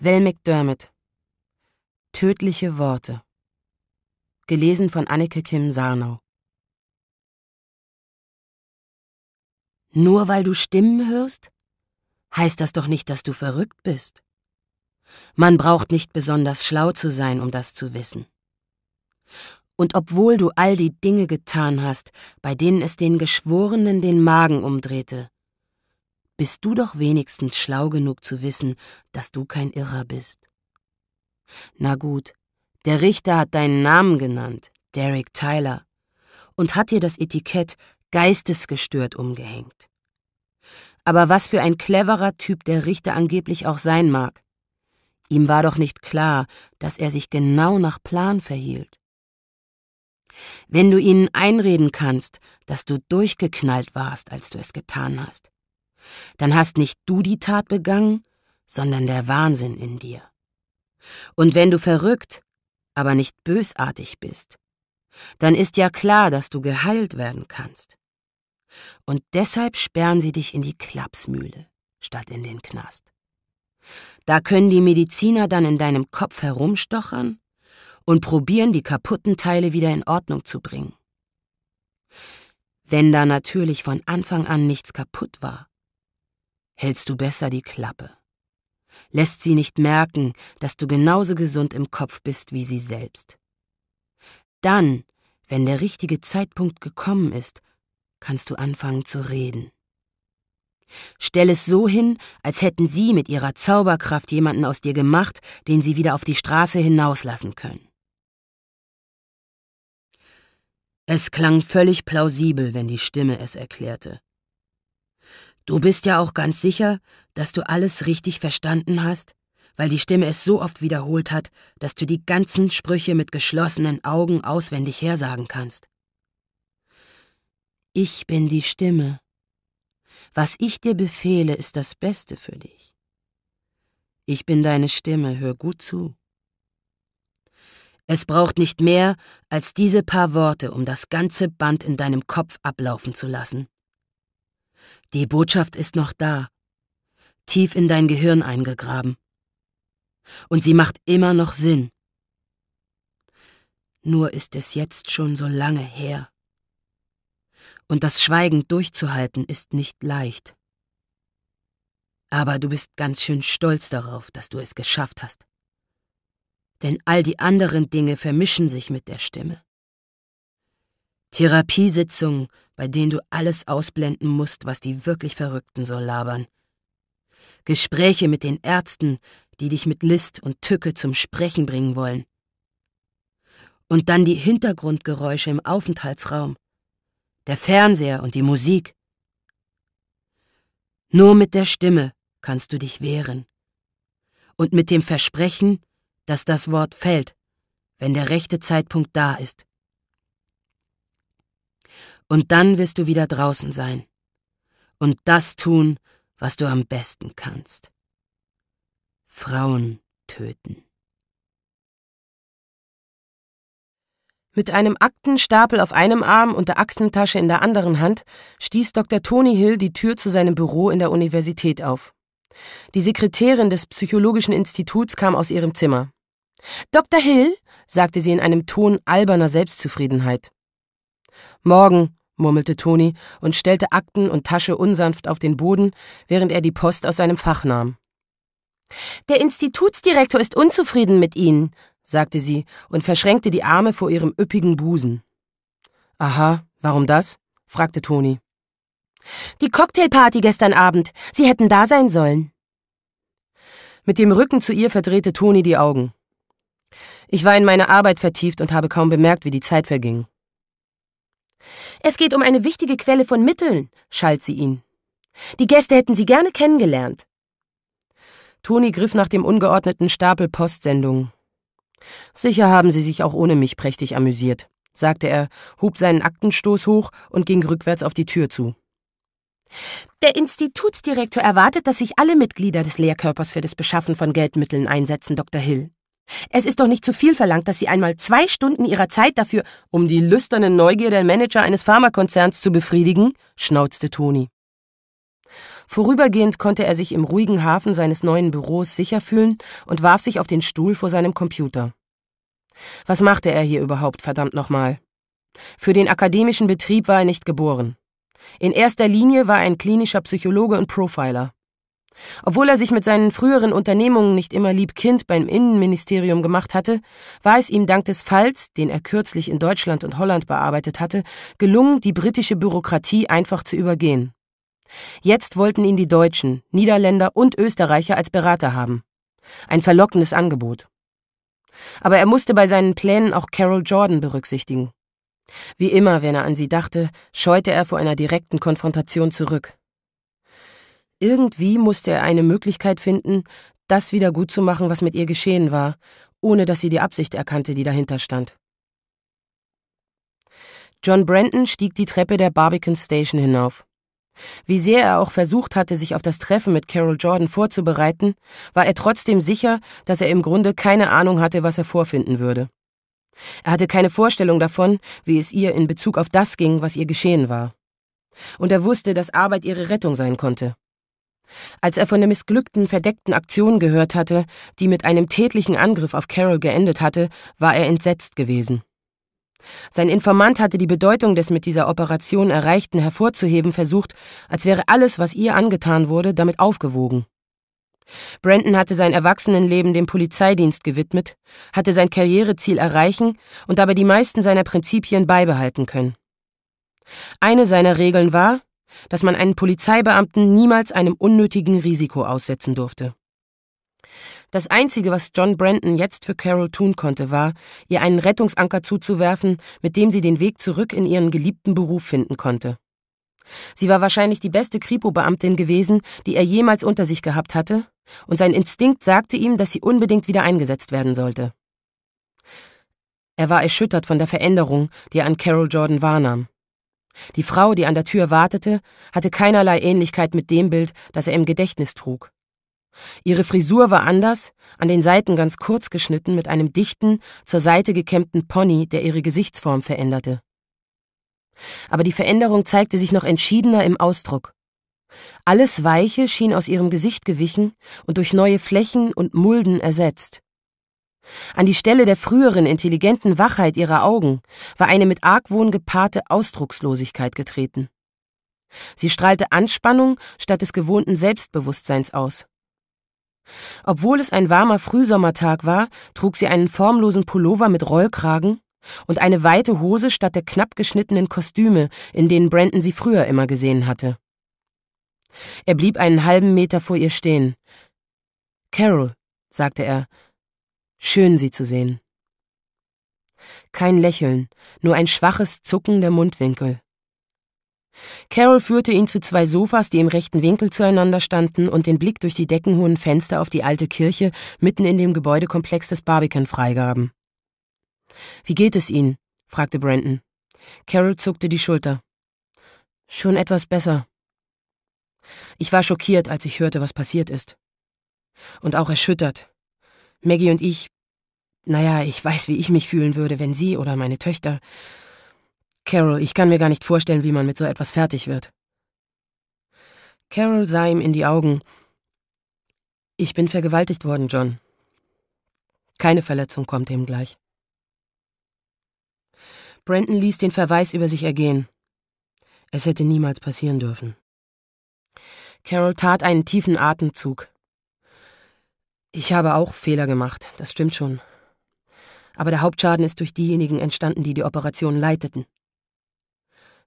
Val McDermott. Tödliche Worte. Gelesen von Anneke Kim Sarnau. Nur weil du Stimmen hörst, heißt das doch nicht, dass du verrückt bist. Man braucht nicht besonders schlau zu sein, um das zu wissen. Und obwohl du all die Dinge getan hast, bei denen es den Geschworenen den Magen umdrehte, bist du doch wenigstens schlau genug zu wissen, dass du kein Irrer bist. Na gut, der Richter hat deinen Namen genannt, Derek Tyler, und hat dir das Etikett geistesgestört umgehängt. Aber was für ein cleverer Typ der Richter angeblich auch sein mag. Ihm war doch nicht klar, dass er sich genau nach Plan verhielt. Wenn du ihnen einreden kannst, dass du durchgeknallt warst, als du es getan hast, dann hast nicht du die Tat begangen, sondern der Wahnsinn in dir. Und wenn du verrückt, aber nicht bösartig bist, dann ist ja klar, dass du geheilt werden kannst. Und deshalb sperren sie dich in die Klapsmühle statt in den Knast. Da können die Mediziner dann in deinem Kopf herumstochern und probieren, die kaputten Teile wieder in Ordnung zu bringen. Wenn da natürlich von Anfang an nichts kaputt war, hältst du besser die Klappe. Lässt sie nicht merken, dass du genauso gesund im Kopf bist wie sie selbst. Dann, wenn der richtige Zeitpunkt gekommen ist, kannst du anfangen zu reden. Stell es so hin, als hätten sie mit ihrer Zauberkraft jemanden aus dir gemacht, den sie wieder auf die Straße hinauslassen können. Es klang völlig plausibel, wenn die Stimme es erklärte. Du bist ja auch ganz sicher, dass du alles richtig verstanden hast, weil die Stimme es so oft wiederholt hat, dass du die ganzen Sprüche mit geschlossenen Augen auswendig hersagen kannst. Ich bin die Stimme. Was ich dir befehle, ist das Beste für dich. Ich bin deine Stimme, hör gut zu. Es braucht nicht mehr als diese paar Worte, um das ganze Band in deinem Kopf ablaufen zu lassen. Die Botschaft ist noch da, tief in dein Gehirn eingegraben. Und sie macht immer noch Sinn. Nur ist es jetzt schon so lange her. Und das Schweigen durchzuhalten ist nicht leicht. Aber du bist ganz schön stolz darauf, dass du es geschafft hast. Denn all die anderen Dinge vermischen sich mit der Stimme. Therapiesitzungen, bei denen du alles ausblenden musst, was die wirklich Verrückten so labern. Gespräche mit den Ärzten, die dich mit List und Tücke zum Sprechen bringen wollen. Und dann die Hintergrundgeräusche im Aufenthaltsraum, der Fernseher und die Musik. Nur mit der Stimme kannst du dich wehren. Und mit dem Versprechen, dass das Wort fällt, wenn der rechte Zeitpunkt da ist und dann wirst du wieder draußen sein und das tun, was du am besten kannst. Frauen töten. Mit einem Aktenstapel auf einem Arm und der Aktentasche in der anderen Hand stieß Dr. Tony Hill die Tür zu seinem Büro in der Universität auf. Die Sekretärin des Psychologischen Instituts kam aus ihrem Zimmer. Dr. Hill, sagte sie in einem Ton alberner Selbstzufriedenheit. Morgen, murmelte Toni und stellte Akten und Tasche unsanft auf den Boden, während er die Post aus seinem Fach nahm. Der Institutsdirektor ist unzufrieden mit Ihnen, sagte sie und verschränkte die Arme vor ihrem üppigen Busen. Aha, warum das? fragte Toni. Die Cocktailparty gestern Abend. Sie hätten da sein sollen. Mit dem Rücken zu ihr verdrehte Toni die Augen. Ich war in meine Arbeit vertieft und habe kaum bemerkt, wie die Zeit verging. Es geht um eine wichtige Quelle von Mitteln, schalt sie ihn. Die Gäste hätten sie gerne kennengelernt. Toni griff nach dem ungeordneten Stapel Postsendungen. Sicher haben sie sich auch ohne mich prächtig amüsiert, sagte er, hob seinen Aktenstoß hoch und ging rückwärts auf die Tür zu. Der Institutsdirektor erwartet, dass sich alle Mitglieder des Lehrkörpers für das Beschaffen von Geldmitteln einsetzen, Dr. Hill. Es ist doch nicht zu viel verlangt, dass Sie einmal zwei Stunden Ihrer Zeit dafür, um die lüsterne Neugier der Manager eines Pharmakonzerns zu befriedigen, schnauzte Toni. Vorübergehend konnte er sich im ruhigen Hafen seines neuen Büros sicher fühlen und warf sich auf den Stuhl vor seinem Computer. Was machte er hier überhaupt, verdammt nochmal? Für den akademischen Betrieb war er nicht geboren. In erster Linie war er ein klinischer Psychologe und Profiler. Obwohl er sich mit seinen früheren Unternehmungen nicht immer lieb Kind beim Innenministerium gemacht hatte, war es ihm dank des Falls, den er kürzlich in Deutschland und Holland bearbeitet hatte, gelungen, die britische Bürokratie einfach zu übergehen. Jetzt wollten ihn die Deutschen, Niederländer und Österreicher als Berater haben. Ein verlockendes Angebot. Aber er musste bei seinen Plänen auch Carol Jordan berücksichtigen. Wie immer, wenn er an sie dachte, scheute er vor einer direkten Konfrontation zurück. Irgendwie musste er eine Möglichkeit finden, das wieder gut zu machen, was mit ihr geschehen war, ohne dass sie die Absicht erkannte, die dahinter stand. John Brandon stieg die Treppe der Barbican Station hinauf. Wie sehr er auch versucht hatte, sich auf das Treffen mit Carol Jordan vorzubereiten, war er trotzdem sicher, dass er im Grunde keine Ahnung hatte, was er vorfinden würde. Er hatte keine Vorstellung davon, wie es ihr in Bezug auf das ging, was ihr geschehen war. Und er wusste, dass Arbeit ihre Rettung sein konnte. Als er von der missglückten, verdeckten Aktion gehört hatte, die mit einem tätlichen Angriff auf Carol geendet hatte, war er entsetzt gewesen. Sein Informant hatte die Bedeutung des mit dieser Operation Erreichten hervorzuheben versucht, als wäre alles, was ihr angetan wurde, damit aufgewogen. Brandon hatte sein Erwachsenenleben dem Polizeidienst gewidmet, hatte sein Karriereziel erreichen und dabei die meisten seiner Prinzipien beibehalten können. Eine seiner Regeln war, dass man einen Polizeibeamten niemals einem unnötigen Risiko aussetzen durfte. Das Einzige, was John Brandon jetzt für Carol tun konnte, war, ihr einen Rettungsanker zuzuwerfen, mit dem sie den Weg zurück in ihren geliebten Beruf finden konnte. Sie war wahrscheinlich die beste Kripo-Beamtin gewesen, die er jemals unter sich gehabt hatte, und sein Instinkt sagte ihm, dass sie unbedingt wieder eingesetzt werden sollte. Er war erschüttert von der Veränderung, die er an Carol Jordan wahrnahm. Die Frau, die an der Tür wartete, hatte keinerlei Ähnlichkeit mit dem Bild, das er im Gedächtnis trug. Ihre Frisur war anders, an den Seiten ganz kurz geschnitten mit einem dichten, zur Seite gekämmten Pony, der ihre Gesichtsform veränderte. Aber die Veränderung zeigte sich noch entschiedener im Ausdruck. Alles Weiche schien aus ihrem Gesicht gewichen und durch neue Flächen und Mulden ersetzt. An die Stelle der früheren intelligenten Wachheit ihrer Augen war eine mit Argwohn gepaarte Ausdruckslosigkeit getreten. Sie strahlte Anspannung statt des gewohnten Selbstbewusstseins aus. Obwohl es ein warmer Frühsommertag war, trug sie einen formlosen Pullover mit Rollkragen und eine weite Hose statt der knapp geschnittenen Kostüme, in denen Brandon sie früher immer gesehen hatte. Er blieb einen halben Meter vor ihr stehen. Carol, sagte er, Schön, sie zu sehen. Kein Lächeln, nur ein schwaches Zucken der Mundwinkel. Carol führte ihn zu zwei Sofas, die im rechten Winkel zueinander standen und den Blick durch die deckenhohen Fenster auf die alte Kirche mitten in dem Gebäudekomplex des Barbican freigaben. Wie geht es Ihnen? fragte Brandon. Carol zuckte die Schulter. Schon etwas besser. Ich war schockiert, als ich hörte, was passiert ist. Und auch erschüttert. Maggie und ich naja, ich weiß, wie ich mich fühlen würde, wenn Sie oder meine Töchter. Carol, ich kann mir gar nicht vorstellen, wie man mit so etwas fertig wird. Carol sah ihm in die Augen. Ich bin vergewaltigt worden, John. Keine Verletzung kommt ihm gleich. Brandon ließ den Verweis über sich ergehen. Es hätte niemals passieren dürfen. Carol tat einen tiefen Atemzug. Ich habe auch Fehler gemacht, das stimmt schon, aber der Hauptschaden ist durch diejenigen entstanden, die die Operation leiteten.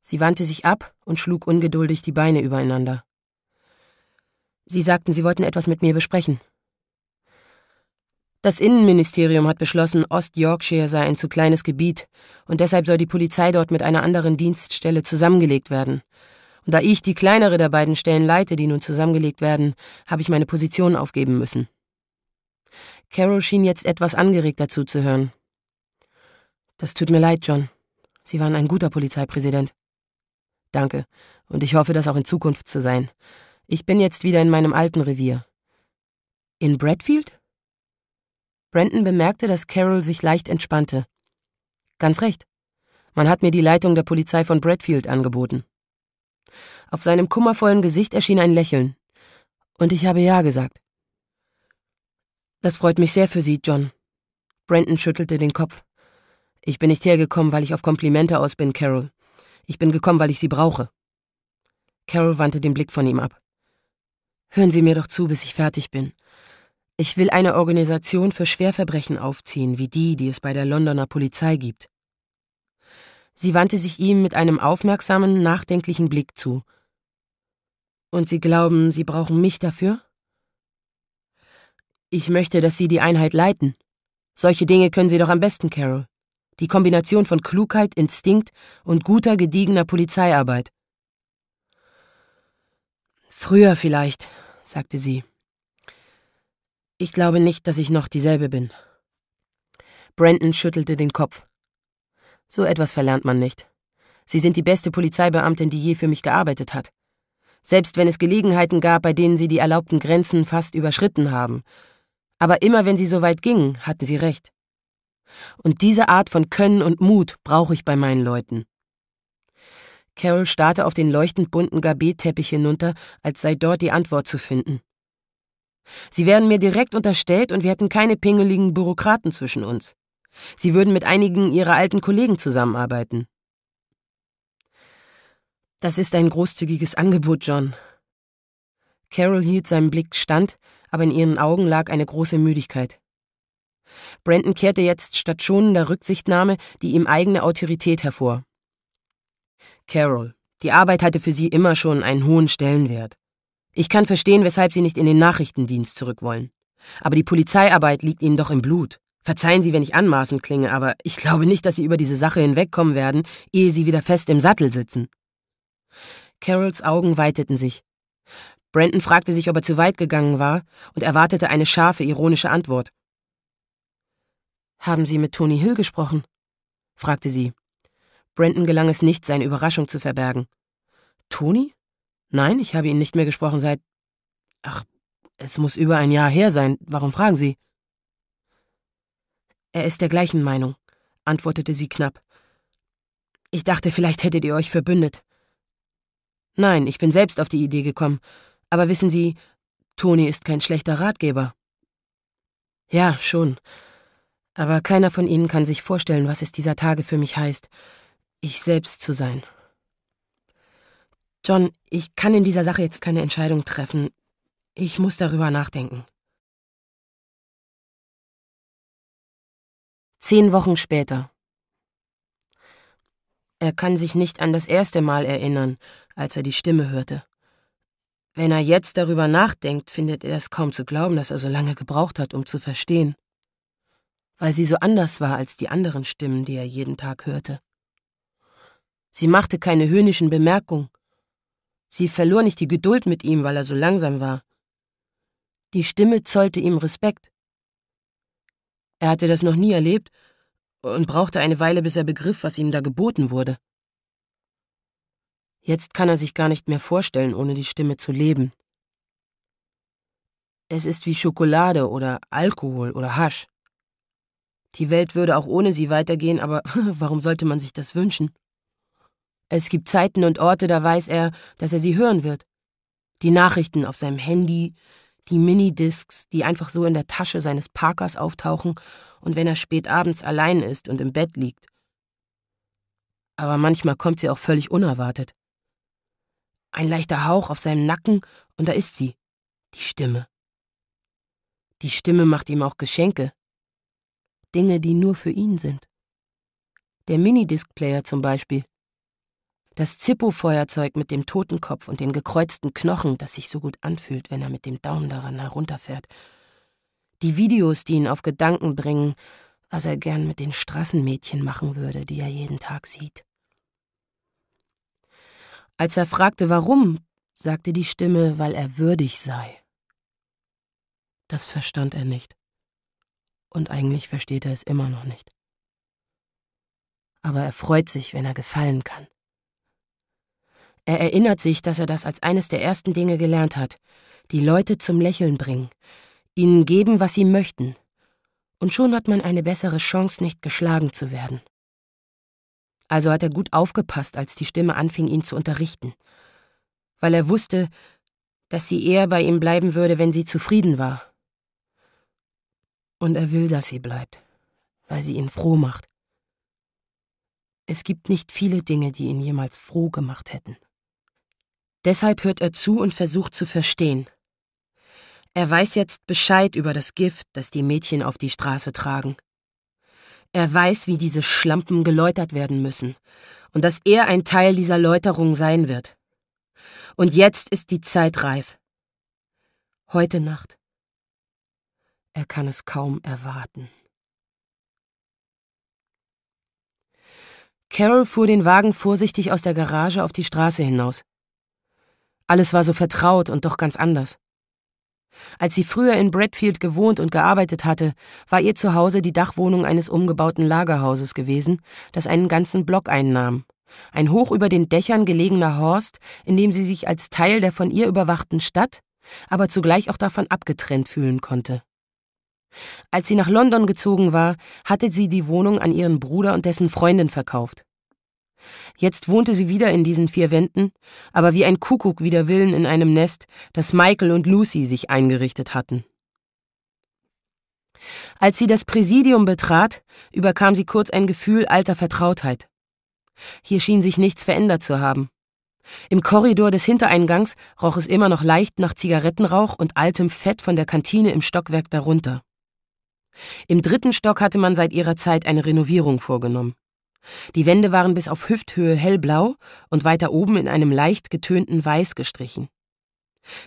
Sie wandte sich ab und schlug ungeduldig die Beine übereinander. Sie sagten, Sie wollten etwas mit mir besprechen. Das Innenministerium hat beschlossen, Ost-Yorkshire sei ein zu kleines Gebiet und deshalb soll die Polizei dort mit einer anderen Dienststelle zusammengelegt werden. Und da ich die kleinere der beiden Stellen leite, die nun zusammengelegt werden, habe ich meine Position aufgeben müssen. Carol schien jetzt etwas angeregt dazu zu hören. Das tut mir leid, John. Sie waren ein guter Polizeipräsident. Danke, und ich hoffe, das auch in Zukunft zu sein. Ich bin jetzt wieder in meinem alten Revier. In Bradfield? Brandon bemerkte, dass Carol sich leicht entspannte. Ganz recht. Man hat mir die Leitung der Polizei von Bradfield angeboten. Auf seinem kummervollen Gesicht erschien ein Lächeln. Und ich habe Ja gesagt. Das freut mich sehr für Sie, John. Brandon schüttelte den Kopf. Ich bin nicht hergekommen, weil ich auf Komplimente aus bin, Carol. Ich bin gekommen, weil ich sie brauche. Carol wandte den Blick von ihm ab. Hören Sie mir doch zu, bis ich fertig bin. Ich will eine Organisation für Schwerverbrechen aufziehen, wie die, die es bei der Londoner Polizei gibt. Sie wandte sich ihm mit einem aufmerksamen, nachdenklichen Blick zu. Und Sie glauben, Sie brauchen mich dafür? Ich möchte, dass Sie die Einheit leiten. Solche Dinge können Sie doch am besten, Carol die Kombination von Klugheit, Instinkt und guter, gediegener Polizeiarbeit. Früher vielleicht, sagte sie. Ich glaube nicht, dass ich noch dieselbe bin. Brandon schüttelte den Kopf. So etwas verlernt man nicht. Sie sind die beste Polizeibeamtin, die je für mich gearbeitet hat. Selbst wenn es Gelegenheiten gab, bei denen sie die erlaubten Grenzen fast überschritten haben. Aber immer wenn sie so weit gingen, hatten sie recht. Und diese Art von Können und Mut brauche ich bei meinen Leuten. Carol starrte auf den leuchtend bunten Gabeteppich hinunter, als sei dort die Antwort zu finden. Sie werden mir direkt unterstellt und wir hätten keine pingeligen Bürokraten zwischen uns. Sie würden mit einigen ihrer alten Kollegen zusammenarbeiten. Das ist ein großzügiges Angebot, John. Carol hielt seinem Blick stand, aber in ihren Augen lag eine große Müdigkeit. Brandon kehrte jetzt statt schonender Rücksichtnahme die ihm eigene Autorität hervor. Carol, die Arbeit hatte für sie immer schon einen hohen Stellenwert. Ich kann verstehen, weshalb Sie nicht in den Nachrichtendienst zurück wollen. Aber die Polizeiarbeit liegt Ihnen doch im Blut. Verzeihen Sie, wenn ich anmaßend klinge, aber ich glaube nicht, dass Sie über diese Sache hinwegkommen werden, ehe Sie wieder fest im Sattel sitzen. Carols Augen weiteten sich. Brandon fragte sich, ob er zu weit gegangen war, und erwartete eine scharfe, ironische Antwort. Haben Sie mit Tony Hill gesprochen? fragte sie. Brandon gelang es nicht, seine Überraschung zu verbergen. Tony? Nein, ich habe ihn nicht mehr gesprochen seit. Ach, es muss über ein Jahr her sein. Warum fragen Sie? Er ist der gleichen Meinung, antwortete sie knapp. Ich dachte, vielleicht hättet ihr euch verbündet. Nein, ich bin selbst auf die Idee gekommen. Aber wissen Sie, Toni ist kein schlechter Ratgeber. Ja, schon. Aber keiner von Ihnen kann sich vorstellen, was es dieser Tage für mich heißt, ich selbst zu sein. John, ich kann in dieser Sache jetzt keine Entscheidung treffen. Ich muss darüber nachdenken. Zehn Wochen später. Er kann sich nicht an das erste Mal erinnern, als er die Stimme hörte. Wenn er jetzt darüber nachdenkt, findet er es kaum zu glauben, dass er so lange gebraucht hat, um zu verstehen weil sie so anders war als die anderen Stimmen, die er jeden Tag hörte. Sie machte keine höhnischen Bemerkungen. Sie verlor nicht die Geduld mit ihm, weil er so langsam war. Die Stimme zollte ihm Respekt. Er hatte das noch nie erlebt und brauchte eine Weile, bis er begriff, was ihm da geboten wurde. Jetzt kann er sich gar nicht mehr vorstellen, ohne die Stimme zu leben. Es ist wie Schokolade oder Alkohol oder Hasch. Die Welt würde auch ohne sie weitergehen, aber warum sollte man sich das wünschen? Es gibt Zeiten und Orte, da weiß er, dass er sie hören wird. Die Nachrichten auf seinem Handy, die Minidiscs, die einfach so in der Tasche seines Parkers auftauchen und wenn er spät abends allein ist und im Bett liegt. Aber manchmal kommt sie auch völlig unerwartet. Ein leichter Hauch auf seinem Nacken und da ist sie, die Stimme. Die Stimme macht ihm auch Geschenke, Dinge, die nur für ihn sind. Der Minidisc-Player zum Beispiel. Das Zippo-Feuerzeug mit dem Totenkopf und den gekreuzten Knochen, das sich so gut anfühlt, wenn er mit dem Daumen daran herunterfährt. Die Videos, die ihn auf Gedanken bringen, was er gern mit den Straßenmädchen machen würde, die er jeden Tag sieht. Als er fragte, warum, sagte die Stimme, weil er würdig sei. Das verstand er nicht und eigentlich versteht er es immer noch nicht. Aber er freut sich, wenn er gefallen kann. Er erinnert sich, dass er das als eines der ersten Dinge gelernt hat, die Leute zum Lächeln bringen, ihnen geben, was sie möchten, und schon hat man eine bessere Chance, nicht geschlagen zu werden. Also hat er gut aufgepasst, als die Stimme anfing, ihn zu unterrichten, weil er wusste, dass sie eher bei ihm bleiben würde, wenn sie zufrieden war und er will, dass sie bleibt, weil sie ihn froh macht. Es gibt nicht viele Dinge, die ihn jemals froh gemacht hätten. Deshalb hört er zu und versucht zu verstehen. Er weiß jetzt Bescheid über das Gift, das die Mädchen auf die Straße tragen. Er weiß, wie diese Schlampen geläutert werden müssen und dass er ein Teil dieser Läuterung sein wird. Und jetzt ist die Zeit reif. Heute Nacht er kann es kaum erwarten. Carol fuhr den Wagen vorsichtig aus der Garage auf die Straße hinaus. Alles war so vertraut und doch ganz anders. Als sie früher in Bradfield gewohnt und gearbeitet hatte, war ihr Zuhause die Dachwohnung eines umgebauten Lagerhauses gewesen, das einen ganzen Block einnahm. Ein hoch über den Dächern gelegener Horst, in dem sie sich als Teil der von ihr überwachten Stadt, aber zugleich auch davon abgetrennt fühlen konnte. Als sie nach London gezogen war, hatte sie die Wohnung an ihren Bruder und dessen Freundin verkauft. Jetzt wohnte sie wieder in diesen vier Wänden, aber wie ein Kuckuck wider Willen in einem Nest, das Michael und Lucy sich eingerichtet hatten. Als sie das Präsidium betrat, überkam sie kurz ein Gefühl alter Vertrautheit. Hier schien sich nichts verändert zu haben. Im Korridor des Hintereingangs roch es immer noch leicht nach Zigarettenrauch und altem Fett von der Kantine im Stockwerk darunter. Im dritten Stock hatte man seit ihrer Zeit eine Renovierung vorgenommen. Die Wände waren bis auf Hüfthöhe hellblau und weiter oben in einem leicht getönten Weiß gestrichen.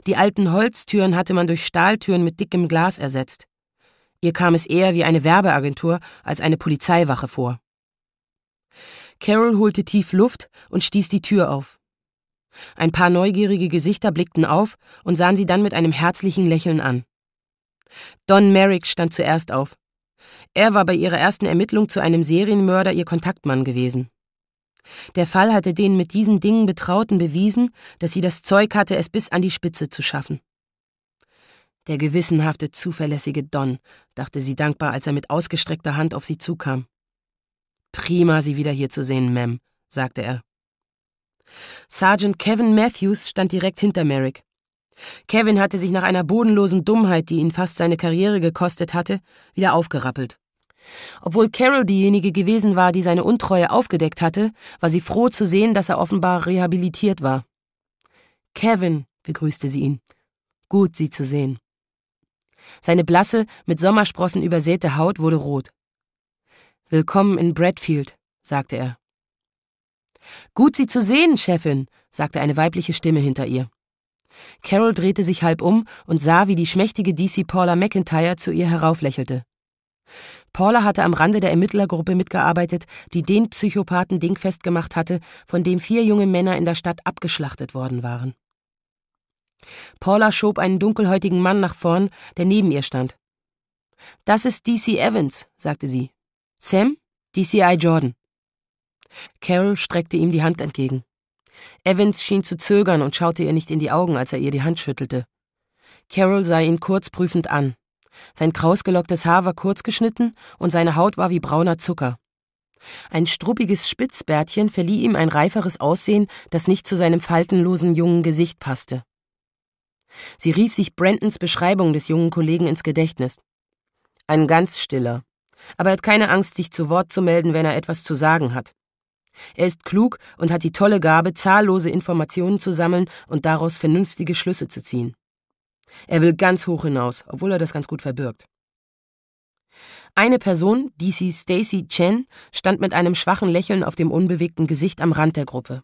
Die alten Holztüren hatte man durch Stahltüren mit dickem Glas ersetzt. Ihr kam es eher wie eine Werbeagentur als eine Polizeiwache vor. Carol holte tief Luft und stieß die Tür auf. Ein paar neugierige Gesichter blickten auf und sahen sie dann mit einem herzlichen Lächeln an. Don Merrick stand zuerst auf. Er war bei ihrer ersten Ermittlung zu einem Serienmörder ihr Kontaktmann gewesen. Der Fall hatte den mit diesen Dingen Betrauten bewiesen, dass sie das Zeug hatte, es bis an die Spitze zu schaffen. Der gewissenhafte, zuverlässige Don, dachte sie dankbar, als er mit ausgestreckter Hand auf sie zukam. Prima, Sie wieder hier zu sehen, Ma'am, sagte er. Sergeant Kevin Matthews stand direkt hinter Merrick. Kevin hatte sich nach einer bodenlosen Dummheit, die ihn fast seine Karriere gekostet hatte, wieder aufgerappelt. Obwohl Carol diejenige gewesen war, die seine Untreue aufgedeckt hatte, war sie froh zu sehen, dass er offenbar rehabilitiert war. Kevin, begrüßte sie ihn. Gut, sie zu sehen. Seine blasse, mit Sommersprossen übersäte Haut wurde rot. Willkommen in Bradfield, sagte er. Gut, Sie zu sehen, Chefin, sagte eine weibliche Stimme hinter ihr. Carol drehte sich halb um und sah, wie die schmächtige DC Paula McIntyre zu ihr herauflächelte. Paula hatte am Rande der Ermittlergruppe mitgearbeitet, die den Psychopathen dingfest gemacht hatte, von dem vier junge Männer in der Stadt abgeschlachtet worden waren. Paula schob einen dunkelhäutigen Mann nach vorn, der neben ihr stand. Das ist DC Evans, sagte sie. Sam, DCI Jordan. Carol streckte ihm die Hand entgegen. Evans schien zu zögern und schaute ihr nicht in die Augen, als er ihr die Hand schüttelte. Carol sah ihn kurz prüfend an. Sein krausgelocktes Haar war kurz geschnitten und seine Haut war wie brauner Zucker. Ein struppiges Spitzbärtchen verlieh ihm ein reiferes Aussehen, das nicht zu seinem faltenlosen jungen Gesicht passte. Sie rief sich Brentons Beschreibung des jungen Kollegen ins Gedächtnis. Ein ganz stiller. Aber er hat keine Angst, sich zu Wort zu melden, wenn er etwas zu sagen hat. Er ist klug und hat die tolle Gabe, zahllose Informationen zu sammeln und daraus vernünftige Schlüsse zu ziehen. Er will ganz hoch hinaus, obwohl er das ganz gut verbirgt. Eine Person, DC Stacy Chen, stand mit einem schwachen Lächeln auf dem unbewegten Gesicht am Rand der Gruppe.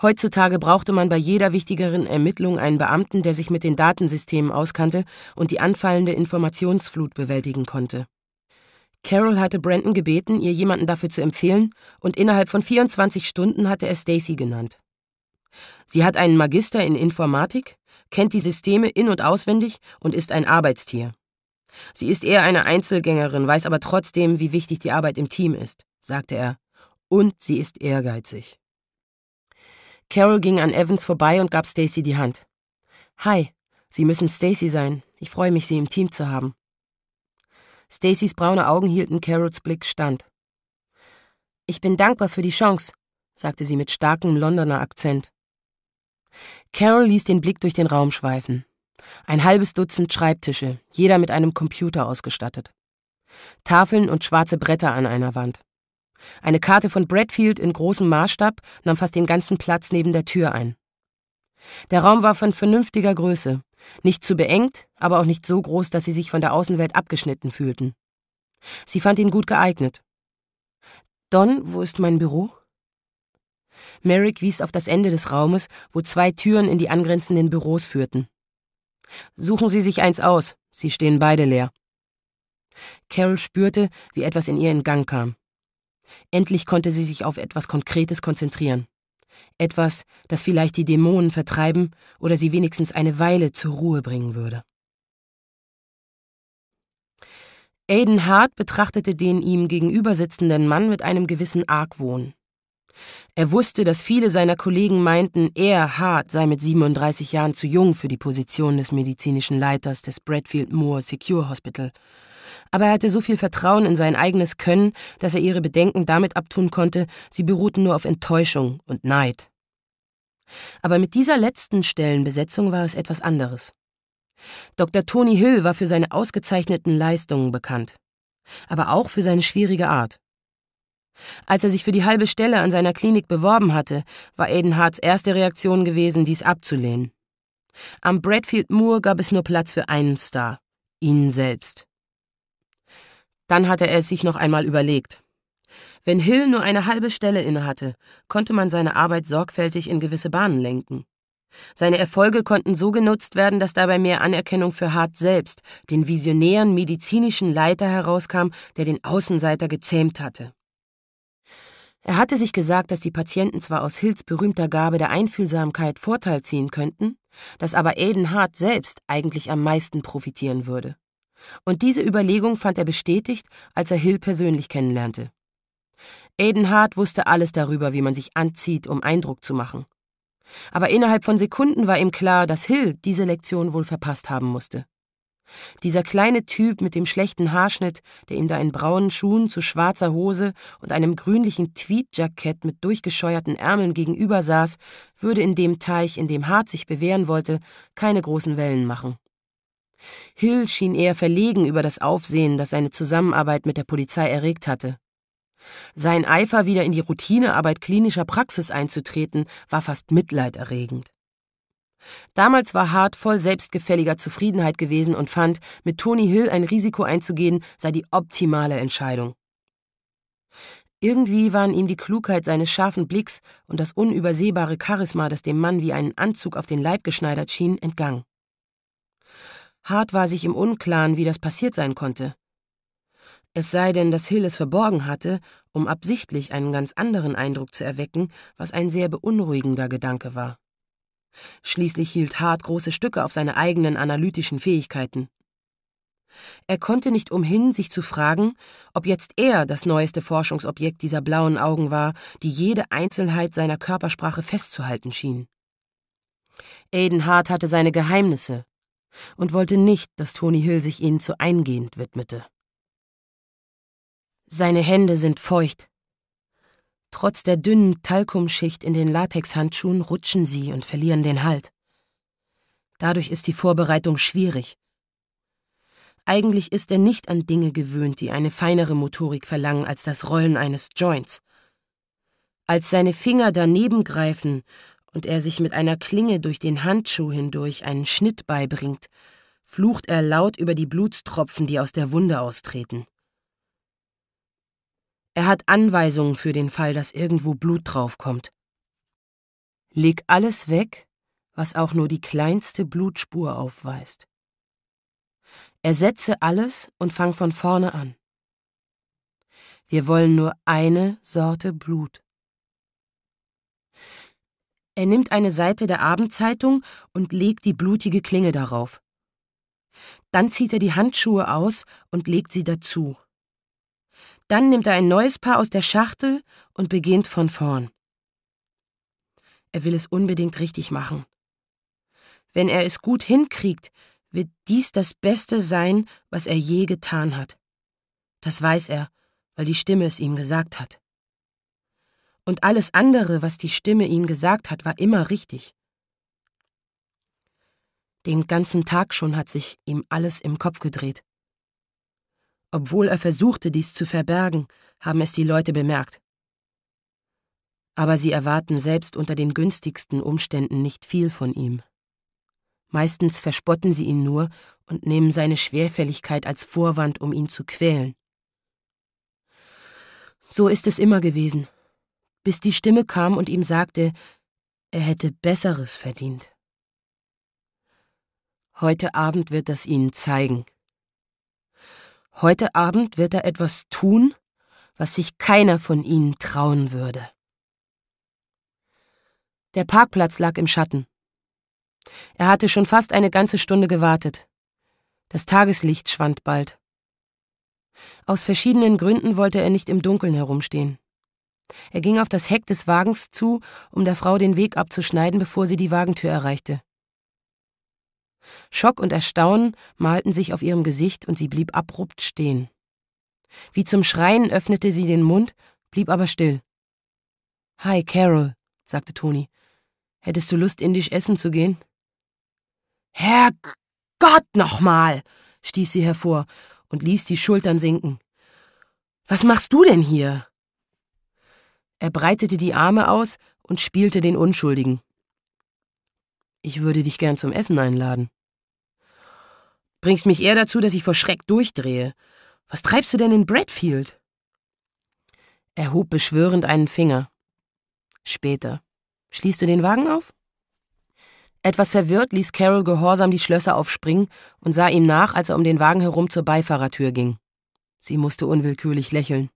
Heutzutage brauchte man bei jeder wichtigeren Ermittlung einen Beamten, der sich mit den Datensystemen auskannte und die anfallende Informationsflut bewältigen konnte. Carol hatte Brandon gebeten, ihr jemanden dafür zu empfehlen, und innerhalb von 24 Stunden hatte er Stacy genannt. Sie hat einen Magister in Informatik, kennt die Systeme in- und auswendig und ist ein Arbeitstier. Sie ist eher eine Einzelgängerin, weiß aber trotzdem, wie wichtig die Arbeit im Team ist, sagte er. Und sie ist ehrgeizig. Carol ging an Evans vorbei und gab Stacy die Hand. Hi, Sie müssen Stacy sein. Ich freue mich, Sie im Team zu haben. Stacys braune Augen hielten Carrots Blick stand. Ich bin dankbar für die Chance, sagte sie mit starkem Londoner Akzent. Carol ließ den Blick durch den Raum schweifen. Ein halbes Dutzend Schreibtische, jeder mit einem Computer ausgestattet. Tafeln und schwarze Bretter an einer Wand. Eine Karte von Bradfield in großem Maßstab nahm fast den ganzen Platz neben der Tür ein. Der Raum war von vernünftiger Größe, nicht zu beengt, aber auch nicht so groß, dass sie sich von der Außenwelt abgeschnitten fühlten. Sie fand ihn gut geeignet. Don, wo ist mein Büro? Merrick wies auf das Ende des Raumes, wo zwei Türen in die angrenzenden Büros führten. Suchen Sie sich eins aus, sie stehen beide leer. Carol spürte, wie etwas in ihr in Gang kam. Endlich konnte sie sich auf etwas Konkretes konzentrieren. Etwas, das vielleicht die Dämonen vertreiben oder sie wenigstens eine Weile zur Ruhe bringen würde. Aiden Hart betrachtete den ihm gegenübersitzenden Mann mit einem gewissen Argwohn. Er wusste, dass viele seiner Kollegen meinten, er, Hart, sei mit 37 Jahren zu jung für die Position des medizinischen Leiters des Bradfield Moore Secure Hospital aber er hatte so viel Vertrauen in sein eigenes Können, dass er ihre Bedenken damit abtun konnte, sie beruhten nur auf Enttäuschung und Neid. Aber mit dieser letzten Stellenbesetzung war es etwas anderes. Dr. Tony Hill war für seine ausgezeichneten Leistungen bekannt, aber auch für seine schwierige Art. Als er sich für die halbe Stelle an seiner Klinik beworben hatte, war Aiden Harts erste Reaktion gewesen, dies abzulehnen. Am Bradfield Moor gab es nur Platz für einen Star, ihn selbst. Dann hatte er es sich noch einmal überlegt. Wenn Hill nur eine halbe Stelle innehatte, konnte man seine Arbeit sorgfältig in gewisse Bahnen lenken. Seine Erfolge konnten so genutzt werden, dass dabei mehr Anerkennung für Hart selbst, den visionären medizinischen Leiter herauskam, der den Außenseiter gezähmt hatte. Er hatte sich gesagt, dass die Patienten zwar aus Hills berühmter Gabe der Einfühlsamkeit Vorteil ziehen könnten, dass aber Aiden Hart selbst eigentlich am meisten profitieren würde. Und diese Überlegung fand er bestätigt, als er Hill persönlich kennenlernte. Aiden Hart wusste alles darüber, wie man sich anzieht, um Eindruck zu machen. Aber innerhalb von Sekunden war ihm klar, dass Hill diese Lektion wohl verpasst haben musste. Dieser kleine Typ mit dem schlechten Haarschnitt, der ihm da in braunen Schuhen zu schwarzer Hose und einem grünlichen Tweedjackett mit durchgescheuerten Ärmeln gegenüber saß, würde in dem Teich, in dem Hart sich bewähren wollte, keine großen Wellen machen. Hill schien eher verlegen über das Aufsehen, das seine Zusammenarbeit mit der Polizei erregt hatte. Sein Eifer, wieder in die Routinearbeit klinischer Praxis einzutreten, war fast mitleiderregend. Damals war Hart voll selbstgefälliger Zufriedenheit gewesen und fand, mit Toni Hill ein Risiko einzugehen, sei die optimale Entscheidung. Irgendwie waren ihm die Klugheit seines scharfen Blicks und das unübersehbare Charisma, das dem Mann wie einen Anzug auf den Leib geschneidert schien, entgangen. Hart war sich im Unklaren, wie das passiert sein konnte. Es sei denn, dass Hill es verborgen hatte, um absichtlich einen ganz anderen Eindruck zu erwecken, was ein sehr beunruhigender Gedanke war. Schließlich hielt Hart große Stücke auf seine eigenen analytischen Fähigkeiten. Er konnte nicht umhin, sich zu fragen, ob jetzt er das neueste Forschungsobjekt dieser blauen Augen war, die jede Einzelheit seiner Körpersprache festzuhalten schien. Aiden Hart hatte seine Geheimnisse, und wollte nicht, dass Tony Hill sich ihnen zu eingehend widmete. Seine Hände sind feucht. Trotz der dünnen Talkumschicht in den Latexhandschuhen rutschen sie und verlieren den Halt. Dadurch ist die Vorbereitung schwierig. Eigentlich ist er nicht an Dinge gewöhnt, die eine feinere Motorik verlangen als das Rollen eines Joints. Als seine Finger daneben greifen und er sich mit einer Klinge durch den Handschuh hindurch einen Schnitt beibringt, flucht er laut über die Blutstropfen, die aus der Wunde austreten. Er hat Anweisungen für den Fall, dass irgendwo Blut draufkommt. Leg alles weg, was auch nur die kleinste Blutspur aufweist. Ersetze alles und fang von vorne an. Wir wollen nur eine Sorte Blut. Er nimmt eine Seite der Abendzeitung und legt die blutige Klinge darauf. Dann zieht er die Handschuhe aus und legt sie dazu. Dann nimmt er ein neues Paar aus der Schachtel und beginnt von vorn. Er will es unbedingt richtig machen. Wenn er es gut hinkriegt, wird dies das Beste sein, was er je getan hat. Das weiß er, weil die Stimme es ihm gesagt hat und alles andere, was die Stimme ihm gesagt hat, war immer richtig. Den ganzen Tag schon hat sich ihm alles im Kopf gedreht. Obwohl er versuchte, dies zu verbergen, haben es die Leute bemerkt. Aber sie erwarten selbst unter den günstigsten Umständen nicht viel von ihm. Meistens verspotten sie ihn nur und nehmen seine Schwerfälligkeit als Vorwand, um ihn zu quälen. So ist es immer gewesen, bis die Stimme kam und ihm sagte, er hätte Besseres verdient. Heute Abend wird das ihnen zeigen. Heute Abend wird er etwas tun, was sich keiner von ihnen trauen würde. Der Parkplatz lag im Schatten. Er hatte schon fast eine ganze Stunde gewartet. Das Tageslicht schwand bald. Aus verschiedenen Gründen wollte er nicht im Dunkeln herumstehen. Er ging auf das Heck des Wagens zu, um der Frau den Weg abzuschneiden, bevor sie die Wagentür erreichte. Schock und Erstaunen malten sich auf ihrem Gesicht und sie blieb abrupt stehen. Wie zum Schreien öffnete sie den Mund, blieb aber still. Hi, Carol, sagte Toni. Hättest du Lust, indisch essen zu gehen? Herrgott nochmal, stieß sie hervor und ließ die Schultern sinken. Was machst du denn hier? Er breitete die Arme aus und spielte den Unschuldigen. Ich würde dich gern zum Essen einladen. Bringst mich eher dazu, dass ich vor Schreck durchdrehe. Was treibst du denn in Bradfield? Er hob beschwörend einen Finger. Später. Schließt du den Wagen auf? Etwas verwirrt ließ Carol gehorsam die Schlösser aufspringen und sah ihm nach, als er um den Wagen herum zur Beifahrertür ging. Sie musste unwillkürlich lächeln.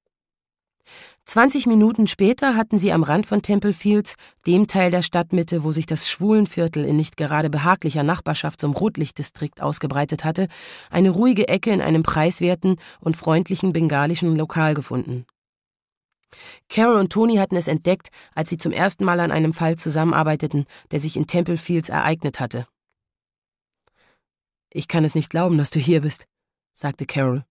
20 Minuten später hatten sie am Rand von Temple Fields, dem Teil der Stadtmitte, wo sich das Schwulenviertel in nicht gerade behaglicher Nachbarschaft zum Rotlichtdistrikt ausgebreitet hatte, eine ruhige Ecke in einem preiswerten und freundlichen bengalischen Lokal gefunden. Carol und Tony hatten es entdeckt, als sie zum ersten Mal an einem Fall zusammenarbeiteten, der sich in Temple Fields ereignet hatte. Ich kann es nicht glauben, dass du hier bist, sagte Carol.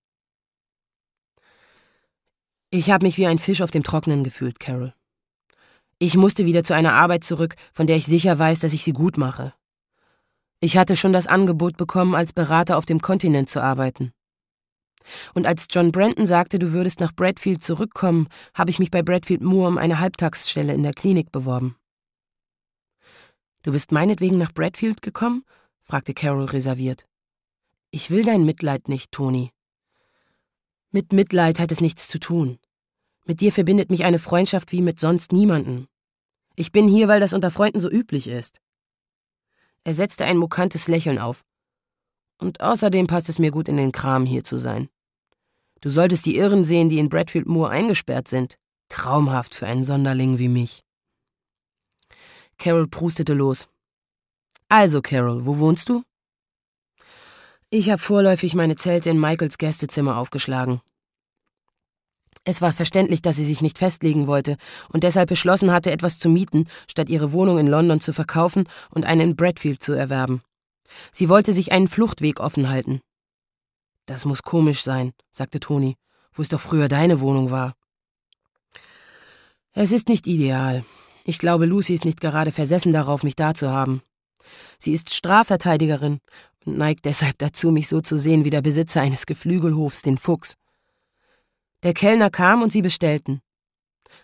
Ich habe mich wie ein Fisch auf dem Trocknen gefühlt, Carol. Ich musste wieder zu einer Arbeit zurück, von der ich sicher weiß, dass ich sie gut mache. Ich hatte schon das Angebot bekommen, als Berater auf dem Kontinent zu arbeiten. Und als John Brandon sagte, du würdest nach Bradfield zurückkommen, habe ich mich bei Bradfield Moore um eine Halbtagsstelle in der Klinik beworben. Du bist meinetwegen nach Bradfield gekommen? fragte Carol reserviert. Ich will dein Mitleid nicht, Toni, mit Mitleid hat es nichts zu tun. Mit dir verbindet mich eine Freundschaft wie mit sonst niemanden. Ich bin hier, weil das unter Freunden so üblich ist. Er setzte ein mokantes Lächeln auf. Und außerdem passt es mir gut in den Kram, hier zu sein. Du solltest die Irren sehen, die in Bradfield Moor eingesperrt sind. Traumhaft für einen Sonderling wie mich. Carol prustete los. Also, Carol, wo wohnst du? Ich habe vorläufig meine Zelte in Michaels Gästezimmer aufgeschlagen. Es war verständlich, dass sie sich nicht festlegen wollte und deshalb beschlossen hatte, etwas zu mieten, statt ihre Wohnung in London zu verkaufen und eine in Bradfield zu erwerben. Sie wollte sich einen Fluchtweg offen halten. Das muss komisch sein, sagte Toni, wo es doch früher deine Wohnung war. Es ist nicht ideal. Ich glaube, Lucy ist nicht gerade versessen darauf, mich da zu haben. Sie ist Strafverteidigerin und neigt deshalb dazu, mich so zu sehen wie der Besitzer eines Geflügelhofs, den Fuchs. Der Kellner kam und sie bestellten.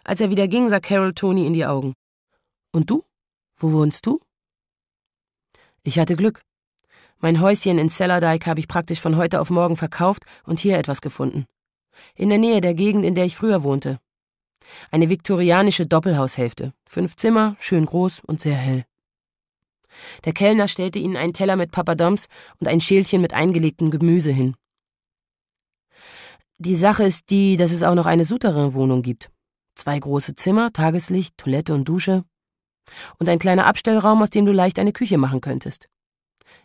Als er wieder ging, sah Carol Tony in die Augen. Und du? Wo wohnst du? Ich hatte Glück. Mein Häuschen in Sellardike habe ich praktisch von heute auf morgen verkauft und hier etwas gefunden. In der Nähe der Gegend, in der ich früher wohnte. Eine viktorianische Doppelhaushälfte. Fünf Zimmer, schön groß und sehr hell. Der Kellner stellte ihnen einen Teller mit Papadoms und ein Schälchen mit eingelegtem Gemüse hin. Die Sache ist die, dass es auch noch eine Souterrain-Wohnung gibt. Zwei große Zimmer, Tageslicht, Toilette und Dusche. Und ein kleiner Abstellraum, aus dem du leicht eine Küche machen könntest.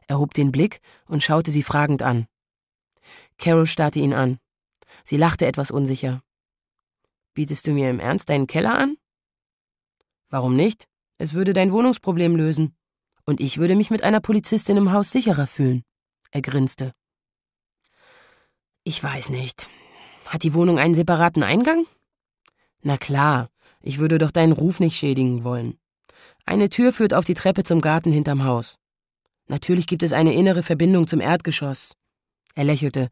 Er hob den Blick und schaute sie fragend an. Carol starrte ihn an. Sie lachte etwas unsicher. Bietest du mir im Ernst deinen Keller an? Warum nicht? Es würde dein Wohnungsproblem lösen. Und ich würde mich mit einer Polizistin im Haus sicherer fühlen. Er grinste. Ich weiß nicht. Hat die Wohnung einen separaten Eingang? Na klar, ich würde doch deinen Ruf nicht schädigen wollen. Eine Tür führt auf die Treppe zum Garten hinterm Haus. Natürlich gibt es eine innere Verbindung zum Erdgeschoss. Er lächelte.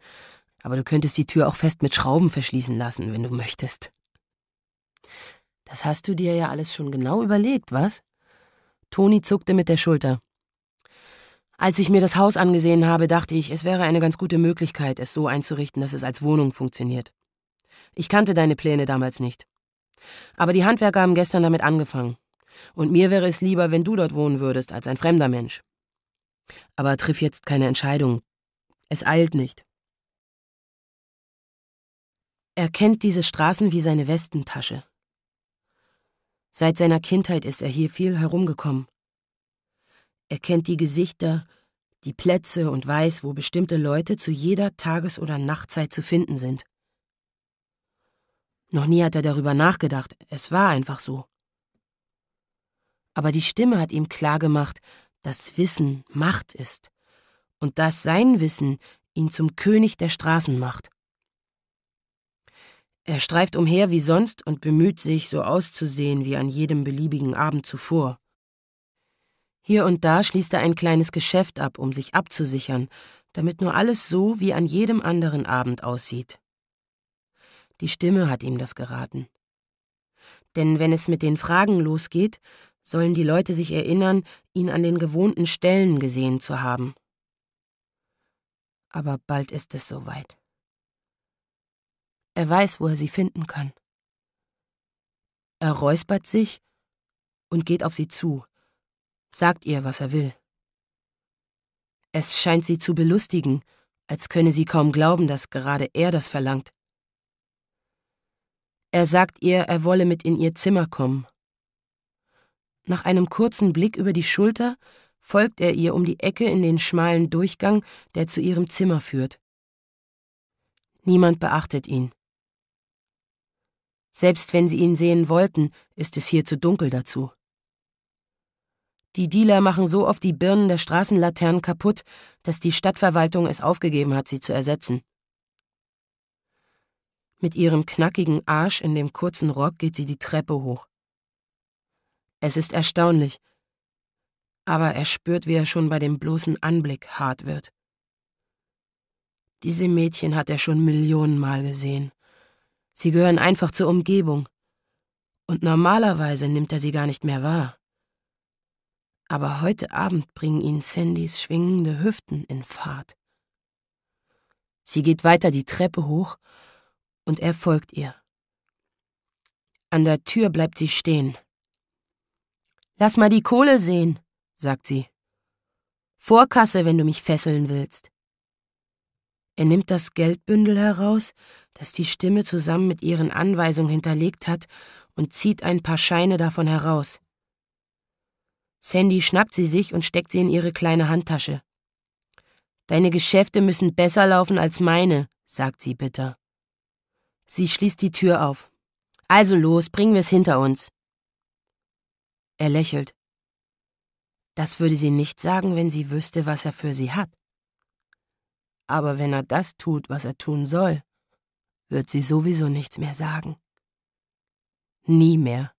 Aber du könntest die Tür auch fest mit Schrauben verschließen lassen, wenn du möchtest. Das hast du dir ja alles schon genau überlegt, was? Toni zuckte mit der Schulter. Als ich mir das Haus angesehen habe, dachte ich, es wäre eine ganz gute Möglichkeit, es so einzurichten, dass es als Wohnung funktioniert. Ich kannte deine Pläne damals nicht. Aber die Handwerker haben gestern damit angefangen. Und mir wäre es lieber, wenn du dort wohnen würdest, als ein fremder Mensch. Aber triff jetzt keine Entscheidung. Es eilt nicht. Er kennt diese Straßen wie seine Westentasche. Seit seiner Kindheit ist er hier viel herumgekommen. Er kennt die Gesichter, die Plätze und weiß, wo bestimmte Leute zu jeder Tages- oder Nachtzeit zu finden sind. Noch nie hat er darüber nachgedacht, es war einfach so. Aber die Stimme hat ihm klargemacht, dass Wissen Macht ist und dass sein Wissen ihn zum König der Straßen macht. Er streift umher wie sonst und bemüht sich, so auszusehen wie an jedem beliebigen Abend zuvor. Hier und da schließt er ein kleines Geschäft ab, um sich abzusichern, damit nur alles so wie an jedem anderen Abend aussieht. Die Stimme hat ihm das geraten. Denn wenn es mit den Fragen losgeht, sollen die Leute sich erinnern, ihn an den gewohnten Stellen gesehen zu haben. Aber bald ist es soweit. Er weiß, wo er sie finden kann. Er räuspert sich und geht auf sie zu, sagt ihr, was er will. Es scheint sie zu belustigen, als könne sie kaum glauben, dass gerade er das verlangt. Er sagt ihr, er wolle mit in ihr Zimmer kommen. Nach einem kurzen Blick über die Schulter folgt er ihr um die Ecke in den schmalen Durchgang, der zu ihrem Zimmer führt. Niemand beachtet ihn. Selbst wenn sie ihn sehen wollten, ist es hier zu dunkel dazu. Die Dealer machen so oft die Birnen der Straßenlaternen kaputt, dass die Stadtverwaltung es aufgegeben hat, sie zu ersetzen. Mit ihrem knackigen Arsch in dem kurzen Rock geht sie die Treppe hoch. Es ist erstaunlich, aber er spürt, wie er schon bei dem bloßen Anblick hart wird. Diese Mädchen hat er schon Millionenmal gesehen. Sie gehören einfach zur Umgebung. Und normalerweise nimmt er sie gar nicht mehr wahr. Aber heute Abend bringen ihn Sandys schwingende Hüften in Fahrt. Sie geht weiter die Treppe hoch und er folgt ihr. An der Tür bleibt sie stehen. Lass mal die Kohle sehen, sagt sie. Vorkasse, wenn du mich fesseln willst. Er nimmt das Geldbündel heraus, das die Stimme zusammen mit ihren Anweisungen hinterlegt hat, und zieht ein paar Scheine davon heraus. Sandy schnappt sie sich und steckt sie in ihre kleine Handtasche. Deine Geschäfte müssen besser laufen als meine, sagt sie bitter. Sie schließt die Tür auf. Also los, bringen wir es hinter uns. Er lächelt. Das würde sie nicht sagen, wenn sie wüsste, was er für sie hat. Aber wenn er das tut, was er tun soll, wird sie sowieso nichts mehr sagen. Nie mehr.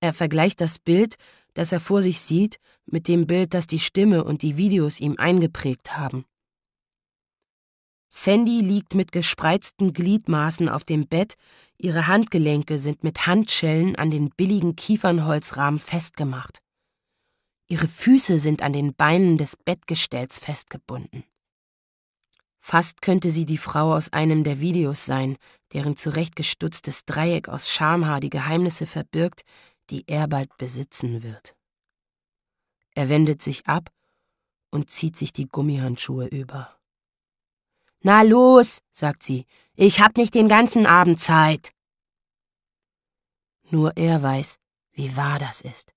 Er vergleicht das Bild, das er vor sich sieht, mit dem Bild, das die Stimme und die Videos ihm eingeprägt haben. Sandy liegt mit gespreizten Gliedmaßen auf dem Bett, ihre Handgelenke sind mit Handschellen an den billigen Kiefernholzrahmen festgemacht. Ihre Füße sind an den Beinen des Bettgestells festgebunden. Fast könnte sie die Frau aus einem der Videos sein, deren zurechtgestutztes Dreieck aus Schamhaar die Geheimnisse verbirgt, die er bald besitzen wird. Er wendet sich ab und zieht sich die Gummihandschuhe über. Na los, sagt sie, ich hab nicht den ganzen Abend Zeit. Nur er weiß, wie wahr das ist.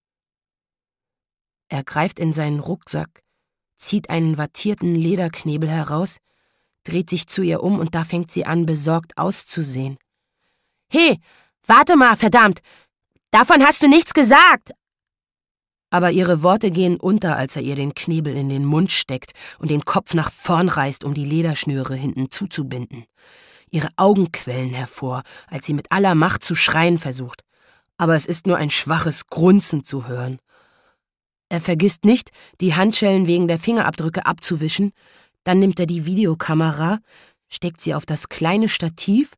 Er greift in seinen Rucksack, zieht einen wattierten Lederknebel heraus, dreht sich zu ihr um und da fängt sie an, besorgt auszusehen. He, warte mal, verdammt! Davon hast du nichts gesagt! Aber ihre Worte gehen unter, als er ihr den Knebel in den Mund steckt und den Kopf nach vorn reißt, um die Lederschnüre hinten zuzubinden. Ihre Augen quellen hervor, als sie mit aller Macht zu schreien versucht. Aber es ist nur ein schwaches Grunzen zu hören. Er vergisst nicht, die Handschellen wegen der Fingerabdrücke abzuwischen, dann nimmt er die Videokamera, steckt sie auf das kleine Stativ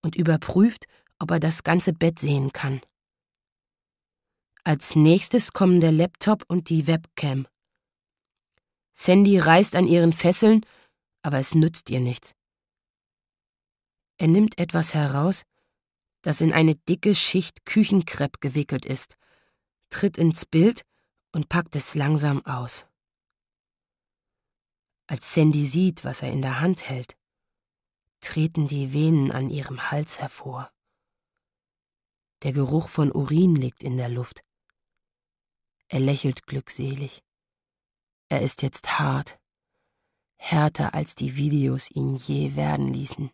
und überprüft, ob er das ganze Bett sehen kann. Als nächstes kommen der Laptop und die Webcam. Sandy reißt an ihren Fesseln, aber es nützt ihr nichts. Er nimmt etwas heraus, das in eine dicke Schicht Küchenkrepp gewickelt ist, tritt ins Bild und packt es langsam aus. Als Sandy sieht, was er in der Hand hält, treten die Venen an ihrem Hals hervor. Der Geruch von Urin liegt in der Luft. Er lächelt glückselig. Er ist jetzt hart, härter als die Videos ihn je werden ließen.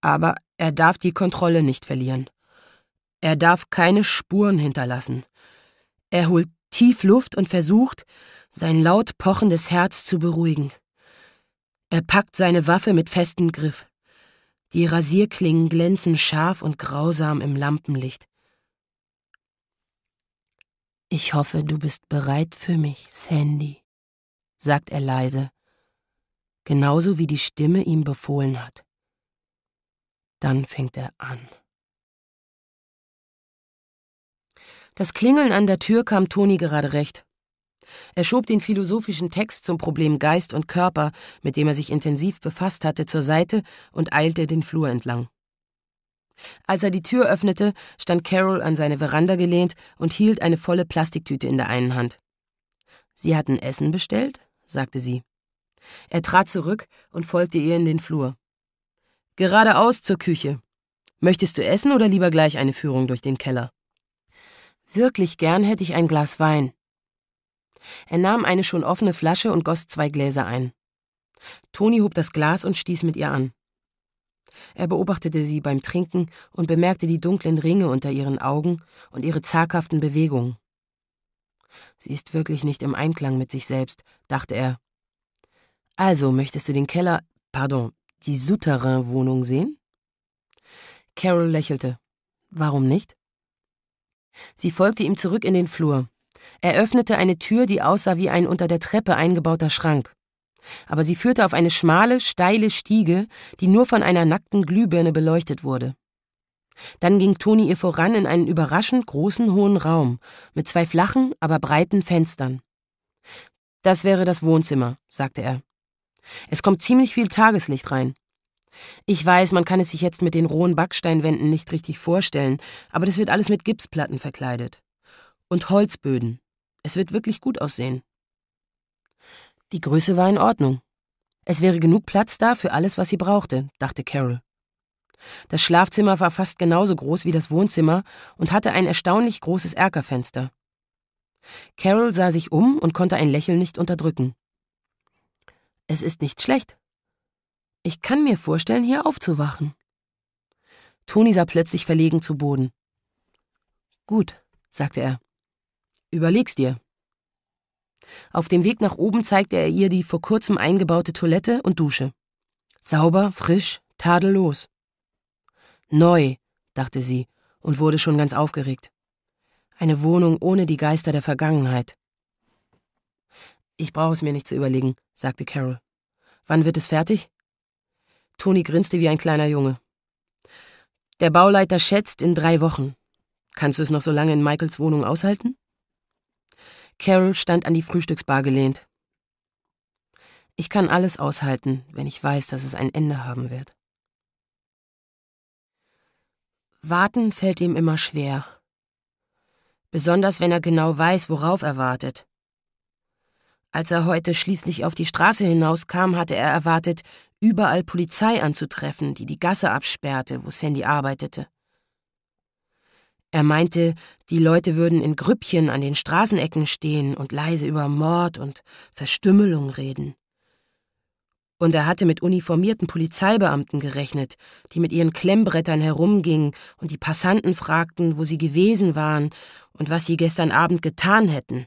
Aber er darf die Kontrolle nicht verlieren. Er darf keine Spuren hinterlassen, er holt tief Luft und versucht, sein laut pochendes Herz zu beruhigen. Er packt seine Waffe mit festem Griff. Die Rasierklingen glänzen scharf und grausam im Lampenlicht. Ich hoffe, du bist bereit für mich, Sandy, sagt er leise, genauso wie die Stimme ihm befohlen hat. Dann fängt er an. Das Klingeln an der Tür kam Toni gerade recht. Er schob den philosophischen Text zum Problem Geist und Körper, mit dem er sich intensiv befasst hatte, zur Seite und eilte den Flur entlang. Als er die Tür öffnete, stand Carol an seine Veranda gelehnt und hielt eine volle Plastiktüte in der einen Hand. Sie hatten Essen bestellt? sagte sie. Er trat zurück und folgte ihr in den Flur. Geradeaus zur Küche. Möchtest du essen oder lieber gleich eine Führung durch den Keller? Wirklich gern hätte ich ein Glas Wein. Er nahm eine schon offene Flasche und goss zwei Gläser ein. Toni hob das Glas und stieß mit ihr an. Er beobachtete sie beim Trinken und bemerkte die dunklen Ringe unter ihren Augen und ihre zaghaften Bewegungen. Sie ist wirklich nicht im Einklang mit sich selbst, dachte er. Also möchtest du den Keller, pardon, die Souterrain-Wohnung sehen? Carol lächelte. Warum nicht? Sie folgte ihm zurück in den Flur. Er öffnete eine Tür, die aussah wie ein unter der Treppe eingebauter Schrank. Aber sie führte auf eine schmale, steile Stiege, die nur von einer nackten Glühbirne beleuchtet wurde. Dann ging Toni ihr voran in einen überraschend großen, hohen Raum, mit zwei flachen, aber breiten Fenstern. Das wäre das Wohnzimmer, sagte er. Es kommt ziemlich viel Tageslicht rein. Ich weiß, man kann es sich jetzt mit den rohen Backsteinwänden nicht richtig vorstellen, aber das wird alles mit Gipsplatten verkleidet. Und Holzböden. Es wird wirklich gut aussehen. Die Größe war in Ordnung. Es wäre genug Platz da für alles, was sie brauchte, dachte Carol. Das Schlafzimmer war fast genauso groß wie das Wohnzimmer und hatte ein erstaunlich großes Erkerfenster. Carol sah sich um und konnte ein Lächeln nicht unterdrücken. Es ist nicht schlecht, ich kann mir vorstellen, hier aufzuwachen. Toni sah plötzlich verlegen zu Boden. Gut, sagte er. Überleg's dir. Auf dem Weg nach oben zeigte er ihr die vor kurzem eingebaute Toilette und Dusche. Sauber, frisch, tadellos. Neu, dachte sie und wurde schon ganz aufgeregt. Eine Wohnung ohne die Geister der Vergangenheit. Ich brauche es mir nicht zu überlegen, sagte Carol. Wann wird es fertig? Toni grinste wie ein kleiner Junge. Der Bauleiter schätzt in drei Wochen. Kannst du es noch so lange in Michaels Wohnung aushalten? Carol stand an die Frühstücksbar gelehnt. Ich kann alles aushalten, wenn ich weiß, dass es ein Ende haben wird. Warten fällt ihm immer schwer. Besonders wenn er genau weiß, worauf er wartet. Als er heute schließlich auf die Straße hinauskam, hatte er erwartet, überall Polizei anzutreffen, die die Gasse absperrte, wo Sandy arbeitete. Er meinte, die Leute würden in Grüppchen an den Straßenecken stehen und leise über Mord und Verstümmelung reden. Und er hatte mit uniformierten Polizeibeamten gerechnet, die mit ihren Klemmbrettern herumgingen und die Passanten fragten, wo sie gewesen waren und was sie gestern Abend getan hätten.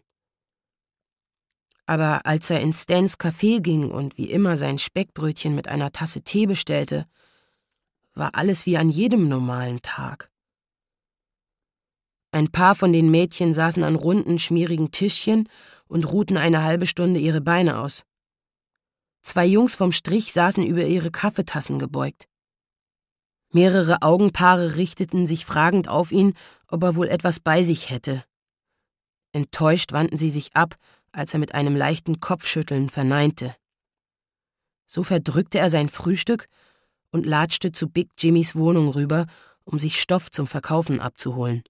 Aber als er in Stans Café ging und wie immer sein Speckbrötchen mit einer Tasse Tee bestellte, war alles wie an jedem normalen Tag. Ein paar von den Mädchen saßen an runden, schmierigen Tischchen und ruhten eine halbe Stunde ihre Beine aus. Zwei Jungs vom Strich saßen über ihre Kaffeetassen gebeugt. Mehrere Augenpaare richteten sich fragend auf ihn, ob er wohl etwas bei sich hätte. Enttäuscht wandten sie sich ab als er mit einem leichten Kopfschütteln verneinte. So verdrückte er sein Frühstück und latschte zu Big Jimmys Wohnung rüber, um sich Stoff zum Verkaufen abzuholen.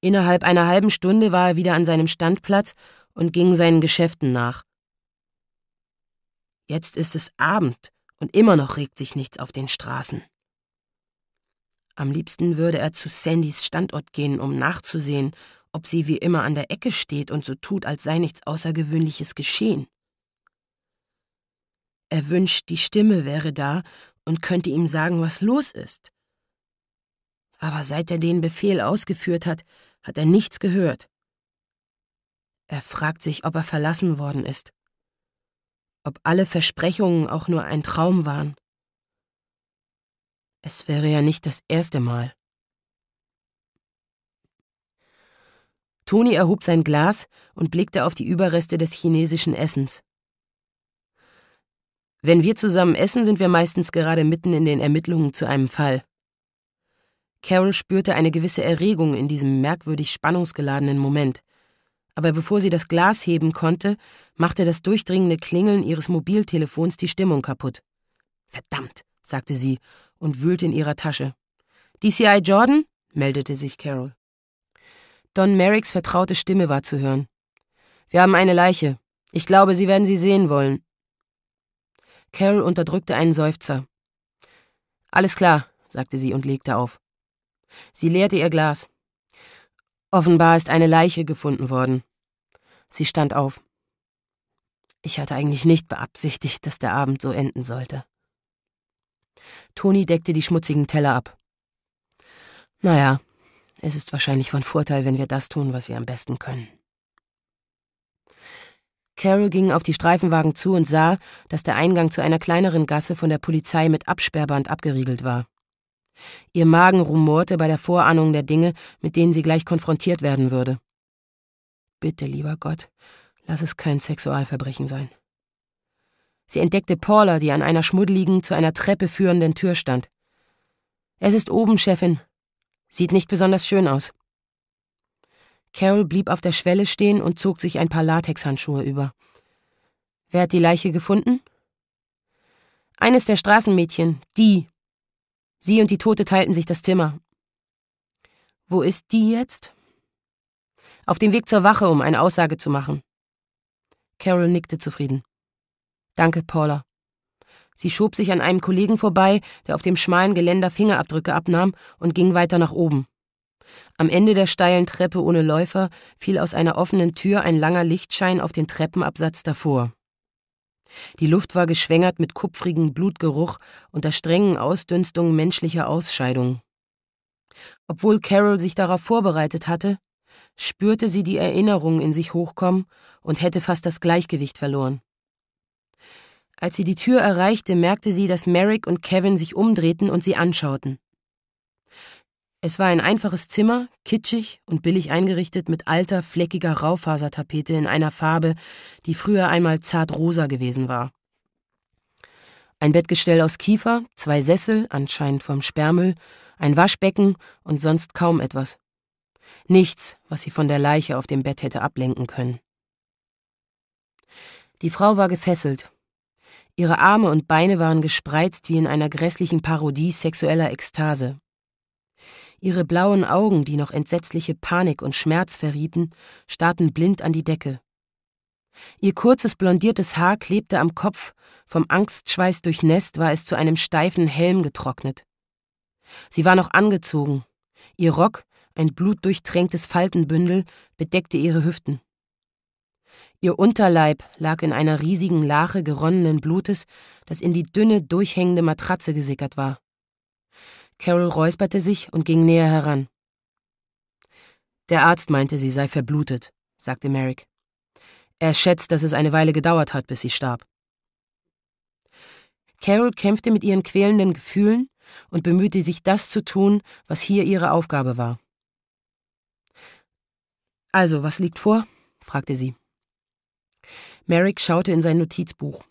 Innerhalb einer halben Stunde war er wieder an seinem Standplatz und ging seinen Geschäften nach. Jetzt ist es Abend und immer noch regt sich nichts auf den Straßen. Am liebsten würde er zu Sandys Standort gehen, um nachzusehen, ob sie wie immer an der Ecke steht und so tut, als sei nichts Außergewöhnliches geschehen. Er wünscht, die Stimme wäre da und könnte ihm sagen, was los ist. Aber seit er den Befehl ausgeführt hat, hat er nichts gehört. Er fragt sich, ob er verlassen worden ist, ob alle Versprechungen auch nur ein Traum waren. Es wäre ja nicht das erste Mal. Toni erhob sein Glas und blickte auf die Überreste des chinesischen Essens. Wenn wir zusammen essen, sind wir meistens gerade mitten in den Ermittlungen zu einem Fall. Carol spürte eine gewisse Erregung in diesem merkwürdig spannungsgeladenen Moment. Aber bevor sie das Glas heben konnte, machte das durchdringende Klingeln ihres Mobiltelefons die Stimmung kaputt. Verdammt, sagte sie und wühlte in ihrer Tasche. DCI Jordan? meldete sich Carol. Don Merricks vertraute Stimme war zu hören. Wir haben eine Leiche. Ich glaube, Sie werden sie sehen wollen. Carol unterdrückte einen Seufzer. Alles klar, sagte sie und legte auf. Sie leerte ihr Glas. Offenbar ist eine Leiche gefunden worden. Sie stand auf. Ich hatte eigentlich nicht beabsichtigt, dass der Abend so enden sollte. Toni deckte die schmutzigen Teller ab. Naja, es ist wahrscheinlich von Vorteil, wenn wir das tun, was wir am besten können. Carol ging auf die Streifenwagen zu und sah, dass der Eingang zu einer kleineren Gasse von der Polizei mit Absperrband abgeriegelt war. Ihr Magen rumorte bei der Vorahnung der Dinge, mit denen sie gleich konfrontiert werden würde. Bitte, lieber Gott, lass es kein Sexualverbrechen sein. Sie entdeckte Paula, die an einer schmuddeligen, zu einer Treppe führenden Tür stand. Es ist oben, Chefin, Sieht nicht besonders schön aus. Carol blieb auf der Schwelle stehen und zog sich ein paar Latexhandschuhe über. Wer hat die Leiche gefunden? Eines der Straßenmädchen, die. Sie und die Tote teilten sich das Zimmer. Wo ist die jetzt? Auf dem Weg zur Wache, um eine Aussage zu machen. Carol nickte zufrieden. Danke, Paula. Sie schob sich an einem Kollegen vorbei, der auf dem schmalen Geländer Fingerabdrücke abnahm, und ging weiter nach oben. Am Ende der steilen Treppe ohne Läufer fiel aus einer offenen Tür ein langer Lichtschein auf den Treppenabsatz davor. Die Luft war geschwängert mit kupfrigem Blutgeruch und der strengen Ausdünstung menschlicher Ausscheidung. Obwohl Carol sich darauf vorbereitet hatte, spürte sie die Erinnerungen in sich hochkommen und hätte fast das Gleichgewicht verloren. Als sie die Tür erreichte, merkte sie, dass Merrick und Kevin sich umdrehten und sie anschauten. Es war ein einfaches Zimmer, kitschig und billig eingerichtet mit alter, fleckiger Raufasertapete in einer Farbe, die früher einmal zart rosa gewesen war. Ein Bettgestell aus Kiefer, zwei Sessel, anscheinend vom Sperrmüll, ein Waschbecken und sonst kaum etwas. Nichts, was sie von der Leiche auf dem Bett hätte ablenken können. Die Frau war gefesselt, Ihre Arme und Beine waren gespreizt wie in einer grässlichen Parodie sexueller Ekstase. Ihre blauen Augen, die noch entsetzliche Panik und Schmerz verrieten, starrten blind an die Decke. Ihr kurzes blondiertes Haar klebte am Kopf, vom Angstschweiß durchnässt war es zu einem steifen Helm getrocknet. Sie war noch angezogen. Ihr Rock, ein blutdurchtränktes Faltenbündel, bedeckte ihre Hüften. Ihr Unterleib lag in einer riesigen Lache geronnenen Blutes, das in die dünne, durchhängende Matratze gesickert war. Carol räusperte sich und ging näher heran. Der Arzt meinte, sie sei verblutet, sagte Merrick. Er schätzt, dass es eine Weile gedauert hat, bis sie starb. Carol kämpfte mit ihren quälenden Gefühlen und bemühte sich, das zu tun, was hier ihre Aufgabe war. Also, was liegt vor? fragte sie. Merrick schaute in sein Notizbuch.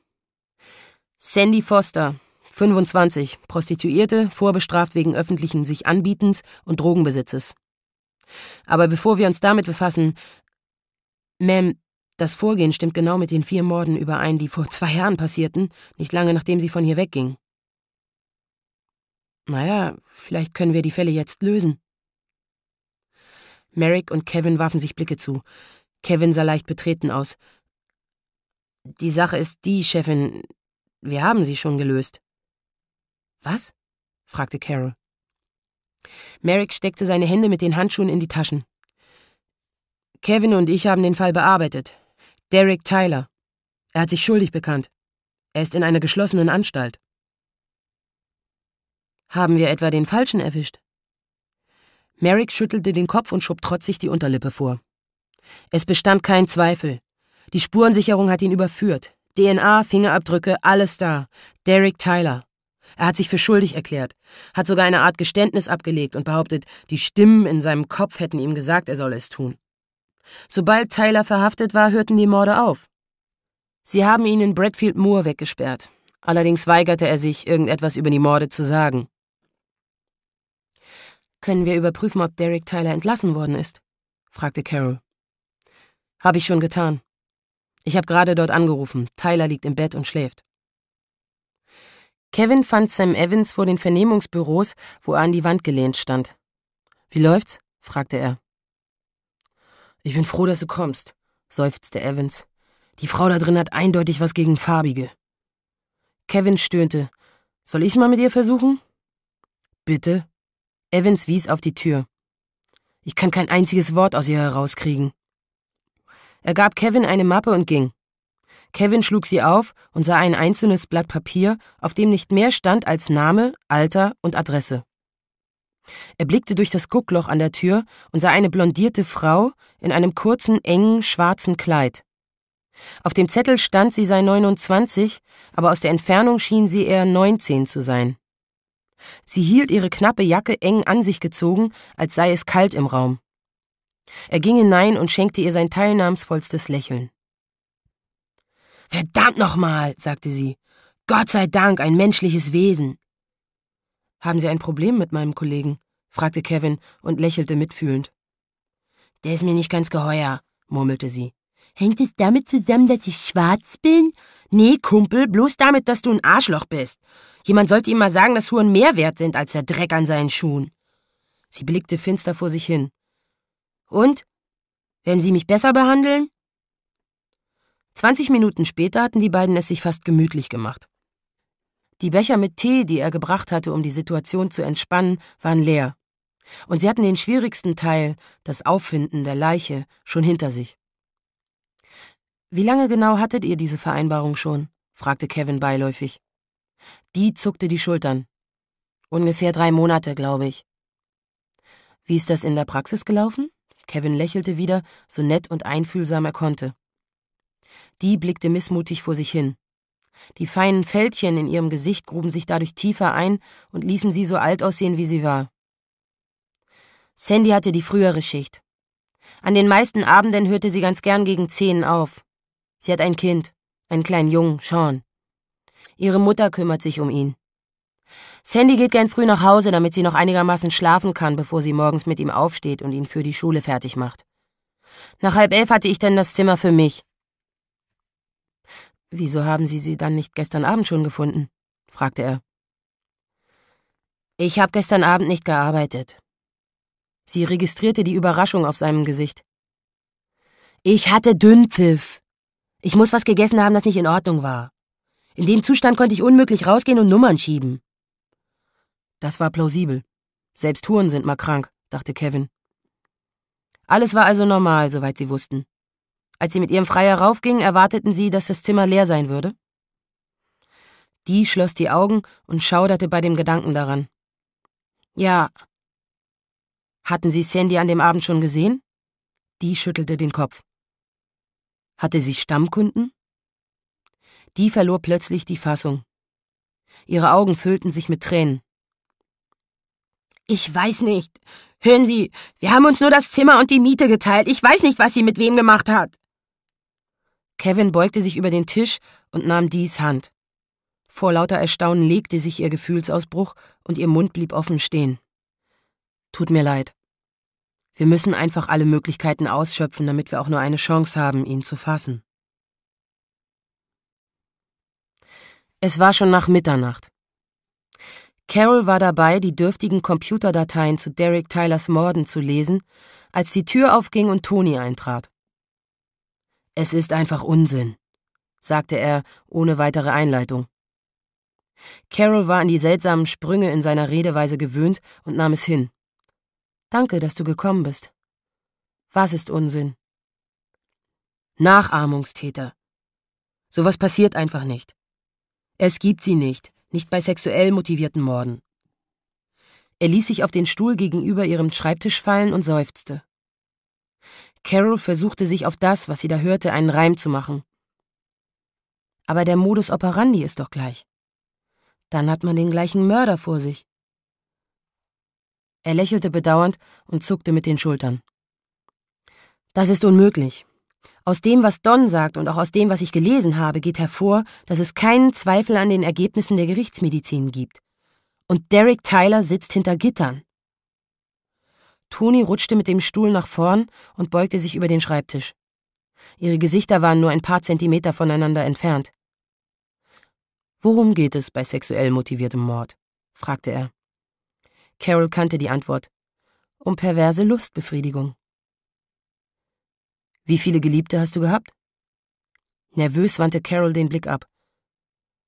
Sandy Foster, 25, Prostituierte, vorbestraft wegen öffentlichen sich Anbietens und Drogenbesitzes. Aber bevor wir uns damit befassen, Ma'am, das Vorgehen stimmt genau mit den vier Morden überein, die vor zwei Jahren passierten, nicht lange nachdem sie von hier wegging. Naja, vielleicht können wir die Fälle jetzt lösen. Merrick und Kevin warfen sich Blicke zu. Kevin sah leicht betreten aus, die Sache ist die, Chefin, wir haben sie schon gelöst. Was? fragte Carol. Merrick steckte seine Hände mit den Handschuhen in die Taschen. Kevin und ich haben den Fall bearbeitet. Derek Tyler. Er hat sich schuldig bekannt. Er ist in einer geschlossenen Anstalt. Haben wir etwa den Falschen erwischt? Merrick schüttelte den Kopf und schob trotzig die Unterlippe vor. Es bestand kein Zweifel. Die Spurensicherung hat ihn überführt. DNA, Fingerabdrücke, alles da. Derek Tyler. Er hat sich für schuldig erklärt, hat sogar eine Art Geständnis abgelegt und behauptet, die Stimmen in seinem Kopf hätten ihm gesagt, er solle es tun. Sobald Tyler verhaftet war, hörten die Morde auf. Sie haben ihn in Bradfield Moor weggesperrt. Allerdings weigerte er sich, irgendetwas über die Morde zu sagen. Können wir überprüfen, ob Derek Tyler entlassen worden ist? fragte Carol. Habe ich schon getan. Ich habe gerade dort angerufen. Tyler liegt im Bett und schläft. Kevin fand Sam Evans vor den Vernehmungsbüros, wo er an die Wand gelehnt stand. Wie läuft's? fragte er. Ich bin froh, dass du kommst, seufzte Evans. Die Frau da drin hat eindeutig was gegen Farbige. Kevin stöhnte. Soll ich mal mit ihr versuchen? Bitte? Evans wies auf die Tür. Ich kann kein einziges Wort aus ihr herauskriegen. Er gab Kevin eine Mappe und ging. Kevin schlug sie auf und sah ein einzelnes Blatt Papier, auf dem nicht mehr stand als Name, Alter und Adresse. Er blickte durch das Guckloch an der Tür und sah eine blondierte Frau in einem kurzen, engen, schwarzen Kleid. Auf dem Zettel stand, sie sei 29, aber aus der Entfernung schien sie eher 19 zu sein. Sie hielt ihre knappe Jacke eng an sich gezogen, als sei es kalt im Raum. Er ging hinein und schenkte ihr sein teilnahmsvollstes Lächeln. Verdammt nochmal, sagte sie. Gott sei Dank, ein menschliches Wesen. Haben Sie ein Problem mit meinem Kollegen? fragte Kevin und lächelte mitfühlend. Der ist mir nicht ganz geheuer, murmelte sie. Hängt es damit zusammen, dass ich schwarz bin? Nee, Kumpel, bloß damit, dass du ein Arschloch bist. Jemand sollte ihm mal sagen, dass Huren mehr wert sind als der Dreck an seinen Schuhen. Sie blickte finster vor sich hin. Und? Werden Sie mich besser behandeln? 20 Minuten später hatten die beiden es sich fast gemütlich gemacht. Die Becher mit Tee, die er gebracht hatte, um die Situation zu entspannen, waren leer. Und sie hatten den schwierigsten Teil, das Auffinden der Leiche, schon hinter sich. Wie lange genau hattet ihr diese Vereinbarung schon? fragte Kevin beiläufig. Die zuckte die Schultern. Ungefähr drei Monate, glaube ich. Wie ist das in der Praxis gelaufen? Kevin lächelte wieder, so nett und einfühlsam er konnte. Die blickte missmutig vor sich hin. Die feinen Fältchen in ihrem Gesicht gruben sich dadurch tiefer ein und ließen sie so alt aussehen, wie sie war. Sandy hatte die frühere Schicht. An den meisten Abenden hörte sie ganz gern gegen zehn auf. Sie hat ein Kind, einen kleinen Jungen, Sean. Ihre Mutter kümmert sich um ihn. Sandy geht gern früh nach Hause, damit sie noch einigermaßen schlafen kann, bevor sie morgens mit ihm aufsteht und ihn für die Schule fertig macht. Nach halb elf hatte ich dann das Zimmer für mich. Wieso haben Sie sie dann nicht gestern Abend schon gefunden? fragte er. Ich habe gestern Abend nicht gearbeitet. Sie registrierte die Überraschung auf seinem Gesicht. Ich hatte Dünnpfiff. Ich muss was gegessen haben, das nicht in Ordnung war. In dem Zustand konnte ich unmöglich rausgehen und Nummern schieben. Das war plausibel. Selbst Huren sind mal krank, dachte Kevin. Alles war also normal, soweit sie wussten. Als sie mit ihrem Freier raufgingen, erwarteten sie, dass das Zimmer leer sein würde. Die schloss die Augen und schauderte bei dem Gedanken daran. Ja. Hatten Sie Sandy an dem Abend schon gesehen? Die schüttelte den Kopf. Hatte sie Stammkunden? Die verlor plötzlich die Fassung. Ihre Augen füllten sich mit Tränen. Ich weiß nicht. Hören Sie, wir haben uns nur das Zimmer und die Miete geteilt. Ich weiß nicht, was sie mit wem gemacht hat. Kevin beugte sich über den Tisch und nahm Dees Hand. Vor lauter Erstaunen legte sich ihr Gefühlsausbruch und ihr Mund blieb offen stehen. Tut mir leid. Wir müssen einfach alle Möglichkeiten ausschöpfen, damit wir auch nur eine Chance haben, ihn zu fassen. Es war schon nach Mitternacht. Carol war dabei, die dürftigen Computerdateien zu Derek Tylers Morden zu lesen, als die Tür aufging und Tony eintrat. Es ist einfach Unsinn, sagte er ohne weitere Einleitung. Carol war an die seltsamen Sprünge in seiner Redeweise gewöhnt und nahm es hin. Danke, dass du gekommen bist. Was ist Unsinn? Nachahmungstäter. Sowas passiert einfach nicht. Es gibt sie nicht nicht bei sexuell motivierten Morden. Er ließ sich auf den Stuhl gegenüber ihrem Schreibtisch fallen und seufzte. Carol versuchte sich auf das, was sie da hörte, einen Reim zu machen. Aber der Modus operandi ist doch gleich. Dann hat man den gleichen Mörder vor sich. Er lächelte bedauernd und zuckte mit den Schultern. Das ist unmöglich. Aus dem, was Don sagt und auch aus dem, was ich gelesen habe, geht hervor, dass es keinen Zweifel an den Ergebnissen der Gerichtsmedizin gibt. Und Derek Tyler sitzt hinter Gittern. Toni rutschte mit dem Stuhl nach vorn und beugte sich über den Schreibtisch. Ihre Gesichter waren nur ein paar Zentimeter voneinander entfernt. Worum geht es bei sexuell motiviertem Mord? fragte er. Carol kannte die Antwort. Um perverse Lustbefriedigung. Wie viele Geliebte hast du gehabt? Nervös wandte Carol den Blick ab.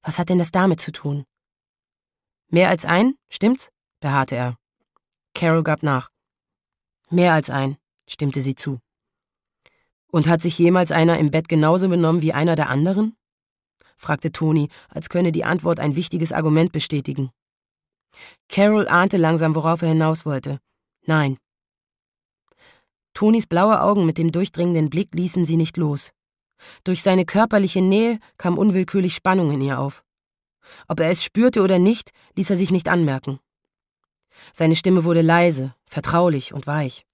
Was hat denn das damit zu tun? Mehr als ein, stimmt's? beharrte er. Carol gab nach. Mehr als ein, stimmte sie zu. Und hat sich jemals einer im Bett genauso benommen wie einer der anderen? fragte Toni, als könne die Antwort ein wichtiges Argument bestätigen. Carol ahnte langsam, worauf er hinaus wollte. Nein, Tonis blaue Augen mit dem durchdringenden Blick ließen sie nicht los. Durch seine körperliche Nähe kam unwillkürlich Spannung in ihr auf. Ob er es spürte oder nicht, ließ er sich nicht anmerken. Seine Stimme wurde leise, vertraulich und weich.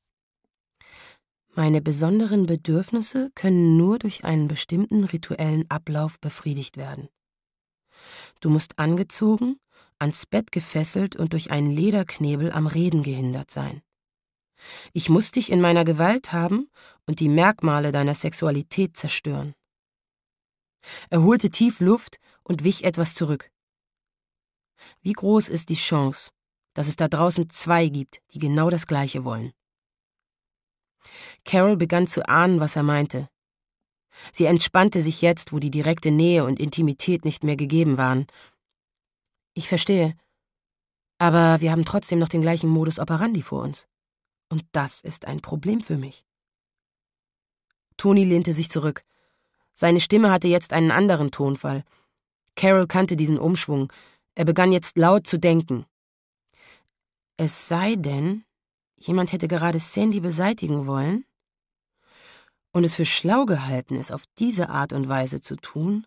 Meine besonderen Bedürfnisse können nur durch einen bestimmten rituellen Ablauf befriedigt werden. Du musst angezogen, ans Bett gefesselt und durch einen Lederknebel am Reden gehindert sein. Ich muss dich in meiner Gewalt haben und die Merkmale deiner Sexualität zerstören. Er holte tief Luft und wich etwas zurück. Wie groß ist die Chance, dass es da draußen zwei gibt, die genau das Gleiche wollen? Carol begann zu ahnen, was er meinte. Sie entspannte sich jetzt, wo die direkte Nähe und Intimität nicht mehr gegeben waren. Ich verstehe. Aber wir haben trotzdem noch den gleichen Modus operandi vor uns. Und das ist ein Problem für mich. Toni lehnte sich zurück. Seine Stimme hatte jetzt einen anderen Tonfall. Carol kannte diesen Umschwung. Er begann jetzt laut zu denken. Es sei denn, jemand hätte gerade Sandy beseitigen wollen und es für schlau gehalten, es auf diese Art und Weise zu tun,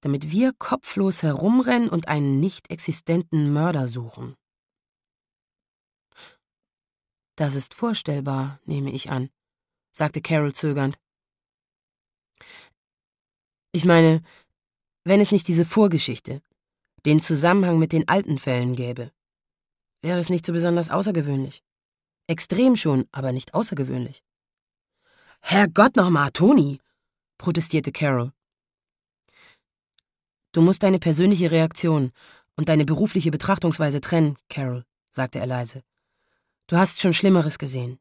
damit wir kopflos herumrennen und einen nicht existenten Mörder suchen. Das ist vorstellbar, nehme ich an, sagte Carol zögernd. Ich meine, wenn es nicht diese Vorgeschichte, den Zusammenhang mit den alten Fällen gäbe, wäre es nicht so besonders außergewöhnlich. Extrem schon, aber nicht außergewöhnlich. Herrgott nochmal, Toni! protestierte Carol. Du musst deine persönliche Reaktion und deine berufliche Betrachtungsweise trennen, Carol, sagte er leise. Du hast schon Schlimmeres gesehen.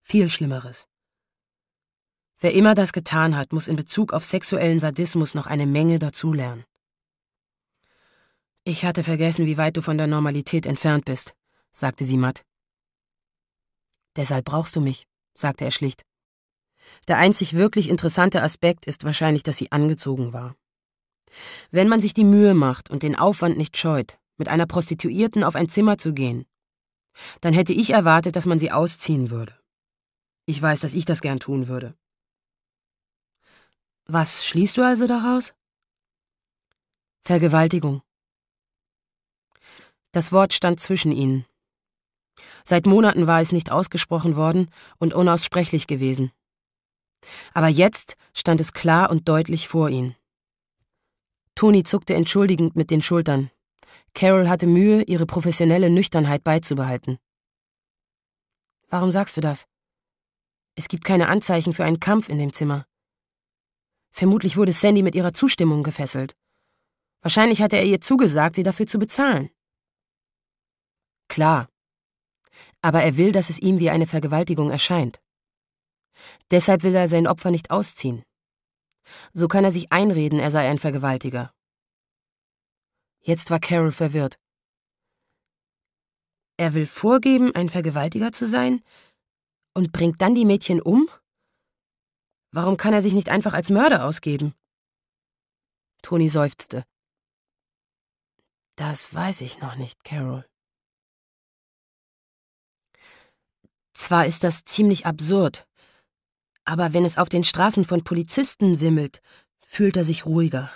Viel Schlimmeres. Wer immer das getan hat, muss in Bezug auf sexuellen Sadismus noch eine Menge dazulernen. Ich hatte vergessen, wie weit du von der Normalität entfernt bist, sagte sie matt. Deshalb brauchst du mich, sagte er schlicht. Der einzig wirklich interessante Aspekt ist wahrscheinlich, dass sie angezogen war. Wenn man sich die Mühe macht und den Aufwand nicht scheut, mit einer Prostituierten auf ein Zimmer zu gehen, dann hätte ich erwartet, dass man sie ausziehen würde. Ich weiß, dass ich das gern tun würde. Was schließt du also daraus? Vergewaltigung. Das Wort stand zwischen ihnen. Seit Monaten war es nicht ausgesprochen worden und unaussprechlich gewesen. Aber jetzt stand es klar und deutlich vor ihnen. Toni zuckte entschuldigend mit den Schultern. Carol hatte Mühe, ihre professionelle Nüchternheit beizubehalten. Warum sagst du das? Es gibt keine Anzeichen für einen Kampf in dem Zimmer. Vermutlich wurde Sandy mit ihrer Zustimmung gefesselt. Wahrscheinlich hatte er ihr zugesagt, sie dafür zu bezahlen. Klar. Aber er will, dass es ihm wie eine Vergewaltigung erscheint. Deshalb will er sein Opfer nicht ausziehen. So kann er sich einreden, er sei ein Vergewaltiger. Jetzt war Carol verwirrt. Er will vorgeben, ein Vergewaltiger zu sein und bringt dann die Mädchen um? Warum kann er sich nicht einfach als Mörder ausgeben? Toni seufzte. Das weiß ich noch nicht, Carol. Zwar ist das ziemlich absurd, aber wenn es auf den Straßen von Polizisten wimmelt, fühlt er sich ruhiger.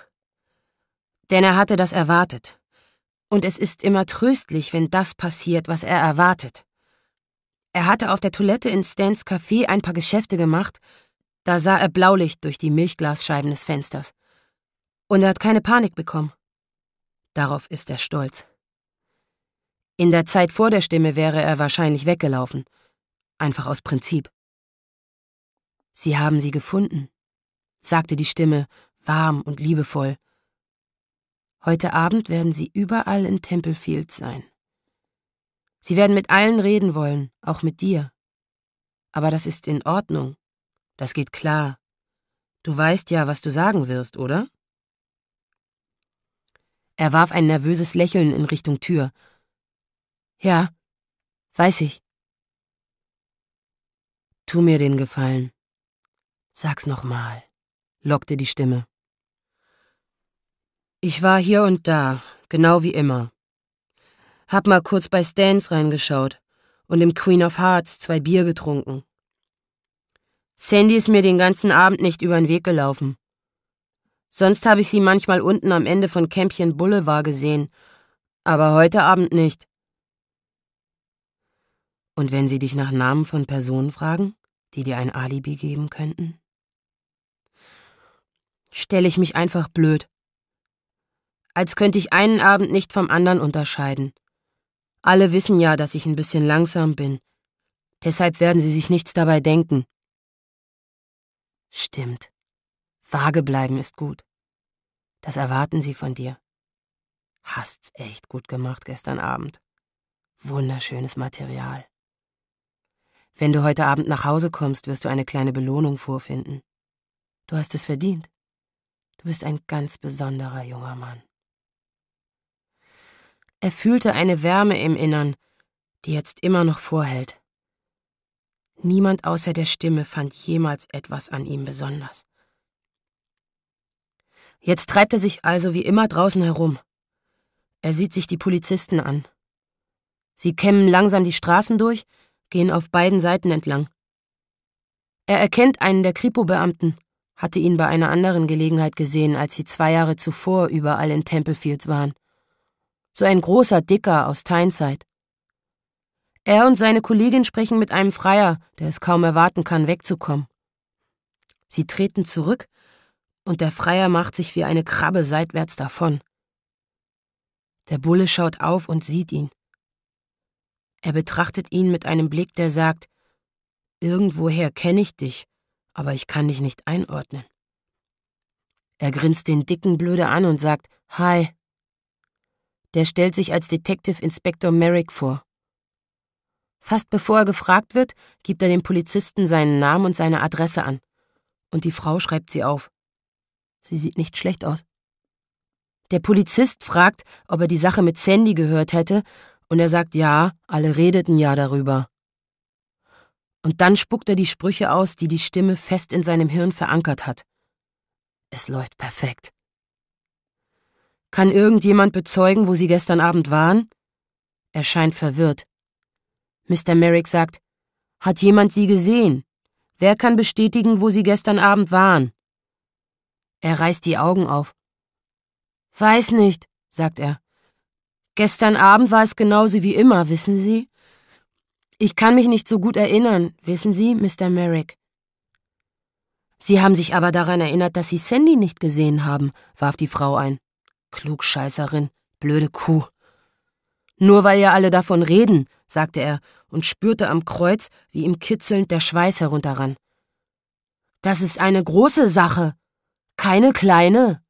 Denn er hatte das erwartet. Und es ist immer tröstlich, wenn das passiert, was er erwartet. Er hatte auf der Toilette in Stans Café ein paar Geschäfte gemacht, da sah er Blaulicht durch die Milchglasscheiben des Fensters. Und er hat keine Panik bekommen. Darauf ist er stolz. In der Zeit vor der Stimme wäre er wahrscheinlich weggelaufen. Einfach aus Prinzip. Sie haben sie gefunden, sagte die Stimme, warm und liebevoll. Heute Abend werden sie überall in Templefield sein. Sie werden mit allen reden wollen, auch mit dir. Aber das ist in Ordnung. Das geht klar. Du weißt ja, was du sagen wirst, oder? Er warf ein nervöses Lächeln in Richtung Tür. Ja, weiß ich. Tu mir den Gefallen. Sag's nochmal, lockte die Stimme. Ich war hier und da, genau wie immer. Hab mal kurz bei Stans reingeschaut und im Queen of Hearts zwei Bier getrunken. Sandy ist mir den ganzen Abend nicht über den Weg gelaufen. Sonst habe ich sie manchmal unten am Ende von Campion Boulevard gesehen, aber heute Abend nicht. Und wenn sie dich nach Namen von Personen fragen, die dir ein Alibi geben könnten? Stelle ich mich einfach blöd als könnte ich einen Abend nicht vom anderen unterscheiden. Alle wissen ja, dass ich ein bisschen langsam bin. Deshalb werden sie sich nichts dabei denken. Stimmt. Vage bleiben ist gut. Das erwarten sie von dir. Hast's echt gut gemacht gestern Abend. Wunderschönes Material. Wenn du heute Abend nach Hause kommst, wirst du eine kleine Belohnung vorfinden. Du hast es verdient. Du bist ein ganz besonderer junger Mann. Er fühlte eine Wärme im Innern, die jetzt immer noch vorhält. Niemand außer der Stimme fand jemals etwas an ihm besonders. Jetzt treibt er sich also wie immer draußen herum. Er sieht sich die Polizisten an. Sie kämmen langsam die Straßen durch, gehen auf beiden Seiten entlang. Er erkennt einen der Kripo-Beamten, hatte ihn bei einer anderen Gelegenheit gesehen, als sie zwei Jahre zuvor überall in Templefields waren so ein großer Dicker aus Teinside. Er und seine Kollegin sprechen mit einem Freier, der es kaum erwarten kann, wegzukommen. Sie treten zurück, und der Freier macht sich wie eine Krabbe seitwärts davon. Der Bulle schaut auf und sieht ihn. Er betrachtet ihn mit einem Blick, der sagt, Irgendwoher kenne ich dich, aber ich kann dich nicht einordnen. Er grinst den Dicken blöde an und sagt, Hi. Der stellt sich als Detective Inspector Merrick vor. Fast bevor er gefragt wird, gibt er dem Polizisten seinen Namen und seine Adresse an. Und die Frau schreibt sie auf. Sie sieht nicht schlecht aus. Der Polizist fragt, ob er die Sache mit Sandy gehört hätte, und er sagt ja, alle redeten ja darüber. Und dann spuckt er die Sprüche aus, die die Stimme fest in seinem Hirn verankert hat. Es läuft perfekt. Kann irgendjemand bezeugen, wo Sie gestern Abend waren? Er scheint verwirrt. Mr. Merrick sagt, hat jemand Sie gesehen? Wer kann bestätigen, wo Sie gestern Abend waren? Er reißt die Augen auf. Weiß nicht, sagt er. Gestern Abend war es genauso wie immer, wissen Sie? Ich kann mich nicht so gut erinnern, wissen Sie, Mr. Merrick. Sie haben sich aber daran erinnert, dass Sie Sandy nicht gesehen haben, warf die Frau ein. Klugscheißerin, blöde Kuh. Nur weil ja alle davon reden, sagte er und spürte am Kreuz, wie ihm kitzelnd der Schweiß herunterrann. Das ist eine große Sache, keine kleine.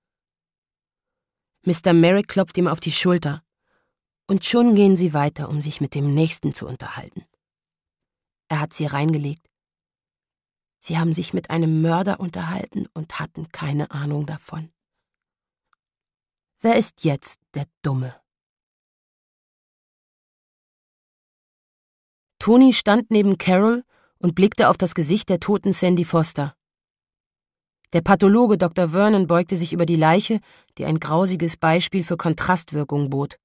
Mr. Merrick klopft ihm auf die Schulter. Und schon gehen sie weiter, um sich mit dem Nächsten zu unterhalten. Er hat sie reingelegt. Sie haben sich mit einem Mörder unterhalten und hatten keine Ahnung davon. Wer ist jetzt der Dumme? Toni stand neben Carol und blickte auf das Gesicht der toten Sandy Foster. Der Pathologe Dr. Vernon beugte sich über die Leiche, die ein grausiges Beispiel für Kontrastwirkung bot.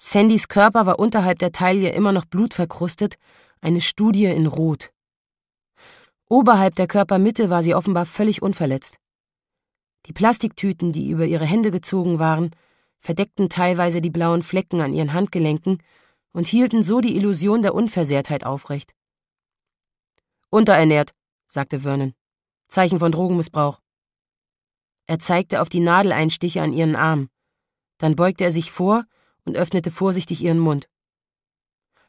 Sandys Körper war unterhalb der Taille immer noch blutverkrustet, eine Studie in Rot. Oberhalb der Körpermitte war sie offenbar völlig unverletzt. Die Plastiktüten, die über ihre Hände gezogen waren, verdeckten teilweise die blauen Flecken an ihren Handgelenken und hielten so die Illusion der Unversehrtheit aufrecht. Unterernährt, sagte Vernon. Zeichen von Drogenmissbrauch. Er zeigte auf die Nadeleinstiche an ihren Arm. Dann beugte er sich vor und öffnete vorsichtig ihren Mund.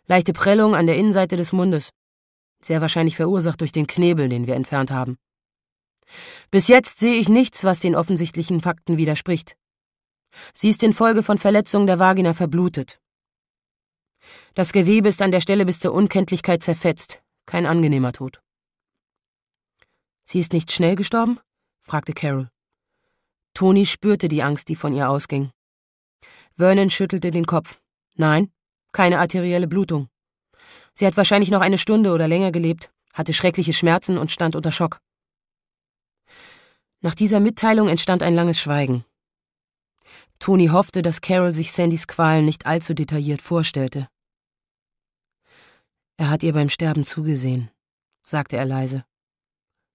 Leichte Prellung an der Innenseite des Mundes. Sehr wahrscheinlich verursacht durch den Knebel, den wir entfernt haben. Bis jetzt sehe ich nichts, was den offensichtlichen Fakten widerspricht. Sie ist infolge von Verletzungen der Vagina verblutet. Das Gewebe ist an der Stelle bis zur Unkenntlichkeit zerfetzt. Kein angenehmer Tod. Sie ist nicht schnell gestorben? fragte Carol. Toni spürte die Angst, die von ihr ausging. Vernon schüttelte den Kopf. Nein, keine arterielle Blutung. Sie hat wahrscheinlich noch eine Stunde oder länger gelebt, hatte schreckliche Schmerzen und stand unter Schock. Nach dieser Mitteilung entstand ein langes Schweigen. Toni hoffte, dass Carol sich Sandys Qualen nicht allzu detailliert vorstellte. Er hat ihr beim Sterben zugesehen, sagte er leise.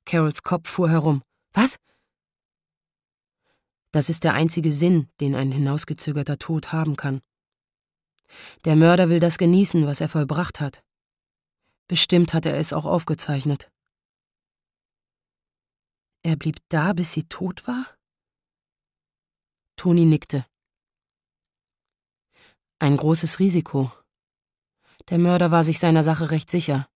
Carols Kopf fuhr herum. Was? Das ist der einzige Sinn, den ein hinausgezögerter Tod haben kann. Der Mörder will das genießen, was er vollbracht hat. Bestimmt hat er es auch aufgezeichnet. Er blieb da, bis sie tot war? Toni nickte. Ein großes Risiko. Der Mörder war sich seiner Sache recht sicher.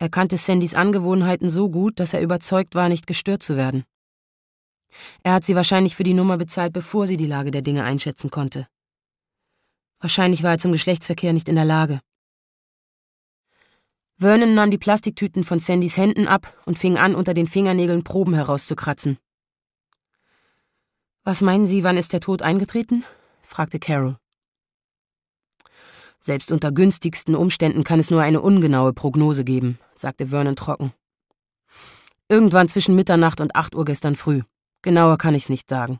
Er kannte Sandys Angewohnheiten so gut, dass er überzeugt war, nicht gestört zu werden. Er hat sie wahrscheinlich für die Nummer bezahlt, bevor sie die Lage der Dinge einschätzen konnte. Wahrscheinlich war er zum Geschlechtsverkehr nicht in der Lage. Vernon nahm die Plastiktüten von Sandys Händen ab und fing an, unter den Fingernägeln Proben herauszukratzen. Was meinen Sie, wann ist der Tod eingetreten? fragte Carol. Selbst unter günstigsten Umständen kann es nur eine ungenaue Prognose geben, sagte Vernon trocken. Irgendwann zwischen Mitternacht und acht Uhr gestern früh. Genauer kann ich's nicht sagen.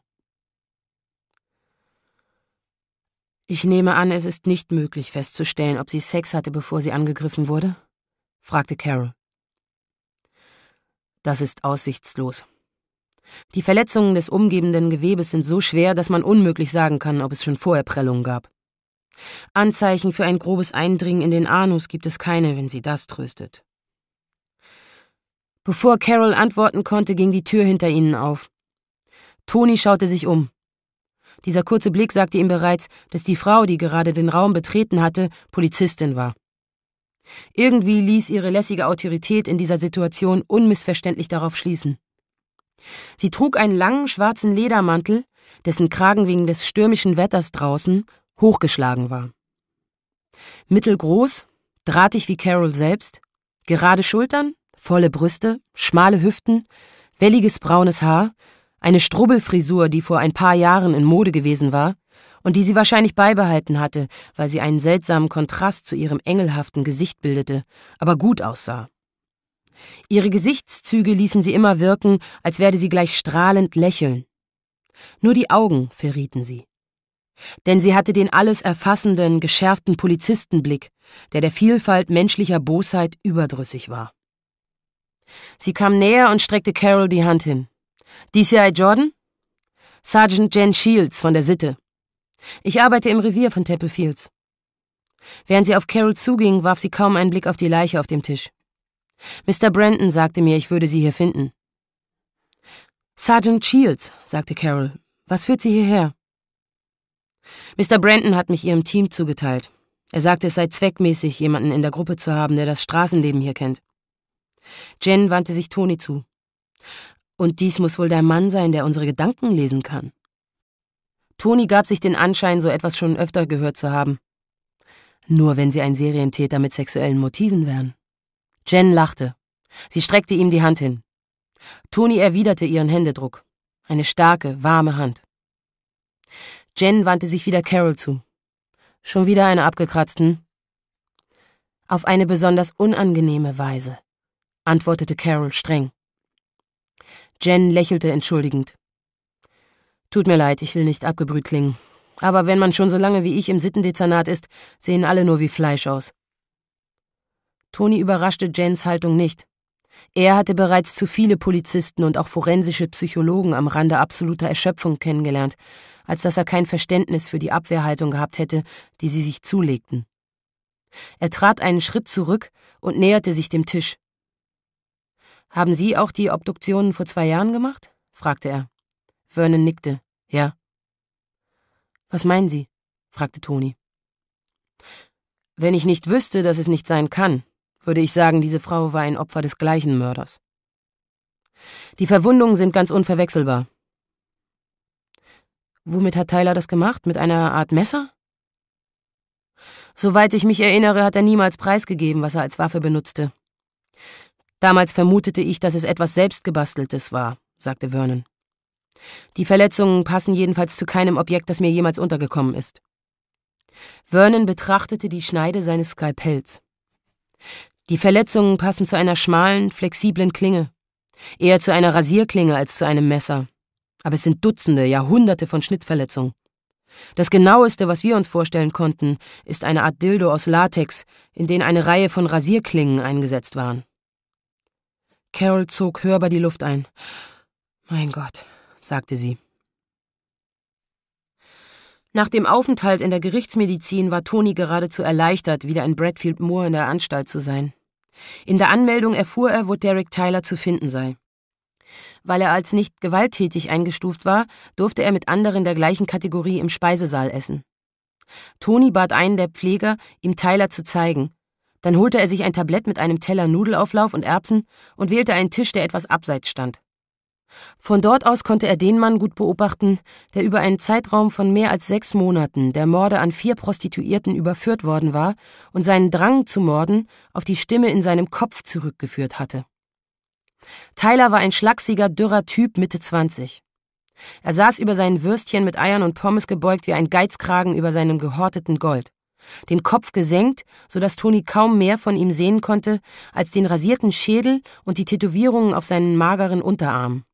Ich nehme an, es ist nicht möglich festzustellen, ob sie Sex hatte, bevor sie angegriffen wurde, fragte Carol. Das ist aussichtslos. Die Verletzungen des umgebenden Gewebes sind so schwer, dass man unmöglich sagen kann, ob es schon vorher Prellungen gab. Anzeichen für ein grobes Eindringen in den Anus gibt es keine, wenn sie das tröstet. Bevor Carol antworten konnte, ging die Tür hinter ihnen auf. Toni schaute sich um. Dieser kurze Blick sagte ihm bereits, dass die Frau, die gerade den Raum betreten hatte, Polizistin war. Irgendwie ließ ihre lässige Autorität in dieser Situation unmissverständlich darauf schließen. Sie trug einen langen schwarzen Ledermantel, dessen Kragen wegen des stürmischen Wetters draußen hochgeschlagen war. Mittelgroß, drahtig wie Carol selbst, gerade Schultern, volle Brüste, schmale Hüften, welliges braunes Haar, eine Strubbelfrisur, die vor ein paar Jahren in Mode gewesen war, und die sie wahrscheinlich beibehalten hatte, weil sie einen seltsamen Kontrast zu ihrem engelhaften Gesicht bildete, aber gut aussah. Ihre Gesichtszüge ließen sie immer wirken, als werde sie gleich strahlend lächeln. Nur die Augen verrieten sie. Denn sie hatte den alles erfassenden, geschärften Polizistenblick, der der Vielfalt menschlicher Bosheit überdrüssig war. Sie kam näher und streckte Carol die Hand hin. DCI Jordan? Sergeant Jen Shields von der Sitte. Ich arbeite im Revier von Templefields. Während sie auf Carol zuging, warf sie kaum einen Blick auf die Leiche auf dem Tisch. Mr. Brandon sagte mir, ich würde sie hier finden. Sergeant Shields, sagte Carol, was führt sie hierher? Mr. Brandon hat mich ihrem Team zugeteilt. Er sagte, es sei zweckmäßig, jemanden in der Gruppe zu haben, der das Straßenleben hier kennt. Jen wandte sich Toni zu. Und dies muss wohl der Mann sein, der unsere Gedanken lesen kann. Toni gab sich den Anschein, so etwas schon öfter gehört zu haben. Nur wenn sie ein Serientäter mit sexuellen Motiven wären. Jen lachte. Sie streckte ihm die Hand hin. Toni erwiderte ihren Händedruck. Eine starke, warme Hand. Jen wandte sich wieder Carol zu. Schon wieder eine abgekratzten? Auf eine besonders unangenehme Weise, antwortete Carol streng. Jen lächelte entschuldigend. Tut mir leid, ich will nicht abgebrüht klingen. Aber wenn man schon so lange wie ich im Sittendezernat ist, sehen alle nur wie Fleisch aus. Toni überraschte Jens Haltung nicht. Er hatte bereits zu viele Polizisten und auch forensische Psychologen am Rande absoluter Erschöpfung kennengelernt, als dass er kein Verständnis für die Abwehrhaltung gehabt hätte, die sie sich zulegten. Er trat einen Schritt zurück und näherte sich dem Tisch. Haben Sie auch die Obduktionen vor zwei Jahren gemacht? fragte er. Vernon nickte. Ja. Was meinen Sie? fragte Toni. Wenn ich nicht wüsste, dass es nicht sein kann, würde ich sagen, diese Frau war ein Opfer des gleichen Mörders. Die Verwundungen sind ganz unverwechselbar. Womit hat Tyler das gemacht? Mit einer Art Messer? Soweit ich mich erinnere, hat er niemals preisgegeben, was er als Waffe benutzte. Damals vermutete ich, dass es etwas Selbstgebasteltes war, sagte Vernon. Die Verletzungen passen jedenfalls zu keinem Objekt, das mir jemals untergekommen ist. Vernon betrachtete die Schneide seines Skalpells. Die Verletzungen passen zu einer schmalen, flexiblen Klinge. Eher zu einer Rasierklinge als zu einem Messer. Aber es sind Dutzende, Jahrhunderte von Schnittverletzungen. Das genaueste, was wir uns vorstellen konnten, ist eine Art Dildo aus Latex, in den eine Reihe von Rasierklingen eingesetzt waren. Carol zog hörbar die Luft ein. Mein Gott, sagte sie. Nach dem Aufenthalt in der Gerichtsmedizin war Toni geradezu erleichtert, wieder in Bradfield Moor in der Anstalt zu sein. In der Anmeldung erfuhr er, wo Derek Tyler zu finden sei. Weil er als nicht gewalttätig eingestuft war, durfte er mit anderen der gleichen Kategorie im Speisesaal essen. Toni bat einen der Pfleger, ihm Tyler zu zeigen. Dann holte er sich ein Tablett mit einem Teller Nudelauflauf und Erbsen und wählte einen Tisch, der etwas abseits stand. Von dort aus konnte er den Mann gut beobachten, der über einen Zeitraum von mehr als sechs Monaten der Morde an vier Prostituierten überführt worden war und seinen Drang zu morden auf die Stimme in seinem Kopf zurückgeführt hatte. Tyler war ein schlachsiger, dürrer Typ Mitte 20. Er saß über seinen Würstchen mit Eiern und Pommes gebeugt wie ein Geizkragen über seinem gehorteten Gold, den Kopf gesenkt, so dass Toni kaum mehr von ihm sehen konnte als den rasierten Schädel und die Tätowierungen auf seinen mageren Unterarmen.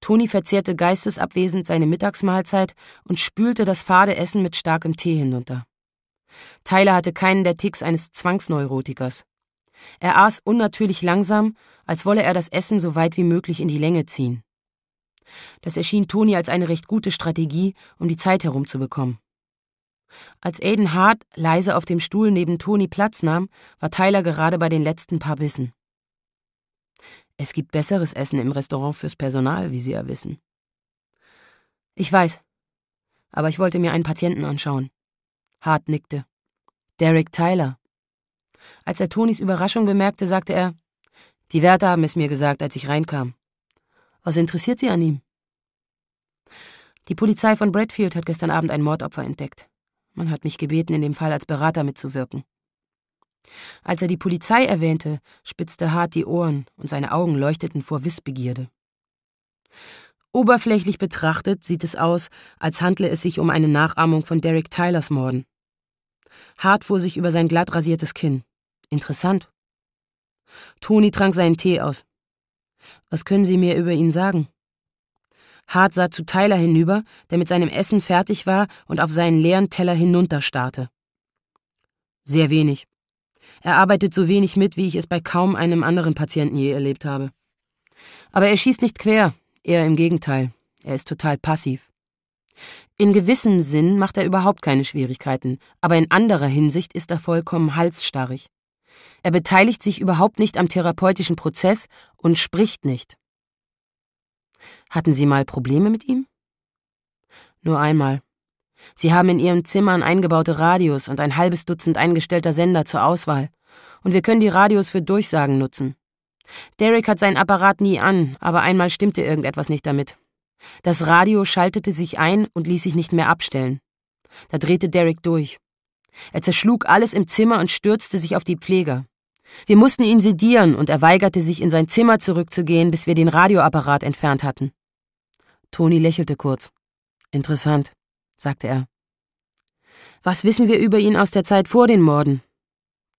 Toni verzehrte geistesabwesend seine Mittagsmahlzeit und spülte das fade Essen mit starkem Tee hinunter. Tyler hatte keinen der Ticks eines Zwangsneurotikers. Er aß unnatürlich langsam, als wolle er das Essen so weit wie möglich in die Länge ziehen. Das erschien Toni als eine recht gute Strategie, um die Zeit herumzubekommen. Als Aiden Hart leise auf dem Stuhl neben Toni Platz nahm, war Tyler gerade bei den letzten paar Bissen. Es gibt besseres Essen im Restaurant fürs Personal, wie Sie ja wissen. Ich weiß. Aber ich wollte mir einen Patienten anschauen. Hart nickte. Derek Tyler. Als er Tonis Überraschung bemerkte, sagte er, die Wärter haben es mir gesagt, als ich reinkam. Was interessiert Sie an ihm? Die Polizei von Bradfield hat gestern Abend ein Mordopfer entdeckt. Man hat mich gebeten, in dem Fall als Berater mitzuwirken. Als er die Polizei erwähnte, spitzte Hart die Ohren und seine Augen leuchteten vor Wissbegierde. Oberflächlich betrachtet sieht es aus, als handle es sich um eine Nachahmung von Derek Tylers Morden. Hart fuhr sich über sein glatt rasiertes Kinn. Interessant. Toni trank seinen Tee aus. Was können Sie mir über ihn sagen? Hart sah zu Tyler hinüber, der mit seinem Essen fertig war und auf seinen leeren Teller hinunterstarrte. Sehr wenig, er arbeitet so wenig mit, wie ich es bei kaum einem anderen Patienten je erlebt habe. Aber er schießt nicht quer, eher im Gegenteil. Er ist total passiv. In gewissem Sinn macht er überhaupt keine Schwierigkeiten, aber in anderer Hinsicht ist er vollkommen halsstarrig. Er beteiligt sich überhaupt nicht am therapeutischen Prozess und spricht nicht. Hatten Sie mal Probleme mit ihm? Nur einmal. Sie haben in ihren Zimmern eingebaute Radios und ein halbes Dutzend eingestellter Sender zur Auswahl. Und wir können die Radios für Durchsagen nutzen. Derek hat seinen Apparat nie an, aber einmal stimmte irgendetwas nicht damit. Das Radio schaltete sich ein und ließ sich nicht mehr abstellen. Da drehte Derek durch. Er zerschlug alles im Zimmer und stürzte sich auf die Pfleger. Wir mussten ihn sedieren und er weigerte sich, in sein Zimmer zurückzugehen, bis wir den Radioapparat entfernt hatten. Toni lächelte kurz. Interessant sagte er. Was wissen wir über ihn aus der Zeit vor den Morden?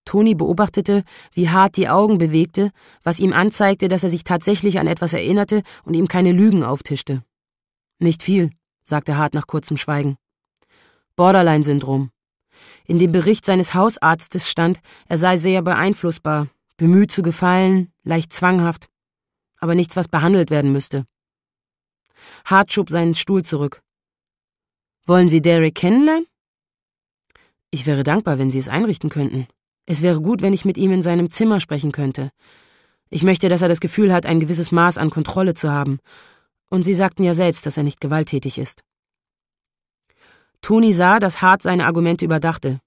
Toni beobachtete, wie hart die Augen bewegte, was ihm anzeigte, dass er sich tatsächlich an etwas erinnerte und ihm keine Lügen auftischte. Nicht viel, sagte Hart nach kurzem Schweigen. Borderline-Syndrom. In dem Bericht seines Hausarztes stand, er sei sehr beeinflussbar, bemüht zu gefallen, leicht zwanghaft, aber nichts, was behandelt werden müsste. Hart schob seinen Stuhl zurück. Wollen Sie Derek kennenlernen? Ich wäre dankbar, wenn Sie es einrichten könnten. Es wäre gut, wenn ich mit ihm in seinem Zimmer sprechen könnte. Ich möchte, dass er das Gefühl hat, ein gewisses Maß an Kontrolle zu haben. Und Sie sagten ja selbst, dass er nicht gewalttätig ist. Toni sah, dass Hart seine Argumente überdachte.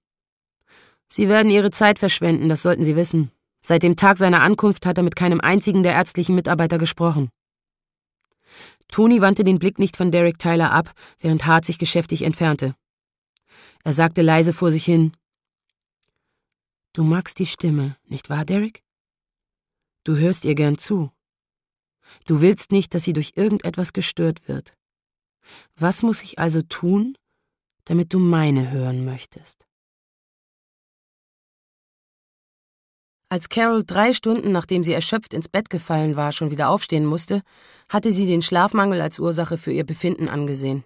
Sie werden Ihre Zeit verschwenden, das sollten Sie wissen. Seit dem Tag seiner Ankunft hat er mit keinem einzigen der ärztlichen Mitarbeiter gesprochen. Toni wandte den Blick nicht von Derek Tyler ab, während Hart sich geschäftig entfernte. Er sagte leise vor sich hin, Du magst die Stimme, nicht wahr, Derek? Du hörst ihr gern zu. Du willst nicht, dass sie durch irgendetwas gestört wird. Was muss ich also tun, damit du meine hören möchtest? Als Carol drei Stunden nachdem sie erschöpft ins Bett gefallen war, schon wieder aufstehen musste, hatte sie den Schlafmangel als Ursache für ihr Befinden angesehen.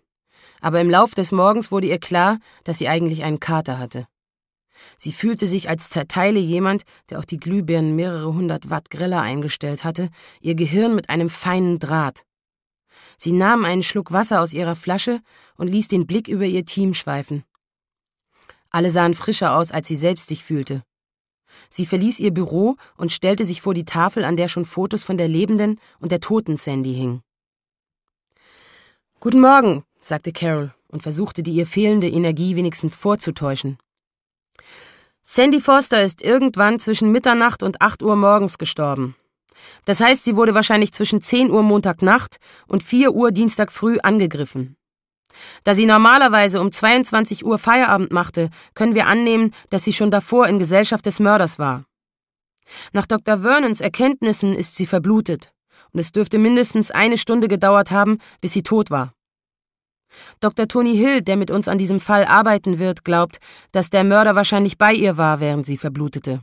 Aber im Lauf des Morgens wurde ihr klar, dass sie eigentlich einen Kater hatte. Sie fühlte sich als zerteile jemand, der auch die Glühbirnen mehrere hundert Watt Griller eingestellt hatte, ihr Gehirn mit einem feinen Draht. Sie nahm einen Schluck Wasser aus ihrer Flasche und ließ den Blick über ihr Team schweifen. Alle sahen frischer aus, als sie selbst sich fühlte. Sie verließ ihr Büro und stellte sich vor die Tafel, an der schon Fotos von der lebenden und der toten Sandy hingen. Guten Morgen, sagte Carol und versuchte, die ihr fehlende Energie wenigstens vorzutäuschen. Sandy Forster ist irgendwann zwischen Mitternacht und 8 Uhr morgens gestorben. Das heißt, sie wurde wahrscheinlich zwischen 10 Uhr Montagnacht und 4 Uhr Dienstag früh angegriffen. Da sie normalerweise um 22 Uhr Feierabend machte, können wir annehmen, dass sie schon davor in Gesellschaft des Mörders war. Nach Dr. Vernons Erkenntnissen ist sie verblutet, und es dürfte mindestens eine Stunde gedauert haben, bis sie tot war. Dr. Tony Hill, der mit uns an diesem Fall arbeiten wird, glaubt, dass der Mörder wahrscheinlich bei ihr war, während sie verblutete.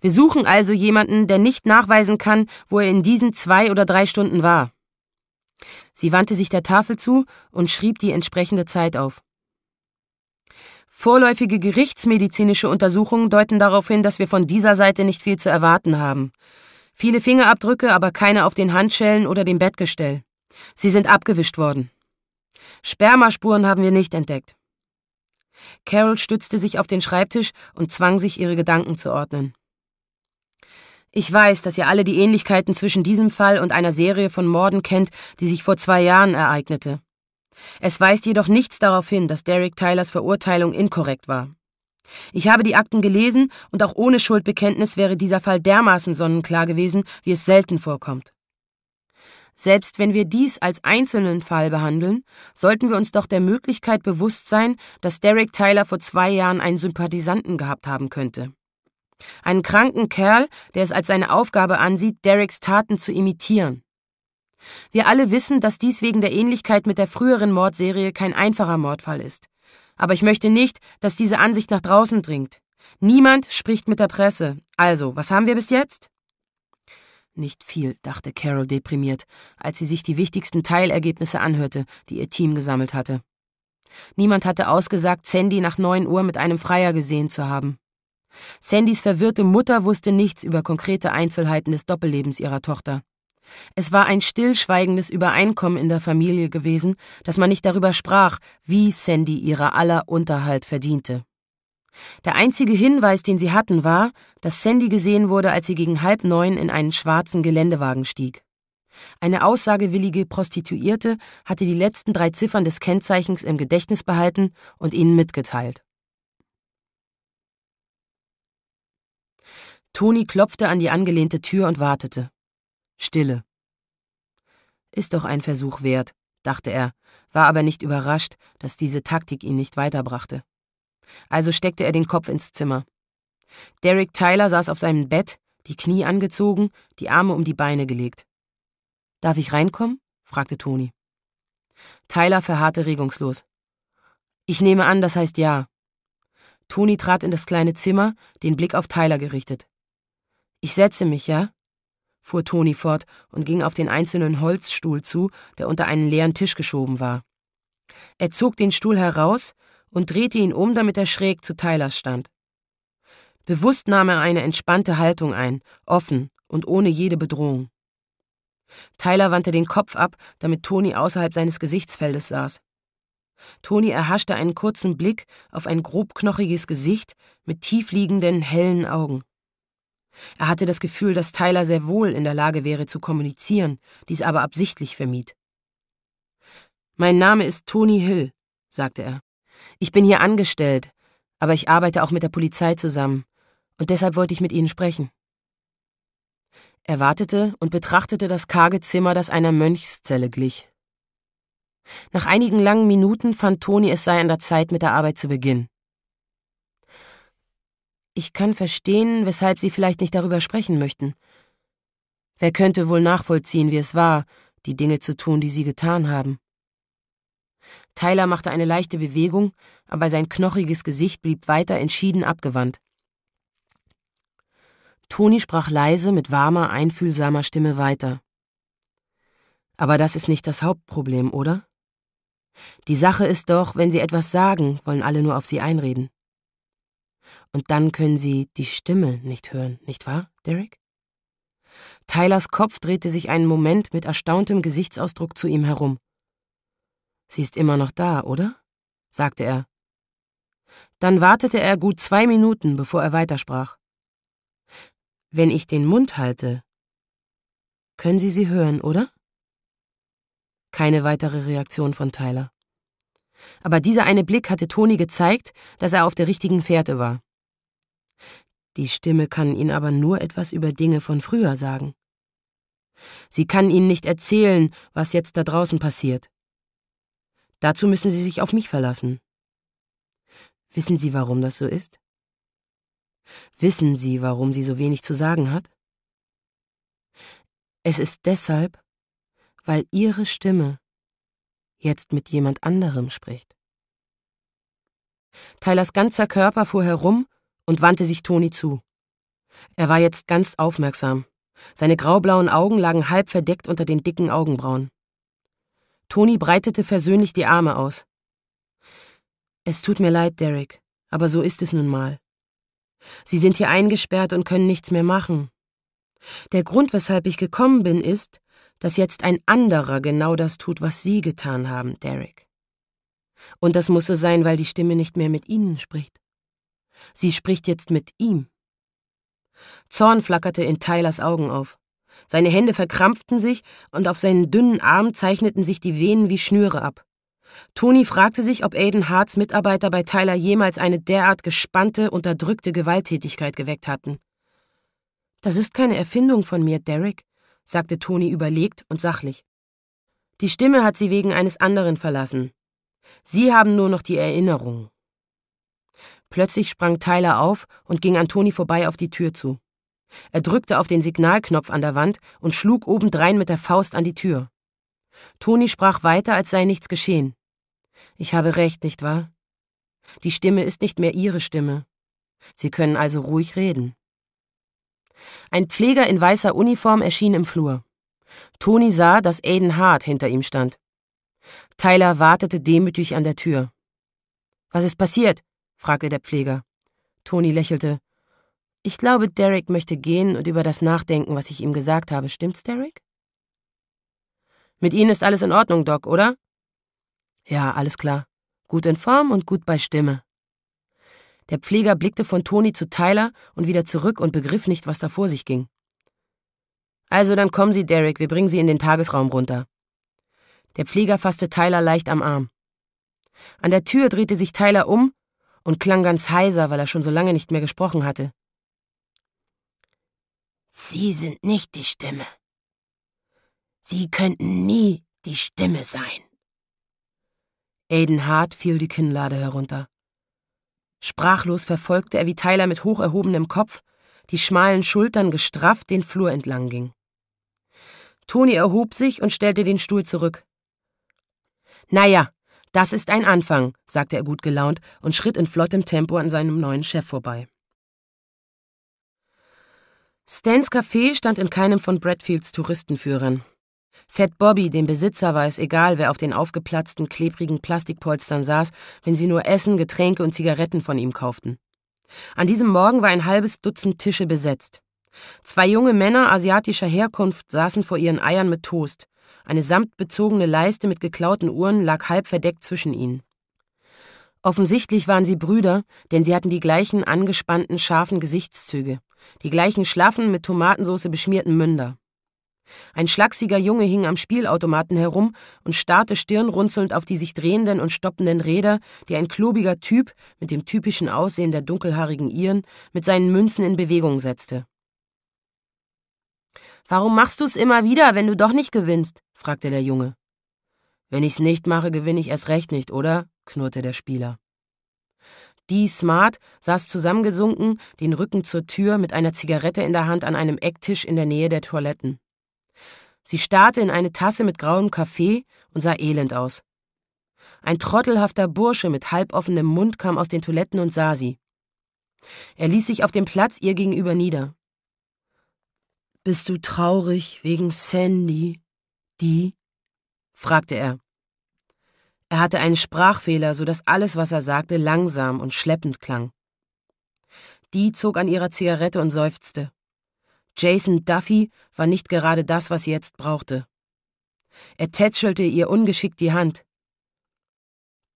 Wir suchen also jemanden, der nicht nachweisen kann, wo er in diesen zwei oder drei Stunden war. Sie wandte sich der Tafel zu und schrieb die entsprechende Zeit auf. Vorläufige gerichtsmedizinische Untersuchungen deuten darauf hin, dass wir von dieser Seite nicht viel zu erwarten haben. Viele Fingerabdrücke, aber keine auf den Handschellen oder dem Bettgestell. Sie sind abgewischt worden. Spermaspuren haben wir nicht entdeckt. Carol stützte sich auf den Schreibtisch und zwang sich, ihre Gedanken zu ordnen. Ich weiß, dass ihr alle die Ähnlichkeiten zwischen diesem Fall und einer Serie von Morden kennt, die sich vor zwei Jahren ereignete. Es weist jedoch nichts darauf hin, dass Derek Tylers Verurteilung inkorrekt war. Ich habe die Akten gelesen und auch ohne Schuldbekenntnis wäre dieser Fall dermaßen sonnenklar gewesen, wie es selten vorkommt. Selbst wenn wir dies als einzelnen Fall behandeln, sollten wir uns doch der Möglichkeit bewusst sein, dass Derek Tyler vor zwei Jahren einen Sympathisanten gehabt haben könnte. Einen kranken Kerl, der es als seine Aufgabe ansieht, Dereks Taten zu imitieren. Wir alle wissen, dass dies wegen der Ähnlichkeit mit der früheren Mordserie kein einfacher Mordfall ist. Aber ich möchte nicht, dass diese Ansicht nach draußen dringt. Niemand spricht mit der Presse. Also, was haben wir bis jetzt? Nicht viel, dachte Carol deprimiert, als sie sich die wichtigsten Teilergebnisse anhörte, die ihr Team gesammelt hatte. Niemand hatte ausgesagt, Sandy nach neun Uhr mit einem Freier gesehen zu haben. Sandys verwirrte Mutter wusste nichts über konkrete Einzelheiten des Doppellebens ihrer Tochter. Es war ein stillschweigendes Übereinkommen in der Familie gewesen, dass man nicht darüber sprach, wie Sandy ihrer aller Unterhalt verdiente. Der einzige Hinweis, den sie hatten, war, dass Sandy gesehen wurde, als sie gegen halb neun in einen schwarzen Geländewagen stieg. Eine aussagewillige Prostituierte hatte die letzten drei Ziffern des Kennzeichens im Gedächtnis behalten und ihnen mitgeteilt. Toni klopfte an die angelehnte Tür und wartete. Stille. Ist doch ein Versuch wert, dachte er, war aber nicht überrascht, dass diese Taktik ihn nicht weiterbrachte. Also steckte er den Kopf ins Zimmer. Derek Tyler saß auf seinem Bett, die Knie angezogen, die Arme um die Beine gelegt. Darf ich reinkommen? fragte Toni. Tyler verharrte regungslos. Ich nehme an, das heißt ja. Toni trat in das kleine Zimmer, den Blick auf Tyler gerichtet. Ich setze mich, ja? fuhr Toni fort und ging auf den einzelnen Holzstuhl zu, der unter einen leeren Tisch geschoben war. Er zog den Stuhl heraus und drehte ihn um, damit er schräg zu Tylers stand. Bewusst nahm er eine entspannte Haltung ein, offen und ohne jede Bedrohung. Tyler wandte den Kopf ab, damit Toni außerhalb seines Gesichtsfeldes saß. Toni erhaschte einen kurzen Blick auf ein grobknochiges Gesicht mit tiefliegenden, hellen Augen. Er hatte das Gefühl, dass Tyler sehr wohl in der Lage wäre zu kommunizieren, dies aber absichtlich vermied. Mein Name ist Tony Hill, sagte er. Ich bin hier angestellt, aber ich arbeite auch mit der Polizei zusammen, und deshalb wollte ich mit Ihnen sprechen. Er wartete und betrachtete das karge Zimmer, das einer Mönchszelle glich. Nach einigen langen Minuten fand Toni, es sei an der Zeit, mit der Arbeit zu beginnen. Ich kann verstehen, weshalb Sie vielleicht nicht darüber sprechen möchten. Wer könnte wohl nachvollziehen, wie es war, die Dinge zu tun, die Sie getan haben? Tyler machte eine leichte Bewegung, aber sein knochiges Gesicht blieb weiter entschieden abgewandt. Toni sprach leise mit warmer, einfühlsamer Stimme weiter. Aber das ist nicht das Hauptproblem, oder? Die Sache ist doch, wenn Sie etwas sagen, wollen alle nur auf Sie einreden. Und dann können Sie die Stimme nicht hören, nicht wahr, Derek? Tylers Kopf drehte sich einen Moment mit erstauntem Gesichtsausdruck zu ihm herum. Sie ist immer noch da, oder? sagte er. Dann wartete er gut zwei Minuten, bevor er weitersprach. Wenn ich den Mund halte, können Sie sie hören, oder? Keine weitere Reaktion von Tyler. Aber dieser eine Blick hatte Toni gezeigt, dass er auf der richtigen Fährte war. Die Stimme kann ihn aber nur etwas über Dinge von früher sagen. Sie kann ihnen nicht erzählen, was jetzt da draußen passiert. Dazu müssen sie sich auf mich verlassen. Wissen Sie, warum das so ist? Wissen Sie, warum sie so wenig zu sagen hat? Es ist deshalb, weil Ihre Stimme jetzt mit jemand anderem spricht. Tylers ganzer Körper fuhr herum und wandte sich Toni zu. Er war jetzt ganz aufmerksam. Seine graublauen Augen lagen halb verdeckt unter den dicken Augenbrauen. Toni breitete versöhnlich die Arme aus. Es tut mir leid, Derek, aber so ist es nun mal. Sie sind hier eingesperrt und können nichts mehr machen. Der Grund, weshalb ich gekommen bin, ist, dass jetzt ein anderer genau das tut, was Sie getan haben, Derek. Und das muss so sein, weil die Stimme nicht mehr mit Ihnen spricht. Sie spricht jetzt mit ihm. Zorn flackerte in Tylers Augen auf. Seine Hände verkrampften sich und auf seinen dünnen Arm zeichneten sich die Venen wie Schnüre ab. Toni fragte sich, ob Aiden Harts Mitarbeiter bei Tyler jemals eine derart gespannte, unterdrückte Gewalttätigkeit geweckt hatten. Das ist keine Erfindung von mir, Derek, sagte Toni überlegt und sachlich. Die Stimme hat sie wegen eines anderen verlassen. Sie haben nur noch die Erinnerung. Plötzlich sprang Tyler auf und ging an Toni vorbei auf die Tür zu. Er drückte auf den Signalknopf an der Wand und schlug obendrein mit der Faust an die Tür. Toni sprach weiter, als sei nichts geschehen. Ich habe recht, nicht wahr? Die Stimme ist nicht mehr ihre Stimme. Sie können also ruhig reden. Ein Pfleger in weißer Uniform erschien im Flur. Toni sah, dass Aiden Hart hinter ihm stand. Tyler wartete demütig an der Tür. Was ist passiert? fragte der Pfleger. Toni lächelte. Ich glaube, Derek möchte gehen und über das nachdenken, was ich ihm gesagt habe. Stimmt's, Derek? Mit Ihnen ist alles in Ordnung, Doc, oder? Ja, alles klar. Gut in Form und gut bei Stimme. Der Pfleger blickte von Toni zu Tyler und wieder zurück und begriff nicht, was da vor sich ging. Also dann kommen Sie, Derek, wir bringen Sie in den Tagesraum runter. Der Pfleger fasste Tyler leicht am Arm. An der Tür drehte sich Tyler um und klang ganz heiser, weil er schon so lange nicht mehr gesprochen hatte. Sie sind nicht die Stimme. Sie könnten nie die Stimme sein. Aiden Hart fiel die Kinnlade herunter. Sprachlos verfolgte er, wie Tyler mit hoch erhobenem Kopf, die schmalen Schultern gestrafft, den Flur entlang ging. Toni erhob sich und stellte den Stuhl zurück. Naja, das ist ein Anfang, sagte er gut gelaunt und schritt in flottem Tempo an seinem neuen Chef vorbei. Stans Café stand in keinem von Bradfields Touristenführern. Fett Bobby, dem Besitzer, war es egal, wer auf den aufgeplatzten, klebrigen Plastikpolstern saß, wenn sie nur Essen, Getränke und Zigaretten von ihm kauften. An diesem Morgen war ein halbes Dutzend Tische besetzt. Zwei junge Männer asiatischer Herkunft saßen vor ihren Eiern mit Toast. Eine samtbezogene Leiste mit geklauten Uhren lag halb verdeckt zwischen ihnen. Offensichtlich waren sie Brüder, denn sie hatten die gleichen angespannten, scharfen Gesichtszüge, die gleichen schlaffen, mit Tomatensoße beschmierten Münder. Ein schlachsiger Junge hing am Spielautomaten herum und starrte stirnrunzelnd auf die sich drehenden und stoppenden Räder, die ein klobiger Typ mit dem typischen Aussehen der dunkelhaarigen Iren mit seinen Münzen in Bewegung setzte. Warum machst du's immer wieder, wenn du doch nicht gewinnst? fragte der Junge. Wenn ich's nicht mache, gewinne ich erst recht nicht, oder? knurrte der Spieler. Die Smart saß zusammengesunken, den Rücken zur Tür mit einer Zigarette in der Hand an einem Ecktisch in der Nähe der Toiletten. Sie starrte in eine Tasse mit grauem Kaffee und sah elend aus. Ein trottelhafter Bursche mit halboffenem Mund kam aus den Toiletten und sah sie. Er ließ sich auf dem Platz ihr gegenüber nieder. Bist du traurig wegen Sandy? Die? fragte er. Er hatte einen Sprachfehler, so dass alles, was er sagte, langsam und schleppend klang. Die zog an ihrer Zigarette und seufzte. Jason Duffy war nicht gerade das, was sie jetzt brauchte. Er tätschelte ihr ungeschickt die Hand.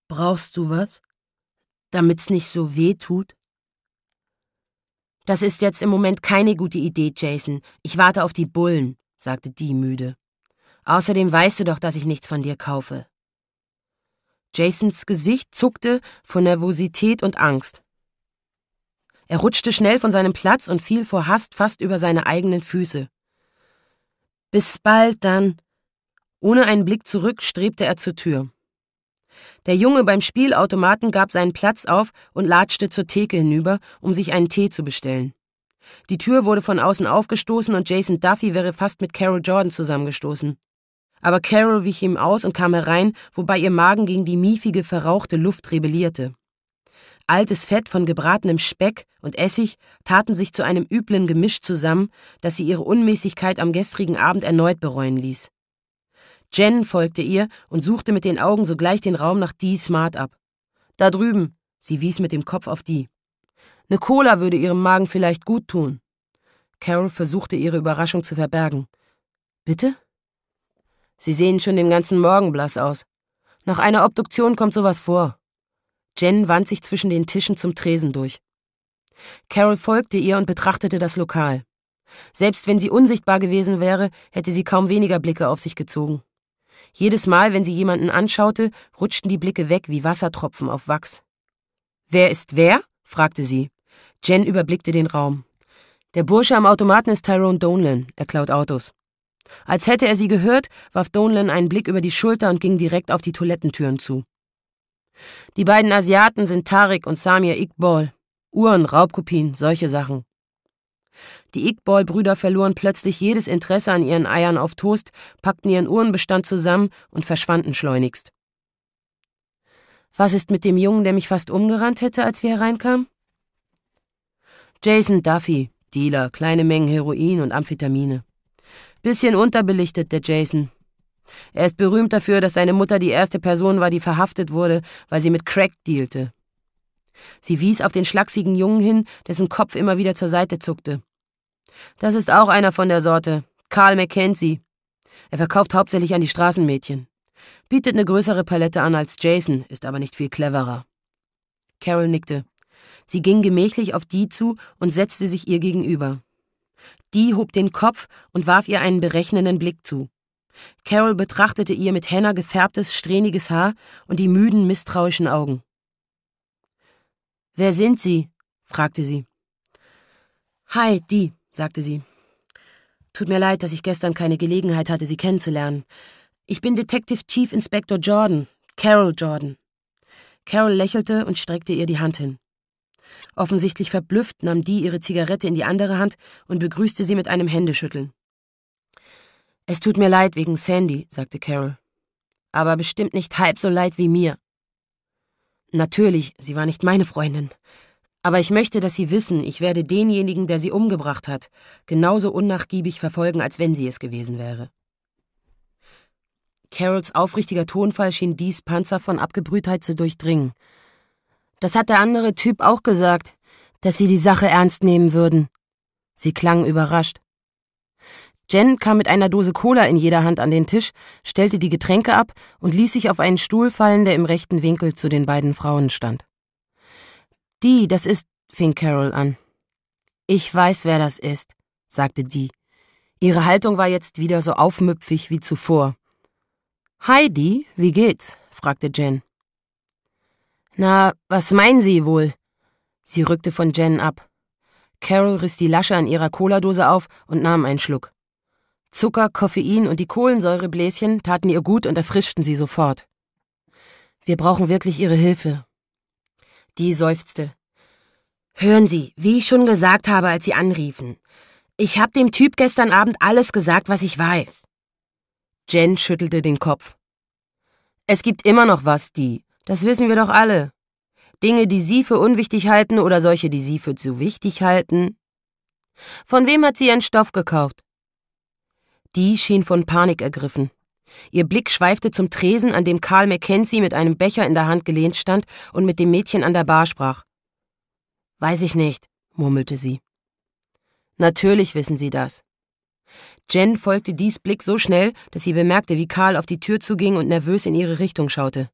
Brauchst du was? Damit's nicht so weh tut? Das ist jetzt im Moment keine gute Idee, Jason. Ich warte auf die Bullen, sagte die müde. Außerdem weißt du doch, dass ich nichts von dir kaufe. Jasons Gesicht zuckte vor Nervosität und Angst. Er rutschte schnell von seinem Platz und fiel vor Hast fast über seine eigenen Füße. Bis bald dann. Ohne einen Blick zurück strebte er zur Tür. Der Junge beim Spielautomaten gab seinen Platz auf und latschte zur Theke hinüber, um sich einen Tee zu bestellen. Die Tür wurde von außen aufgestoßen und Jason Duffy wäre fast mit Carol Jordan zusammengestoßen. Aber Carol wich ihm aus und kam herein, wobei ihr Magen gegen die miefige, verrauchte Luft rebellierte. Altes Fett von gebratenem Speck und Essig taten sich zu einem üblen Gemisch zusammen, das sie ihre Unmäßigkeit am gestrigen Abend erneut bereuen ließ. Jen folgte ihr und suchte mit den Augen sogleich den Raum nach Dee Smart ab. Da drüben, sie wies mit dem Kopf auf Dee. Eine Cola würde ihrem Magen vielleicht gut tun. Carol versuchte ihre Überraschung zu verbergen. Bitte? Sie sehen schon den ganzen Morgen blass aus. Nach einer Obduktion kommt sowas vor. Jen wand sich zwischen den Tischen zum Tresen durch. Carol folgte ihr und betrachtete das Lokal. Selbst wenn sie unsichtbar gewesen wäre, hätte sie kaum weniger Blicke auf sich gezogen. Jedes Mal, wenn sie jemanden anschaute, rutschten die Blicke weg wie Wassertropfen auf Wachs. Wer ist wer? fragte sie. Jen überblickte den Raum. Der Bursche am Automaten ist Tyrone Dolan. Er klaut Autos. Als hätte er sie gehört, warf Dolan einen Blick über die Schulter und ging direkt auf die Toilettentüren zu. Die beiden Asiaten sind Tarik und Samir Iqbal. Uhren, Raubkopien, solche Sachen. Die Iqbal-Brüder verloren plötzlich jedes Interesse an ihren Eiern auf Toast, packten ihren Uhrenbestand zusammen und verschwanden schleunigst. Was ist mit dem Jungen, der mich fast umgerannt hätte, als wir hereinkamen? Jason Duffy, Dealer, kleine Mengen Heroin und Amphetamine. Bisschen unterbelichtet, der Jason. Er ist berühmt dafür, dass seine Mutter die erste Person war, die verhaftet wurde, weil sie mit Crack dealte. Sie wies auf den schlachsigen Jungen hin, dessen Kopf immer wieder zur Seite zuckte. Das ist auch einer von der Sorte. Carl McKenzie. Er verkauft hauptsächlich an die Straßenmädchen. Bietet eine größere Palette an als Jason, ist aber nicht viel cleverer. Carol nickte. Sie ging gemächlich auf Dee zu und setzte sich ihr gegenüber. Dee hob den Kopf und warf ihr einen berechnenden Blick zu. Carol betrachtete ihr mit henna gefärbtes, strähniges Haar und die müden, misstrauischen Augen. Wer sind Sie? fragte sie. Hi, Dee sagte sie. Tut mir leid, dass ich gestern keine Gelegenheit hatte, Sie kennenzulernen. Ich bin Detective Chief Inspector Jordan, Carol Jordan. Carol lächelte und streckte ihr die Hand hin. Offensichtlich verblüfft nahm die ihre Zigarette in die andere Hand und begrüßte sie mit einem Händeschütteln. Es tut mir leid wegen Sandy, sagte Carol. Aber bestimmt nicht halb so leid wie mir. Natürlich, sie war nicht meine Freundin. Aber ich möchte, dass Sie wissen, ich werde denjenigen, der Sie umgebracht hat, genauso unnachgiebig verfolgen, als wenn sie es gewesen wäre. Carols aufrichtiger Tonfall schien dies Panzer von Abgebrühtheit zu durchdringen. Das hat der andere Typ auch gesagt, dass sie die Sache ernst nehmen würden. Sie klang überrascht. Jen kam mit einer Dose Cola in jeder Hand an den Tisch, stellte die Getränke ab und ließ sich auf einen Stuhl fallen, der im rechten Winkel zu den beiden Frauen stand. Die, das ist, fing Carol an. Ich weiß, wer das ist, sagte die. Ihre Haltung war jetzt wieder so aufmüpfig wie zuvor. Heidi, wie geht's? fragte Jen. Na, was meinen Sie wohl? Sie rückte von Jen ab. Carol riss die Lasche an ihrer Cola-Dose auf und nahm einen Schluck. Zucker, Koffein und die Kohlensäurebläschen taten ihr gut und erfrischten sie sofort. Wir brauchen wirklich Ihre Hilfe, die seufzte. Hören Sie, wie ich schon gesagt habe, als Sie anriefen. Ich hab dem Typ gestern Abend alles gesagt, was ich weiß. Jen schüttelte den Kopf. Es gibt immer noch was, die. Das wissen wir doch alle. Dinge, die Sie für unwichtig halten oder solche, die Sie für zu wichtig halten. Von wem hat sie ihren Stoff gekauft? Die schien von Panik ergriffen. Ihr Blick schweifte zum Tresen, an dem Karl Mackenzie mit einem Becher in der Hand gelehnt stand und mit dem Mädchen an der Bar sprach. Weiß ich nicht, murmelte sie. Natürlich wissen Sie das. Jen folgte dies Blick so schnell, dass sie bemerkte, wie Karl auf die Tür zuging und nervös in ihre Richtung schaute.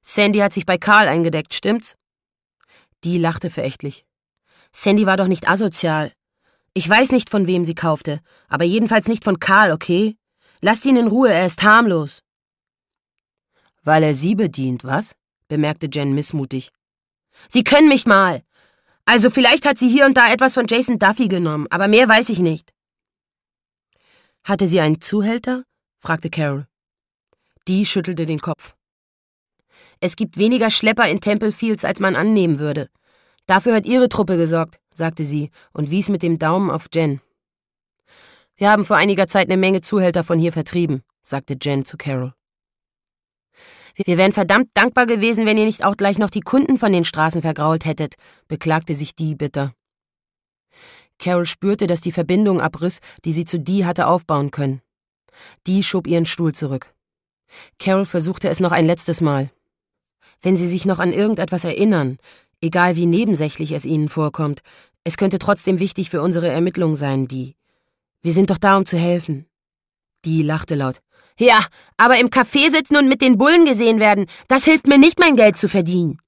Sandy hat sich bei Karl eingedeckt, stimmt's? Die lachte verächtlich. Sandy war doch nicht asozial. Ich weiß nicht, von wem sie kaufte, aber jedenfalls nicht von Karl, okay? Lasst ihn in Ruhe, er ist harmlos. Weil er sie bedient, was? bemerkte Jen missmutig. Sie können mich mal. Also vielleicht hat sie hier und da etwas von Jason Duffy genommen, aber mehr weiß ich nicht. Hatte sie einen Zuhälter? fragte Carol. Die schüttelte den Kopf. Es gibt weniger Schlepper in Temple Fields, als man annehmen würde. Dafür hat ihre Truppe gesorgt, sagte sie und wies mit dem Daumen auf Jen. Wir haben vor einiger Zeit eine Menge Zuhälter von hier vertrieben, sagte Jen zu Carol. Wir wären verdammt dankbar gewesen, wenn ihr nicht auch gleich noch die Kunden von den Straßen vergrault hättet, beklagte sich Dee bitter. Carol spürte, dass die Verbindung abriss, die sie zu Dee hatte aufbauen können. Dee schob ihren Stuhl zurück. Carol versuchte es noch ein letztes Mal. Wenn sie sich noch an irgendetwas erinnern, egal wie nebensächlich es ihnen vorkommt, es könnte trotzdem wichtig für unsere Ermittlungen sein, Dee. Wir sind doch da, um zu helfen. Die lachte laut. Ja, aber im Café sitzen und mit den Bullen gesehen werden, das hilft mir nicht, mein Geld zu verdienen.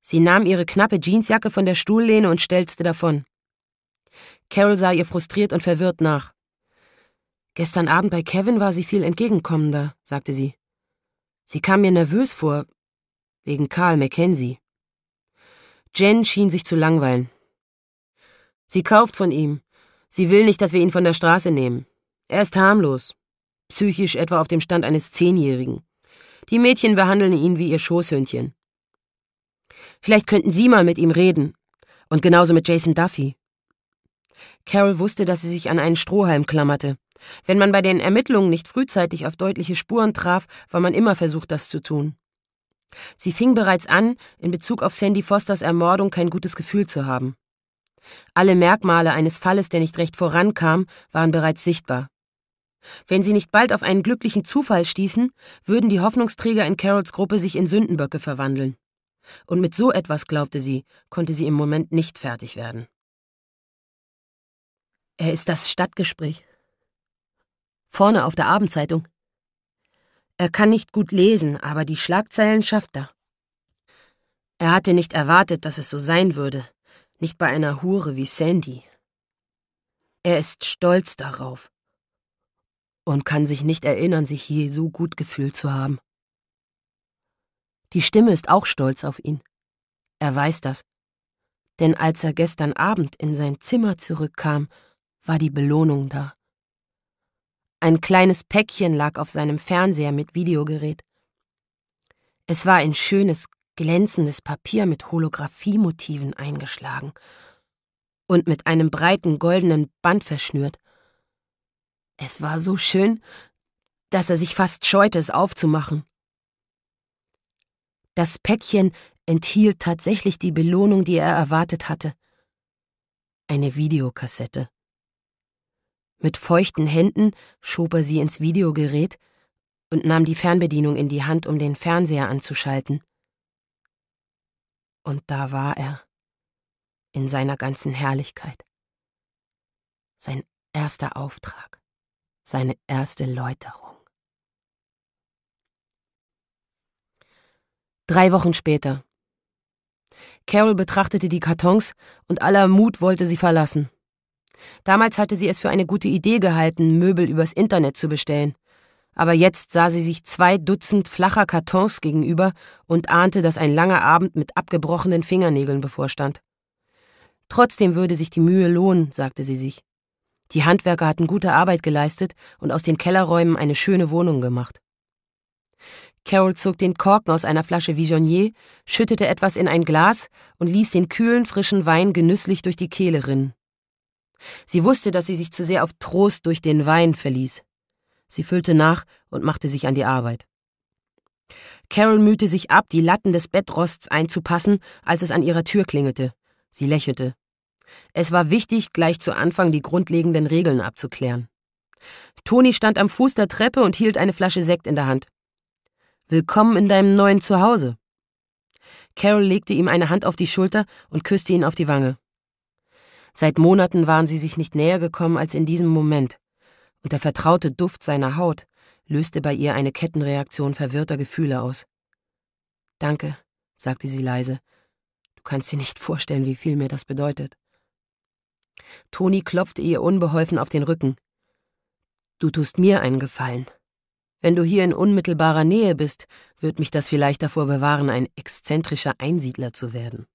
Sie nahm ihre knappe Jeansjacke von der Stuhllehne und stelzte davon. Carol sah ihr frustriert und verwirrt nach. Gestern Abend bei Kevin war sie viel entgegenkommender, sagte sie. Sie kam mir nervös vor, wegen Carl Mackenzie. Jen schien sich zu langweilen. Sie kauft von ihm, Sie will nicht, dass wir ihn von der Straße nehmen. Er ist harmlos, psychisch etwa auf dem Stand eines Zehnjährigen. Die Mädchen behandeln ihn wie ihr Schoßhündchen. Vielleicht könnten Sie mal mit ihm reden. Und genauso mit Jason Duffy. Carol wusste, dass sie sich an einen Strohhalm klammerte. Wenn man bei den Ermittlungen nicht frühzeitig auf deutliche Spuren traf, war man immer versucht, das zu tun. Sie fing bereits an, in Bezug auf Sandy Fosters Ermordung kein gutes Gefühl zu haben. Alle Merkmale eines Falles, der nicht recht vorankam, waren bereits sichtbar. Wenn sie nicht bald auf einen glücklichen Zufall stießen, würden die Hoffnungsträger in Carols Gruppe sich in Sündenböcke verwandeln. Und mit so etwas, glaubte sie, konnte sie im Moment nicht fertig werden. Er ist das Stadtgespräch. Vorne auf der Abendzeitung. Er kann nicht gut lesen, aber die Schlagzeilen schafft er. Er hatte nicht erwartet, dass es so sein würde. Nicht bei einer Hure wie Sandy. Er ist stolz darauf und kann sich nicht erinnern, sich je so gut gefühlt zu haben. Die Stimme ist auch stolz auf ihn. Er weiß das. Denn als er gestern Abend in sein Zimmer zurückkam, war die Belohnung da. Ein kleines Päckchen lag auf seinem Fernseher mit Videogerät. Es war ein schönes glänzendes Papier mit Holographiemotiven eingeschlagen und mit einem breiten goldenen Band verschnürt. Es war so schön, dass er sich fast scheute, es aufzumachen. Das Päckchen enthielt tatsächlich die Belohnung, die er erwartet hatte. Eine Videokassette. Mit feuchten Händen schob er sie ins Videogerät und nahm die Fernbedienung in die Hand, um den Fernseher anzuschalten. Und da war er, in seiner ganzen Herrlichkeit. Sein erster Auftrag, seine erste Läuterung. Drei Wochen später. Carol betrachtete die Kartons und aller Mut wollte sie verlassen. Damals hatte sie es für eine gute Idee gehalten, Möbel übers Internet zu bestellen aber jetzt sah sie sich zwei Dutzend flacher Kartons gegenüber und ahnte, dass ein langer Abend mit abgebrochenen Fingernägeln bevorstand. Trotzdem würde sich die Mühe lohnen, sagte sie sich. Die Handwerker hatten gute Arbeit geleistet und aus den Kellerräumen eine schöne Wohnung gemacht. Carol zog den Korken aus einer Flasche Visionnier, schüttete etwas in ein Glas und ließ den kühlen, frischen Wein genüsslich durch die Kehle rinnen. Sie wusste, dass sie sich zu sehr auf Trost durch den Wein verließ. Sie füllte nach und machte sich an die Arbeit. Carol mühte sich ab, die Latten des Bettrosts einzupassen, als es an ihrer Tür klingelte. Sie lächelte. Es war wichtig, gleich zu Anfang die grundlegenden Regeln abzuklären. Toni stand am Fuß der Treppe und hielt eine Flasche Sekt in der Hand. Willkommen in deinem neuen Zuhause. Carol legte ihm eine Hand auf die Schulter und küsste ihn auf die Wange. Seit Monaten waren sie sich nicht näher gekommen als in diesem Moment und der vertraute Duft seiner Haut löste bei ihr eine Kettenreaktion verwirrter Gefühle aus. Danke, sagte sie leise. Du kannst dir nicht vorstellen, wie viel mir das bedeutet. Toni klopfte ihr unbeholfen auf den Rücken. Du tust mir einen Gefallen. Wenn du hier in unmittelbarer Nähe bist, wird mich das vielleicht davor bewahren, ein exzentrischer Einsiedler zu werden.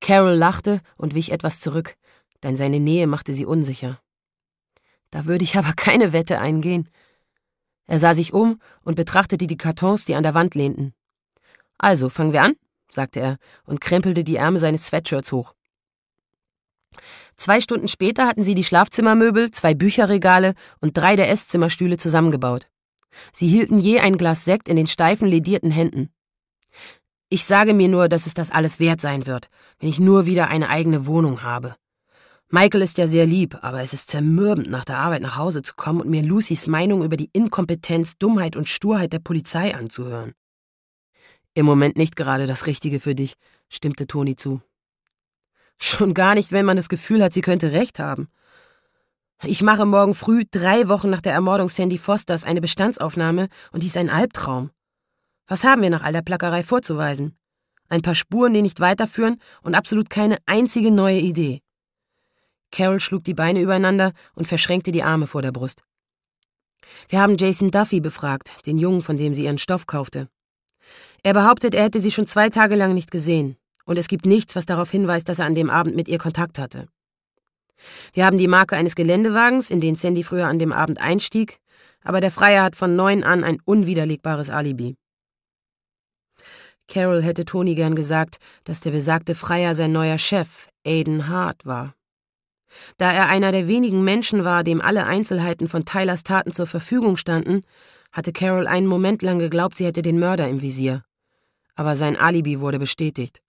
Carol lachte und wich etwas zurück, denn seine Nähe machte sie unsicher. Da würde ich aber keine Wette eingehen. Er sah sich um und betrachtete die Kartons, die an der Wand lehnten. Also, fangen wir an, sagte er und krempelte die Ärmel seines Sweatshirts hoch. Zwei Stunden später hatten sie die Schlafzimmermöbel, zwei Bücherregale und drei der Esszimmerstühle zusammengebaut. Sie hielten je ein Glas Sekt in den steifen, ledierten Händen. Ich sage mir nur, dass es das alles wert sein wird, wenn ich nur wieder eine eigene Wohnung habe. Michael ist ja sehr lieb, aber es ist zermürbend, nach der Arbeit nach Hause zu kommen und mir Lucys Meinung über die Inkompetenz, Dummheit und Sturheit der Polizei anzuhören. Im Moment nicht gerade das Richtige für dich, stimmte Toni zu. Schon gar nicht, wenn man das Gefühl hat, sie könnte recht haben. Ich mache morgen früh, drei Wochen nach der Ermordung Sandy Fosters, eine Bestandsaufnahme und dies ein Albtraum. Was haben wir nach all der Plackerei vorzuweisen? Ein paar Spuren, die nicht weiterführen und absolut keine einzige neue Idee. Carol schlug die Beine übereinander und verschränkte die Arme vor der Brust. Wir haben Jason Duffy befragt, den Jungen, von dem sie ihren Stoff kaufte. Er behauptet, er hätte sie schon zwei Tage lang nicht gesehen, und es gibt nichts, was darauf hinweist, dass er an dem Abend mit ihr Kontakt hatte. Wir haben die Marke eines Geländewagens, in den Sandy früher an dem Abend einstieg, aber der Freier hat von neun an ein unwiderlegbares Alibi. Carol hätte Tony gern gesagt, dass der besagte Freier sein neuer Chef, Aiden Hart, war. Da er einer der wenigen Menschen war, dem alle Einzelheiten von Tylers Taten zur Verfügung standen, hatte Carol einen Moment lang geglaubt, sie hätte den Mörder im Visier. Aber sein Alibi wurde bestätigt.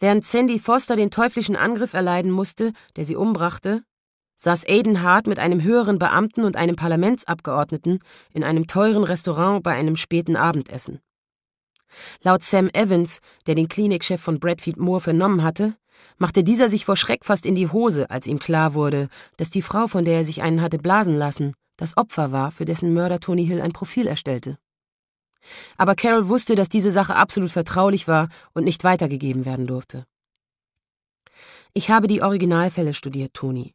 Während Sandy Foster den teuflischen Angriff erleiden musste, der sie umbrachte, saß Aiden Hart mit einem höheren Beamten und einem Parlamentsabgeordneten in einem teuren Restaurant bei einem späten Abendessen. Laut Sam Evans, der den Klinikchef von Bradfield Moore vernommen hatte, machte dieser sich vor Schreck fast in die Hose, als ihm klar wurde, dass die Frau, von der er sich einen hatte blasen lassen, das Opfer war, für dessen Mörder Tony Hill ein Profil erstellte. Aber Carol wusste, dass diese Sache absolut vertraulich war und nicht weitergegeben werden durfte. Ich habe die Originalfälle studiert, Tony.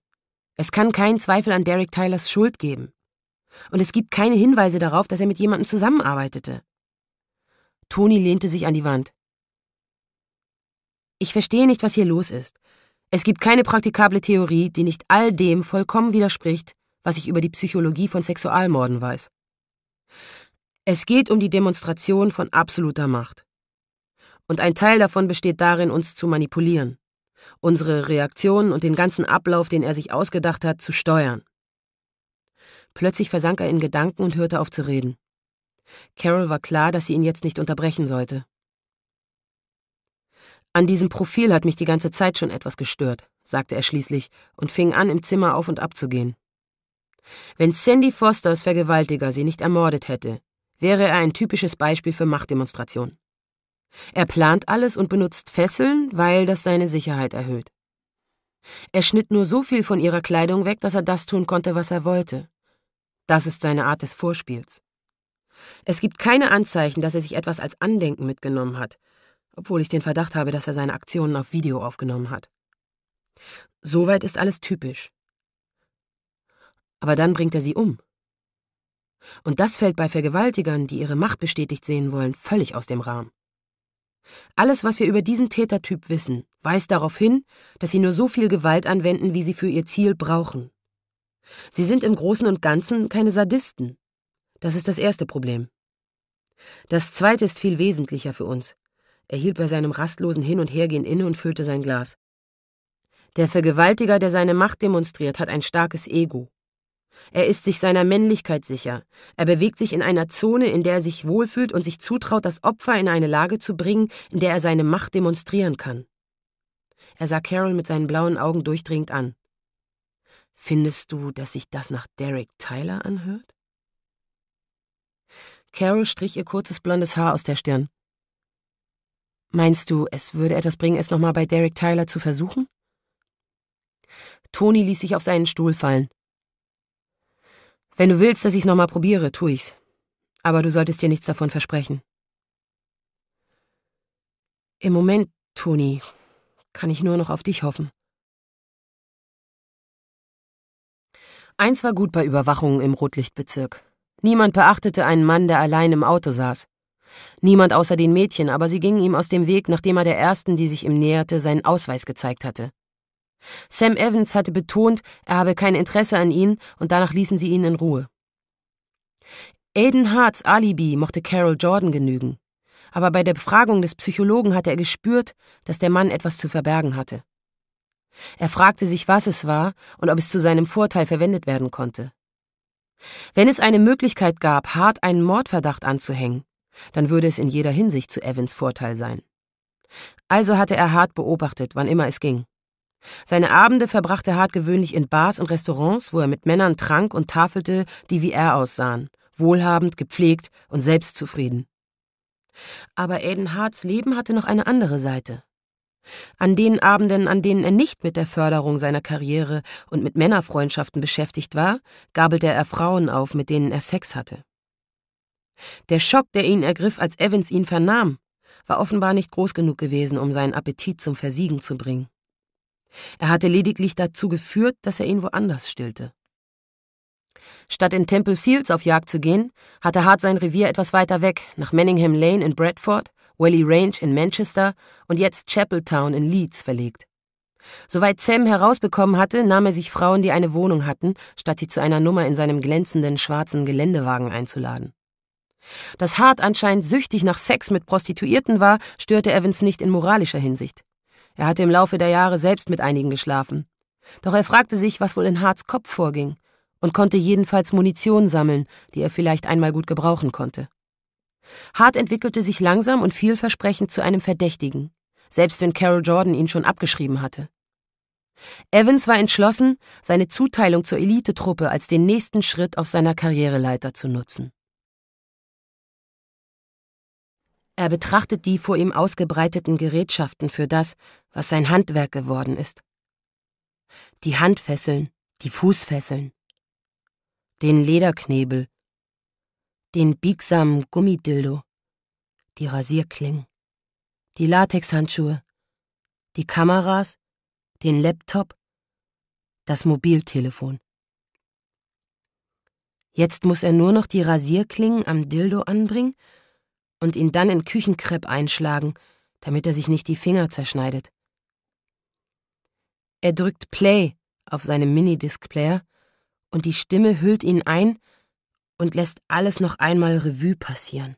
Es kann keinen Zweifel an Derek Tylers Schuld geben. Und es gibt keine Hinweise darauf, dass er mit jemandem zusammenarbeitete. Tony lehnte sich an die Wand. Ich verstehe nicht, was hier los ist. Es gibt keine praktikable Theorie, die nicht all dem vollkommen widerspricht, was ich über die Psychologie von Sexualmorden weiß. Es geht um die Demonstration von absoluter Macht. Und ein Teil davon besteht darin, uns zu manipulieren, unsere Reaktionen und den ganzen Ablauf, den er sich ausgedacht hat, zu steuern. Plötzlich versank er in Gedanken und hörte auf zu reden. Carol war klar, dass sie ihn jetzt nicht unterbrechen sollte. An diesem Profil hat mich die ganze Zeit schon etwas gestört, sagte er schließlich und fing an, im Zimmer auf und ab zu gehen. Wenn Sandy Fosters Vergewaltiger sie nicht ermordet hätte, wäre er ein typisches Beispiel für Machtdemonstration. Er plant alles und benutzt Fesseln, weil das seine Sicherheit erhöht. Er schnitt nur so viel von ihrer Kleidung weg, dass er das tun konnte, was er wollte. Das ist seine Art des Vorspiels. Es gibt keine Anzeichen, dass er sich etwas als Andenken mitgenommen hat, obwohl ich den Verdacht habe, dass er seine Aktionen auf Video aufgenommen hat. Soweit ist alles typisch. Aber dann bringt er sie um. Und das fällt bei Vergewaltigern, die ihre Macht bestätigt sehen wollen, völlig aus dem Rahmen. Alles, was wir über diesen Tätertyp wissen, weist darauf hin, dass sie nur so viel Gewalt anwenden, wie sie für ihr Ziel brauchen. Sie sind im Großen und Ganzen keine Sadisten. Das ist das erste Problem. Das zweite ist viel wesentlicher für uns. Er hielt bei seinem rastlosen Hin- und Hergehen inne und füllte sein Glas. Der Vergewaltiger, der seine Macht demonstriert, hat ein starkes Ego. Er ist sich seiner Männlichkeit sicher. Er bewegt sich in einer Zone, in der er sich wohlfühlt und sich zutraut, das Opfer in eine Lage zu bringen, in der er seine Macht demonstrieren kann. Er sah Carol mit seinen blauen Augen durchdringend an. Findest du, dass sich das nach Derek Tyler anhört? Carol strich ihr kurzes blondes Haar aus der Stirn. Meinst du, es würde etwas bringen, es nochmal bei Derek Tyler zu versuchen? Toni ließ sich auf seinen Stuhl fallen. Wenn du willst, dass ich es nochmal probiere, tu ich's. Aber du solltest dir nichts davon versprechen. Im Moment, Toni, kann ich nur noch auf dich hoffen. Eins war gut bei Überwachungen im Rotlichtbezirk. Niemand beachtete einen Mann, der allein im Auto saß. Niemand außer den Mädchen, aber sie gingen ihm aus dem Weg, nachdem er der ersten, die sich ihm näherte, seinen Ausweis gezeigt hatte. Sam Evans hatte betont, er habe kein Interesse an ihnen, und danach ließen sie ihn in Ruhe. Aiden Harts Alibi mochte Carol Jordan genügen, aber bei der Befragung des Psychologen hatte er gespürt, dass der Mann etwas zu verbergen hatte. Er fragte sich, was es war und ob es zu seinem Vorteil verwendet werden konnte. Wenn es eine Möglichkeit gab, Hart einen Mordverdacht anzuhängen, dann würde es in jeder Hinsicht zu Evans Vorteil sein. Also hatte er Hart beobachtet, wann immer es ging. Seine Abende verbrachte Hart gewöhnlich in Bars und Restaurants, wo er mit Männern trank und tafelte, die wie er aussahen, wohlhabend, gepflegt und selbstzufrieden. Aber Aiden Harts Leben hatte noch eine andere Seite. An den Abenden, an denen er nicht mit der Förderung seiner Karriere und mit Männerfreundschaften beschäftigt war, gabelte er Frauen auf, mit denen er Sex hatte. Der Schock, der ihn ergriff, als Evans ihn vernahm, war offenbar nicht groß genug gewesen, um seinen Appetit zum Versiegen zu bringen. Er hatte lediglich dazu geführt, dass er ihn woanders stillte. Statt in Temple Fields auf Jagd zu gehen, hatte Hart sein Revier etwas weiter weg, nach Manningham Lane in Bradford, Welly Range in Manchester und jetzt Chapel Town in Leeds verlegt. Soweit Sam herausbekommen hatte, nahm er sich Frauen, die eine Wohnung hatten, statt sie zu einer Nummer in seinem glänzenden schwarzen Geländewagen einzuladen. Dass Hart anscheinend süchtig nach Sex mit Prostituierten war, störte Evans nicht in moralischer Hinsicht. Er hatte im Laufe der Jahre selbst mit einigen geschlafen. Doch er fragte sich, was wohl in Harts Kopf vorging, und konnte jedenfalls Munition sammeln, die er vielleicht einmal gut gebrauchen konnte. Hart entwickelte sich langsam und vielversprechend zu einem Verdächtigen, selbst wenn Carol Jordan ihn schon abgeschrieben hatte. Evans war entschlossen, seine Zuteilung zur Elitetruppe als den nächsten Schritt auf seiner Karriereleiter zu nutzen. Er betrachtet die vor ihm ausgebreiteten Gerätschaften für das, was sein Handwerk geworden ist. Die Handfesseln, die Fußfesseln, den Lederknebel, den biegsamen Gummidildo, die Rasierklingen, die Latexhandschuhe, die Kameras, den Laptop, das Mobiltelefon. Jetzt muss er nur noch die Rasierklingen am Dildo anbringen und ihn dann in Küchenkrepp einschlagen, damit er sich nicht die Finger zerschneidet. Er drückt Play auf seinem Minidisplayer und die Stimme hüllt ihn ein und lässt alles noch einmal Revue passieren.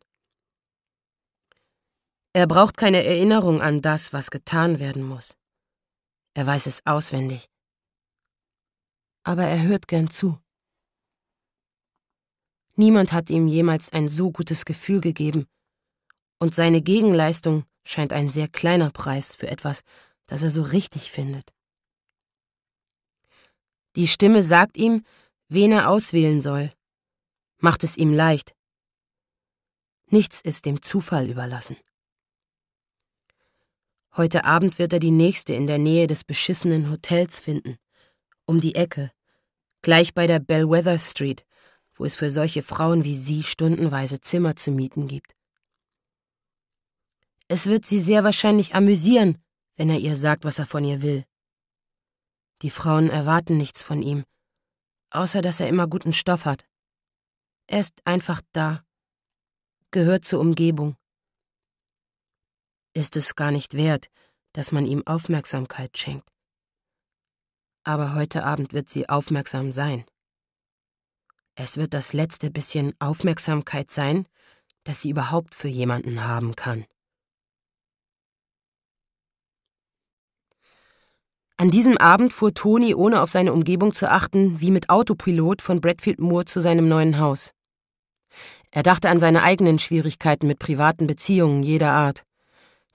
Er braucht keine Erinnerung an das, was getan werden muss. Er weiß es auswendig. Aber er hört gern zu. Niemand hat ihm jemals ein so gutes Gefühl gegeben und seine Gegenleistung scheint ein sehr kleiner Preis für etwas, das er so richtig findet. Die Stimme sagt ihm, wen er auswählen soll, macht es ihm leicht. Nichts ist dem Zufall überlassen. Heute Abend wird er die nächste in der Nähe des beschissenen Hotels finden, um die Ecke, gleich bei der Bellwether Street, wo es für solche Frauen wie sie stundenweise Zimmer zu mieten gibt. Es wird sie sehr wahrscheinlich amüsieren, wenn er ihr sagt, was er von ihr will. Die Frauen erwarten nichts von ihm, außer dass er immer guten Stoff hat. Er ist einfach da, gehört zur Umgebung. Ist es gar nicht wert, dass man ihm Aufmerksamkeit schenkt. Aber heute Abend wird sie aufmerksam sein. Es wird das letzte bisschen Aufmerksamkeit sein, das sie überhaupt für jemanden haben kann. An diesem Abend fuhr Toni, ohne auf seine Umgebung zu achten, wie mit Autopilot von Bradfield Moore zu seinem neuen Haus. Er dachte an seine eigenen Schwierigkeiten mit privaten Beziehungen jeder Art,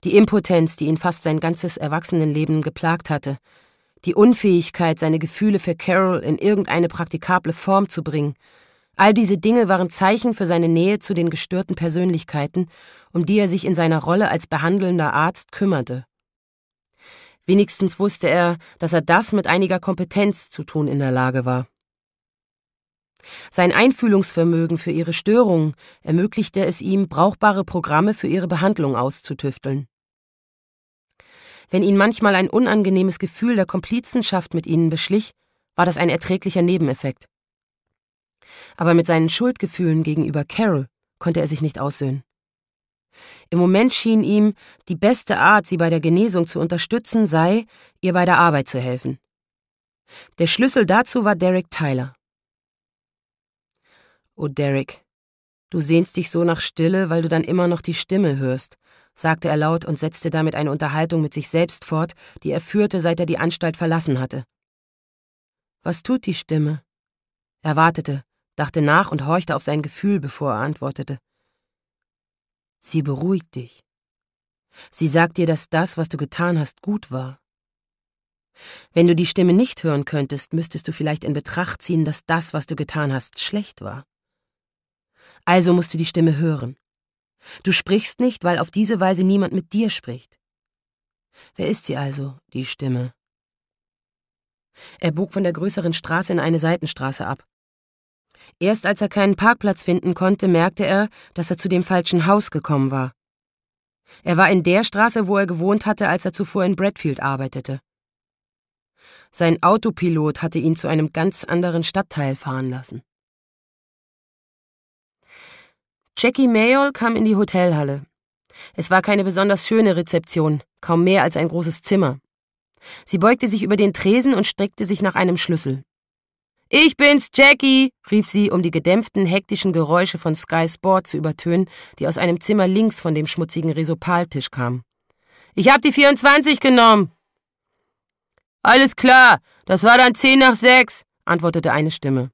die Impotenz, die ihn fast sein ganzes Erwachsenenleben geplagt hatte, die Unfähigkeit, seine Gefühle für Carol in irgendeine praktikable Form zu bringen, all diese Dinge waren Zeichen für seine Nähe zu den gestörten Persönlichkeiten, um die er sich in seiner Rolle als behandelnder Arzt kümmerte. Wenigstens wusste er, dass er das mit einiger Kompetenz zu tun in der Lage war. Sein Einfühlungsvermögen für ihre Störung ermöglichte es ihm, brauchbare Programme für ihre Behandlung auszutüfteln. Wenn ihn manchmal ein unangenehmes Gefühl der Komplizenschaft mit ihnen beschlich, war das ein erträglicher Nebeneffekt. Aber mit seinen Schuldgefühlen gegenüber Carol konnte er sich nicht aussöhnen. Im Moment schien ihm, die beste Art, sie bei der Genesung zu unterstützen, sei, ihr bei der Arbeit zu helfen. Der Schlüssel dazu war Derek Tyler. Oh, Derek, du sehnst dich so nach Stille, weil du dann immer noch die Stimme hörst, sagte er laut und setzte damit eine Unterhaltung mit sich selbst fort, die er führte, seit er die Anstalt verlassen hatte. Was tut die Stimme? Er wartete, dachte nach und horchte auf sein Gefühl, bevor er antwortete. Sie beruhigt dich. Sie sagt dir, dass das, was du getan hast, gut war. Wenn du die Stimme nicht hören könntest, müsstest du vielleicht in Betracht ziehen, dass das, was du getan hast, schlecht war. Also musst du die Stimme hören. Du sprichst nicht, weil auf diese Weise niemand mit dir spricht. Wer ist sie also, die Stimme? Er bog von der größeren Straße in eine Seitenstraße ab. Erst als er keinen Parkplatz finden konnte, merkte er, dass er zu dem falschen Haus gekommen war. Er war in der Straße, wo er gewohnt hatte, als er zuvor in Bradfield arbeitete. Sein Autopilot hatte ihn zu einem ganz anderen Stadtteil fahren lassen. Jackie Mayall kam in die Hotelhalle. Es war keine besonders schöne Rezeption, kaum mehr als ein großes Zimmer. Sie beugte sich über den Tresen und streckte sich nach einem Schlüssel. Ich bin's, Jackie, rief sie, um die gedämpften, hektischen Geräusche von Sky Sport zu übertönen, die aus einem Zimmer links von dem schmutzigen Resopaltisch kamen. Ich hab die 24 genommen. Alles klar, das war dann zehn nach sechs, antwortete eine Stimme.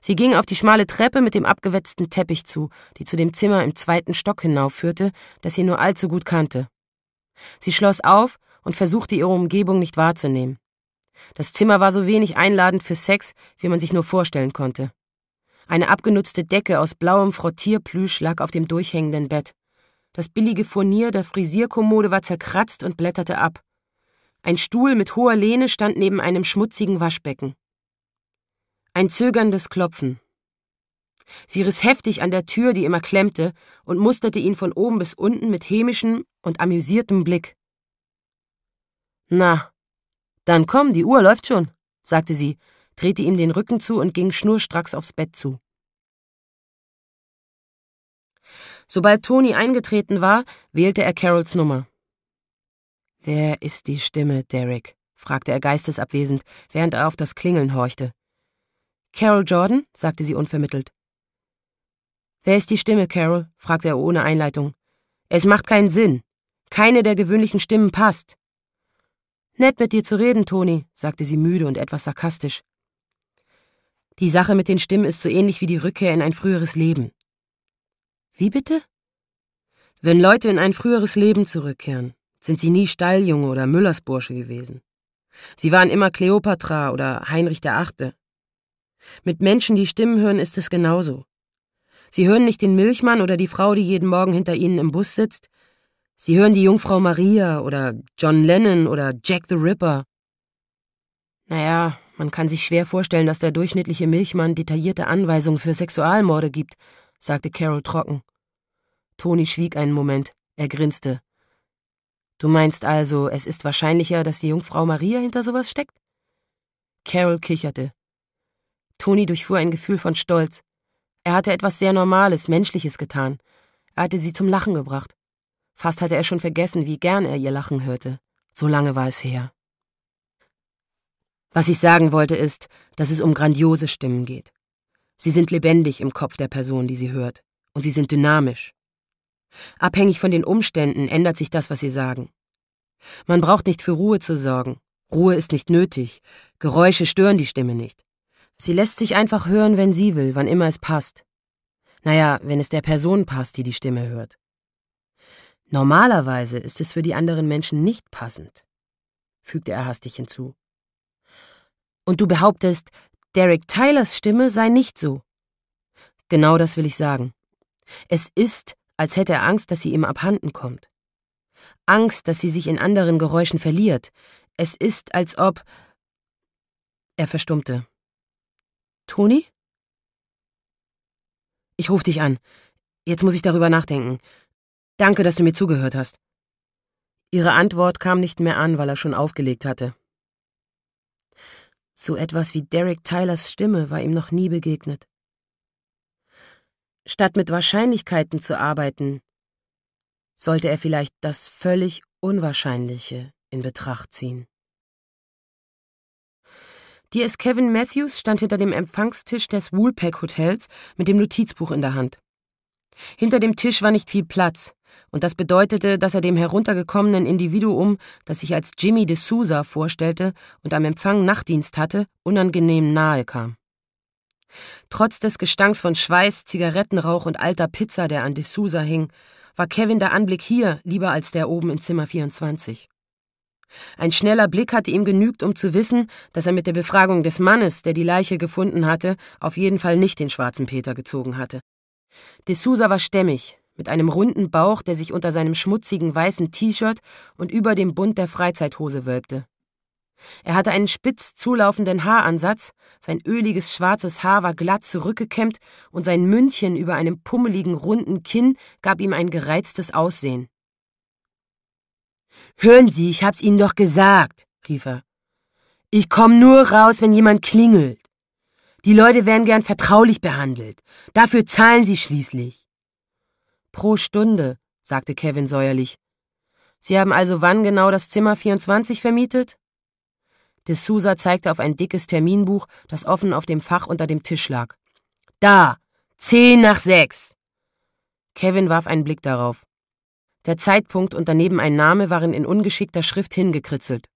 Sie ging auf die schmale Treppe mit dem abgewetzten Teppich zu, die zu dem Zimmer im zweiten Stock hinaufführte, das sie nur allzu gut kannte. Sie schloss auf und versuchte ihre Umgebung nicht wahrzunehmen. Das Zimmer war so wenig einladend für Sex, wie man sich nur vorstellen konnte. Eine abgenutzte Decke aus blauem Frottierplüsch lag auf dem durchhängenden Bett. Das billige Furnier der Frisierkommode war zerkratzt und blätterte ab. Ein Stuhl mit hoher Lehne stand neben einem schmutzigen Waschbecken. Ein zögerndes Klopfen. Sie riss heftig an der Tür, die immer klemmte, und musterte ihn von oben bis unten mit hämischem und amüsiertem Blick. Na, dann komm, die Uhr läuft schon, sagte sie, drehte ihm den Rücken zu und ging schnurstracks aufs Bett zu. Sobald Toni eingetreten war, wählte er Carols Nummer. Wer ist die Stimme, Derek? fragte er geistesabwesend, während er auf das Klingeln horchte. Carol Jordan, sagte sie unvermittelt. Wer ist die Stimme, Carol? fragte er ohne Einleitung. Es macht keinen Sinn. Keine der gewöhnlichen Stimmen passt. Nett mit dir zu reden, Toni, sagte sie müde und etwas sarkastisch. Die Sache mit den Stimmen ist so ähnlich wie die Rückkehr in ein früheres Leben. Wie bitte? Wenn Leute in ein früheres Leben zurückkehren, sind sie nie Stalljunge oder Müllersbursche gewesen. Sie waren immer Kleopatra oder Heinrich der Achte. Mit Menschen, die Stimmen hören, ist es genauso. Sie hören nicht den Milchmann oder die Frau, die jeden Morgen hinter ihnen im Bus sitzt, Sie hören die Jungfrau Maria oder John Lennon oder Jack the Ripper. Naja, man kann sich schwer vorstellen, dass der durchschnittliche Milchmann detaillierte Anweisungen für Sexualmorde gibt, sagte Carol trocken. Toni schwieg einen Moment, er grinste. Du meinst also, es ist wahrscheinlicher, dass die Jungfrau Maria hinter sowas steckt? Carol kicherte. Toni durchfuhr ein Gefühl von Stolz. Er hatte etwas sehr Normales, Menschliches getan. Er hatte sie zum Lachen gebracht. Fast hatte er schon vergessen, wie gern er ihr Lachen hörte. So lange war es her. Was ich sagen wollte ist, dass es um grandiose Stimmen geht. Sie sind lebendig im Kopf der Person, die sie hört, und sie sind dynamisch. Abhängig von den Umständen ändert sich das, was sie sagen. Man braucht nicht für Ruhe zu sorgen. Ruhe ist nicht nötig. Geräusche stören die Stimme nicht. Sie lässt sich einfach hören, wenn sie will, wann immer es passt. Naja, wenn es der Person passt, die die Stimme hört. Normalerweise ist es für die anderen Menschen nicht passend, fügte er hastig hinzu. Und du behauptest, Derek Tylers Stimme sei nicht so. Genau das will ich sagen. Es ist, als hätte er Angst, dass sie ihm abhanden kommt. Angst, dass sie sich in anderen Geräuschen verliert. Es ist, als ob. Er verstummte. Toni? Ich ruf dich an. Jetzt muss ich darüber nachdenken. Danke, dass du mir zugehört hast. Ihre Antwort kam nicht mehr an, weil er schon aufgelegt hatte. So etwas wie Derek Tylers Stimme war ihm noch nie begegnet. Statt mit Wahrscheinlichkeiten zu arbeiten, sollte er vielleicht das völlig Unwahrscheinliche in Betracht ziehen. DS Kevin Matthews stand hinter dem Empfangstisch des Woolpack Hotels mit dem Notizbuch in der Hand. Hinter dem Tisch war nicht viel Platz, und das bedeutete, dass er dem heruntergekommenen Individuum, das sich als Jimmy de Souza vorstellte und am Empfang Nachtdienst hatte, unangenehm nahe kam. Trotz des Gestanks von Schweiß, Zigarettenrauch und alter Pizza, der an de Souza hing, war Kevin der Anblick hier lieber als der oben in Zimmer 24. Ein schneller Blick hatte ihm genügt, um zu wissen, dass er mit der Befragung des Mannes, der die Leiche gefunden hatte, auf jeden Fall nicht den schwarzen Peter gezogen hatte. De Souza war stämmig, mit einem runden Bauch, der sich unter seinem schmutzigen weißen T-Shirt und über dem Bund der Freizeithose wölbte. Er hatte einen spitz zulaufenden Haaransatz, sein öliges schwarzes Haar war glatt zurückgekämmt und sein Mündchen über einem pummeligen runden Kinn gab ihm ein gereiztes Aussehen. Hören Sie, ich hab's Ihnen doch gesagt, rief er. Ich komm nur raus, wenn jemand klingelt. Die Leute werden gern vertraulich behandelt. Dafür zahlen sie schließlich. Pro Stunde, sagte Kevin säuerlich. Sie haben also wann genau das Zimmer 24 vermietet? D'Souza zeigte auf ein dickes Terminbuch, das offen auf dem Fach unter dem Tisch lag. Da, zehn nach sechs. Kevin warf einen Blick darauf. Der Zeitpunkt und daneben ein Name waren in ungeschickter Schrift hingekritzelt.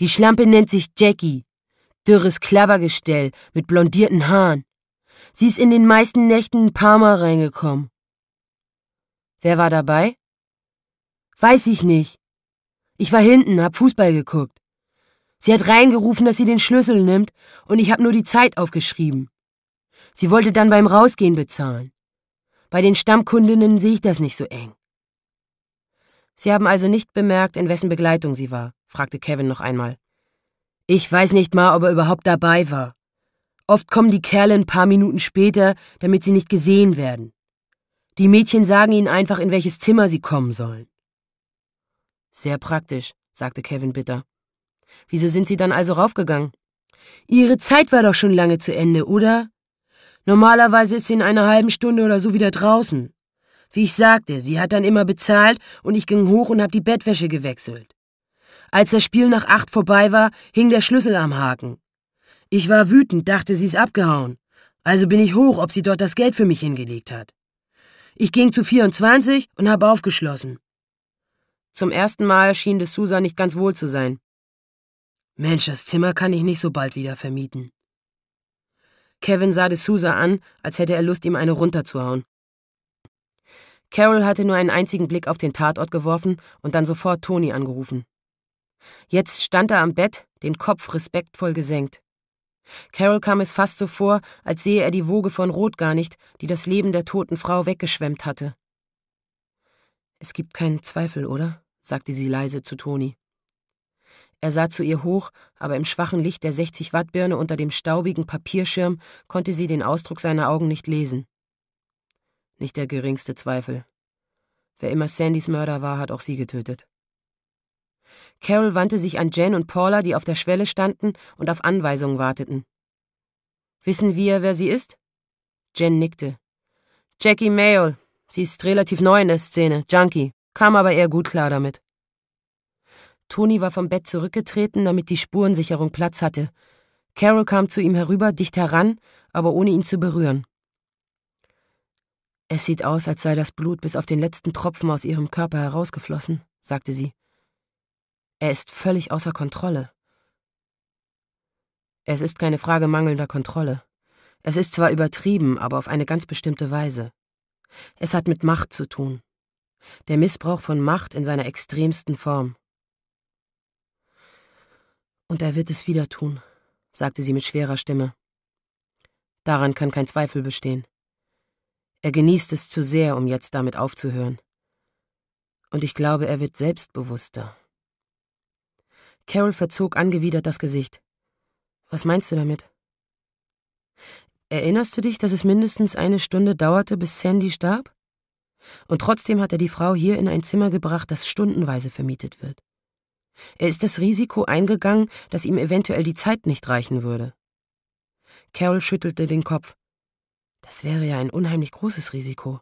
Die Schlampe nennt sich Jackie. Dürres Klabbergestell mit blondierten Haaren. Sie ist in den meisten Nächten ein paar Mal reingekommen. Wer war dabei? Weiß ich nicht. Ich war hinten, hab Fußball geguckt. Sie hat reingerufen, dass sie den Schlüssel nimmt, und ich hab nur die Zeit aufgeschrieben. Sie wollte dann beim Rausgehen bezahlen. Bei den Stammkundinnen sehe ich das nicht so eng. Sie haben also nicht bemerkt, in wessen Begleitung sie war, fragte Kevin noch einmal. Ich weiß nicht mal, ob er überhaupt dabei war. Oft kommen die Kerle ein paar Minuten später, damit sie nicht gesehen werden. Die Mädchen sagen ihnen einfach, in welches Zimmer sie kommen sollen. Sehr praktisch, sagte Kevin bitter. Wieso sind Sie dann also raufgegangen? Ihre Zeit war doch schon lange zu Ende, oder? Normalerweise ist sie in einer halben Stunde oder so wieder draußen. Wie ich sagte, sie hat dann immer bezahlt und ich ging hoch und hab die Bettwäsche gewechselt. Als das Spiel nach acht vorbei war, hing der Schlüssel am Haken. Ich war wütend, dachte, sie ist abgehauen. Also bin ich hoch, ob sie dort das Geld für mich hingelegt hat. Ich ging zu 24 und habe aufgeschlossen. Zum ersten Mal schien es Susa nicht ganz wohl zu sein. Mensch, das Zimmer kann ich nicht so bald wieder vermieten. Kevin sah D'Souza an, als hätte er Lust, ihm eine runterzuhauen. Carol hatte nur einen einzigen Blick auf den Tatort geworfen und dann sofort Toni angerufen. Jetzt stand er am Bett, den Kopf respektvoll gesenkt. Carol kam es fast so vor, als sehe er die Woge von Rot gar nicht, die das Leben der toten Frau weggeschwemmt hatte. Es gibt keinen Zweifel, oder? sagte sie leise zu Toni. Er sah zu ihr hoch, aber im schwachen Licht der 60 Watt Birne unter dem staubigen Papierschirm konnte sie den Ausdruck seiner Augen nicht lesen. Nicht der geringste Zweifel. Wer immer Sandys Mörder war, hat auch sie getötet. Carol wandte sich an Jen und Paula, die auf der Schwelle standen und auf Anweisungen warteten. Wissen wir, wer sie ist? Jen nickte. Jackie Mayo. Sie ist relativ neu in der Szene, Junkie, kam aber eher gut klar damit. Toni war vom Bett zurückgetreten, damit die Spurensicherung Platz hatte. Carol kam zu ihm herüber, dicht heran, aber ohne ihn zu berühren. Es sieht aus, als sei das Blut bis auf den letzten Tropfen aus ihrem Körper herausgeflossen, sagte sie. Er ist völlig außer Kontrolle. Es ist keine Frage mangelnder Kontrolle. Es ist zwar übertrieben, aber auf eine ganz bestimmte Weise. Es hat mit Macht zu tun. Der Missbrauch von Macht in seiner extremsten Form. Und er wird es wieder tun, sagte sie mit schwerer Stimme. Daran kann kein Zweifel bestehen. Er genießt es zu sehr, um jetzt damit aufzuhören. Und ich glaube, er wird selbstbewusster. Carol verzog angewidert das Gesicht. Was meinst du damit? Erinnerst du dich, dass es mindestens eine Stunde dauerte, bis Sandy starb? Und trotzdem hat er die Frau hier in ein Zimmer gebracht, das stundenweise vermietet wird. Er ist das Risiko eingegangen, dass ihm eventuell die Zeit nicht reichen würde. Carol schüttelte den Kopf. Das wäre ja ein unheimlich großes Risiko.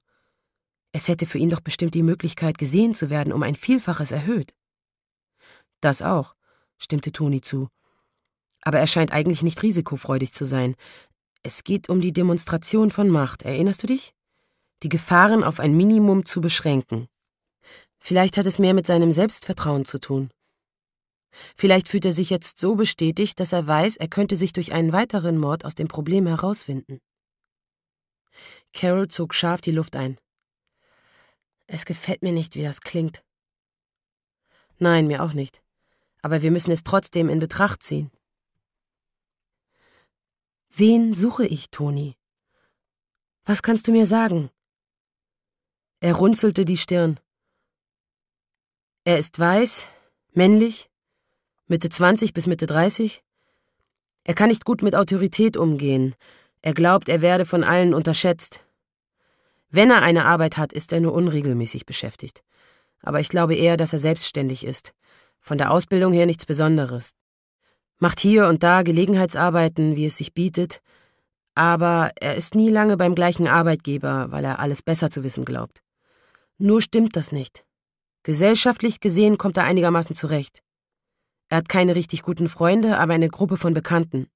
Es hätte für ihn doch bestimmt die Möglichkeit, gesehen zu werden, um ein Vielfaches erhöht. Das auch stimmte Toni zu. Aber er scheint eigentlich nicht risikofreudig zu sein. Es geht um die Demonstration von Macht, erinnerst du dich? Die Gefahren auf ein Minimum zu beschränken. Vielleicht hat es mehr mit seinem Selbstvertrauen zu tun. Vielleicht fühlt er sich jetzt so bestätigt, dass er weiß, er könnte sich durch einen weiteren Mord aus dem Problem herauswinden. Carol zog scharf die Luft ein. Es gefällt mir nicht, wie das klingt. Nein, mir auch nicht aber wir müssen es trotzdem in Betracht ziehen. Wen suche ich, Toni? Was kannst du mir sagen? Er runzelte die Stirn. Er ist weiß, männlich, Mitte 20 bis Mitte 30. Er kann nicht gut mit Autorität umgehen. Er glaubt, er werde von allen unterschätzt. Wenn er eine Arbeit hat, ist er nur unregelmäßig beschäftigt. Aber ich glaube eher, dass er selbstständig ist von der Ausbildung her nichts Besonderes. Macht hier und da Gelegenheitsarbeiten, wie es sich bietet, aber er ist nie lange beim gleichen Arbeitgeber, weil er alles besser zu wissen glaubt. Nur stimmt das nicht. Gesellschaftlich gesehen kommt er einigermaßen zurecht. Er hat keine richtig guten Freunde, aber eine Gruppe von Bekannten.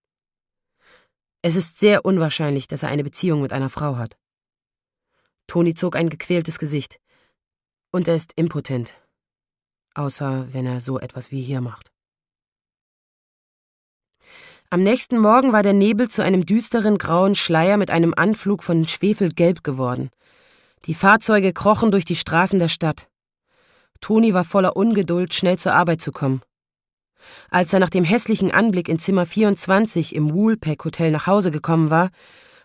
Es ist sehr unwahrscheinlich, dass er eine Beziehung mit einer Frau hat. Toni zog ein gequältes Gesicht. Und er ist impotent außer wenn er so etwas wie hier macht. Am nächsten Morgen war der Nebel zu einem düsteren grauen Schleier mit einem Anflug von Schwefelgelb geworden. Die Fahrzeuge krochen durch die Straßen der Stadt. Toni war voller Ungeduld, schnell zur Arbeit zu kommen. Als er nach dem hässlichen Anblick in Zimmer 24 im Woolpack Hotel nach Hause gekommen war,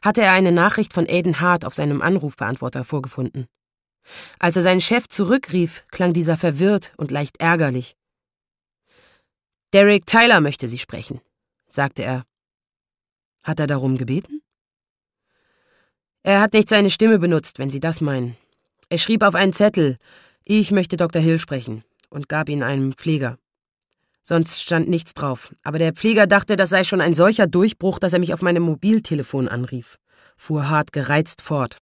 hatte er eine Nachricht von Aiden Hart auf seinem Anrufbeantworter vorgefunden. Als er seinen Chef zurückrief, klang dieser verwirrt und leicht ärgerlich. Derek Tyler möchte Sie sprechen, sagte er. Hat er darum gebeten? Er hat nicht seine Stimme benutzt, wenn Sie das meinen. Er schrieb auf einen Zettel, ich möchte Dr. Hill sprechen, und gab ihn einem Pfleger. Sonst stand nichts drauf, aber der Pfleger dachte, das sei schon ein solcher Durchbruch, dass er mich auf meinem Mobiltelefon anrief, fuhr Hart gereizt fort.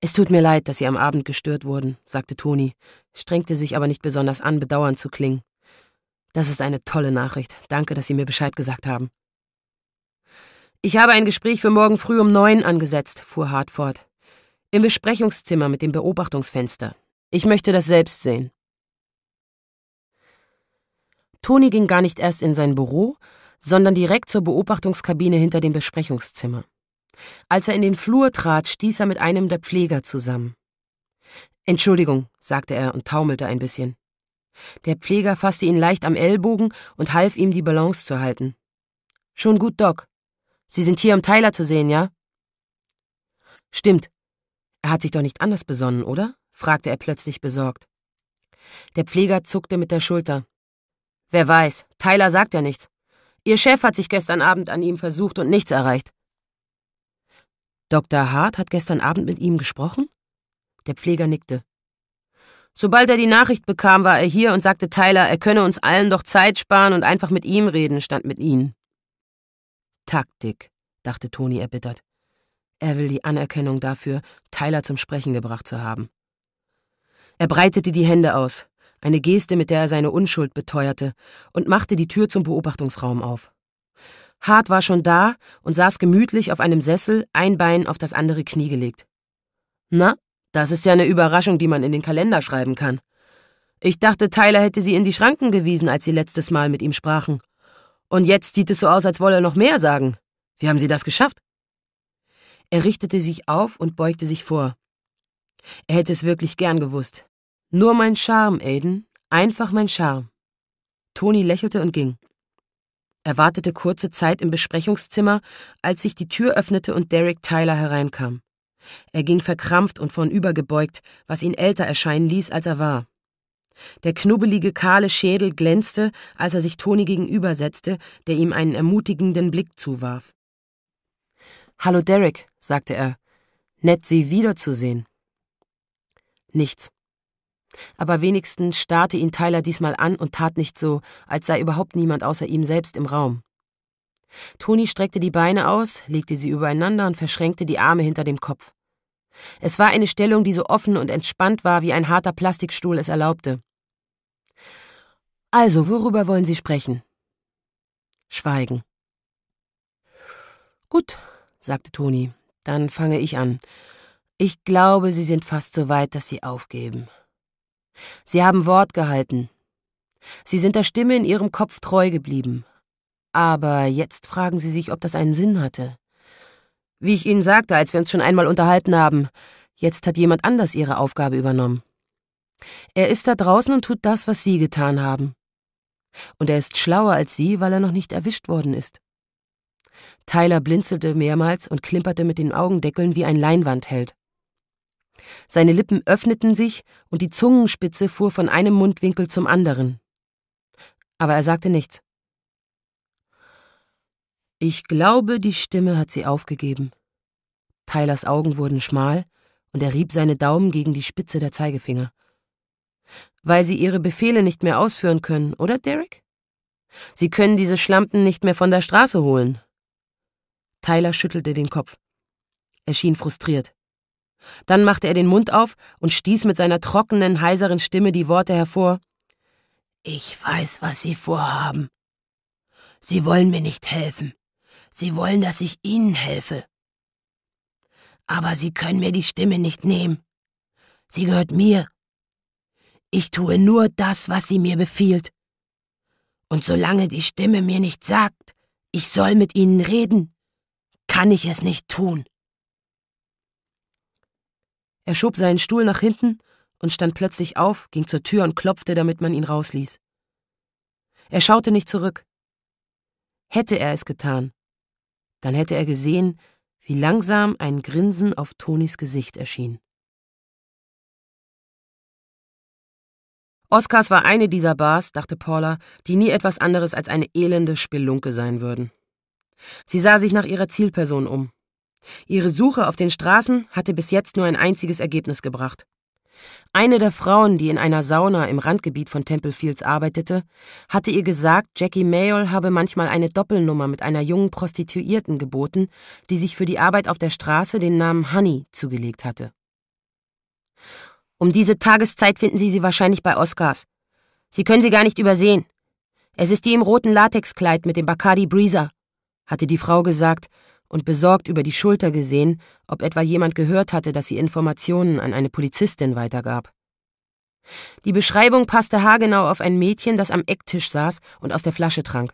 Es tut mir leid, dass Sie am Abend gestört wurden, sagte Toni, strengte sich aber nicht besonders an, bedauernd zu klingen. Das ist eine tolle Nachricht. Danke, dass Sie mir Bescheid gesagt haben. Ich habe ein Gespräch für morgen früh um neun angesetzt, fuhr Hart fort. Im Besprechungszimmer mit dem Beobachtungsfenster. Ich möchte das selbst sehen. Toni ging gar nicht erst in sein Büro, sondern direkt zur Beobachtungskabine hinter dem Besprechungszimmer. Als er in den Flur trat, stieß er mit einem der Pfleger zusammen. Entschuldigung, sagte er und taumelte ein bisschen. Der Pfleger fasste ihn leicht am Ellbogen und half ihm, die Balance zu halten. Schon gut, Doc. Sie sind hier, um Tyler zu sehen, ja? Stimmt. Er hat sich doch nicht anders besonnen, oder? fragte er plötzlich besorgt. Der Pfleger zuckte mit der Schulter. Wer weiß, Tyler sagt ja nichts. Ihr Chef hat sich gestern Abend an ihm versucht und nichts erreicht. Dr. Hart hat gestern Abend mit ihm gesprochen? Der Pfleger nickte. Sobald er die Nachricht bekam, war er hier und sagte Tyler, er könne uns allen doch Zeit sparen und einfach mit ihm reden, stand mit ihnen. Taktik, dachte Toni erbittert. Er will die Anerkennung dafür, Tyler zum Sprechen gebracht zu haben. Er breitete die Hände aus, eine Geste, mit der er seine Unschuld beteuerte, und machte die Tür zum Beobachtungsraum auf. Hart war schon da und saß gemütlich auf einem Sessel, ein Bein auf das andere Knie gelegt. Na, das ist ja eine Überraschung, die man in den Kalender schreiben kann. Ich dachte, Tyler hätte sie in die Schranken gewiesen, als sie letztes Mal mit ihm sprachen. Und jetzt sieht es so aus, als wolle er noch mehr sagen. Wie haben Sie das geschafft? Er richtete sich auf und beugte sich vor. Er hätte es wirklich gern gewusst. Nur mein Charme, Aiden, einfach mein Charme. Toni lächelte und ging. Er wartete kurze Zeit im Besprechungszimmer, als sich die Tür öffnete und Derek Tyler hereinkam. Er ging verkrampft und vornübergebeugt, was ihn älter erscheinen ließ, als er war. Der knubbelige, kahle Schädel glänzte, als er sich Toni gegenübersetzte, der ihm einen ermutigenden Blick zuwarf. Hallo Derek, sagte er. Nett, Sie wiederzusehen. Nichts. Aber wenigstens starrte ihn Tyler diesmal an und tat nicht so, als sei überhaupt niemand außer ihm selbst im Raum. Toni streckte die Beine aus, legte sie übereinander und verschränkte die Arme hinter dem Kopf. Es war eine Stellung, die so offen und entspannt war, wie ein harter Plastikstuhl es erlaubte. Also, worüber wollen Sie sprechen? Schweigen. Gut, sagte Toni, dann fange ich an. Ich glaube, Sie sind fast so weit, dass Sie aufgeben. Sie haben Wort gehalten. Sie sind der Stimme in ihrem Kopf treu geblieben. Aber jetzt fragen Sie sich, ob das einen Sinn hatte. Wie ich Ihnen sagte, als wir uns schon einmal unterhalten haben, jetzt hat jemand anders Ihre Aufgabe übernommen. Er ist da draußen und tut das, was Sie getan haben. Und er ist schlauer als Sie, weil er noch nicht erwischt worden ist. Tyler blinzelte mehrmals und klimperte mit den Augendeckeln wie ein Leinwandheld. Seine Lippen öffneten sich und die Zungenspitze fuhr von einem Mundwinkel zum anderen. Aber er sagte nichts. Ich glaube, die Stimme hat sie aufgegeben. Tylers Augen wurden schmal und er rieb seine Daumen gegen die Spitze der Zeigefinger. Weil sie ihre Befehle nicht mehr ausführen können, oder, Derek? Sie können diese Schlampen nicht mehr von der Straße holen. Tyler schüttelte den Kopf. Er schien frustriert. Dann machte er den Mund auf und stieß mit seiner trockenen, heiseren Stimme die Worte hervor Ich weiß, was Sie vorhaben. Sie wollen mir nicht helfen. Sie wollen, dass ich Ihnen helfe. Aber Sie können mir die Stimme nicht nehmen. Sie gehört mir. Ich tue nur das, was sie mir befiehlt. Und solange die Stimme mir nicht sagt, ich soll mit Ihnen reden, kann ich es nicht tun. Er schob seinen Stuhl nach hinten und stand plötzlich auf, ging zur Tür und klopfte, damit man ihn rausließ. Er schaute nicht zurück. Hätte er es getan, dann hätte er gesehen, wie langsam ein Grinsen auf Tonis Gesicht erschien. Oscars war eine dieser Bars, dachte Paula, die nie etwas anderes als eine elende Spelunke sein würden. Sie sah sich nach ihrer Zielperson um. Ihre Suche auf den Straßen hatte bis jetzt nur ein einziges Ergebnis gebracht. Eine der Frauen, die in einer Sauna im Randgebiet von Temple Fields arbeitete, hatte ihr gesagt, Jackie Mayol habe manchmal eine Doppelnummer mit einer jungen Prostituierten geboten, die sich für die Arbeit auf der Straße den Namen Honey zugelegt hatte. Um diese Tageszeit finden Sie sie wahrscheinlich bei Oscars. Sie können sie gar nicht übersehen. Es ist die im roten Latexkleid mit dem Bacardi Breezer, hatte die Frau gesagt und besorgt über die Schulter gesehen, ob etwa jemand gehört hatte, dass sie Informationen an eine Polizistin weitergab. Die Beschreibung passte haargenau auf ein Mädchen, das am Ecktisch saß und aus der Flasche trank.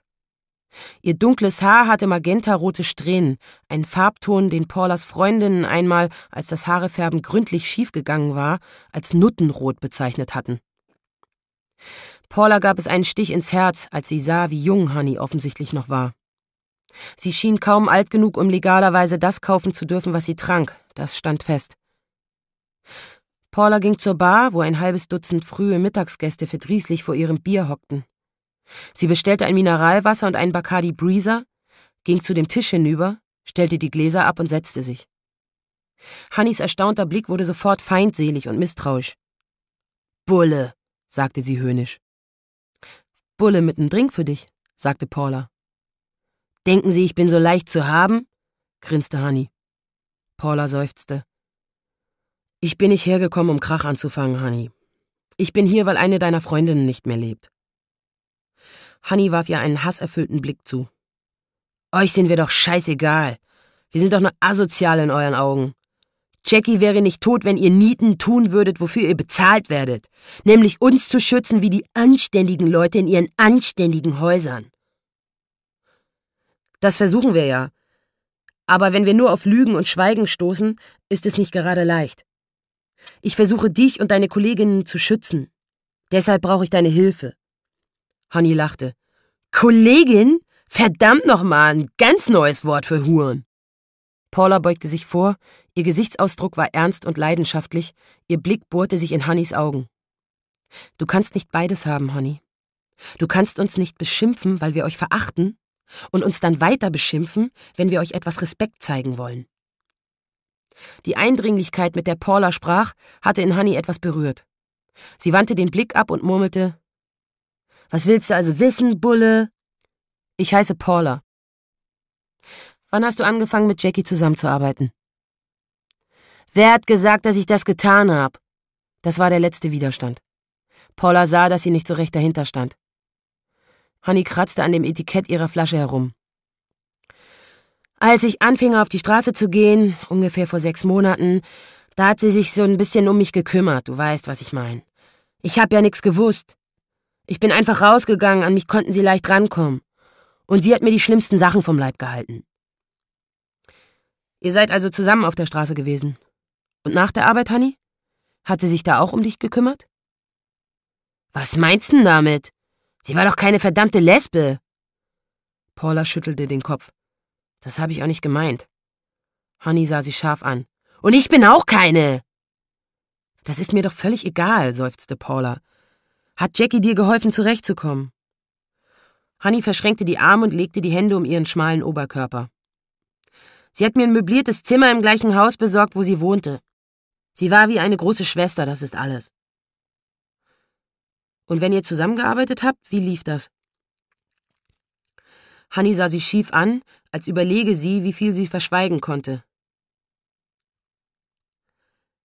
Ihr dunkles Haar hatte magentarote Strähnen, ein Farbton, den Paulas Freundinnen einmal, als das Haarefärben gründlich schiefgegangen war, als Nuttenrot bezeichnet hatten. Paula gab es einen Stich ins Herz, als sie sah, wie jung Honey offensichtlich noch war. Sie schien kaum alt genug, um legalerweise das kaufen zu dürfen, was sie trank. Das stand fest. Paula ging zur Bar, wo ein halbes Dutzend frühe Mittagsgäste verdrießlich vor ihrem Bier hockten. Sie bestellte ein Mineralwasser und einen Bacardi Breezer, ging zu dem Tisch hinüber, stellte die Gläser ab und setzte sich. Hannis erstaunter Blick wurde sofort feindselig und misstrauisch. Bulle, sagte sie höhnisch. Bulle mit nem Drink für dich, sagte Paula. Denken Sie, ich bin so leicht zu haben? grinste Hanni. Paula seufzte. Ich bin nicht hergekommen, um Krach anzufangen, Hanni. Ich bin hier, weil eine deiner Freundinnen nicht mehr lebt. Hanni warf ihr einen hasserfüllten Blick zu. Euch sind wir doch scheißegal. Wir sind doch nur asozial in euren Augen. Jackie wäre nicht tot, wenn ihr Nieten tun würdet, wofür ihr bezahlt werdet, nämlich uns zu schützen wie die anständigen Leute in ihren anständigen Häusern. Das versuchen wir ja. Aber wenn wir nur auf Lügen und Schweigen stoßen, ist es nicht gerade leicht. Ich versuche dich und deine Kolleginnen zu schützen. Deshalb brauche ich deine Hilfe. Honey lachte. Kollegin? Verdammt nochmal, ein ganz neues Wort für Huren. Paula beugte sich vor, ihr Gesichtsausdruck war ernst und leidenschaftlich, ihr Blick bohrte sich in Honeys Augen. Du kannst nicht beides haben, Honey. Du kannst uns nicht beschimpfen, weil wir euch verachten, und uns dann weiter beschimpfen, wenn wir euch etwas Respekt zeigen wollen. Die Eindringlichkeit, mit der Paula sprach, hatte in Hanni etwas berührt. Sie wandte den Blick ab und murmelte Was willst du also wissen, Bulle? Ich heiße Paula. Wann hast du angefangen, mit Jackie zusammenzuarbeiten? Wer hat gesagt, dass ich das getan habe? Das war der letzte Widerstand. Paula sah, dass sie nicht so recht dahinter stand. Honey kratzte an dem Etikett ihrer Flasche herum. Als ich anfing, auf die Straße zu gehen, ungefähr vor sechs Monaten, da hat sie sich so ein bisschen um mich gekümmert, du weißt, was ich meine. Ich hab ja nichts gewusst. Ich bin einfach rausgegangen, an mich konnten sie leicht rankommen. Und sie hat mir die schlimmsten Sachen vom Leib gehalten. Ihr seid also zusammen auf der Straße gewesen. Und nach der Arbeit, Honey? Hat sie sich da auch um dich gekümmert? Was meinst denn damit? Sie war doch keine verdammte Lesbe. Paula schüttelte den Kopf. Das habe ich auch nicht gemeint. Honey sah sie scharf an. Und ich bin auch keine. Das ist mir doch völlig egal, seufzte Paula. Hat Jackie dir geholfen, zurechtzukommen? Honey verschränkte die Arme und legte die Hände um ihren schmalen Oberkörper. Sie hat mir ein möbliertes Zimmer im gleichen Haus besorgt, wo sie wohnte. Sie war wie eine große Schwester, das ist alles. Und wenn ihr zusammengearbeitet habt, wie lief das? Hanni sah sie schief an, als überlege sie, wie viel sie verschweigen konnte.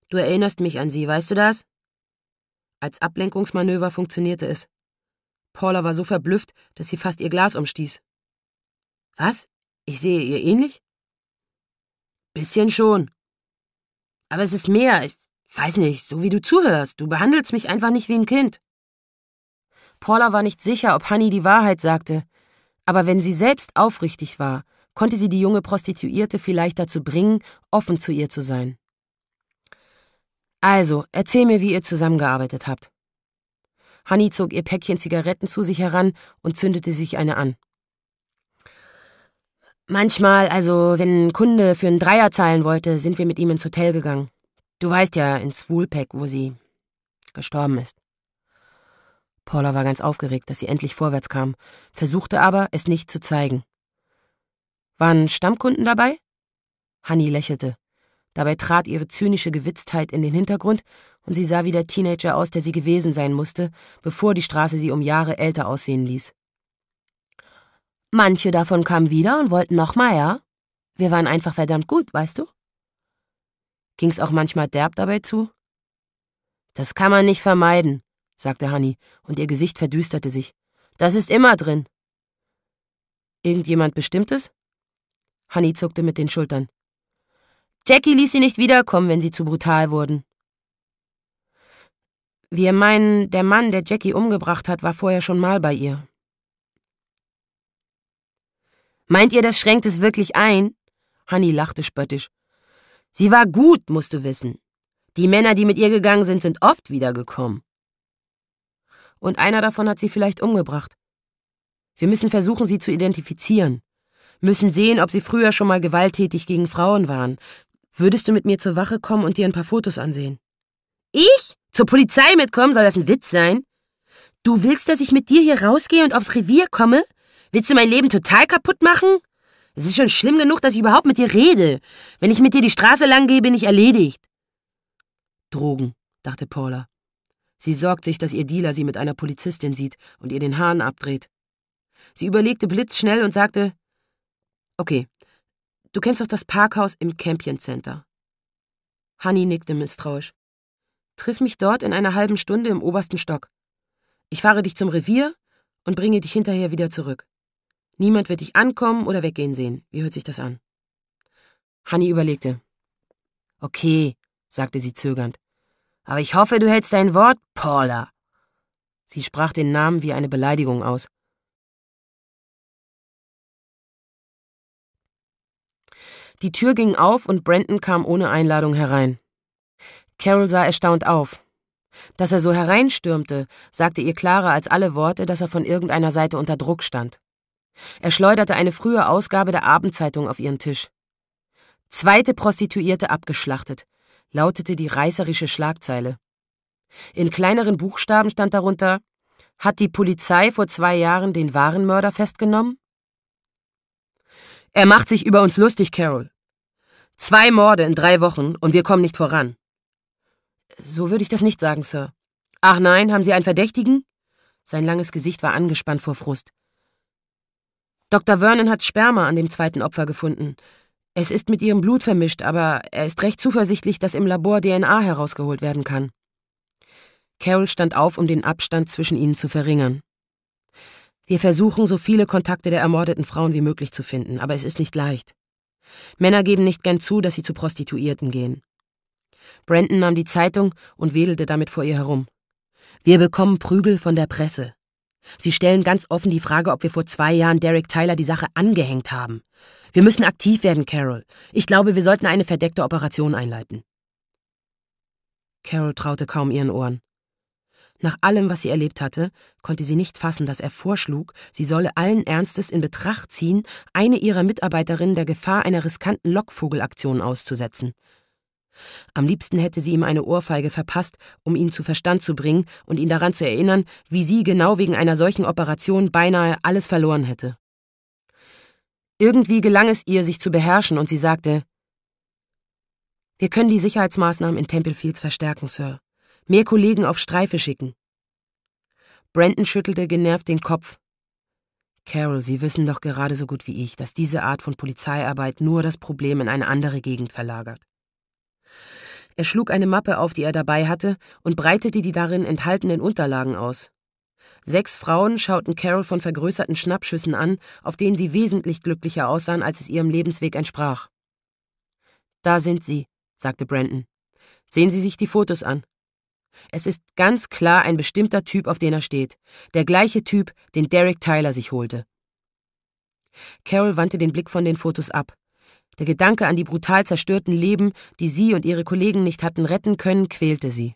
Du erinnerst mich an sie, weißt du das? Als Ablenkungsmanöver funktionierte es. Paula war so verblüfft, dass sie fast ihr Glas umstieß. Was? Ich sehe ihr ähnlich? Bisschen schon. Aber es ist mehr. Ich weiß nicht, so wie du zuhörst. Du behandelst mich einfach nicht wie ein Kind. Paula war nicht sicher, ob Honey die Wahrheit sagte. Aber wenn sie selbst aufrichtig war, konnte sie die junge Prostituierte vielleicht dazu bringen, offen zu ihr zu sein. Also, erzähl mir, wie ihr zusammengearbeitet habt. Honey zog ihr Päckchen Zigaretten zu sich heran und zündete sich eine an. Manchmal, also wenn ein Kunde für einen Dreier zahlen wollte, sind wir mit ihm ins Hotel gegangen. Du weißt ja, ins Woolpack, wo sie gestorben ist. Paula war ganz aufgeregt, dass sie endlich vorwärts kam, versuchte aber, es nicht zu zeigen. Waren Stammkunden dabei? Hanni lächelte. Dabei trat ihre zynische Gewitztheit in den Hintergrund und sie sah wie der Teenager aus, der sie gewesen sein musste, bevor die Straße sie um Jahre älter aussehen ließ. Manche davon kamen wieder und wollten noch mal, ja? Wir waren einfach verdammt gut, weißt du? Ging's auch manchmal derb dabei zu? Das kann man nicht vermeiden, sagte Hanni, und ihr Gesicht verdüsterte sich. Das ist immer drin. Irgendjemand Bestimmtes? Hanni zuckte mit den Schultern. Jackie ließ sie nicht wiederkommen, wenn sie zu brutal wurden. Wir meinen, der Mann, der Jackie umgebracht hat, war vorher schon mal bei ihr. Meint ihr, das schränkt es wirklich ein? Hanni lachte spöttisch. Sie war gut, musst du wissen. Die Männer, die mit ihr gegangen sind, sind oft wiedergekommen und einer davon hat sie vielleicht umgebracht. Wir müssen versuchen, sie zu identifizieren, müssen sehen, ob sie früher schon mal gewalttätig gegen Frauen waren. Würdest du mit mir zur Wache kommen und dir ein paar Fotos ansehen? Ich? Zur Polizei mitkommen? Soll das ein Witz sein? Du willst, dass ich mit dir hier rausgehe und aufs Revier komme? Willst du mein Leben total kaputt machen? Es ist schon schlimm genug, dass ich überhaupt mit dir rede. Wenn ich mit dir die Straße lang gehe, bin ich erledigt. Drogen, dachte Paula. Sie sorgt sich, dass ihr Dealer sie mit einer Polizistin sieht und ihr den Hahn abdreht. Sie überlegte blitzschnell und sagte: Okay, du kennst doch das Parkhaus im Campion Center. Hanni nickte misstrauisch. Triff mich dort in einer halben Stunde im obersten Stock. Ich fahre dich zum Revier und bringe dich hinterher wieder zurück. Niemand wird dich ankommen oder weggehen sehen. Wie hört sich das an? Hanni überlegte. Okay, sagte sie zögernd. Aber ich hoffe, du hältst dein Wort, Paula. Sie sprach den Namen wie eine Beleidigung aus. Die Tür ging auf und Brandon kam ohne Einladung herein. Carol sah erstaunt auf. Dass er so hereinstürmte, sagte ihr klarer als alle Worte, dass er von irgendeiner Seite unter Druck stand. Er schleuderte eine frühe Ausgabe der Abendzeitung auf ihren Tisch. Zweite Prostituierte abgeschlachtet lautete die reißerische Schlagzeile. In kleineren Buchstaben stand darunter Hat die Polizei vor zwei Jahren den wahren Mörder festgenommen? Er macht sich über uns lustig, Carol. Zwei Morde in drei Wochen und wir kommen nicht voran. So würde ich das nicht sagen, Sir. Ach nein, haben Sie einen Verdächtigen? Sein langes Gesicht war angespannt vor Frust. Dr. Vernon hat Sperma an dem zweiten Opfer gefunden. Es ist mit ihrem Blut vermischt, aber er ist recht zuversichtlich, dass im Labor DNA herausgeholt werden kann. Carol stand auf, um den Abstand zwischen ihnen zu verringern. Wir versuchen, so viele Kontakte der ermordeten Frauen wie möglich zu finden, aber es ist nicht leicht. Männer geben nicht gern zu, dass sie zu Prostituierten gehen. Brandon nahm die Zeitung und wedelte damit vor ihr herum. Wir bekommen Prügel von der Presse. Sie stellen ganz offen die Frage, ob wir vor zwei Jahren Derek Tyler die Sache angehängt haben. Wir müssen aktiv werden, Carol. Ich glaube, wir sollten eine verdeckte Operation einleiten. Carol traute kaum ihren Ohren. Nach allem, was sie erlebt hatte, konnte sie nicht fassen, dass er vorschlug, sie solle allen Ernstes in Betracht ziehen, eine ihrer Mitarbeiterinnen der Gefahr einer riskanten Lockvogelaktion auszusetzen. Am liebsten hätte sie ihm eine Ohrfeige verpasst, um ihn zu Verstand zu bringen und ihn daran zu erinnern, wie sie genau wegen einer solchen Operation beinahe alles verloren hätte. Irgendwie gelang es ihr, sich zu beherrschen, und sie sagte Wir können die Sicherheitsmaßnahmen in Templefields verstärken, Sir. Mehr Kollegen auf Streife schicken. Brandon schüttelte genervt den Kopf. Carol, Sie wissen doch gerade so gut wie ich, dass diese Art von Polizeiarbeit nur das Problem in eine andere Gegend verlagert. Er schlug eine Mappe auf, die er dabei hatte, und breitete die darin enthaltenen Unterlagen aus. Sechs Frauen schauten Carol von vergrößerten Schnappschüssen an, auf denen sie wesentlich glücklicher aussahen, als es ihrem Lebensweg entsprach. Da sind sie, sagte Brandon. Sehen Sie sich die Fotos an. Es ist ganz klar ein bestimmter Typ, auf den er steht. Der gleiche Typ, den Derek Tyler sich holte. Carol wandte den Blick von den Fotos ab. Der Gedanke an die brutal zerstörten Leben, die sie und ihre Kollegen nicht hatten retten können, quälte sie.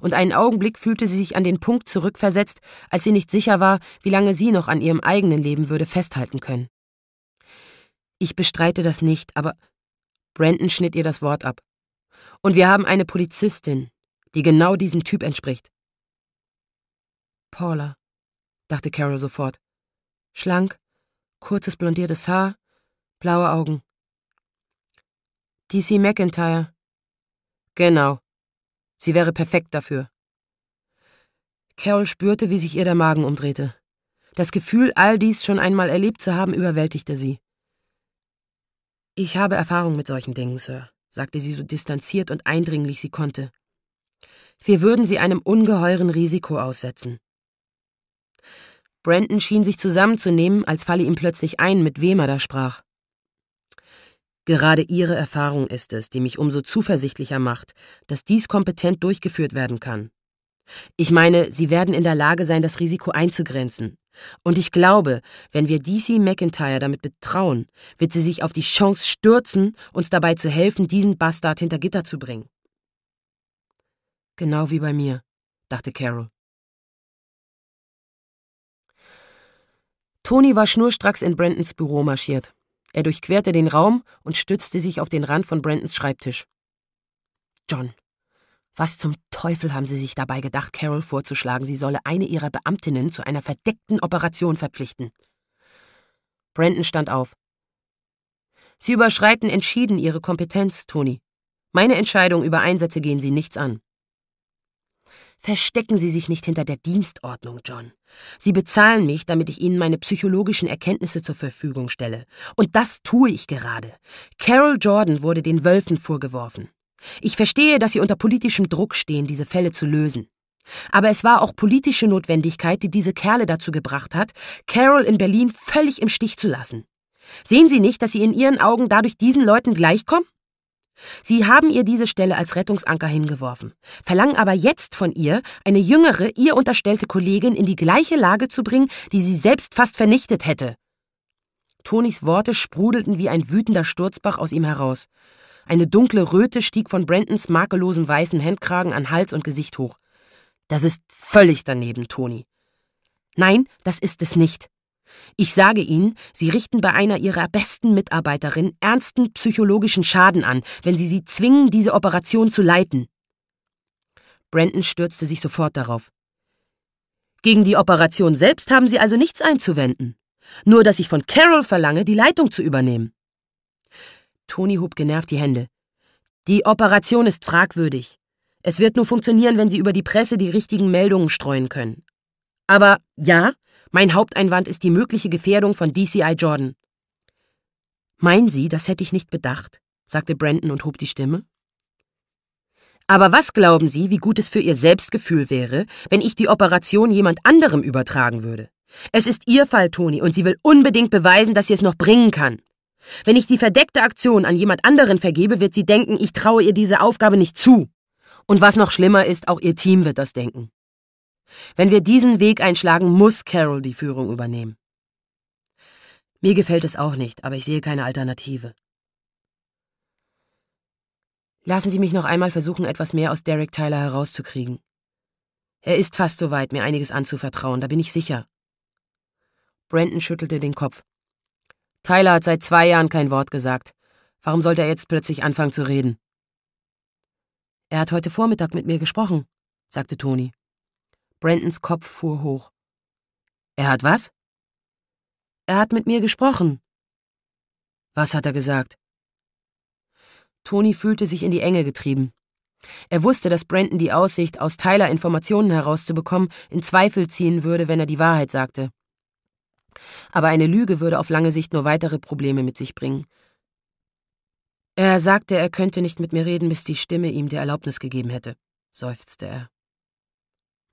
Und einen Augenblick fühlte sie sich an den Punkt zurückversetzt, als sie nicht sicher war, wie lange sie noch an ihrem eigenen Leben würde festhalten können. Ich bestreite das nicht, aber Brandon schnitt ihr das Wort ab. Und wir haben eine Polizistin, die genau diesem Typ entspricht. Paula, dachte Carol sofort. Schlank, kurzes blondiertes Haar, blaue Augen. DC McIntyre. Genau. Sie wäre perfekt dafür. Carol spürte, wie sich ihr der Magen umdrehte. Das Gefühl, all dies schon einmal erlebt zu haben, überwältigte sie. Ich habe Erfahrung mit solchen Dingen, Sir, sagte sie so distanziert und eindringlich sie konnte. Wir würden sie einem ungeheuren Risiko aussetzen. Brandon schien sich zusammenzunehmen, als falle ihm plötzlich ein, mit wem er da sprach. Gerade Ihre Erfahrung ist es, die mich umso zuversichtlicher macht, dass dies kompetent durchgeführt werden kann. Ich meine, Sie werden in der Lage sein, das Risiko einzugrenzen. Und ich glaube, wenn wir DC McIntyre damit betrauen, wird sie sich auf die Chance stürzen, uns dabei zu helfen, diesen Bastard hinter Gitter zu bringen. Genau wie bei mir, dachte Carol. Tony war schnurstracks in Brentons Büro marschiert. Er durchquerte den Raum und stützte sich auf den Rand von Brentons Schreibtisch. John, was zum Teufel haben Sie sich dabei gedacht, Carol vorzuschlagen, sie solle eine ihrer Beamtinnen zu einer verdeckten Operation verpflichten? Brandon stand auf. Sie überschreiten entschieden Ihre Kompetenz, Tony. Meine Entscheidung über Einsätze gehen Sie nichts an. Verstecken Sie sich nicht hinter der Dienstordnung, John. Sie bezahlen mich, damit ich Ihnen meine psychologischen Erkenntnisse zur Verfügung stelle. Und das tue ich gerade. Carol Jordan wurde den Wölfen vorgeworfen. Ich verstehe, dass Sie unter politischem Druck stehen, diese Fälle zu lösen. Aber es war auch politische Notwendigkeit, die diese Kerle dazu gebracht hat, Carol in Berlin völlig im Stich zu lassen. Sehen Sie nicht, dass Sie in Ihren Augen dadurch diesen Leuten gleichkommen? Sie haben ihr diese Stelle als Rettungsanker hingeworfen, verlangen aber jetzt von ihr, eine jüngere, ihr unterstellte Kollegin in die gleiche Lage zu bringen, die sie selbst fast vernichtet hätte. Tonis Worte sprudelten wie ein wütender Sturzbach aus ihm heraus. Eine dunkle Röte stieg von Brentons makellosem weißen Hemdkragen an Hals und Gesicht hoch. Das ist völlig daneben, Toni. Nein, das ist es nicht, ich sage Ihnen, Sie richten bei einer Ihrer besten Mitarbeiterin ernsten psychologischen Schaden an, wenn Sie sie zwingen, diese Operation zu leiten. Brandon stürzte sich sofort darauf. Gegen die Operation selbst haben Sie also nichts einzuwenden. Nur, dass ich von Carol verlange, die Leitung zu übernehmen. Tony hob genervt die Hände. Die Operation ist fragwürdig. Es wird nur funktionieren, wenn Sie über die Presse die richtigen Meldungen streuen können. Aber ja, mein Haupteinwand ist die mögliche Gefährdung von DCI Jordan. Meinen Sie, das hätte ich nicht bedacht? sagte Brandon und hob die Stimme. Aber was glauben Sie, wie gut es für Ihr Selbstgefühl wäre, wenn ich die Operation jemand anderem übertragen würde? Es ist Ihr Fall, Toni, und sie will unbedingt beweisen, dass sie es noch bringen kann. Wenn ich die verdeckte Aktion an jemand anderen vergebe, wird sie denken, ich traue ihr diese Aufgabe nicht zu. Und was noch schlimmer ist, auch ihr Team wird das denken. Wenn wir diesen Weg einschlagen, muss Carol die Führung übernehmen. Mir gefällt es auch nicht, aber ich sehe keine Alternative. Lassen Sie mich noch einmal versuchen, etwas mehr aus Derek Tyler herauszukriegen. Er ist fast so weit, mir einiges anzuvertrauen, da bin ich sicher. Brandon schüttelte den Kopf. Tyler hat seit zwei Jahren kein Wort gesagt. Warum sollte er jetzt plötzlich anfangen zu reden? Er hat heute Vormittag mit mir gesprochen, sagte Toni. Brandons Kopf fuhr hoch. Er hat was? Er hat mit mir gesprochen. Was hat er gesagt? Tony fühlte sich in die Enge getrieben. Er wusste, dass Brandon die Aussicht, aus Tyler Informationen herauszubekommen, in Zweifel ziehen würde, wenn er die Wahrheit sagte. Aber eine Lüge würde auf lange Sicht nur weitere Probleme mit sich bringen. Er sagte, er könnte nicht mit mir reden, bis die Stimme ihm die Erlaubnis gegeben hätte, seufzte er.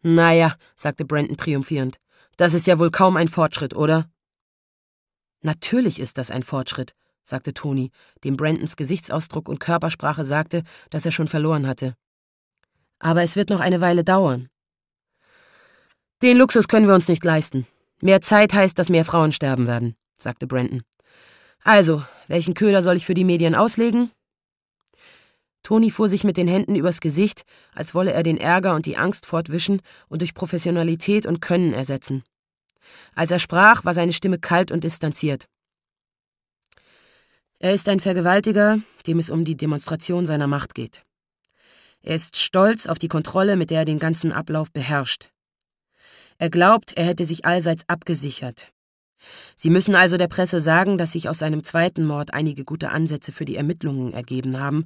Naja, sagte Brandon triumphierend, das ist ja wohl kaum ein Fortschritt, oder? Natürlich ist das ein Fortschritt, sagte Toni, dem Brandons Gesichtsausdruck und Körpersprache sagte, dass er schon verloren hatte. Aber es wird noch eine Weile dauern. Den Luxus können wir uns nicht leisten. Mehr Zeit heißt, dass mehr Frauen sterben werden, sagte Brandon. Also, welchen Köder soll ich für die Medien auslegen? Toni fuhr sich mit den Händen übers Gesicht, als wolle er den Ärger und die Angst fortwischen und durch Professionalität und Können ersetzen. Als er sprach, war seine Stimme kalt und distanziert. Er ist ein Vergewaltiger, dem es um die Demonstration seiner Macht geht. Er ist stolz auf die Kontrolle, mit der er den ganzen Ablauf beherrscht. Er glaubt, er hätte sich allseits abgesichert. Sie müssen also der Presse sagen, dass sich aus seinem zweiten Mord einige gute Ansätze für die Ermittlungen ergeben haben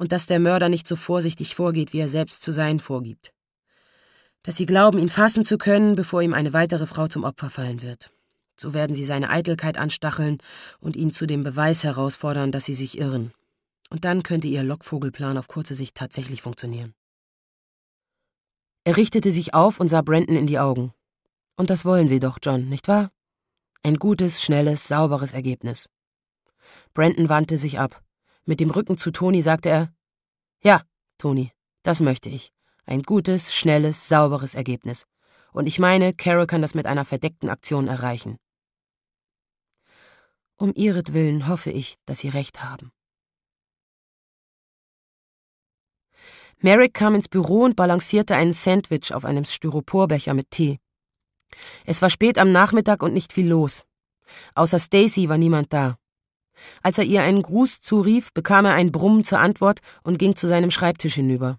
und dass der Mörder nicht so vorsichtig vorgeht, wie er selbst zu sein vorgibt. Dass sie glauben, ihn fassen zu können, bevor ihm eine weitere Frau zum Opfer fallen wird. So werden sie seine Eitelkeit anstacheln und ihn zu dem Beweis herausfordern, dass sie sich irren. Und dann könnte ihr Lockvogelplan auf kurze Sicht tatsächlich funktionieren. Er richtete sich auf und sah Brandon in die Augen. Und das wollen sie doch, John, nicht wahr? Ein gutes, schnelles, sauberes Ergebnis. Brandon wandte sich ab. Mit dem Rücken zu Toni sagte er, ja, Toni, das möchte ich. Ein gutes, schnelles, sauberes Ergebnis. Und ich meine, Carol kann das mit einer verdeckten Aktion erreichen. Um ihretwillen hoffe ich, dass Sie recht haben. Merrick kam ins Büro und balancierte einen Sandwich auf einem Styroporbecher mit Tee. Es war spät am Nachmittag und nicht viel los. Außer Stacy war niemand da. Als er ihr einen Gruß zurief, bekam er ein Brummen zur Antwort und ging zu seinem Schreibtisch hinüber.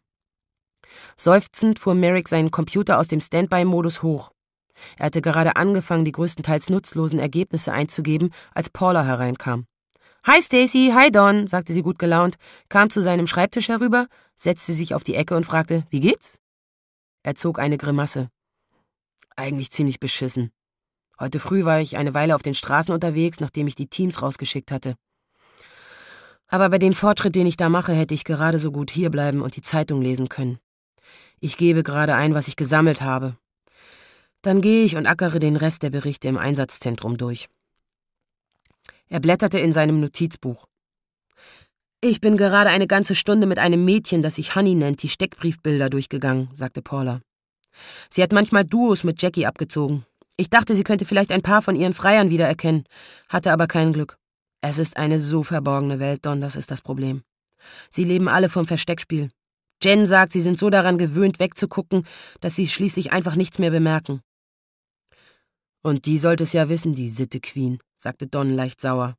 Seufzend fuhr Merrick seinen Computer aus dem Standby-Modus hoch. Er hatte gerade angefangen, die größtenteils nutzlosen Ergebnisse einzugeben, als Paula hereinkam. Hi Stacy, hi Don, sagte sie gut gelaunt, kam zu seinem Schreibtisch herüber, setzte sich auf die Ecke und fragte, wie geht's? Er zog eine Grimasse. Eigentlich ziemlich beschissen. Heute früh war ich eine Weile auf den Straßen unterwegs, nachdem ich die Teams rausgeschickt hatte. Aber bei dem Fortschritt, den ich da mache, hätte ich gerade so gut hierbleiben und die Zeitung lesen können. Ich gebe gerade ein, was ich gesammelt habe. Dann gehe ich und ackere den Rest der Berichte im Einsatzzentrum durch. Er blätterte in seinem Notizbuch. Ich bin gerade eine ganze Stunde mit einem Mädchen, das sich Honey nennt, die Steckbriefbilder durchgegangen, sagte Paula. Sie hat manchmal Duos mit Jackie abgezogen. Ich dachte, sie könnte vielleicht ein paar von ihren Freiern wiedererkennen, hatte aber kein Glück. Es ist eine so verborgene Welt, Don, das ist das Problem. Sie leben alle vom Versteckspiel. Jen sagt, sie sind so daran gewöhnt, wegzugucken, dass sie schließlich einfach nichts mehr bemerken. Und die sollte es ja wissen, die Sitte Queen, sagte Don leicht sauer.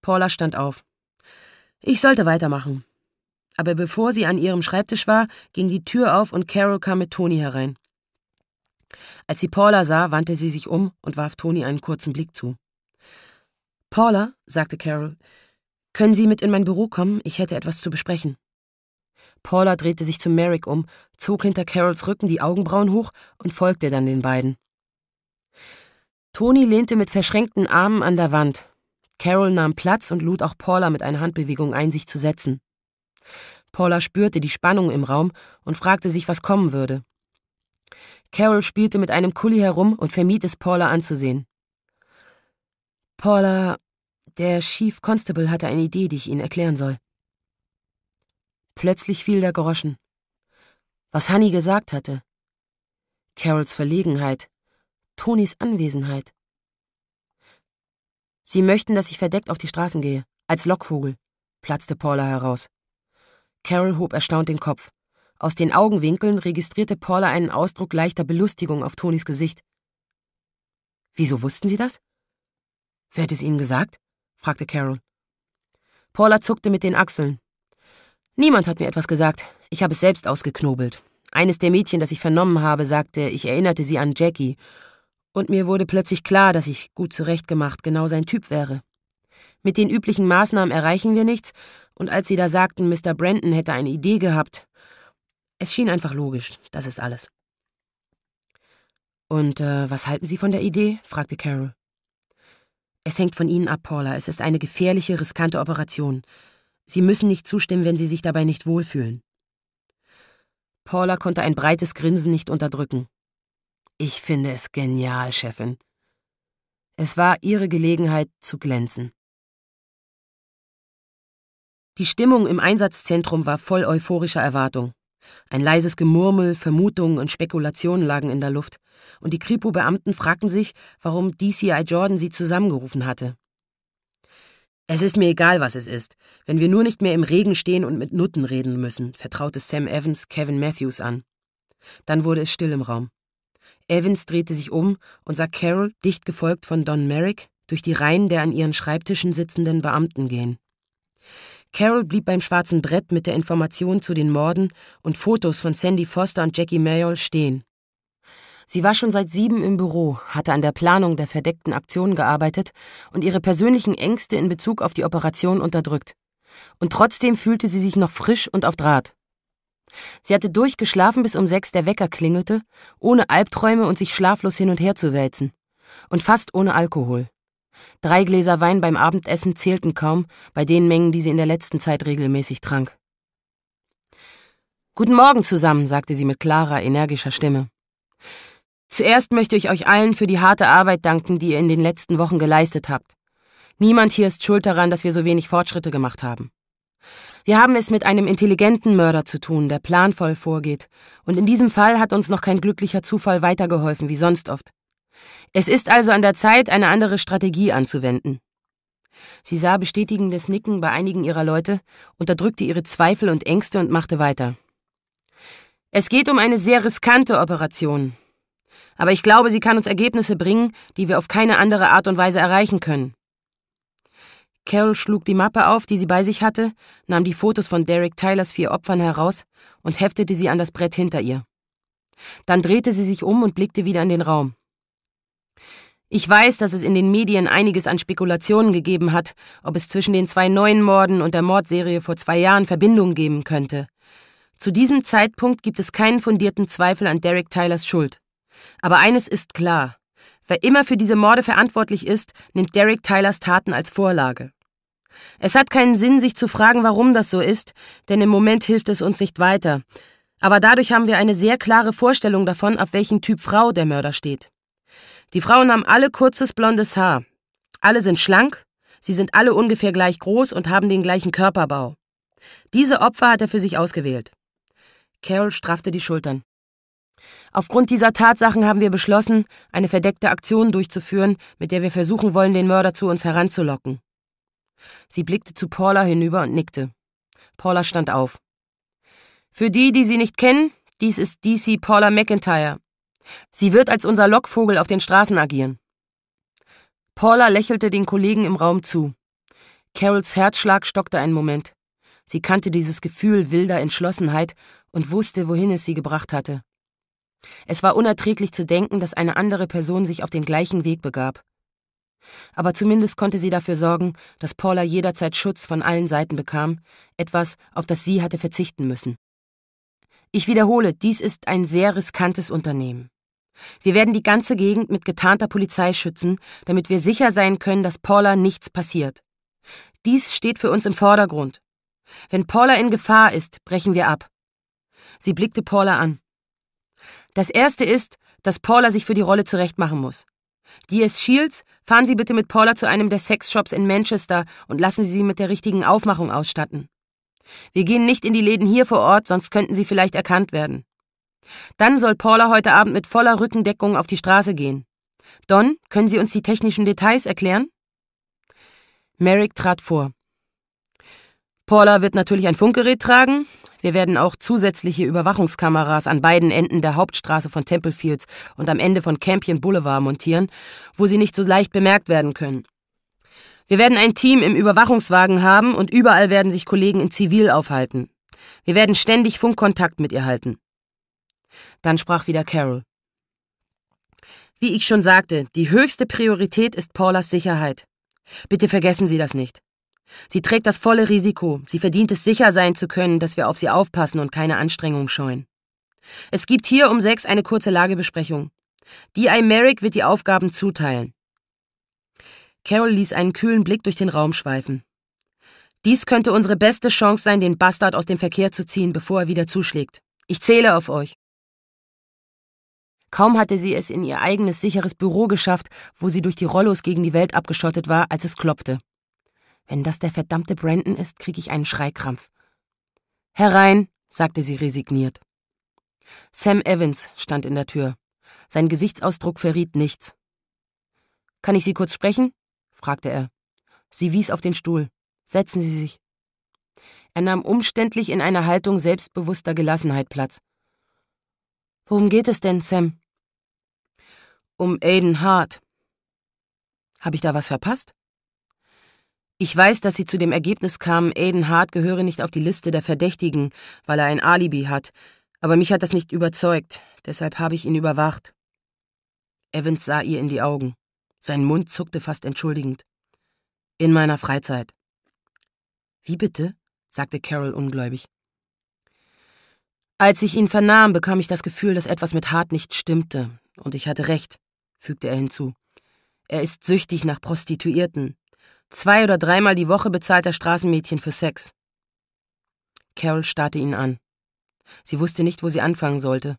Paula stand auf. Ich sollte weitermachen. Aber bevor sie an ihrem Schreibtisch war, ging die Tür auf und Carol kam mit Toni herein. Als sie Paula sah, wandte sie sich um und warf Toni einen kurzen Blick zu. Paula, sagte Carol, können Sie mit in mein Büro kommen? Ich hätte etwas zu besprechen. Paula drehte sich zu Merrick um, zog hinter Carols Rücken die Augenbrauen hoch und folgte dann den beiden. Toni lehnte mit verschränkten Armen an der Wand. Carol nahm Platz und lud auch Paula mit einer Handbewegung ein, sich zu setzen. Paula spürte die Spannung im Raum und fragte sich, was kommen würde. Carol spielte mit einem Kuli herum und vermied es, Paula anzusehen. Paula, der Chief Constable hatte eine Idee, die ich Ihnen erklären soll. Plötzlich fiel der Groschen. Was Hanni gesagt hatte. Carols Verlegenheit. Tonis Anwesenheit. Sie möchten, dass ich verdeckt auf die Straßen gehe, als Lockvogel, platzte Paula heraus. Carol hob erstaunt den Kopf. Aus den Augenwinkeln registrierte Paula einen Ausdruck leichter Belustigung auf Tonis Gesicht. Wieso wussten Sie das? Wer hat es Ihnen gesagt? fragte Carol. Paula zuckte mit den Achseln. Niemand hat mir etwas gesagt. Ich habe es selbst ausgeknobelt. Eines der Mädchen, das ich vernommen habe, sagte, ich erinnerte sie an Jackie. Und mir wurde plötzlich klar, dass ich gut zurechtgemacht genau sein Typ wäre. Mit den üblichen Maßnahmen erreichen wir nichts, und als sie da sagten, Mr. Brandon hätte eine Idee gehabt, es schien einfach logisch, das ist alles. Und äh, was halten Sie von der Idee? fragte Carol. Es hängt von Ihnen ab, Paula. Es ist eine gefährliche, riskante Operation. Sie müssen nicht zustimmen, wenn Sie sich dabei nicht wohlfühlen. Paula konnte ein breites Grinsen nicht unterdrücken. Ich finde es genial, Chefin. Es war ihre Gelegenheit zu glänzen. Die Stimmung im Einsatzzentrum war voll euphorischer Erwartung. Ein leises Gemurmel, Vermutungen und Spekulationen lagen in der Luft, und die Kripo-Beamten fragten sich, warum DCI Jordan sie zusammengerufen hatte. Es ist mir egal, was es ist, wenn wir nur nicht mehr im Regen stehen und mit Nutten reden müssen, vertraute Sam Evans Kevin Matthews an. Dann wurde es still im Raum. Evans drehte sich um und sah Carol, dicht gefolgt von Don Merrick, durch die Reihen der an ihren Schreibtischen sitzenden Beamten gehen. Carol blieb beim schwarzen Brett mit der Information zu den Morden und Fotos von Sandy Foster und Jackie Mayol stehen. Sie war schon seit sieben im Büro, hatte an der Planung der verdeckten Aktion gearbeitet und ihre persönlichen Ängste in Bezug auf die Operation unterdrückt. Und trotzdem fühlte sie sich noch frisch und auf Draht. Sie hatte durchgeschlafen, bis um sechs der Wecker klingelte, ohne Albträume und sich schlaflos hin und her zu wälzen. Und fast ohne Alkohol. Drei Gläser Wein beim Abendessen zählten kaum, bei den Mengen, die sie in der letzten Zeit regelmäßig trank. Guten Morgen zusammen, sagte sie mit klarer, energischer Stimme. Zuerst möchte ich euch allen für die harte Arbeit danken, die ihr in den letzten Wochen geleistet habt. Niemand hier ist schuld daran, dass wir so wenig Fortschritte gemacht haben. Wir haben es mit einem intelligenten Mörder zu tun, der planvoll vorgeht, und in diesem Fall hat uns noch kein glücklicher Zufall weitergeholfen wie sonst oft. Es ist also an der Zeit, eine andere Strategie anzuwenden. Sie sah bestätigendes Nicken bei einigen ihrer Leute, unterdrückte ihre Zweifel und Ängste und machte weiter. Es geht um eine sehr riskante Operation. Aber ich glaube, sie kann uns Ergebnisse bringen, die wir auf keine andere Art und Weise erreichen können. Carol schlug die Mappe auf, die sie bei sich hatte, nahm die Fotos von Derek Tylers vier Opfern heraus und heftete sie an das Brett hinter ihr. Dann drehte sie sich um und blickte wieder in den Raum. Ich weiß, dass es in den Medien einiges an Spekulationen gegeben hat, ob es zwischen den zwei neuen Morden und der Mordserie vor zwei Jahren Verbindungen geben könnte. Zu diesem Zeitpunkt gibt es keinen fundierten Zweifel an Derek Tylers Schuld. Aber eines ist klar. Wer immer für diese Morde verantwortlich ist, nimmt Derek Tylers Taten als Vorlage. Es hat keinen Sinn, sich zu fragen, warum das so ist, denn im Moment hilft es uns nicht weiter. Aber dadurch haben wir eine sehr klare Vorstellung davon, auf welchen Typ Frau der Mörder steht. Die Frauen haben alle kurzes blondes Haar. Alle sind schlank, sie sind alle ungefähr gleich groß und haben den gleichen Körperbau. Diese Opfer hat er für sich ausgewählt. Carol straffte die Schultern. Aufgrund dieser Tatsachen haben wir beschlossen, eine verdeckte Aktion durchzuführen, mit der wir versuchen wollen, den Mörder zu uns heranzulocken. Sie blickte zu Paula hinüber und nickte. Paula stand auf. Für die, die sie nicht kennen, dies ist DC Paula McIntyre, Sie wird als unser Lockvogel auf den Straßen agieren. Paula lächelte den Kollegen im Raum zu. Carols Herzschlag stockte einen Moment. Sie kannte dieses Gefühl wilder Entschlossenheit und wusste, wohin es sie gebracht hatte. Es war unerträglich zu denken, dass eine andere Person sich auf den gleichen Weg begab. Aber zumindest konnte sie dafür sorgen, dass Paula jederzeit Schutz von allen Seiten bekam, etwas, auf das sie hatte verzichten müssen. Ich wiederhole, dies ist ein sehr riskantes Unternehmen. Wir werden die ganze Gegend mit getarnter Polizei schützen, damit wir sicher sein können, dass Paula nichts passiert. Dies steht für uns im Vordergrund. Wenn Paula in Gefahr ist, brechen wir ab. Sie blickte Paula an. Das erste ist, dass Paula sich für die Rolle zurechtmachen muss. DS Shields, fahren Sie bitte mit Paula zu einem der Sexshops in Manchester und lassen Sie sie mit der richtigen Aufmachung ausstatten. Wir gehen nicht in die Läden hier vor Ort, sonst könnten Sie vielleicht erkannt werden. Dann soll Paula heute Abend mit voller Rückendeckung auf die Straße gehen. Don, können Sie uns die technischen Details erklären? Merrick trat vor. Paula wird natürlich ein Funkgerät tragen. Wir werden auch zusätzliche Überwachungskameras an beiden Enden der Hauptstraße von Templefields und am Ende von Campion Boulevard montieren, wo sie nicht so leicht bemerkt werden können. Wir werden ein Team im Überwachungswagen haben und überall werden sich Kollegen in Zivil aufhalten. Wir werden ständig Funkkontakt mit ihr halten. Dann sprach wieder Carol. Wie ich schon sagte, die höchste Priorität ist Paulas Sicherheit. Bitte vergessen Sie das nicht. Sie trägt das volle Risiko, sie verdient es sicher sein zu können, dass wir auf sie aufpassen und keine Anstrengung scheuen. Es gibt hier um sechs eine kurze Lagebesprechung. D.I. Merrick wird die Aufgaben zuteilen. Carol ließ einen kühlen Blick durch den Raum schweifen. Dies könnte unsere beste Chance sein, den Bastard aus dem Verkehr zu ziehen, bevor er wieder zuschlägt. Ich zähle auf euch. Kaum hatte sie es in ihr eigenes sicheres Büro geschafft, wo sie durch die Rollos gegen die Welt abgeschottet war, als es klopfte. Wenn das der verdammte Brandon ist, kriege ich einen Schreikrampf. Herein, sagte sie resigniert. Sam Evans stand in der Tür. Sein Gesichtsausdruck verriet nichts. Kann ich Sie kurz sprechen? fragte er. Sie wies auf den Stuhl. Setzen Sie sich. Er nahm umständlich in einer Haltung selbstbewusster Gelassenheit Platz. Worum geht es denn, Sam? Um Aiden Hart. Habe ich da was verpasst? Ich weiß, dass sie zu dem Ergebnis kamen, Aiden Hart gehöre nicht auf die Liste der Verdächtigen, weil er ein Alibi hat, aber mich hat das nicht überzeugt, deshalb habe ich ihn überwacht. Evans sah ihr in die Augen. Sein Mund zuckte fast entschuldigend. In meiner Freizeit. Wie bitte? sagte Carol ungläubig. Als ich ihn vernahm, bekam ich das Gefühl, dass etwas mit Hart nicht stimmte, und ich hatte recht, fügte er hinzu. Er ist süchtig nach Prostituierten. Zwei oder dreimal die Woche bezahlt er Straßenmädchen für Sex. Carol starrte ihn an. Sie wusste nicht, wo sie anfangen sollte.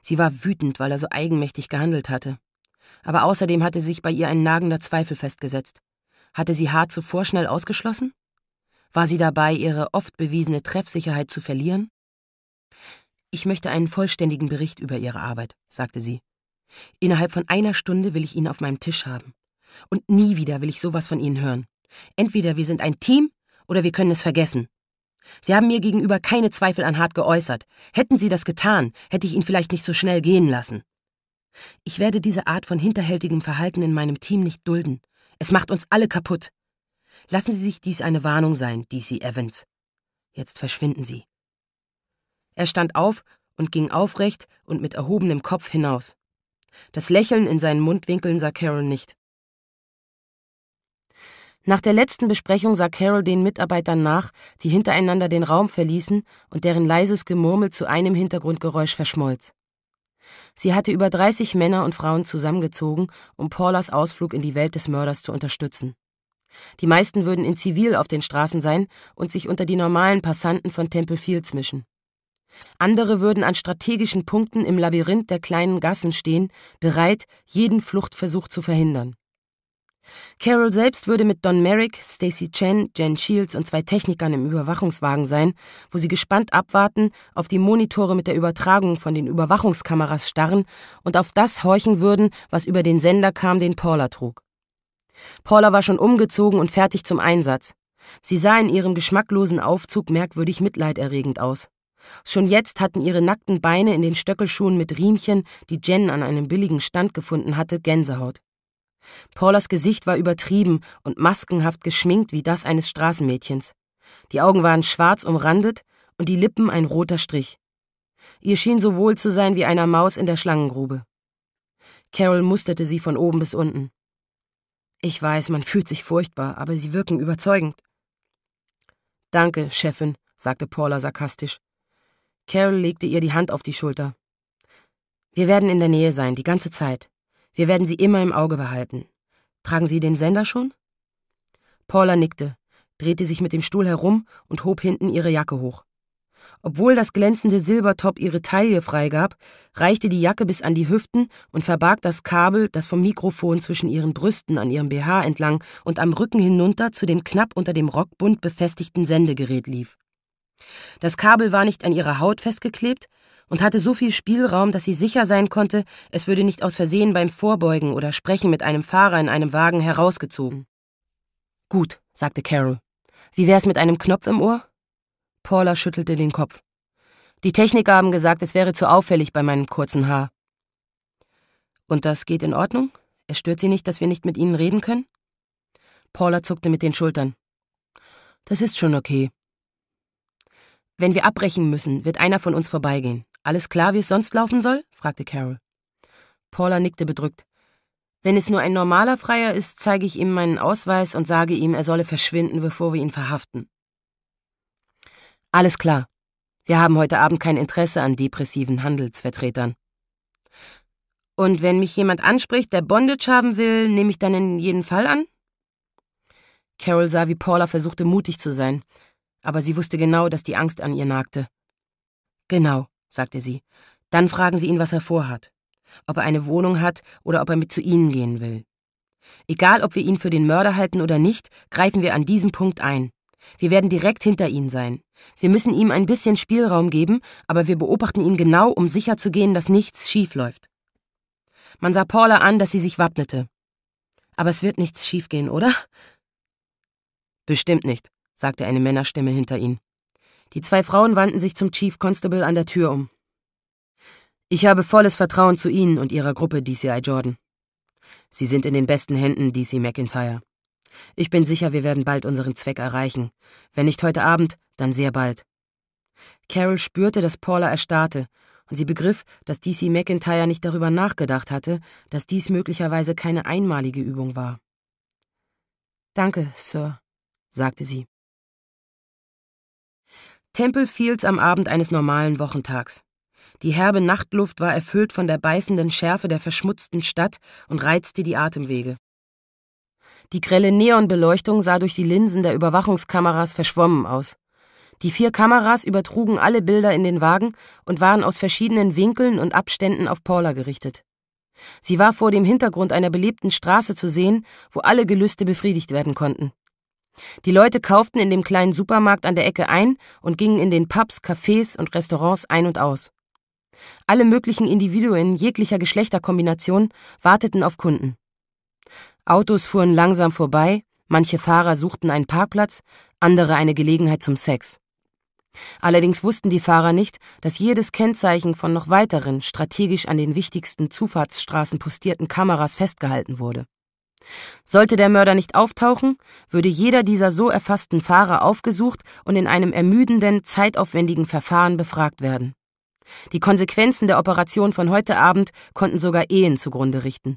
Sie war wütend, weil er so eigenmächtig gehandelt hatte. Aber außerdem hatte sich bei ihr ein nagender Zweifel festgesetzt. Hatte sie Hart zuvor schnell ausgeschlossen? War sie dabei, ihre oft bewiesene Treffsicherheit zu verlieren? Ich möchte einen vollständigen Bericht über Ihre Arbeit, sagte sie. Innerhalb von einer Stunde will ich ihn auf meinem Tisch haben. Und nie wieder will ich sowas von Ihnen hören. Entweder wir sind ein Team oder wir können es vergessen. Sie haben mir gegenüber keine Zweifel an Hart geäußert. Hätten Sie das getan, hätte ich ihn vielleicht nicht so schnell gehen lassen. Ich werde diese Art von hinterhältigem Verhalten in meinem Team nicht dulden. Es macht uns alle kaputt. Lassen Sie sich dies eine Warnung sein, DC Evans. Jetzt verschwinden Sie. Er stand auf und ging aufrecht und mit erhobenem Kopf hinaus. Das Lächeln in seinen Mundwinkeln sah Carol nicht. Nach der letzten Besprechung sah Carol den Mitarbeitern nach, die hintereinander den Raum verließen und deren leises Gemurmel zu einem Hintergrundgeräusch verschmolz. Sie hatte über 30 Männer und Frauen zusammengezogen, um Paulas Ausflug in die Welt des Mörders zu unterstützen. Die meisten würden in Zivil auf den Straßen sein und sich unter die normalen Passanten von Temple Fields mischen. Andere würden an strategischen Punkten im Labyrinth der kleinen Gassen stehen, bereit, jeden Fluchtversuch zu verhindern. Carol selbst würde mit Don Merrick, Stacey Chen, Jen Shields und zwei Technikern im Überwachungswagen sein, wo sie gespannt abwarten, auf die Monitore mit der Übertragung von den Überwachungskameras starren und auf das horchen würden, was über den Sender kam, den Paula trug. Paula war schon umgezogen und fertig zum Einsatz. Sie sah in ihrem geschmacklosen Aufzug merkwürdig mitleiderregend aus. Schon jetzt hatten ihre nackten Beine in den Stöckelschuhen mit Riemchen, die Jen an einem billigen Stand gefunden hatte, Gänsehaut. Paulas Gesicht war übertrieben und maskenhaft geschminkt wie das eines Straßenmädchens. Die Augen waren schwarz umrandet und die Lippen ein roter Strich. Ihr schien so wohl zu sein wie einer Maus in der Schlangengrube. Carol musterte sie von oben bis unten. Ich weiß, man fühlt sich furchtbar, aber sie wirken überzeugend. Danke, Chefin, sagte Paula sarkastisch. Carol legte ihr die Hand auf die Schulter. Wir werden in der Nähe sein, die ganze Zeit. Wir werden Sie immer im Auge behalten. Tragen Sie den Sender schon? Paula nickte, drehte sich mit dem Stuhl herum und hob hinten ihre Jacke hoch. Obwohl das glänzende Silbertop ihre Taille freigab, reichte die Jacke bis an die Hüften und verbarg das Kabel, das vom Mikrofon zwischen ihren Brüsten an ihrem BH entlang und am Rücken hinunter zu dem knapp unter dem Rockbund befestigten Sendegerät lief. Das Kabel war nicht an ihrer Haut festgeklebt und hatte so viel Spielraum, dass sie sicher sein konnte, es würde nicht aus Versehen beim Vorbeugen oder Sprechen mit einem Fahrer in einem Wagen herausgezogen. Gut, sagte Carol. Wie wär's mit einem Knopf im Ohr? Paula schüttelte den Kopf. Die Techniker haben gesagt, es wäre zu auffällig bei meinem kurzen Haar. Und das geht in Ordnung? Es stört Sie nicht, dass wir nicht mit Ihnen reden können? Paula zuckte mit den Schultern. Das ist schon okay. Wenn wir abbrechen müssen, wird einer von uns vorbeigehen. Alles klar, wie es sonst laufen soll? fragte Carol. Paula nickte bedrückt. Wenn es nur ein normaler Freier ist, zeige ich ihm meinen Ausweis und sage ihm, er solle verschwinden, bevor wir ihn verhaften. Alles klar. Wir haben heute Abend kein Interesse an depressiven Handelsvertretern. Und wenn mich jemand anspricht, der Bondage haben will, nehme ich dann in jedem Fall an? Carol sah, wie Paula versuchte, mutig zu sein aber sie wusste genau, dass die Angst an ihr nagte. Genau, sagte sie. Dann fragen Sie ihn, was er vorhat. Ob er eine Wohnung hat oder ob er mit zu Ihnen gehen will. Egal, ob wir ihn für den Mörder halten oder nicht, greifen wir an diesem Punkt ein. Wir werden direkt hinter Ihnen sein. Wir müssen ihm ein bisschen Spielraum geben, aber wir beobachten ihn genau, um sicher zu gehen, dass nichts schief läuft. Man sah Paula an, dass sie sich wappnete. Aber es wird nichts schiefgehen, oder? Bestimmt nicht, sagte eine Männerstimme hinter ihnen. Die zwei Frauen wandten sich zum Chief Constable an der Tür um. Ich habe volles Vertrauen zu Ihnen und Ihrer Gruppe, DCI Jordan. Sie sind in den besten Händen, DC McIntyre. Ich bin sicher, wir werden bald unseren Zweck erreichen. Wenn nicht heute Abend, dann sehr bald. Carol spürte, dass Paula erstarrte, und sie begriff, dass DC McIntyre nicht darüber nachgedacht hatte, dass dies möglicherweise keine einmalige Übung war. Danke, Sir, sagte sie. Temple Fields am Abend eines normalen Wochentags. Die herbe Nachtluft war erfüllt von der beißenden Schärfe der verschmutzten Stadt und reizte die Atemwege. Die grelle Neonbeleuchtung sah durch die Linsen der Überwachungskameras verschwommen aus. Die vier Kameras übertrugen alle Bilder in den Wagen und waren aus verschiedenen Winkeln und Abständen auf Paula gerichtet. Sie war vor dem Hintergrund einer belebten Straße zu sehen, wo alle Gelüste befriedigt werden konnten. Die Leute kauften in dem kleinen Supermarkt an der Ecke ein und gingen in den Pubs, Cafés und Restaurants ein und aus. Alle möglichen Individuen jeglicher Geschlechterkombination warteten auf Kunden. Autos fuhren langsam vorbei, manche Fahrer suchten einen Parkplatz, andere eine Gelegenheit zum Sex. Allerdings wussten die Fahrer nicht, dass jedes Kennzeichen von noch weiteren, strategisch an den wichtigsten Zufahrtsstraßen postierten Kameras festgehalten wurde. Sollte der Mörder nicht auftauchen, würde jeder dieser so erfassten Fahrer aufgesucht und in einem ermüdenden, zeitaufwendigen Verfahren befragt werden. Die Konsequenzen der Operation von heute Abend konnten sogar Ehen zugrunde richten.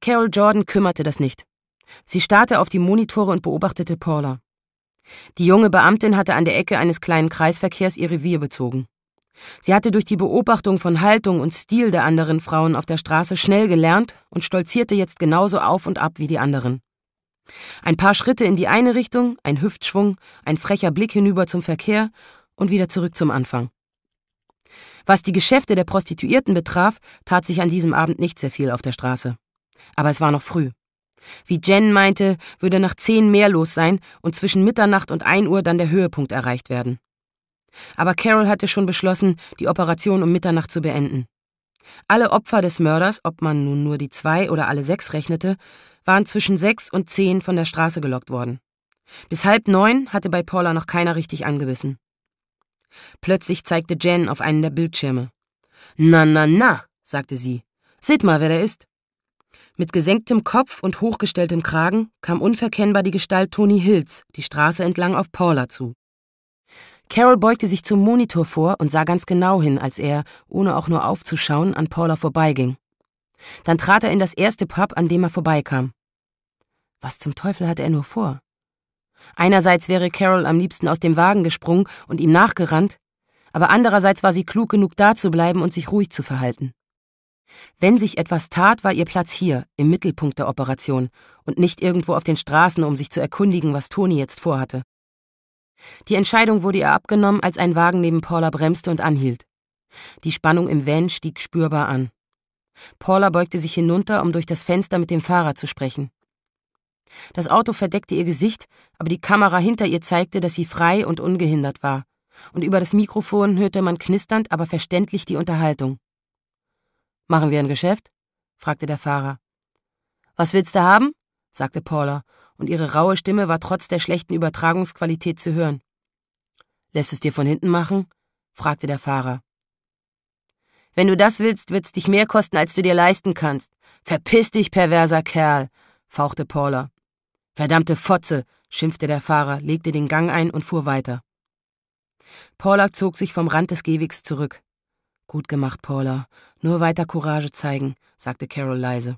Carol Jordan kümmerte das nicht. Sie starrte auf die Monitore und beobachtete Paula. Die junge Beamtin hatte an der Ecke eines kleinen Kreisverkehrs ihr Revier bezogen. Sie hatte durch die Beobachtung von Haltung und Stil der anderen Frauen auf der Straße schnell gelernt und stolzierte jetzt genauso auf und ab wie die anderen. Ein paar Schritte in die eine Richtung, ein Hüftschwung, ein frecher Blick hinüber zum Verkehr und wieder zurück zum Anfang. Was die Geschäfte der Prostituierten betraf, tat sich an diesem Abend nicht sehr viel auf der Straße. Aber es war noch früh. Wie Jen meinte, würde nach zehn mehr los sein und zwischen Mitternacht und ein Uhr dann der Höhepunkt erreicht werden. Aber Carol hatte schon beschlossen, die Operation um Mitternacht zu beenden. Alle Opfer des Mörders, ob man nun nur die zwei oder alle sechs rechnete, waren zwischen sechs und zehn von der Straße gelockt worden. Bis halb neun hatte bei Paula noch keiner richtig angebissen. Plötzlich zeigte Jen auf einen der Bildschirme. Na, na, na, sagte sie. Seht mal, wer der ist. Mit gesenktem Kopf und hochgestelltem Kragen kam unverkennbar die Gestalt Toni Hills die Straße entlang auf Paula zu. Carol beugte sich zum Monitor vor und sah ganz genau hin, als er, ohne auch nur aufzuschauen, an Paula vorbeiging. Dann trat er in das erste Pub, an dem er vorbeikam. Was zum Teufel hatte er nur vor? Einerseits wäre Carol am liebsten aus dem Wagen gesprungen und ihm nachgerannt, aber andererseits war sie klug genug da zu bleiben und sich ruhig zu verhalten. Wenn sich etwas tat, war ihr Platz hier, im Mittelpunkt der Operation, und nicht irgendwo auf den Straßen, um sich zu erkundigen, was Toni jetzt vorhatte. Die Entscheidung wurde ihr abgenommen, als ein Wagen neben Paula bremste und anhielt. Die Spannung im Van stieg spürbar an. Paula beugte sich hinunter, um durch das Fenster mit dem Fahrer zu sprechen. Das Auto verdeckte ihr Gesicht, aber die Kamera hinter ihr zeigte, dass sie frei und ungehindert war, und über das Mikrofon hörte man knisternd, aber verständlich die Unterhaltung. Machen wir ein Geschäft? fragte der Fahrer. Was willst du haben? sagte Paula und ihre raue Stimme war trotz der schlechten Übertragungsqualität zu hören. Lässt es dir von hinten machen? fragte der Fahrer. Wenn du das willst, wird's dich mehr kosten, als du dir leisten kannst. Verpiss dich, perverser Kerl, fauchte Paula. Verdammte Fotze, schimpfte der Fahrer, legte den Gang ein und fuhr weiter. Paula zog sich vom Rand des Gehwegs zurück. Gut gemacht, Paula. Nur weiter Courage zeigen, sagte Carol leise.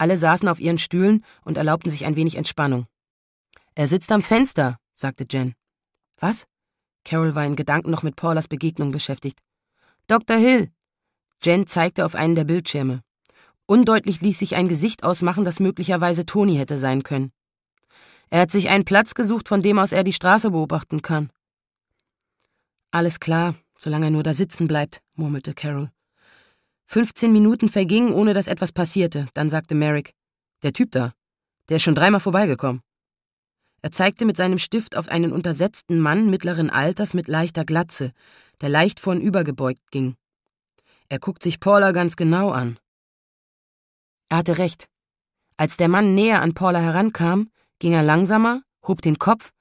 Alle saßen auf ihren Stühlen und erlaubten sich ein wenig Entspannung. Er sitzt am Fenster, sagte Jen. Was? Carol war in Gedanken noch mit Paulas Begegnung beschäftigt. Dr. Hill! Jen zeigte auf einen der Bildschirme. Undeutlich ließ sich ein Gesicht ausmachen, das möglicherweise Toni hätte sein können. Er hat sich einen Platz gesucht, von dem aus er die Straße beobachten kann. Alles klar, solange er nur da sitzen bleibt, murmelte Carol. 15 Minuten vergingen, ohne dass etwas passierte. Dann sagte Merrick, der Typ da, der ist schon dreimal vorbeigekommen. Er zeigte mit seinem Stift auf einen untersetzten Mann mittleren Alters mit leichter Glatze, der leicht vornübergebeugt ging. Er guckt sich Paula ganz genau an. Er hatte recht. Als der Mann näher an Paula herankam, ging er langsamer, hob den Kopf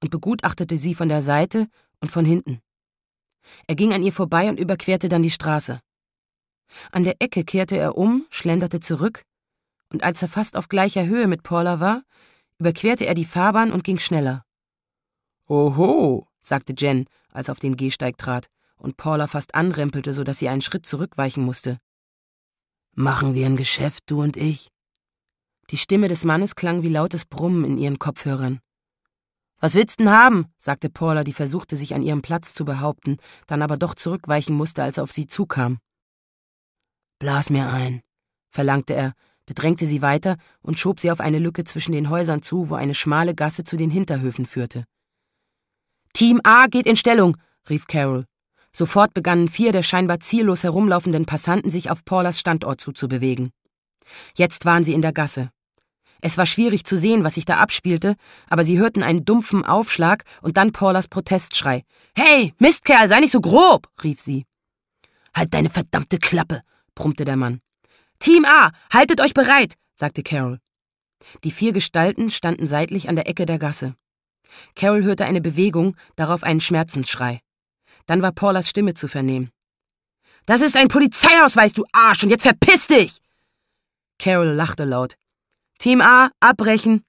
und begutachtete sie von der Seite und von hinten. Er ging an ihr vorbei und überquerte dann die Straße. An der Ecke kehrte er um, schlenderte zurück, und als er fast auf gleicher Höhe mit Paula war, überquerte er die Fahrbahn und ging schneller. Oho, sagte Jen, als er auf den Gehsteig trat und Paula fast anrempelte, so dass sie einen Schritt zurückweichen musste. Machen wir ein Geschäft, du und ich? Die Stimme des Mannes klang wie lautes Brummen in ihren Kopfhörern. Was willst denn haben? sagte Paula, die versuchte, sich an ihrem Platz zu behaupten, dann aber doch zurückweichen musste, als er auf sie zukam. Blas mir ein, verlangte er, bedrängte sie weiter und schob sie auf eine Lücke zwischen den Häusern zu, wo eine schmale Gasse zu den Hinterhöfen führte. Team A geht in Stellung, rief Carol. Sofort begannen vier der scheinbar ziellos herumlaufenden Passanten sich auf Paulas Standort zuzubewegen. Jetzt waren sie in der Gasse. Es war schwierig zu sehen, was sich da abspielte, aber sie hörten einen dumpfen Aufschlag und dann Paulas Protestschrei. Hey, Mistkerl, sei nicht so grob, rief sie. Halt deine verdammte Klappe, brummte der Mann. Team A, haltet euch bereit, sagte Carol. Die vier Gestalten standen seitlich an der Ecke der Gasse. Carol hörte eine Bewegung, darauf einen Schmerzensschrei. Dann war Paulas Stimme zu vernehmen. Das ist ein Polizeiausweis, du Arsch, und jetzt verpiss dich! Carol lachte laut. Team A, abbrechen!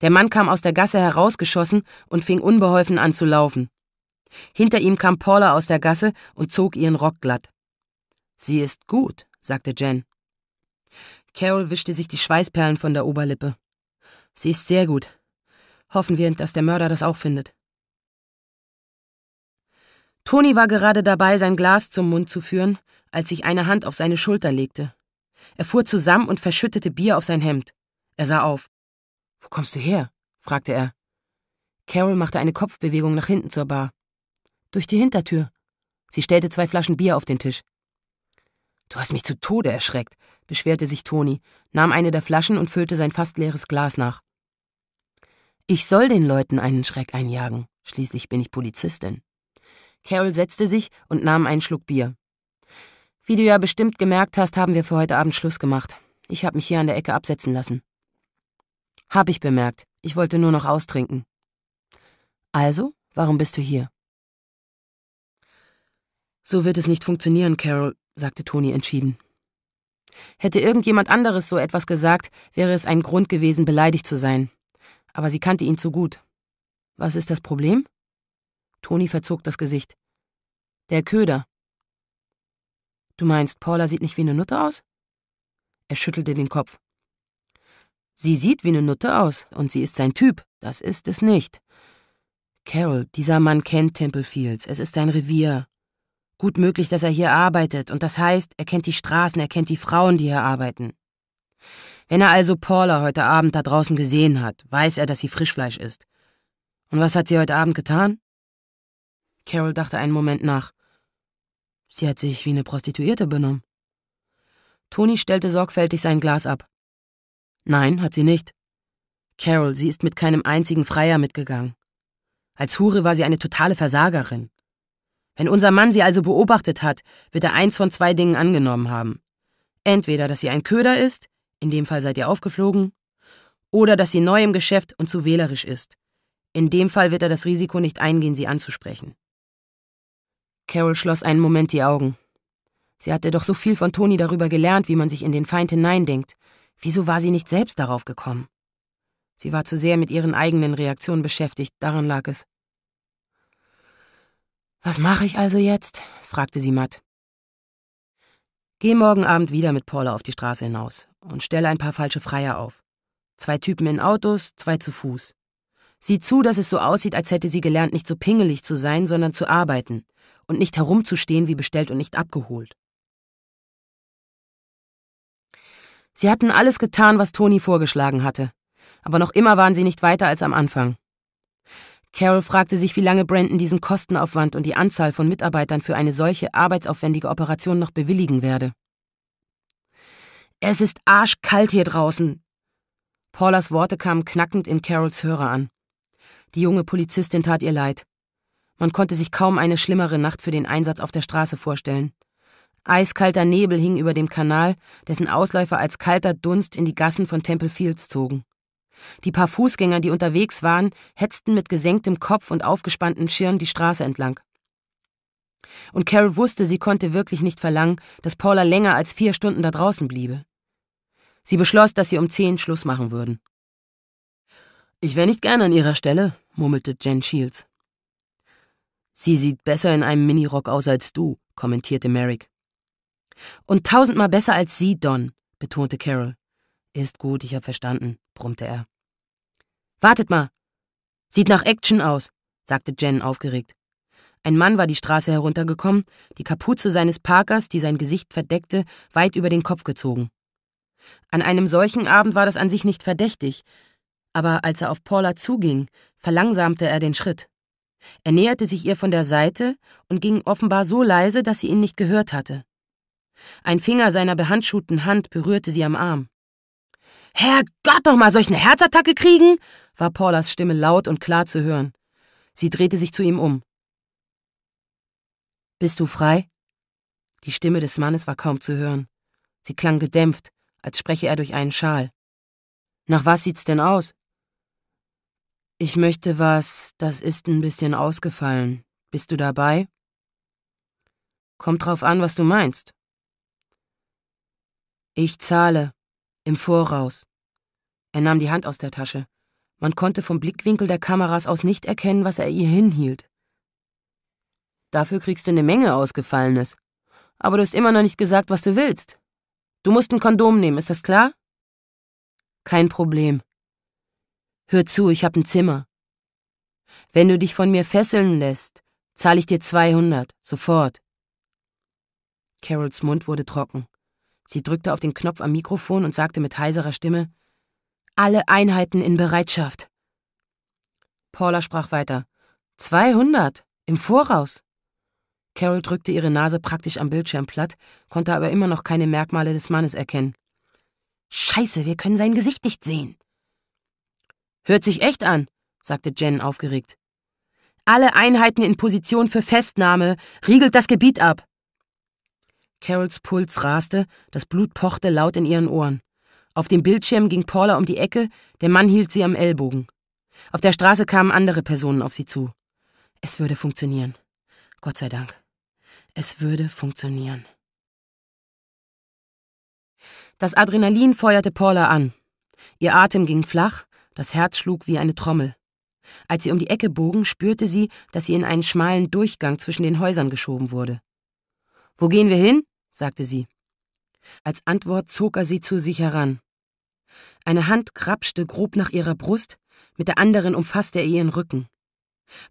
Der Mann kam aus der Gasse herausgeschossen und fing unbeholfen an zu laufen. Hinter ihm kam Paula aus der Gasse und zog ihren Rock glatt. Sie ist gut, sagte Jen. Carol wischte sich die Schweißperlen von der Oberlippe. Sie ist sehr gut. Hoffen wir, dass der Mörder das auch findet. Toni war gerade dabei, sein Glas zum Mund zu führen, als sich eine Hand auf seine Schulter legte. Er fuhr zusammen und verschüttete Bier auf sein Hemd. Er sah auf. Wo kommst du her? fragte er. Carol machte eine Kopfbewegung nach hinten zur Bar. Durch die Hintertür. Sie stellte zwei Flaschen Bier auf den Tisch. Du hast mich zu Tode erschreckt, beschwerte sich Toni, nahm eine der Flaschen und füllte sein fast leeres Glas nach. Ich soll den Leuten einen Schreck einjagen, schließlich bin ich Polizistin. Carol setzte sich und nahm einen Schluck Bier. Wie du ja bestimmt gemerkt hast, haben wir für heute Abend Schluss gemacht. Ich habe mich hier an der Ecke absetzen lassen. Hab ich bemerkt. Ich wollte nur noch austrinken. Also, warum bist du hier? So wird es nicht funktionieren, Carol sagte Toni entschieden. Hätte irgendjemand anderes so etwas gesagt, wäre es ein Grund gewesen, beleidigt zu sein. Aber sie kannte ihn zu gut. Was ist das Problem? Toni verzog das Gesicht. Der Köder. Du meinst, Paula sieht nicht wie eine Nutte aus? Er schüttelte den Kopf. Sie sieht wie eine Nutte aus, und sie ist sein Typ, das ist es nicht. Carol, dieser Mann kennt Temple Fields. es ist sein Revier. Gut möglich, dass er hier arbeitet, und das heißt, er kennt die Straßen, er kennt die Frauen, die hier arbeiten. Wenn er also Paula heute Abend da draußen gesehen hat, weiß er, dass sie Frischfleisch ist. Und was hat sie heute Abend getan? Carol dachte einen Moment nach. Sie hat sich wie eine Prostituierte benommen. Toni stellte sorgfältig sein Glas ab. Nein, hat sie nicht. Carol, sie ist mit keinem einzigen Freier mitgegangen. Als Hure war sie eine totale Versagerin. Wenn unser Mann sie also beobachtet hat, wird er eins von zwei Dingen angenommen haben. Entweder, dass sie ein Köder ist, in dem Fall seid ihr aufgeflogen, oder dass sie neu im Geschäft und zu wählerisch ist. In dem Fall wird er das Risiko nicht eingehen, sie anzusprechen. Carol schloss einen Moment die Augen. Sie hatte doch so viel von Toni darüber gelernt, wie man sich in den Feind hineindenkt. Wieso war sie nicht selbst darauf gekommen? Sie war zu sehr mit ihren eigenen Reaktionen beschäftigt, daran lag es. Was mache ich also jetzt? fragte sie matt. Geh morgen Abend wieder mit Paula auf die Straße hinaus und stelle ein paar falsche Freier auf. Zwei Typen in Autos, zwei zu Fuß. Sieh zu, dass es so aussieht, als hätte sie gelernt, nicht so pingelig zu sein, sondern zu arbeiten und nicht herumzustehen wie bestellt und nicht abgeholt. Sie hatten alles getan, was Toni vorgeschlagen hatte, aber noch immer waren sie nicht weiter als am Anfang. Carol fragte sich, wie lange Brandon diesen Kostenaufwand und die Anzahl von Mitarbeitern für eine solche arbeitsaufwendige Operation noch bewilligen werde. Es ist arschkalt hier draußen. Paulas Worte kamen knackend in Carols Hörer an. Die junge Polizistin tat ihr leid. Man konnte sich kaum eine schlimmere Nacht für den Einsatz auf der Straße vorstellen. Eiskalter Nebel hing über dem Kanal, dessen Ausläufer als kalter Dunst in die Gassen von Temple Fields zogen. Die paar Fußgänger, die unterwegs waren, hetzten mit gesenktem Kopf und aufgespanntem Schirm die Straße entlang. Und Carol wusste, sie konnte wirklich nicht verlangen, dass Paula länger als vier Stunden da draußen bliebe. Sie beschloss, dass sie um zehn Schluss machen würden. Ich wäre nicht gern an ihrer Stelle, murmelte Jen Shields. Sie sieht besser in einem Minirock aus als du, kommentierte Merrick. Und tausendmal besser als sie, Don, betonte Carol. Ist gut, ich hab verstanden, brummte er. Wartet mal. Sieht nach Action aus, sagte Jen aufgeregt. Ein Mann war die Straße heruntergekommen, die Kapuze seines Parkers, die sein Gesicht verdeckte, weit über den Kopf gezogen. An einem solchen Abend war das an sich nicht verdächtig, aber als er auf Paula zuging, verlangsamte er den Schritt. Er näherte sich ihr von der Seite und ging offenbar so leise, dass sie ihn nicht gehört hatte. Ein Finger seiner behandschuhten Hand berührte sie am Arm. Herrgott, noch mal solch eine Herzattacke kriegen? war Paulas Stimme laut und klar zu hören. Sie drehte sich zu ihm um. Bist du frei? Die Stimme des Mannes war kaum zu hören. Sie klang gedämpft, als spreche er durch einen Schal. Nach was sieht's denn aus? Ich möchte was, das ist ein bisschen ausgefallen. Bist du dabei? Kommt drauf an, was du meinst. Ich zahle, im Voraus. Er nahm die Hand aus der Tasche. Man konnte vom Blickwinkel der Kameras aus nicht erkennen, was er ihr hinhielt. Dafür kriegst du eine Menge Ausgefallenes. Aber du hast immer noch nicht gesagt, was du willst. Du musst ein Kondom nehmen, ist das klar? Kein Problem. Hör zu, ich hab ein Zimmer. Wenn du dich von mir fesseln lässt, zahle ich dir 200, sofort. Carols Mund wurde trocken. Sie drückte auf den Knopf am Mikrofon und sagte mit heiserer Stimme Alle Einheiten in Bereitschaft. Paula sprach weiter. 200. Im Voraus. Carol drückte ihre Nase praktisch am Bildschirm platt, konnte aber immer noch keine Merkmale des Mannes erkennen. Scheiße, wir können sein Gesicht nicht sehen. Hört sich echt an, sagte Jen aufgeregt. Alle Einheiten in Position für Festnahme, riegelt das Gebiet ab. Carols Puls raste, das Blut pochte laut in ihren Ohren. Auf dem Bildschirm ging Paula um die Ecke, der Mann hielt sie am Ellbogen. Auf der Straße kamen andere Personen auf sie zu. Es würde funktionieren. Gott sei Dank. Es würde funktionieren. Das Adrenalin feuerte Paula an. Ihr Atem ging flach, das Herz schlug wie eine Trommel. Als sie um die Ecke bogen, spürte sie, dass sie in einen schmalen Durchgang zwischen den Häusern geschoben wurde. Wo gehen wir hin? sagte sie. Als Antwort zog er sie zu sich heran. Eine Hand krapschte grob nach ihrer Brust, mit der anderen umfasste er ihren Rücken.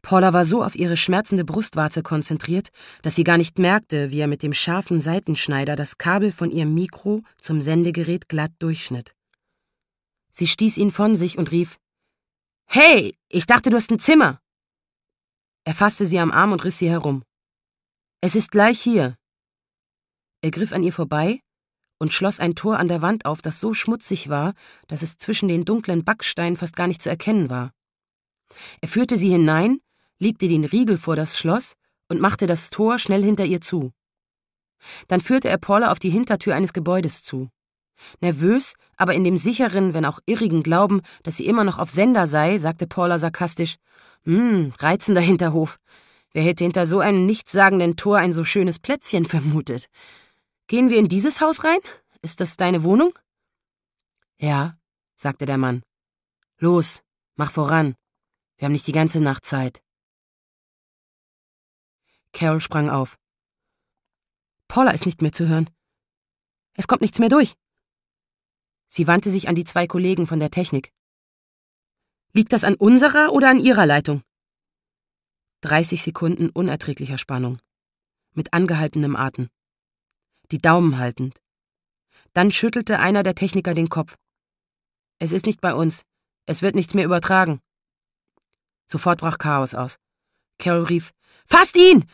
Paula war so auf ihre schmerzende Brustwarze konzentriert, dass sie gar nicht merkte, wie er mit dem scharfen Seitenschneider das Kabel von ihrem Mikro zum Sendegerät glatt durchschnitt. Sie stieß ihn von sich und rief Hey, ich dachte, du hast ein Zimmer. Er fasste sie am Arm und riss sie herum. Es ist gleich hier, er griff an ihr vorbei und schloss ein Tor an der Wand auf, das so schmutzig war, dass es zwischen den dunklen Backsteinen fast gar nicht zu erkennen war. Er führte sie hinein, legte den Riegel vor das Schloss und machte das Tor schnell hinter ihr zu. Dann führte er Paula auf die Hintertür eines Gebäudes zu. Nervös, aber in dem sicheren, wenn auch irrigen Glauben, dass sie immer noch auf Sender sei, sagte Paula sarkastisch: Hm, reizender Hinterhof. Wer hätte hinter so einem nichtssagenden Tor ein so schönes Plätzchen vermutet? Gehen wir in dieses Haus rein? Ist das deine Wohnung? Ja, sagte der Mann. Los, mach voran. Wir haben nicht die ganze Nacht Zeit. Carol sprang auf. Paula ist nicht mehr zu hören. Es kommt nichts mehr durch. Sie wandte sich an die zwei Kollegen von der Technik. Liegt das an unserer oder an ihrer Leitung? 30 Sekunden unerträglicher Spannung. Mit angehaltenem Atem die Daumen haltend. Dann schüttelte einer der Techniker den Kopf. Es ist nicht bei uns. Es wird nichts mehr übertragen. Sofort brach Chaos aus. Carol rief, Fasst ihn!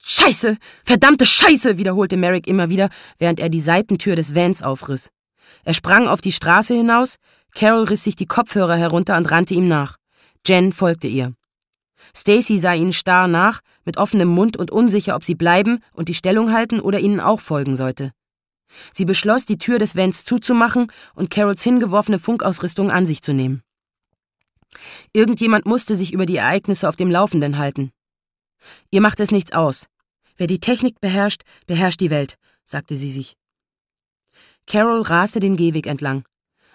Scheiße! Verdammte Scheiße! wiederholte Merrick immer wieder, während er die Seitentür des Vans aufriss. Er sprang auf die Straße hinaus, Carol riss sich die Kopfhörer herunter und rannte ihm nach. Jen folgte ihr. Stacy sah ihnen starr nach, mit offenem Mund und unsicher, ob sie bleiben und die Stellung halten oder ihnen auch folgen sollte. Sie beschloss, die Tür des Vans zuzumachen und Carols hingeworfene Funkausrüstung an sich zu nehmen. Irgendjemand musste sich über die Ereignisse auf dem Laufenden halten. Ihr macht es nichts aus. Wer die Technik beherrscht, beherrscht die Welt, sagte sie sich. Carol raste den Gehweg entlang.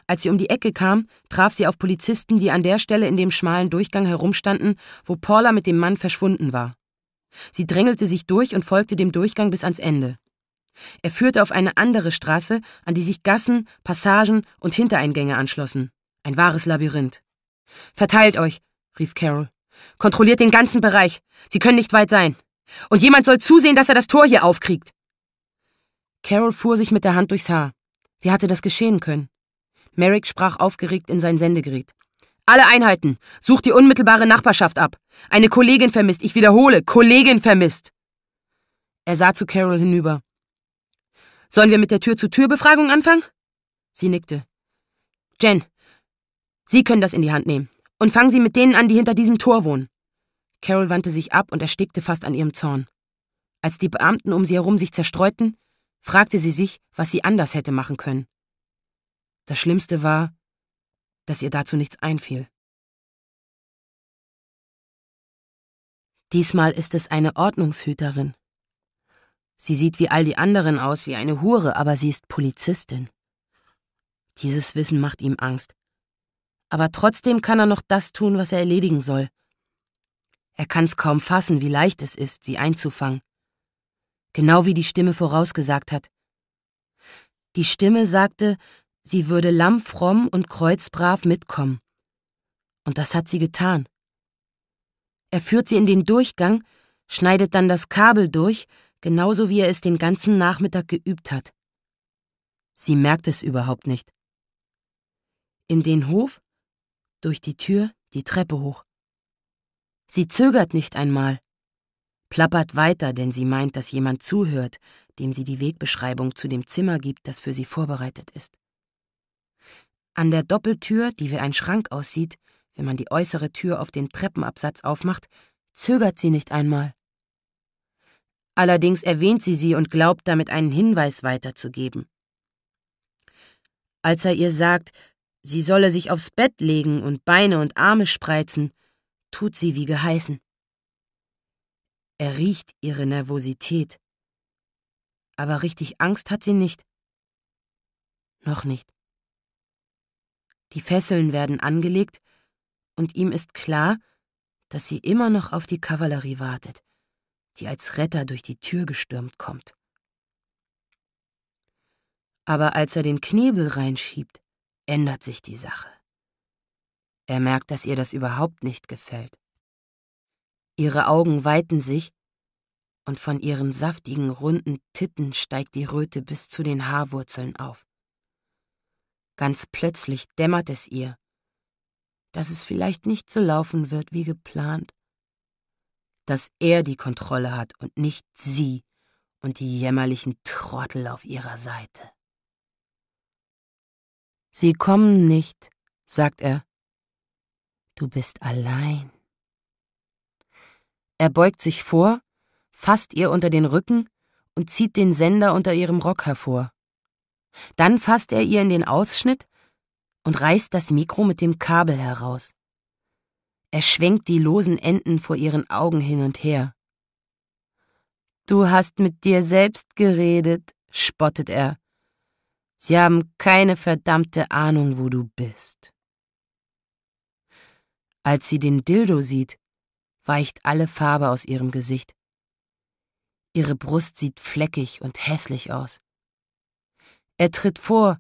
Als sie um die Ecke kam, traf sie auf Polizisten, die an der Stelle in dem schmalen Durchgang herumstanden, wo Paula mit dem Mann verschwunden war. Sie drängelte sich durch und folgte dem Durchgang bis ans Ende. Er führte auf eine andere Straße, an die sich Gassen, Passagen und Hintereingänge anschlossen. Ein wahres Labyrinth. Verteilt euch, rief Carol. Kontrolliert den ganzen Bereich. Sie können nicht weit sein. Und jemand soll zusehen, dass er das Tor hier aufkriegt. Carol fuhr sich mit der Hand durchs Haar. Wie hatte das geschehen können? Merrick sprach aufgeregt in sein Sendegerät. Alle Einheiten, sucht die unmittelbare Nachbarschaft ab. Eine Kollegin vermisst, ich wiederhole, Kollegin vermisst. Er sah zu Carol hinüber. Sollen wir mit der Tür-zu-Tür-Befragung anfangen? Sie nickte. Jen, Sie können das in die Hand nehmen. Und fangen Sie mit denen an, die hinter diesem Tor wohnen. Carol wandte sich ab und erstickte fast an ihrem Zorn. Als die Beamten um sie herum sich zerstreuten, fragte sie sich, was sie anders hätte machen können. Das Schlimmste war, dass ihr dazu nichts einfiel. Diesmal ist es eine Ordnungshüterin. Sie sieht wie all die anderen aus wie eine Hure, aber sie ist Polizistin. Dieses Wissen macht ihm Angst. Aber trotzdem kann er noch das tun, was er erledigen soll. Er kann's kaum fassen, wie leicht es ist, sie einzufangen. Genau wie die Stimme vorausgesagt hat. Die Stimme sagte, Sie würde lammfromm und kreuzbrav mitkommen. Und das hat sie getan. Er führt sie in den Durchgang, schneidet dann das Kabel durch, genauso wie er es den ganzen Nachmittag geübt hat. Sie merkt es überhaupt nicht. In den Hof, durch die Tür, die Treppe hoch. Sie zögert nicht einmal, plappert weiter, denn sie meint, dass jemand zuhört, dem sie die Wegbeschreibung zu dem Zimmer gibt, das für sie vorbereitet ist. An der Doppeltür, die wie ein Schrank aussieht, wenn man die äußere Tür auf den Treppenabsatz aufmacht, zögert sie nicht einmal. Allerdings erwähnt sie sie und glaubt damit einen Hinweis weiterzugeben. Als er ihr sagt, sie solle sich aufs Bett legen und Beine und Arme spreizen, tut sie wie geheißen. Er riecht ihre Nervosität. Aber richtig Angst hat sie nicht. Noch nicht die Fesseln werden angelegt, und ihm ist klar, dass sie immer noch auf die Kavallerie wartet, die als Retter durch die Tür gestürmt kommt. Aber als er den Knebel reinschiebt, ändert sich die Sache. Er merkt, dass ihr das überhaupt nicht gefällt. Ihre Augen weiten sich, und von ihren saftigen, runden Titten steigt die Röte bis zu den Haarwurzeln auf. Ganz plötzlich dämmert es ihr, dass es vielleicht nicht so laufen wird wie geplant, dass er die Kontrolle hat und nicht sie und die jämmerlichen Trottel auf ihrer Seite. Sie kommen nicht, sagt er. Du bist allein. Er beugt sich vor, fasst ihr unter den Rücken und zieht den Sender unter ihrem Rock hervor. Dann fasst er ihr in den Ausschnitt und reißt das Mikro mit dem Kabel heraus. Er schwenkt die losen Enden vor ihren Augen hin und her. Du hast mit dir selbst geredet, spottet er. Sie haben keine verdammte Ahnung, wo du bist. Als sie den Dildo sieht, weicht alle Farbe aus ihrem Gesicht. Ihre Brust sieht fleckig und hässlich aus. Er tritt vor,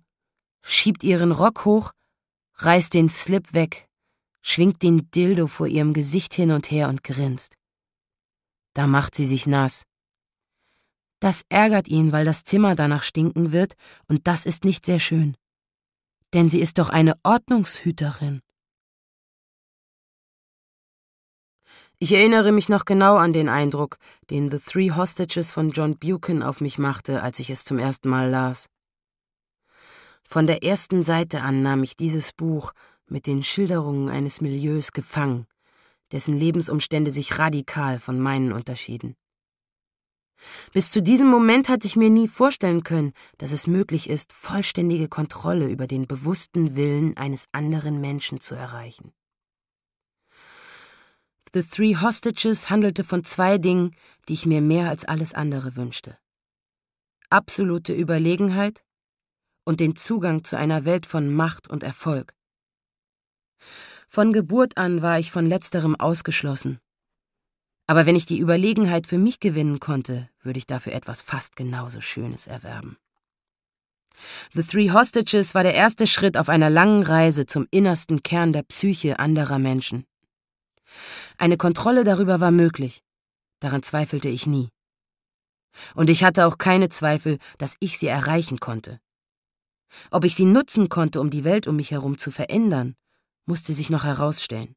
schiebt ihren Rock hoch, reißt den Slip weg, schwingt den Dildo vor ihrem Gesicht hin und her und grinst. Da macht sie sich nass. Das ärgert ihn, weil das Zimmer danach stinken wird, und das ist nicht sehr schön. Denn sie ist doch eine Ordnungshüterin. Ich erinnere mich noch genau an den Eindruck, den The Three Hostages von John Buchan auf mich machte, als ich es zum ersten Mal las. Von der ersten Seite an nahm ich dieses Buch mit den Schilderungen eines Milieus gefangen, dessen Lebensumstände sich radikal von meinen unterschieden. Bis zu diesem Moment hatte ich mir nie vorstellen können, dass es möglich ist, vollständige Kontrolle über den bewussten Willen eines anderen Menschen zu erreichen. The Three Hostages handelte von zwei Dingen, die ich mir mehr als alles andere wünschte. Absolute Überlegenheit und den Zugang zu einer Welt von Macht und Erfolg. Von Geburt an war ich von letzterem ausgeschlossen. Aber wenn ich die Überlegenheit für mich gewinnen konnte, würde ich dafür etwas fast genauso Schönes erwerben. The Three Hostages war der erste Schritt auf einer langen Reise zum innersten Kern der Psyche anderer Menschen. Eine Kontrolle darüber war möglich, daran zweifelte ich nie. Und ich hatte auch keine Zweifel, dass ich sie erreichen konnte. Ob ich sie nutzen konnte, um die Welt um mich herum zu verändern, musste sich noch herausstellen.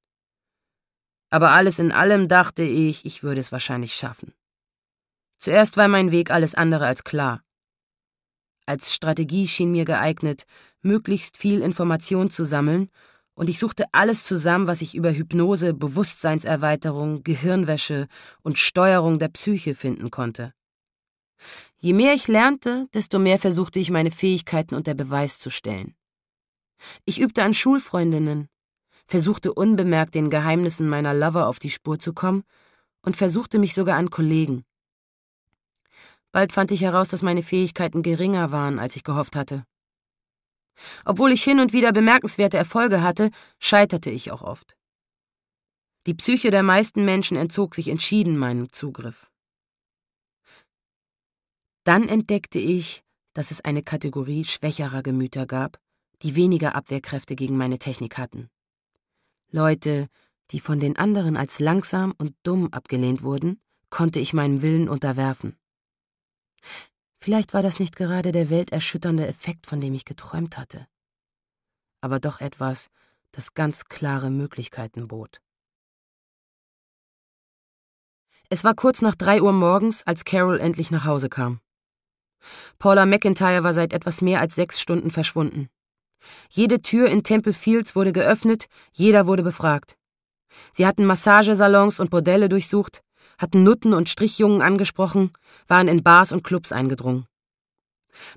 Aber alles in allem dachte ich, ich würde es wahrscheinlich schaffen. Zuerst war mein Weg alles andere als klar. Als Strategie schien mir geeignet, möglichst viel Information zu sammeln, und ich suchte alles zusammen, was ich über Hypnose, Bewusstseinserweiterung, Gehirnwäsche und Steuerung der Psyche finden konnte. Je mehr ich lernte, desto mehr versuchte ich meine Fähigkeiten unter Beweis zu stellen. Ich übte an Schulfreundinnen, versuchte unbemerkt den Geheimnissen meiner Lover auf die Spur zu kommen und versuchte mich sogar an Kollegen. Bald fand ich heraus, dass meine Fähigkeiten geringer waren, als ich gehofft hatte. Obwohl ich hin und wieder bemerkenswerte Erfolge hatte, scheiterte ich auch oft. Die Psyche der meisten Menschen entzog sich entschieden meinem Zugriff. Dann entdeckte ich, dass es eine Kategorie schwächerer Gemüter gab, die weniger Abwehrkräfte gegen meine Technik hatten. Leute, die von den anderen als langsam und dumm abgelehnt wurden, konnte ich meinem Willen unterwerfen. Vielleicht war das nicht gerade der welterschütternde Effekt, von dem ich geträumt hatte, aber doch etwas, das ganz klare Möglichkeiten bot. Es war kurz nach drei Uhr morgens, als Carol endlich nach Hause kam. Paula McIntyre war seit etwas mehr als sechs Stunden verschwunden. Jede Tür in Temple Fields wurde geöffnet, jeder wurde befragt. Sie hatten Massagesalons und Bordelle durchsucht, hatten Nutten und Strichjungen angesprochen, waren in Bars und Clubs eingedrungen.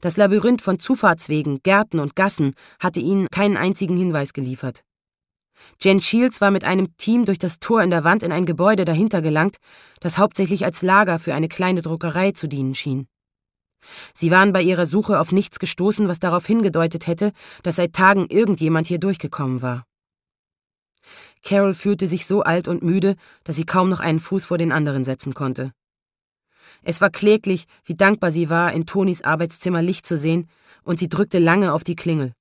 Das Labyrinth von Zufahrtswegen, Gärten und Gassen hatte ihnen keinen einzigen Hinweis geliefert. Jen Shields war mit einem Team durch das Tor in der Wand in ein Gebäude dahinter gelangt, das hauptsächlich als Lager für eine kleine Druckerei zu dienen schien. Sie waren bei ihrer Suche auf nichts gestoßen, was darauf hingedeutet hätte, dass seit Tagen irgendjemand hier durchgekommen war. Carol fühlte sich so alt und müde, dass sie kaum noch einen Fuß vor den anderen setzen konnte. Es war kläglich, wie dankbar sie war, in Tonis Arbeitszimmer Licht zu sehen, und sie drückte lange auf die Klingel.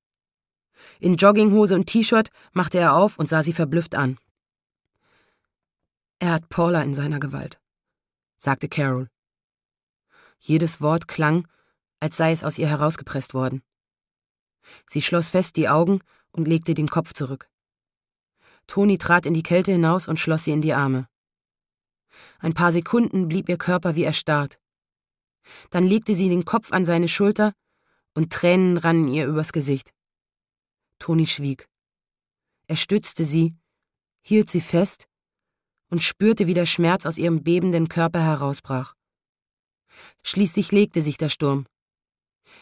In Jogginghose und T-Shirt machte er auf und sah sie verblüfft an. Er hat Paula in seiner Gewalt, sagte Carol. Jedes Wort klang, als sei es aus ihr herausgepresst worden. Sie schloss fest die Augen und legte den Kopf zurück. Toni trat in die Kälte hinaus und schloss sie in die Arme. Ein paar Sekunden blieb ihr Körper wie erstarrt. Dann legte sie den Kopf an seine Schulter und Tränen rannen ihr übers Gesicht. Toni schwieg. Er stützte sie, hielt sie fest und spürte, wie der Schmerz aus ihrem bebenden Körper herausbrach. Schließlich legte sich der Sturm.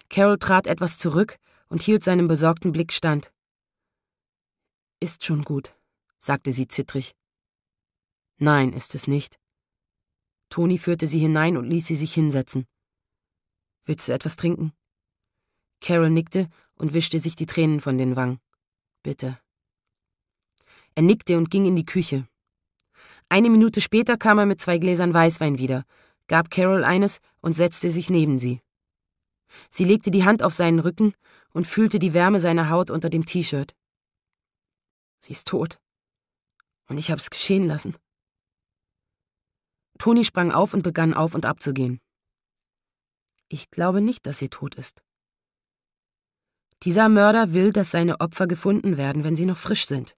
Carol trat etwas zurück und hielt seinem besorgten Blick stand. Ist schon gut, sagte sie zittrig. Nein, ist es nicht. Toni führte sie hinein und ließ sie sich hinsetzen. Willst du etwas trinken? Carol nickte und wischte sich die Tränen von den Wangen. Bitte. Er nickte und ging in die Küche. Eine Minute später kam er mit zwei Gläsern Weißwein wieder gab Carol eines und setzte sich neben sie. Sie legte die Hand auf seinen Rücken und fühlte die Wärme seiner Haut unter dem T-Shirt. Sie ist tot. Und ich hab's geschehen lassen. Toni sprang auf und begann auf und ab zu gehen. Ich glaube nicht, dass sie tot ist. Dieser Mörder will, dass seine Opfer gefunden werden, wenn sie noch frisch sind.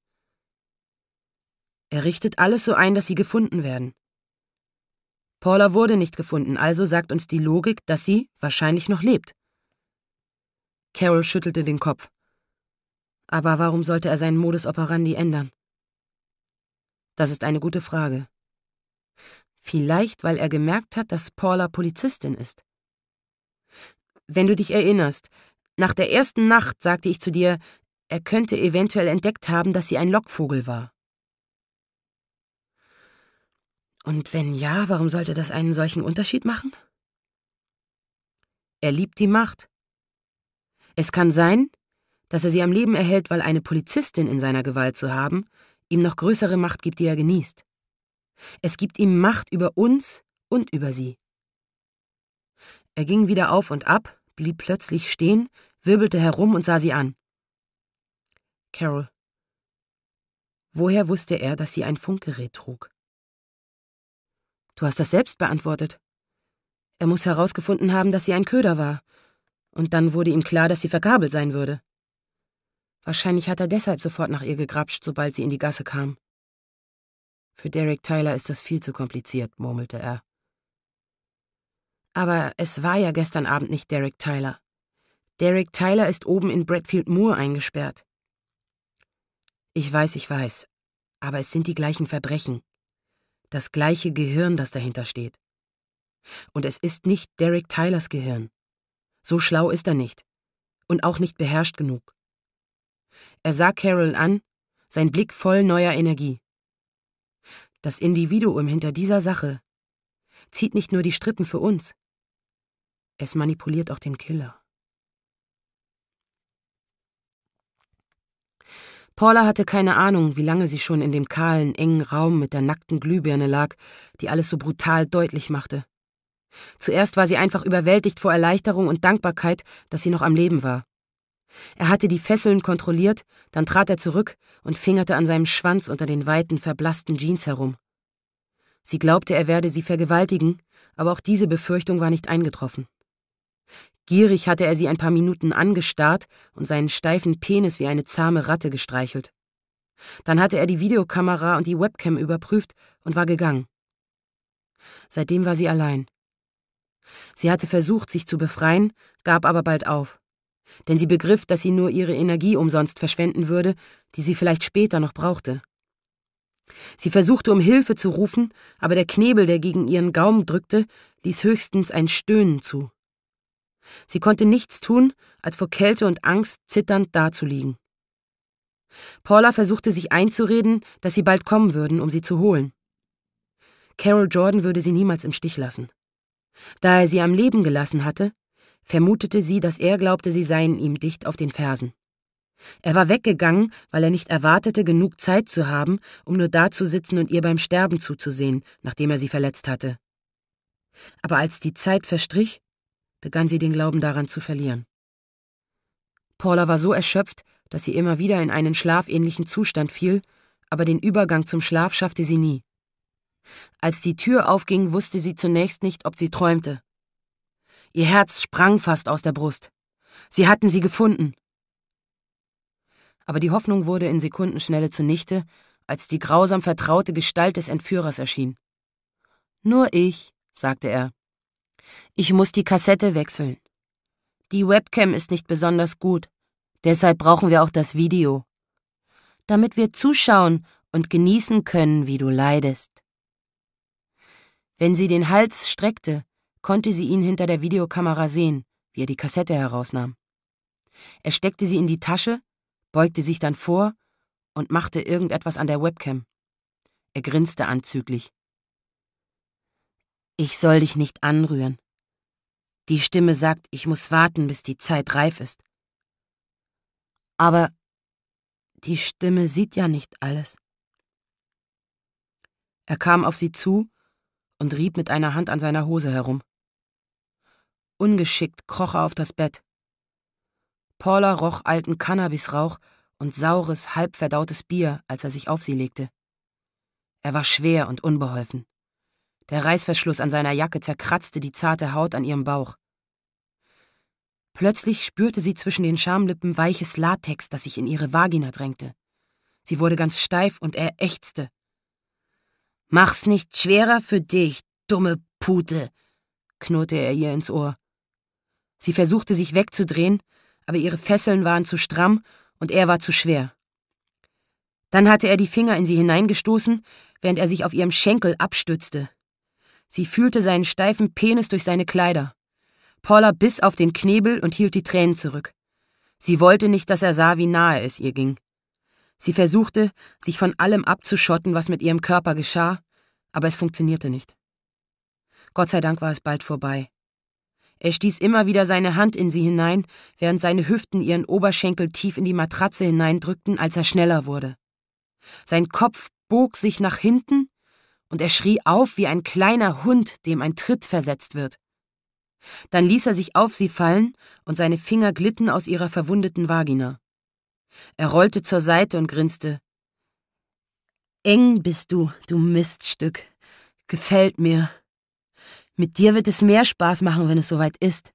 Er richtet alles so ein, dass sie gefunden werden. Paula wurde nicht gefunden, also sagt uns die Logik, dass sie wahrscheinlich noch lebt. Carol schüttelte den Kopf. Aber warum sollte er seinen Modus operandi ändern? Das ist eine gute Frage. Vielleicht, weil er gemerkt hat, dass Paula Polizistin ist. Wenn du dich erinnerst, nach der ersten Nacht sagte ich zu dir, er könnte eventuell entdeckt haben, dass sie ein Lockvogel war. Und wenn ja, warum sollte das einen solchen Unterschied machen? Er liebt die Macht. Es kann sein, dass er sie am Leben erhält, weil eine Polizistin in seiner Gewalt zu haben, ihm noch größere Macht gibt, die er genießt. Es gibt ihm Macht über uns und über sie. Er ging wieder auf und ab, blieb plötzlich stehen, wirbelte herum und sah sie an. Carol. Woher wusste er, dass sie ein Funkgerät trug? Du hast das selbst beantwortet. Er muss herausgefunden haben, dass sie ein Köder war. Und dann wurde ihm klar, dass sie verkabelt sein würde. Wahrscheinlich hat er deshalb sofort nach ihr gegrapscht, sobald sie in die Gasse kam. Für Derek Tyler ist das viel zu kompliziert, murmelte er. Aber es war ja gestern Abend nicht Derek Tyler. Derek Tyler ist oben in Bradfield Moor eingesperrt. Ich weiß, ich weiß, aber es sind die gleichen Verbrechen das gleiche Gehirn, das dahinter steht. Und es ist nicht Derek Tylers Gehirn. So schlau ist er nicht. Und auch nicht beherrscht genug. Er sah Carol an, sein Blick voll neuer Energie. Das Individuum hinter dieser Sache zieht nicht nur die Strippen für uns, es manipuliert auch den Killer. Paula hatte keine Ahnung, wie lange sie schon in dem kahlen, engen Raum mit der nackten Glühbirne lag, die alles so brutal deutlich machte. Zuerst war sie einfach überwältigt vor Erleichterung und Dankbarkeit, dass sie noch am Leben war. Er hatte die Fesseln kontrolliert, dann trat er zurück und fingerte an seinem Schwanz unter den weiten, verblassten Jeans herum. Sie glaubte, er werde sie vergewaltigen, aber auch diese Befürchtung war nicht eingetroffen. Gierig hatte er sie ein paar Minuten angestarrt und seinen steifen Penis wie eine zahme Ratte gestreichelt. Dann hatte er die Videokamera und die Webcam überprüft und war gegangen. Seitdem war sie allein. Sie hatte versucht, sich zu befreien, gab aber bald auf. Denn sie begriff, dass sie nur ihre Energie umsonst verschwenden würde, die sie vielleicht später noch brauchte. Sie versuchte, um Hilfe zu rufen, aber der Knebel, der gegen ihren Gaumen drückte, ließ höchstens ein Stöhnen zu. Sie konnte nichts tun, als vor Kälte und Angst zitternd dazuliegen. Paula versuchte sich einzureden, dass sie bald kommen würden, um sie zu holen. Carol Jordan würde sie niemals im Stich lassen. Da er sie am Leben gelassen hatte, vermutete sie, dass er glaubte, sie seien ihm dicht auf den Fersen. Er war weggegangen, weil er nicht erwartete, genug Zeit zu haben, um nur dazusitzen und ihr beim Sterben zuzusehen, nachdem er sie verletzt hatte. Aber als die Zeit verstrich, begann sie den Glauben daran zu verlieren. Paula war so erschöpft, dass sie immer wieder in einen schlafähnlichen Zustand fiel, aber den Übergang zum Schlaf schaffte sie nie. Als die Tür aufging, wusste sie zunächst nicht, ob sie träumte. Ihr Herz sprang fast aus der Brust. Sie hatten sie gefunden. Aber die Hoffnung wurde in Sekundenschnelle zunichte, als die grausam vertraute Gestalt des Entführers erschien. Nur ich, sagte er. Ich muss die Kassette wechseln. Die Webcam ist nicht besonders gut, deshalb brauchen wir auch das Video. Damit wir zuschauen und genießen können, wie du leidest. Wenn sie den Hals streckte, konnte sie ihn hinter der Videokamera sehen, wie er die Kassette herausnahm. Er steckte sie in die Tasche, beugte sich dann vor und machte irgendetwas an der Webcam. Er grinste anzüglich. Ich soll dich nicht anrühren. Die Stimme sagt, ich muss warten, bis die Zeit reif ist. Aber die Stimme sieht ja nicht alles. Er kam auf sie zu und rieb mit einer Hand an seiner Hose herum. Ungeschickt kroch er auf das Bett. Paula roch alten Cannabisrauch und saures, halbverdautes Bier, als er sich auf sie legte. Er war schwer und unbeholfen. Der Reißverschluss an seiner Jacke zerkratzte die zarte Haut an ihrem Bauch. Plötzlich spürte sie zwischen den Schamlippen weiches Latex, das sich in ihre Vagina drängte. Sie wurde ganz steif und er ächzte. Mach's nicht schwerer für dich, dumme Pute, knurrte er ihr ins Ohr. Sie versuchte sich wegzudrehen, aber ihre Fesseln waren zu stramm und er war zu schwer. Dann hatte er die Finger in sie hineingestoßen, während er sich auf ihrem Schenkel abstützte. Sie fühlte seinen steifen Penis durch seine Kleider. Paula biss auf den Knebel und hielt die Tränen zurück. Sie wollte nicht, dass er sah, wie nahe es ihr ging. Sie versuchte, sich von allem abzuschotten, was mit ihrem Körper geschah, aber es funktionierte nicht. Gott sei Dank war es bald vorbei. Er stieß immer wieder seine Hand in sie hinein, während seine Hüften ihren Oberschenkel tief in die Matratze hineindrückten, als er schneller wurde. Sein Kopf bog sich nach hinten und er schrie auf wie ein kleiner Hund, dem ein Tritt versetzt wird. Dann ließ er sich auf sie fallen, und seine Finger glitten aus ihrer verwundeten Vagina. Er rollte zur Seite und grinste. Eng bist du, du Miststück. Gefällt mir. Mit dir wird es mehr Spaß machen, wenn es soweit ist.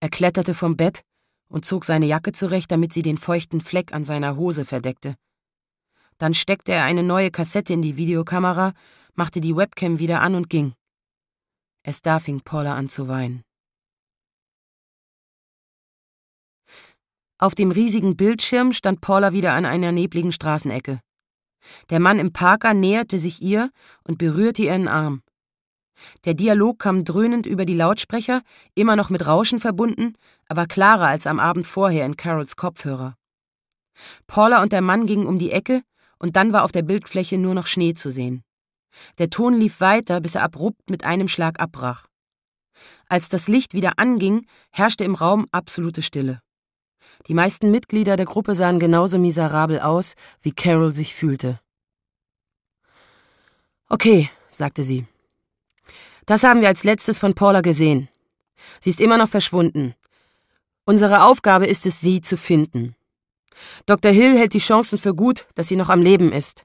Er kletterte vom Bett und zog seine Jacke zurecht, damit sie den feuchten Fleck an seiner Hose verdeckte. Dann steckte er eine neue Kassette in die Videokamera, machte die Webcam wieder an und ging. Es da fing Paula an zu weinen. Auf dem riesigen Bildschirm stand Paula wieder an einer nebligen Straßenecke. Der Mann im Parker näherte sich ihr und berührte ihren Arm. Der Dialog kam dröhnend über die Lautsprecher, immer noch mit Rauschen verbunden, aber klarer als am Abend vorher in Carols Kopfhörer. Paula und der Mann gingen um die Ecke, und dann war auf der Bildfläche nur noch Schnee zu sehen. Der Ton lief weiter, bis er abrupt mit einem Schlag abbrach. Als das Licht wieder anging, herrschte im Raum absolute Stille. Die meisten Mitglieder der Gruppe sahen genauso miserabel aus, wie Carol sich fühlte. Okay, sagte sie. Das haben wir als letztes von Paula gesehen. Sie ist immer noch verschwunden. Unsere Aufgabe ist es, sie zu finden. Dr. Hill hält die Chancen für gut, dass sie noch am Leben ist.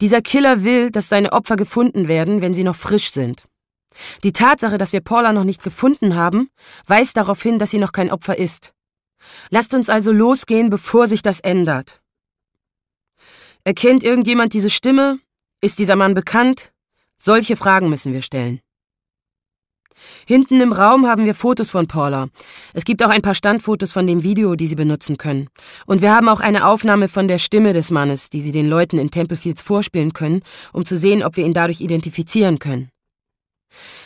Dieser Killer will, dass seine Opfer gefunden werden, wenn sie noch frisch sind. Die Tatsache, dass wir Paula noch nicht gefunden haben, weist darauf hin, dass sie noch kein Opfer ist. Lasst uns also losgehen, bevor sich das ändert. Erkennt irgendjemand diese Stimme? Ist dieser Mann bekannt? Solche Fragen müssen wir stellen. Hinten im Raum haben wir Fotos von Paula. Es gibt auch ein paar Standfotos von dem Video, die sie benutzen können. Und wir haben auch eine Aufnahme von der Stimme des Mannes, die sie den Leuten in Templefields vorspielen können, um zu sehen, ob wir ihn dadurch identifizieren können.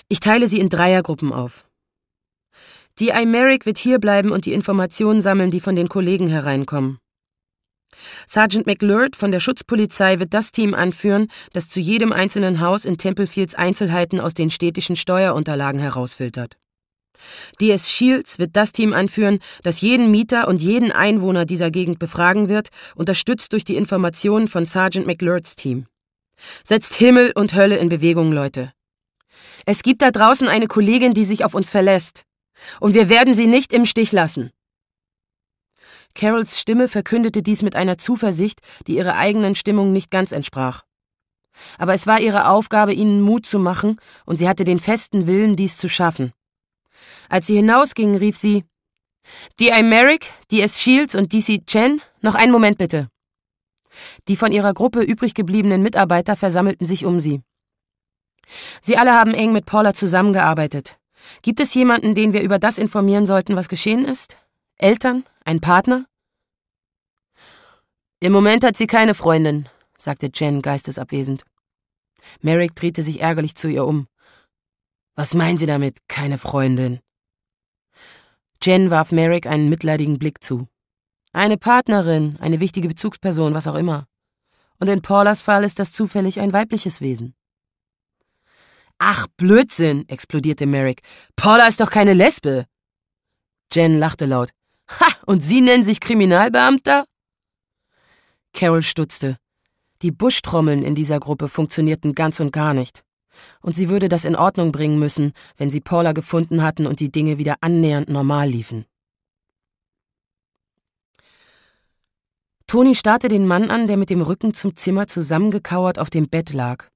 Ich teile sie in Dreiergruppen auf. Die iMeric wird hierbleiben und die Informationen sammeln, die von den Kollegen hereinkommen. Sergeant McLeod von der Schutzpolizei wird das Team anführen, das zu jedem einzelnen Haus in Templefields Einzelheiten aus den städtischen Steuerunterlagen herausfiltert. DS Shields wird das Team anführen, das jeden Mieter und jeden Einwohner dieser Gegend befragen wird, unterstützt durch die Informationen von Sergeant McLeods Team. Setzt Himmel und Hölle in Bewegung, Leute. Es gibt da draußen eine Kollegin, die sich auf uns verlässt. Und wir werden sie nicht im Stich lassen. Carols Stimme verkündete dies mit einer Zuversicht, die ihrer eigenen Stimmung nicht ganz entsprach. Aber es war ihre Aufgabe, ihnen Mut zu machen, und sie hatte den festen Willen, dies zu schaffen. Als sie hinausging, rief sie DI Merrick, DS Shields und DC Chen, noch einen Moment bitte. Die von ihrer Gruppe übrig gebliebenen Mitarbeiter versammelten sich um sie. Sie alle haben eng mit Paula zusammengearbeitet. Gibt es jemanden, den wir über das informieren sollten, was geschehen ist? Eltern? Ein Partner? Im Moment hat sie keine Freundin, sagte Jen geistesabwesend. Merrick drehte sich ärgerlich zu ihr um. Was meinen Sie damit, keine Freundin? Jen warf Merrick einen mitleidigen Blick zu. Eine Partnerin, eine wichtige Bezugsperson, was auch immer. Und in Paulas Fall ist das zufällig ein weibliches Wesen. Ach, Blödsinn, explodierte Merrick. Paula ist doch keine Lesbe. Jen lachte laut. Ha, und Sie nennen sich Kriminalbeamter? Carol stutzte. Die Buschtrommeln in dieser Gruppe funktionierten ganz und gar nicht. Und sie würde das in Ordnung bringen müssen, wenn sie Paula gefunden hatten und die Dinge wieder annähernd normal liefen. Toni starrte den Mann an, der mit dem Rücken zum Zimmer zusammengekauert auf dem Bett lag.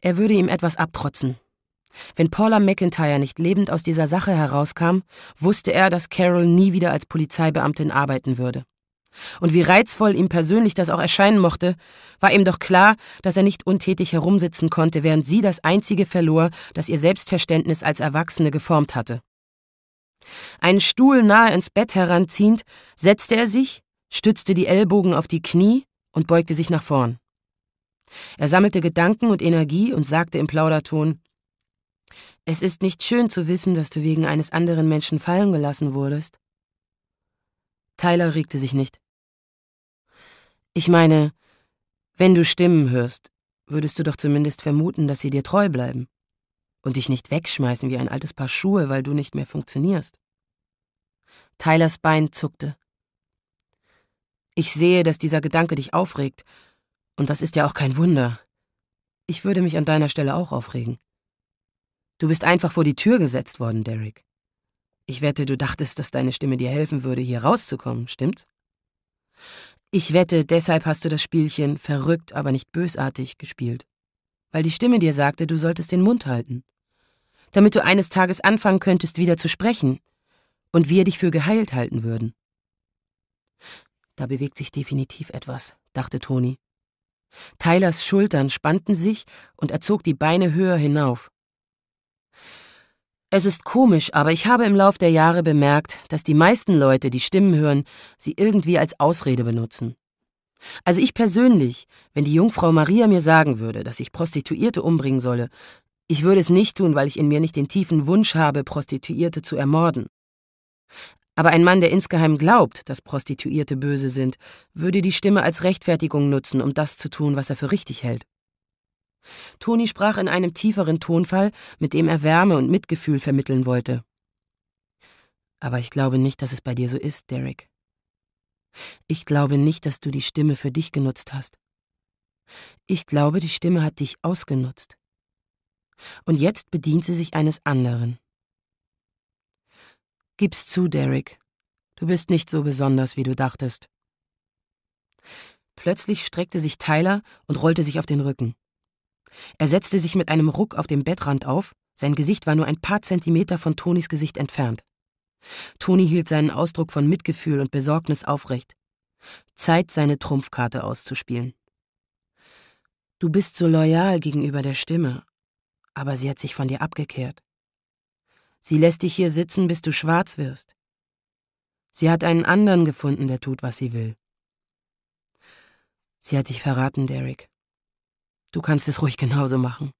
Er würde ihm etwas abtrotzen, wenn Paula McIntyre nicht lebend aus dieser Sache herauskam, wusste er, dass Carol nie wieder als Polizeibeamtin arbeiten würde. Und wie reizvoll ihm persönlich das auch erscheinen mochte, war ihm doch klar, dass er nicht untätig herumsitzen konnte, während sie das einzige verlor, das ihr Selbstverständnis als Erwachsene geformt hatte. Einen Stuhl nahe ins Bett heranziehend, setzte er sich, stützte die Ellbogen auf die Knie und beugte sich nach vorn. Er sammelte Gedanken und Energie und sagte im Plauderton es ist nicht schön zu wissen, dass du wegen eines anderen Menschen fallen gelassen wurdest. Tyler regte sich nicht. Ich meine, wenn du Stimmen hörst, würdest du doch zumindest vermuten, dass sie dir treu bleiben und dich nicht wegschmeißen wie ein altes Paar Schuhe, weil du nicht mehr funktionierst. Tylers Bein zuckte. Ich sehe, dass dieser Gedanke dich aufregt, und das ist ja auch kein Wunder. Ich würde mich an deiner Stelle auch aufregen. Du bist einfach vor die Tür gesetzt worden, Derek. Ich wette, du dachtest, dass deine Stimme dir helfen würde, hier rauszukommen, stimmt's? Ich wette, deshalb hast du das Spielchen verrückt, aber nicht bösartig gespielt, weil die Stimme dir sagte, du solltest den Mund halten, damit du eines Tages anfangen könntest, wieder zu sprechen, und wir dich für geheilt halten würden. Da bewegt sich definitiv etwas, dachte Toni. Tylers Schultern spannten sich und er zog die Beine höher hinauf. Es ist komisch, aber ich habe im Lauf der Jahre bemerkt, dass die meisten Leute, die Stimmen hören, sie irgendwie als Ausrede benutzen. Also ich persönlich, wenn die Jungfrau Maria mir sagen würde, dass ich Prostituierte umbringen solle, ich würde es nicht tun, weil ich in mir nicht den tiefen Wunsch habe, Prostituierte zu ermorden. Aber ein Mann, der insgeheim glaubt, dass Prostituierte böse sind, würde die Stimme als Rechtfertigung nutzen, um das zu tun, was er für richtig hält. Toni sprach in einem tieferen Tonfall, mit dem er Wärme und Mitgefühl vermitteln wollte. Aber ich glaube nicht, dass es bei dir so ist, Derek. Ich glaube nicht, dass du die Stimme für dich genutzt hast. Ich glaube, die Stimme hat dich ausgenutzt. Und jetzt bedient sie sich eines anderen. Gib's zu, Derek. Du bist nicht so besonders, wie du dachtest. Plötzlich streckte sich Tyler und rollte sich auf den Rücken. Er setzte sich mit einem Ruck auf dem Bettrand auf, sein Gesicht war nur ein paar Zentimeter von Tonis Gesicht entfernt. Toni hielt seinen Ausdruck von Mitgefühl und Besorgnis aufrecht. Zeit, seine Trumpfkarte auszuspielen. Du bist so loyal gegenüber der Stimme, aber sie hat sich von dir abgekehrt. Sie lässt dich hier sitzen, bis du schwarz wirst. Sie hat einen anderen gefunden, der tut, was sie will. Sie hat dich verraten, Derek. Du kannst es ruhig genauso machen.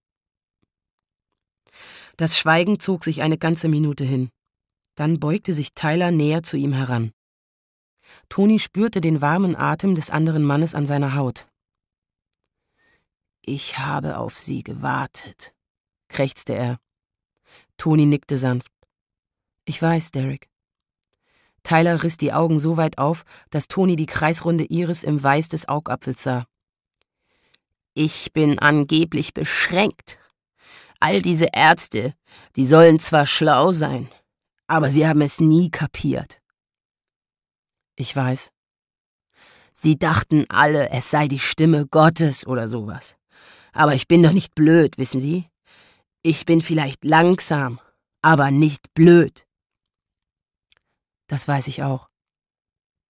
Das Schweigen zog sich eine ganze Minute hin. Dann beugte sich Tyler näher zu ihm heran. Toni spürte den warmen Atem des anderen Mannes an seiner Haut. Ich habe auf sie gewartet, krächzte er. Toni nickte sanft. Ich weiß, Derek. Tyler riss die Augen so weit auf, dass Toni die kreisrunde Iris im Weiß des Augapfels sah. Ich bin angeblich beschränkt. All diese Ärzte, die sollen zwar schlau sein, aber sie haben es nie kapiert. Ich weiß. Sie dachten alle, es sei die Stimme Gottes oder sowas. Aber ich bin doch nicht blöd, wissen Sie? Ich bin vielleicht langsam, aber nicht blöd. Das weiß ich auch.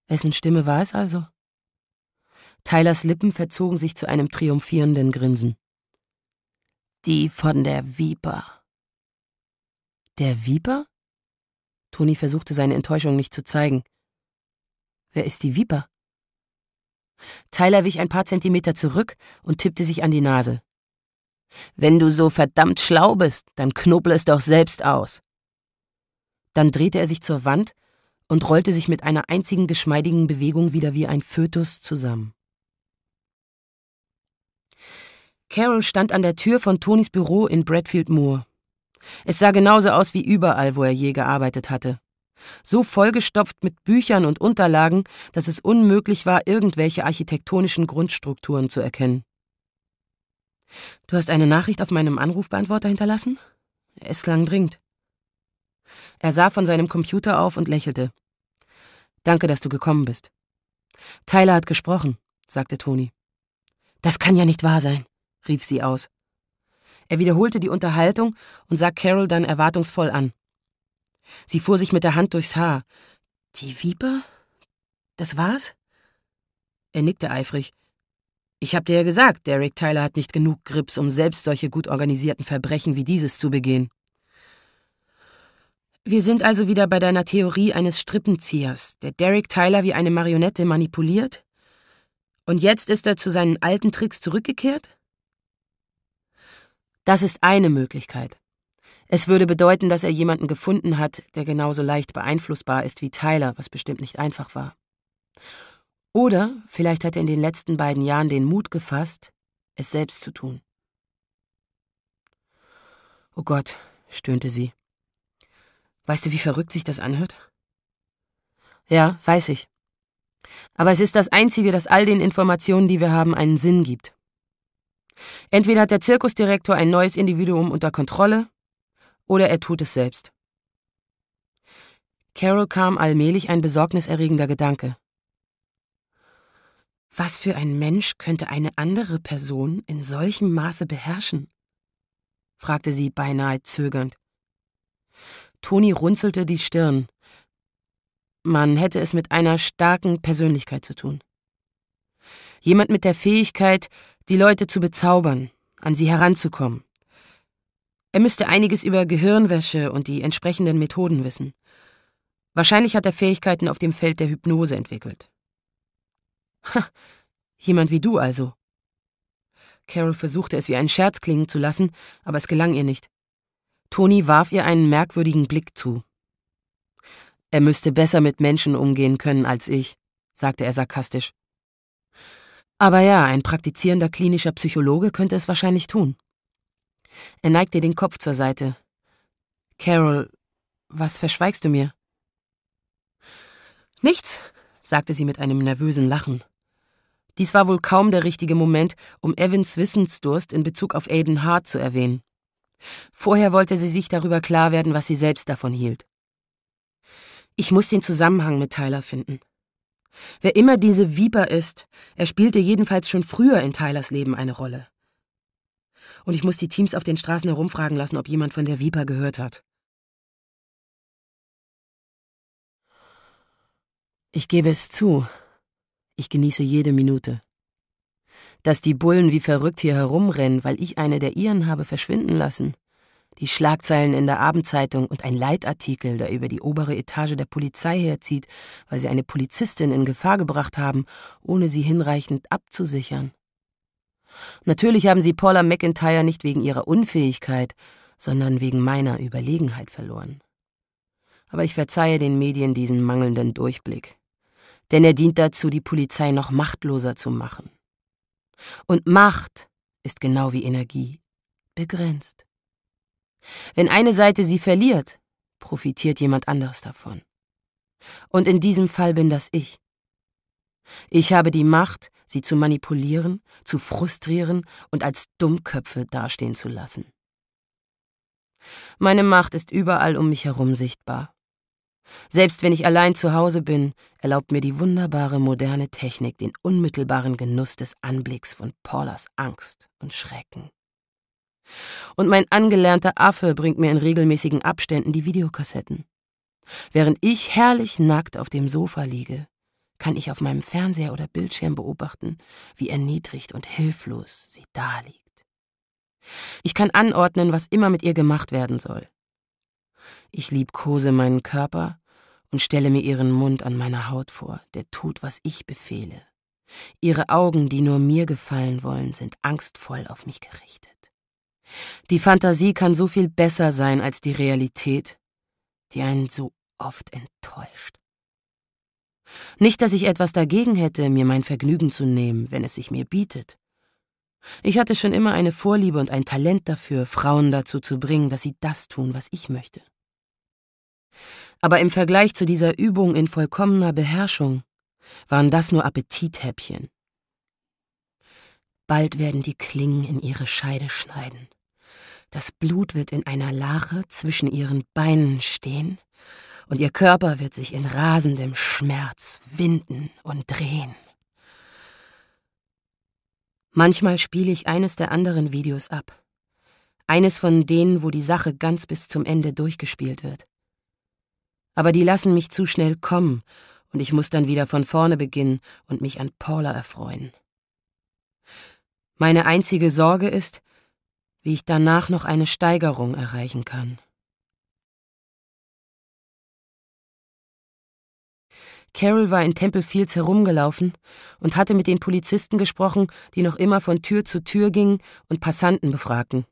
Wessen Stimme war es also? Tylers Lippen verzogen sich zu einem triumphierenden Grinsen. Die von der Viper. Der Viper? Toni versuchte seine Enttäuschung nicht zu zeigen. Wer ist die Viper? Tyler wich ein paar Zentimeter zurück und tippte sich an die Nase. Wenn du so verdammt schlau bist, dann knobel es doch selbst aus. Dann drehte er sich zur Wand und rollte sich mit einer einzigen geschmeidigen Bewegung wieder wie ein Fötus zusammen. Carol stand an der Tür von Tonys Büro in Bradfield Moor. Es sah genauso aus wie überall, wo er je gearbeitet hatte. So vollgestopft mit Büchern und Unterlagen, dass es unmöglich war, irgendwelche architektonischen Grundstrukturen zu erkennen. Du hast eine Nachricht auf meinem Anrufbeantworter hinterlassen? Es klang dringend. Er sah von seinem Computer auf und lächelte. Danke, dass du gekommen bist. Tyler hat gesprochen, sagte Toni. Das kann ja nicht wahr sein rief sie aus. Er wiederholte die Unterhaltung und sah Carol dann erwartungsvoll an. Sie fuhr sich mit der Hand durchs Haar. Die Viper? Das war's? Er nickte eifrig. Ich hab dir ja gesagt, Derek Tyler hat nicht genug Grips, um selbst solche gut organisierten Verbrechen wie dieses zu begehen. Wir sind also wieder bei deiner Theorie eines Strippenziehers, der Derek Tyler wie eine Marionette manipuliert? Und jetzt ist er zu seinen alten Tricks zurückgekehrt? Das ist eine Möglichkeit. Es würde bedeuten, dass er jemanden gefunden hat, der genauso leicht beeinflussbar ist wie Tyler, was bestimmt nicht einfach war. Oder vielleicht hat er in den letzten beiden Jahren den Mut gefasst, es selbst zu tun. Oh Gott, stöhnte sie. Weißt du, wie verrückt sich das anhört? Ja, weiß ich. Aber es ist das Einzige, das all den Informationen, die wir haben, einen Sinn gibt. Entweder hat der Zirkusdirektor ein neues Individuum unter Kontrolle oder er tut es selbst. Carol kam allmählich ein besorgniserregender Gedanke. Was für ein Mensch könnte eine andere Person in solchem Maße beherrschen? fragte sie beinahe zögernd. Toni runzelte die Stirn. Man hätte es mit einer starken Persönlichkeit zu tun. Jemand mit der Fähigkeit, die Leute zu bezaubern, an sie heranzukommen. Er müsste einiges über Gehirnwäsche und die entsprechenden Methoden wissen. Wahrscheinlich hat er Fähigkeiten auf dem Feld der Hypnose entwickelt. Ha, jemand wie du also. Carol versuchte es wie einen Scherz klingen zu lassen, aber es gelang ihr nicht. Toni warf ihr einen merkwürdigen Blick zu. Er müsste besser mit Menschen umgehen können als ich, sagte er sarkastisch. Aber ja, ein praktizierender klinischer Psychologe könnte es wahrscheinlich tun. Er neigte den Kopf zur Seite. Carol, was verschweigst du mir? Nichts, sagte sie mit einem nervösen Lachen. Dies war wohl kaum der richtige Moment, um Evans Wissensdurst in Bezug auf Aiden Hart zu erwähnen. Vorher wollte sie sich darüber klar werden, was sie selbst davon hielt. Ich muss den Zusammenhang mit Tyler finden. Wer immer diese Viper ist, er spielte jedenfalls schon früher in Tylers Leben eine Rolle. Und ich muss die Teams auf den Straßen herumfragen lassen, ob jemand von der Viper gehört hat. Ich gebe es zu. Ich genieße jede Minute. Dass die Bullen wie verrückt hier herumrennen, weil ich eine der ihren habe verschwinden lassen, die Schlagzeilen in der Abendzeitung und ein Leitartikel, der über die obere Etage der Polizei herzieht, weil sie eine Polizistin in Gefahr gebracht haben, ohne sie hinreichend abzusichern. Natürlich haben sie Paula McIntyre nicht wegen ihrer Unfähigkeit, sondern wegen meiner Überlegenheit verloren. Aber ich verzeihe den Medien diesen mangelnden Durchblick, denn er dient dazu, die Polizei noch machtloser zu machen. Und Macht ist genau wie Energie begrenzt. Wenn eine Seite sie verliert, profitiert jemand anderes davon. Und in diesem Fall bin das ich. Ich habe die Macht, sie zu manipulieren, zu frustrieren und als Dummköpfe dastehen zu lassen. Meine Macht ist überall um mich herum sichtbar. Selbst wenn ich allein zu Hause bin, erlaubt mir die wunderbare moderne Technik den unmittelbaren Genuss des Anblicks von Paulas Angst und Schrecken. Und mein angelernter Affe bringt mir in regelmäßigen Abständen die Videokassetten. Während ich herrlich nackt auf dem Sofa liege, kann ich auf meinem Fernseher oder Bildschirm beobachten, wie erniedrigt und hilflos sie daliegt. Ich kann anordnen, was immer mit ihr gemacht werden soll. Ich liebkose meinen Körper und stelle mir ihren Mund an meiner Haut vor, der tut, was ich befehle. Ihre Augen, die nur mir gefallen wollen, sind angstvoll auf mich gerichtet. Die Fantasie kann so viel besser sein als die Realität, die einen so oft enttäuscht. Nicht, dass ich etwas dagegen hätte, mir mein Vergnügen zu nehmen, wenn es sich mir bietet. Ich hatte schon immer eine Vorliebe und ein Talent dafür, Frauen dazu zu bringen, dass sie das tun, was ich möchte. Aber im Vergleich zu dieser Übung in vollkommener Beherrschung waren das nur Appetithäppchen, Bald werden die Klingen in ihre Scheide schneiden. Das Blut wird in einer Lache zwischen ihren Beinen stehen und ihr Körper wird sich in rasendem Schmerz winden und drehen. Manchmal spiele ich eines der anderen Videos ab. Eines von denen, wo die Sache ganz bis zum Ende durchgespielt wird. Aber die lassen mich zu schnell kommen und ich muss dann wieder von vorne beginnen und mich an Paula erfreuen. Meine einzige Sorge ist, wie ich danach noch eine Steigerung erreichen kann. Carol war in Temple Fields herumgelaufen und hatte mit den Polizisten gesprochen, die noch immer von Tür zu Tür gingen und Passanten befragten.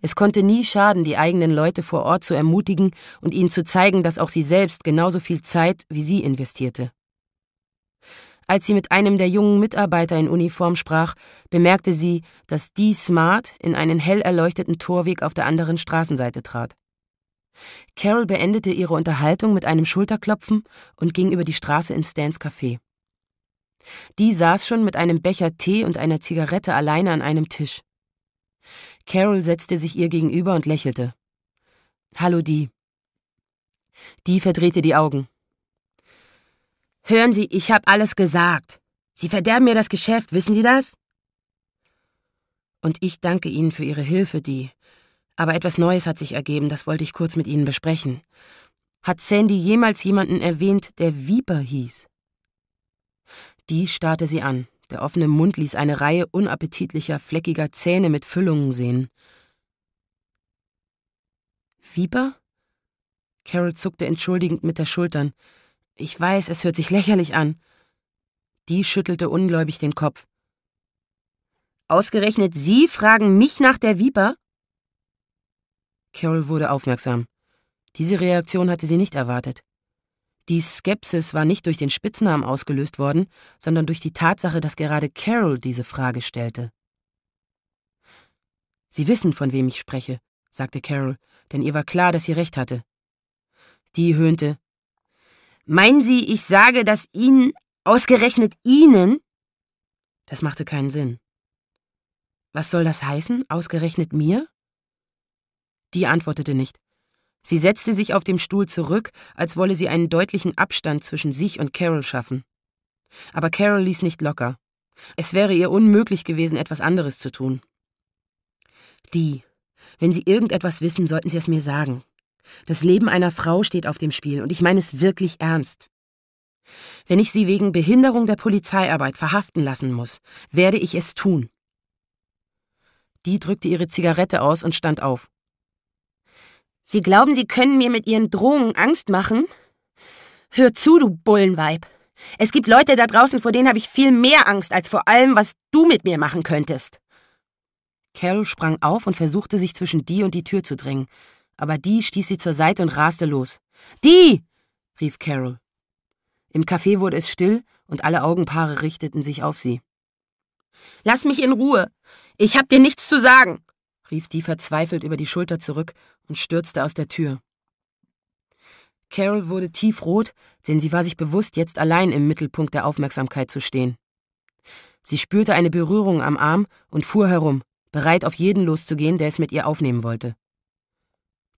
Es konnte nie schaden, die eigenen Leute vor Ort zu ermutigen und ihnen zu zeigen, dass auch sie selbst genauso viel Zeit wie sie investierte. Als sie mit einem der jungen Mitarbeiter in Uniform sprach, bemerkte sie, dass Dee Smart in einen hell erleuchteten Torweg auf der anderen Straßenseite trat. Carol beendete ihre Unterhaltung mit einem Schulterklopfen und ging über die Straße ins Stans Café. Dee saß schon mit einem Becher Tee und einer Zigarette alleine an einem Tisch. Carol setzte sich ihr gegenüber und lächelte. Hallo, Dee. Dee verdrehte die Augen. Hören Sie, ich habe alles gesagt. Sie verderben mir das Geschäft, wissen Sie das? Und ich danke Ihnen für Ihre Hilfe, die. Aber etwas Neues hat sich ergeben, das wollte ich kurz mit Ihnen besprechen. Hat Sandy jemals jemanden erwähnt, der Viper hieß? Die starrte sie an. Der offene Mund ließ eine Reihe unappetitlicher, fleckiger Zähne mit Füllungen sehen. Viper? Carol zuckte entschuldigend mit der Schultern. Ich weiß, es hört sich lächerlich an. Die schüttelte ungläubig den Kopf. Ausgerechnet Sie fragen mich nach der Viper? Carol wurde aufmerksam. Diese Reaktion hatte sie nicht erwartet. Die Skepsis war nicht durch den Spitznamen ausgelöst worden, sondern durch die Tatsache, dass gerade Carol diese Frage stellte. Sie wissen, von wem ich spreche, sagte Carol, denn ihr war klar, dass sie recht hatte. Die höhnte. Meinen Sie, ich sage, dass Ihnen, ausgerechnet Ihnen? Das machte keinen Sinn. Was soll das heißen, ausgerechnet mir? Die antwortete nicht. Sie setzte sich auf dem Stuhl zurück, als wolle sie einen deutlichen Abstand zwischen sich und Carol schaffen. Aber Carol ließ nicht locker. Es wäre ihr unmöglich gewesen, etwas anderes zu tun. Die, wenn Sie irgendetwas wissen, sollten Sie es mir sagen. Das Leben einer Frau steht auf dem Spiel, und ich meine es wirklich ernst. Wenn ich sie wegen Behinderung der Polizeiarbeit verhaften lassen muss, werde ich es tun. Die drückte ihre Zigarette aus und stand auf. Sie glauben, Sie können mir mit Ihren Drohungen Angst machen? Hör zu, du Bullenweib. Es gibt Leute da draußen, vor denen habe ich viel mehr Angst als vor allem, was du mit mir machen könntest. Carol sprang auf und versuchte, sich zwischen die und die Tür zu drängen aber die stieß sie zur Seite und raste los. Die! rief Carol. Im Café wurde es still und alle Augenpaare richteten sich auf sie. Lass mich in Ruhe! Ich hab dir nichts zu sagen! rief die verzweifelt über die Schulter zurück und stürzte aus der Tür. Carol wurde tiefrot, denn sie war sich bewusst, jetzt allein im Mittelpunkt der Aufmerksamkeit zu stehen. Sie spürte eine Berührung am Arm und fuhr herum, bereit auf jeden loszugehen, der es mit ihr aufnehmen wollte.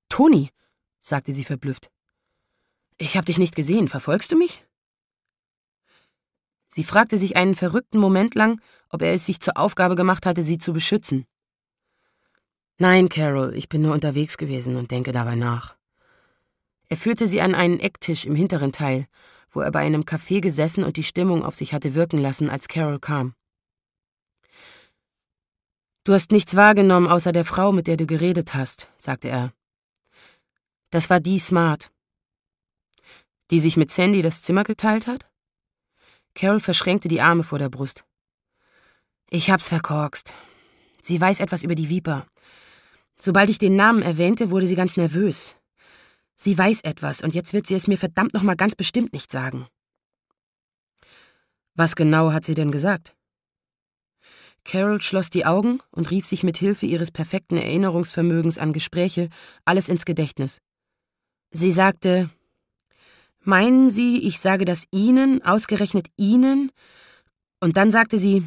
Toni, sagte sie verblüfft. Ich hab dich nicht gesehen, verfolgst du mich? Sie fragte sich einen verrückten Moment lang, ob er es sich zur Aufgabe gemacht hatte, sie zu beschützen. Nein, Carol, ich bin nur unterwegs gewesen und denke dabei nach. Er führte sie an einen Ecktisch im hinteren Teil, wo er bei einem Kaffee gesessen und die Stimmung auf sich hatte wirken lassen, als Carol kam. Du hast nichts wahrgenommen außer der Frau, mit der du geredet hast, sagte er. Das war die Smart. Die sich mit Sandy das Zimmer geteilt hat? Carol verschränkte die Arme vor der Brust. Ich hab's verkorkst. Sie weiß etwas über die Viper. Sobald ich den Namen erwähnte, wurde sie ganz nervös. Sie weiß etwas, und jetzt wird sie es mir verdammt nochmal ganz bestimmt nicht sagen. Was genau hat sie denn gesagt? Carol schloss die Augen und rief sich mit Hilfe ihres perfekten Erinnerungsvermögens an Gespräche alles ins Gedächtnis. Sie sagte, Meinen Sie, ich sage das Ihnen, ausgerechnet Ihnen? Und dann sagte sie,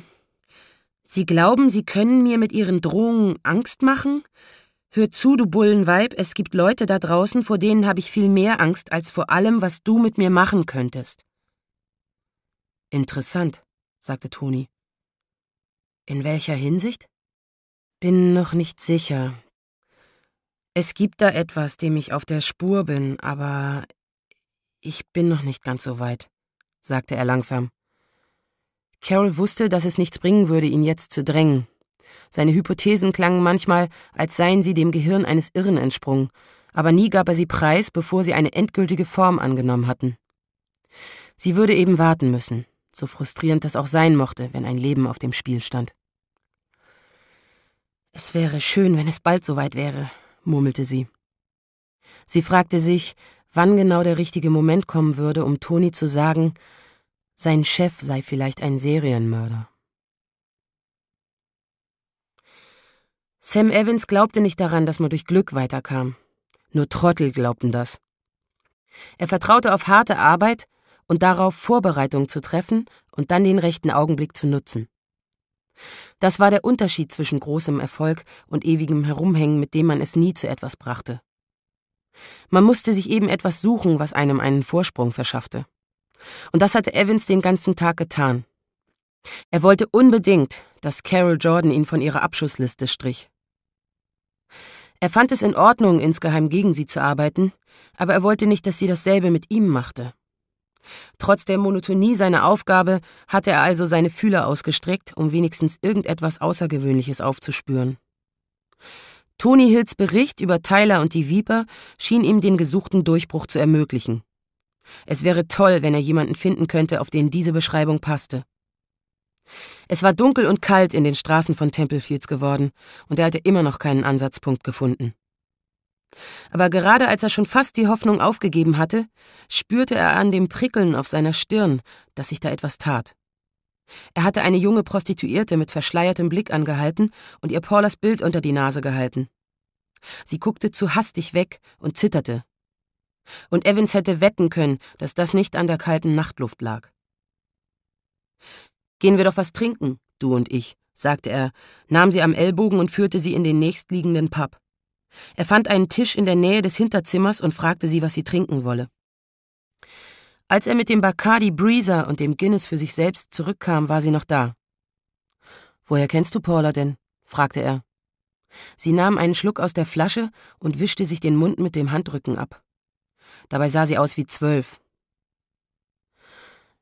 Sie glauben, Sie können mir mit Ihren Drohungen Angst machen? Hör zu, du Bullenweib, es gibt Leute da draußen, vor denen habe ich viel mehr Angst als vor allem, was du mit mir machen könntest. Interessant, sagte Toni. In welcher Hinsicht? Bin noch nicht sicher, es gibt da etwas, dem ich auf der Spur bin, aber ich bin noch nicht ganz so weit, sagte er langsam. Carol wusste, dass es nichts bringen würde, ihn jetzt zu drängen. Seine Hypothesen klangen manchmal, als seien sie dem Gehirn eines Irren entsprungen, aber nie gab er sie preis, bevor sie eine endgültige Form angenommen hatten. Sie würde eben warten müssen, so frustrierend das auch sein mochte, wenn ein Leben auf dem Spiel stand. Es wäre schön, wenn es bald soweit wäre, murmelte sie. Sie fragte sich, wann genau der richtige Moment kommen würde, um Toni zu sagen, sein Chef sei vielleicht ein Serienmörder. Sam Evans glaubte nicht daran, dass man durch Glück weiterkam. Nur Trottel glaubten das. Er vertraute auf harte Arbeit und darauf, Vorbereitungen zu treffen und dann den rechten Augenblick zu nutzen. Das war der Unterschied zwischen großem Erfolg und ewigem Herumhängen, mit dem man es nie zu etwas brachte. Man musste sich eben etwas suchen, was einem einen Vorsprung verschaffte. Und das hatte Evans den ganzen Tag getan. Er wollte unbedingt, dass Carol Jordan ihn von ihrer Abschussliste strich. Er fand es in Ordnung, insgeheim gegen sie zu arbeiten, aber er wollte nicht, dass sie dasselbe mit ihm machte. Trotz der Monotonie seiner Aufgabe hatte er also seine Fühler ausgestreckt, um wenigstens irgendetwas Außergewöhnliches aufzuspüren. Tony Hills Bericht über Tyler und die Viper schien ihm den gesuchten Durchbruch zu ermöglichen. Es wäre toll, wenn er jemanden finden könnte, auf den diese Beschreibung passte. Es war dunkel und kalt in den Straßen von Templefields geworden, und er hatte immer noch keinen Ansatzpunkt gefunden. Aber gerade als er schon fast die Hoffnung aufgegeben hatte, spürte er an dem Prickeln auf seiner Stirn, dass sich da etwas tat. Er hatte eine junge Prostituierte mit verschleiertem Blick angehalten und ihr Paulas Bild unter die Nase gehalten. Sie guckte zu hastig weg und zitterte. Und Evans hätte wetten können, dass das nicht an der kalten Nachtluft lag. Gehen wir doch was trinken, du und ich, sagte er, nahm sie am Ellbogen und führte sie in den nächstliegenden Pub. Er fand einen Tisch in der Nähe des Hinterzimmers und fragte sie, was sie trinken wolle. Als er mit dem Bacardi Breezer und dem Guinness für sich selbst zurückkam, war sie noch da. Woher kennst du Paula denn? fragte er. Sie nahm einen Schluck aus der Flasche und wischte sich den Mund mit dem Handrücken ab. Dabei sah sie aus wie zwölf.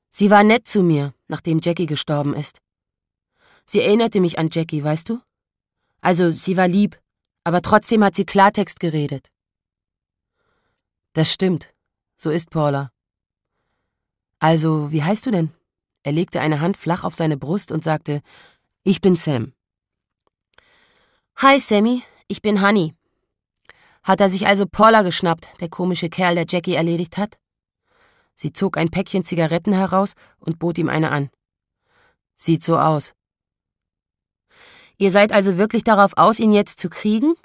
Sie war nett zu mir, nachdem Jackie gestorben ist. Sie erinnerte mich an Jackie, weißt du? Also, sie war lieb aber trotzdem hat sie Klartext geredet. Das stimmt, so ist Paula. Also, wie heißt du denn? Er legte eine Hand flach auf seine Brust und sagte, ich bin Sam. Hi, Sammy, ich bin Honey. Hat er sich also Paula geschnappt, der komische Kerl, der Jackie erledigt hat? Sie zog ein Päckchen Zigaretten heraus und bot ihm eine an. Sieht so aus. Ihr seid also wirklich darauf aus, ihn jetzt zu kriegen?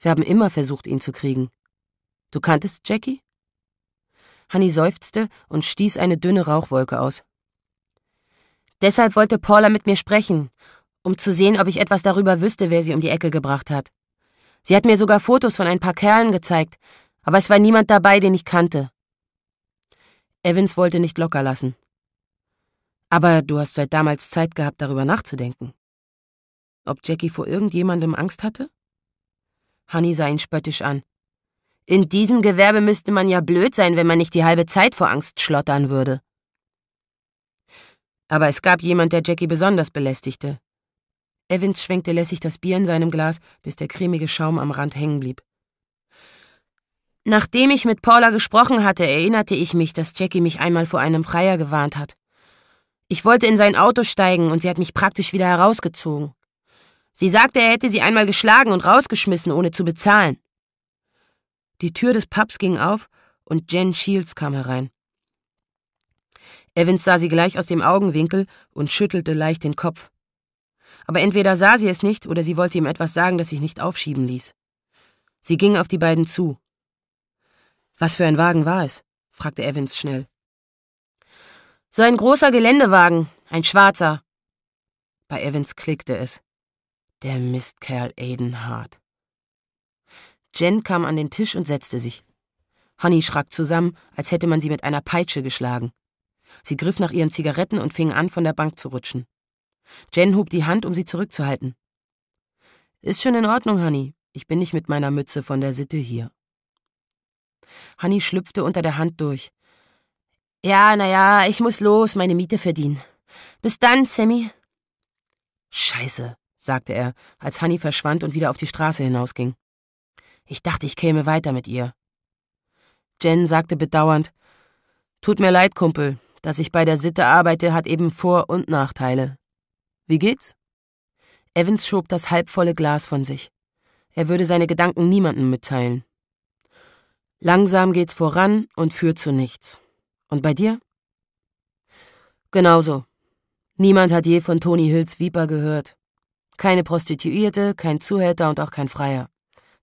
Wir haben immer versucht, ihn zu kriegen. Du kanntest Jackie? Hanni seufzte und stieß eine dünne Rauchwolke aus. Deshalb wollte Paula mit mir sprechen, um zu sehen, ob ich etwas darüber wüsste, wer sie um die Ecke gebracht hat. Sie hat mir sogar Fotos von ein paar Kerlen gezeigt, aber es war niemand dabei, den ich kannte. Evans wollte nicht locker lassen. Aber du hast seit damals Zeit gehabt, darüber nachzudenken. Ob Jackie vor irgendjemandem Angst hatte? Honey sah ihn spöttisch an. In diesem Gewerbe müsste man ja blöd sein, wenn man nicht die halbe Zeit vor Angst schlottern würde. Aber es gab jemand, der Jackie besonders belästigte. Evans schwenkte lässig das Bier in seinem Glas, bis der cremige Schaum am Rand hängen blieb. Nachdem ich mit Paula gesprochen hatte, erinnerte ich mich, dass Jackie mich einmal vor einem Freier gewarnt hat. Ich wollte in sein Auto steigen und sie hat mich praktisch wieder herausgezogen. Sie sagte, er hätte sie einmal geschlagen und rausgeschmissen, ohne zu bezahlen. Die Tür des Pubs ging auf und Jen Shields kam herein. Evans sah sie gleich aus dem Augenwinkel und schüttelte leicht den Kopf. Aber entweder sah sie es nicht oder sie wollte ihm etwas sagen, das sich nicht aufschieben ließ. Sie ging auf die beiden zu. Was für ein Wagen war es? fragte Evans schnell. So ein großer Geländewagen, ein schwarzer. Bei Evans klickte es. Der Mistkerl Aiden Hart. Jen kam an den Tisch und setzte sich. Honey schrak zusammen, als hätte man sie mit einer Peitsche geschlagen. Sie griff nach ihren Zigaretten und fing an, von der Bank zu rutschen. Jen hob die Hand, um sie zurückzuhalten. Ist schon in Ordnung, Honey. Ich bin nicht mit meiner Mütze von der Sitte hier. Honey schlüpfte unter der Hand durch. Ja, naja, ich muss los, meine Miete verdienen. Bis dann, Sammy. Scheiße sagte er, als Hanni verschwand und wieder auf die Straße hinausging. Ich dachte, ich käme weiter mit ihr. Jen sagte bedauernd, Tut mir leid, Kumpel, dass ich bei der Sitte arbeite, hat eben Vor- und Nachteile. Wie geht's? Evans schob das halbvolle Glas von sich. Er würde seine Gedanken niemandem mitteilen. Langsam geht's voran und führt zu nichts. Und bei dir? Genauso. Niemand hat je von Toni Hills Viper gehört. Keine Prostituierte, kein Zuhälter und auch kein Freier.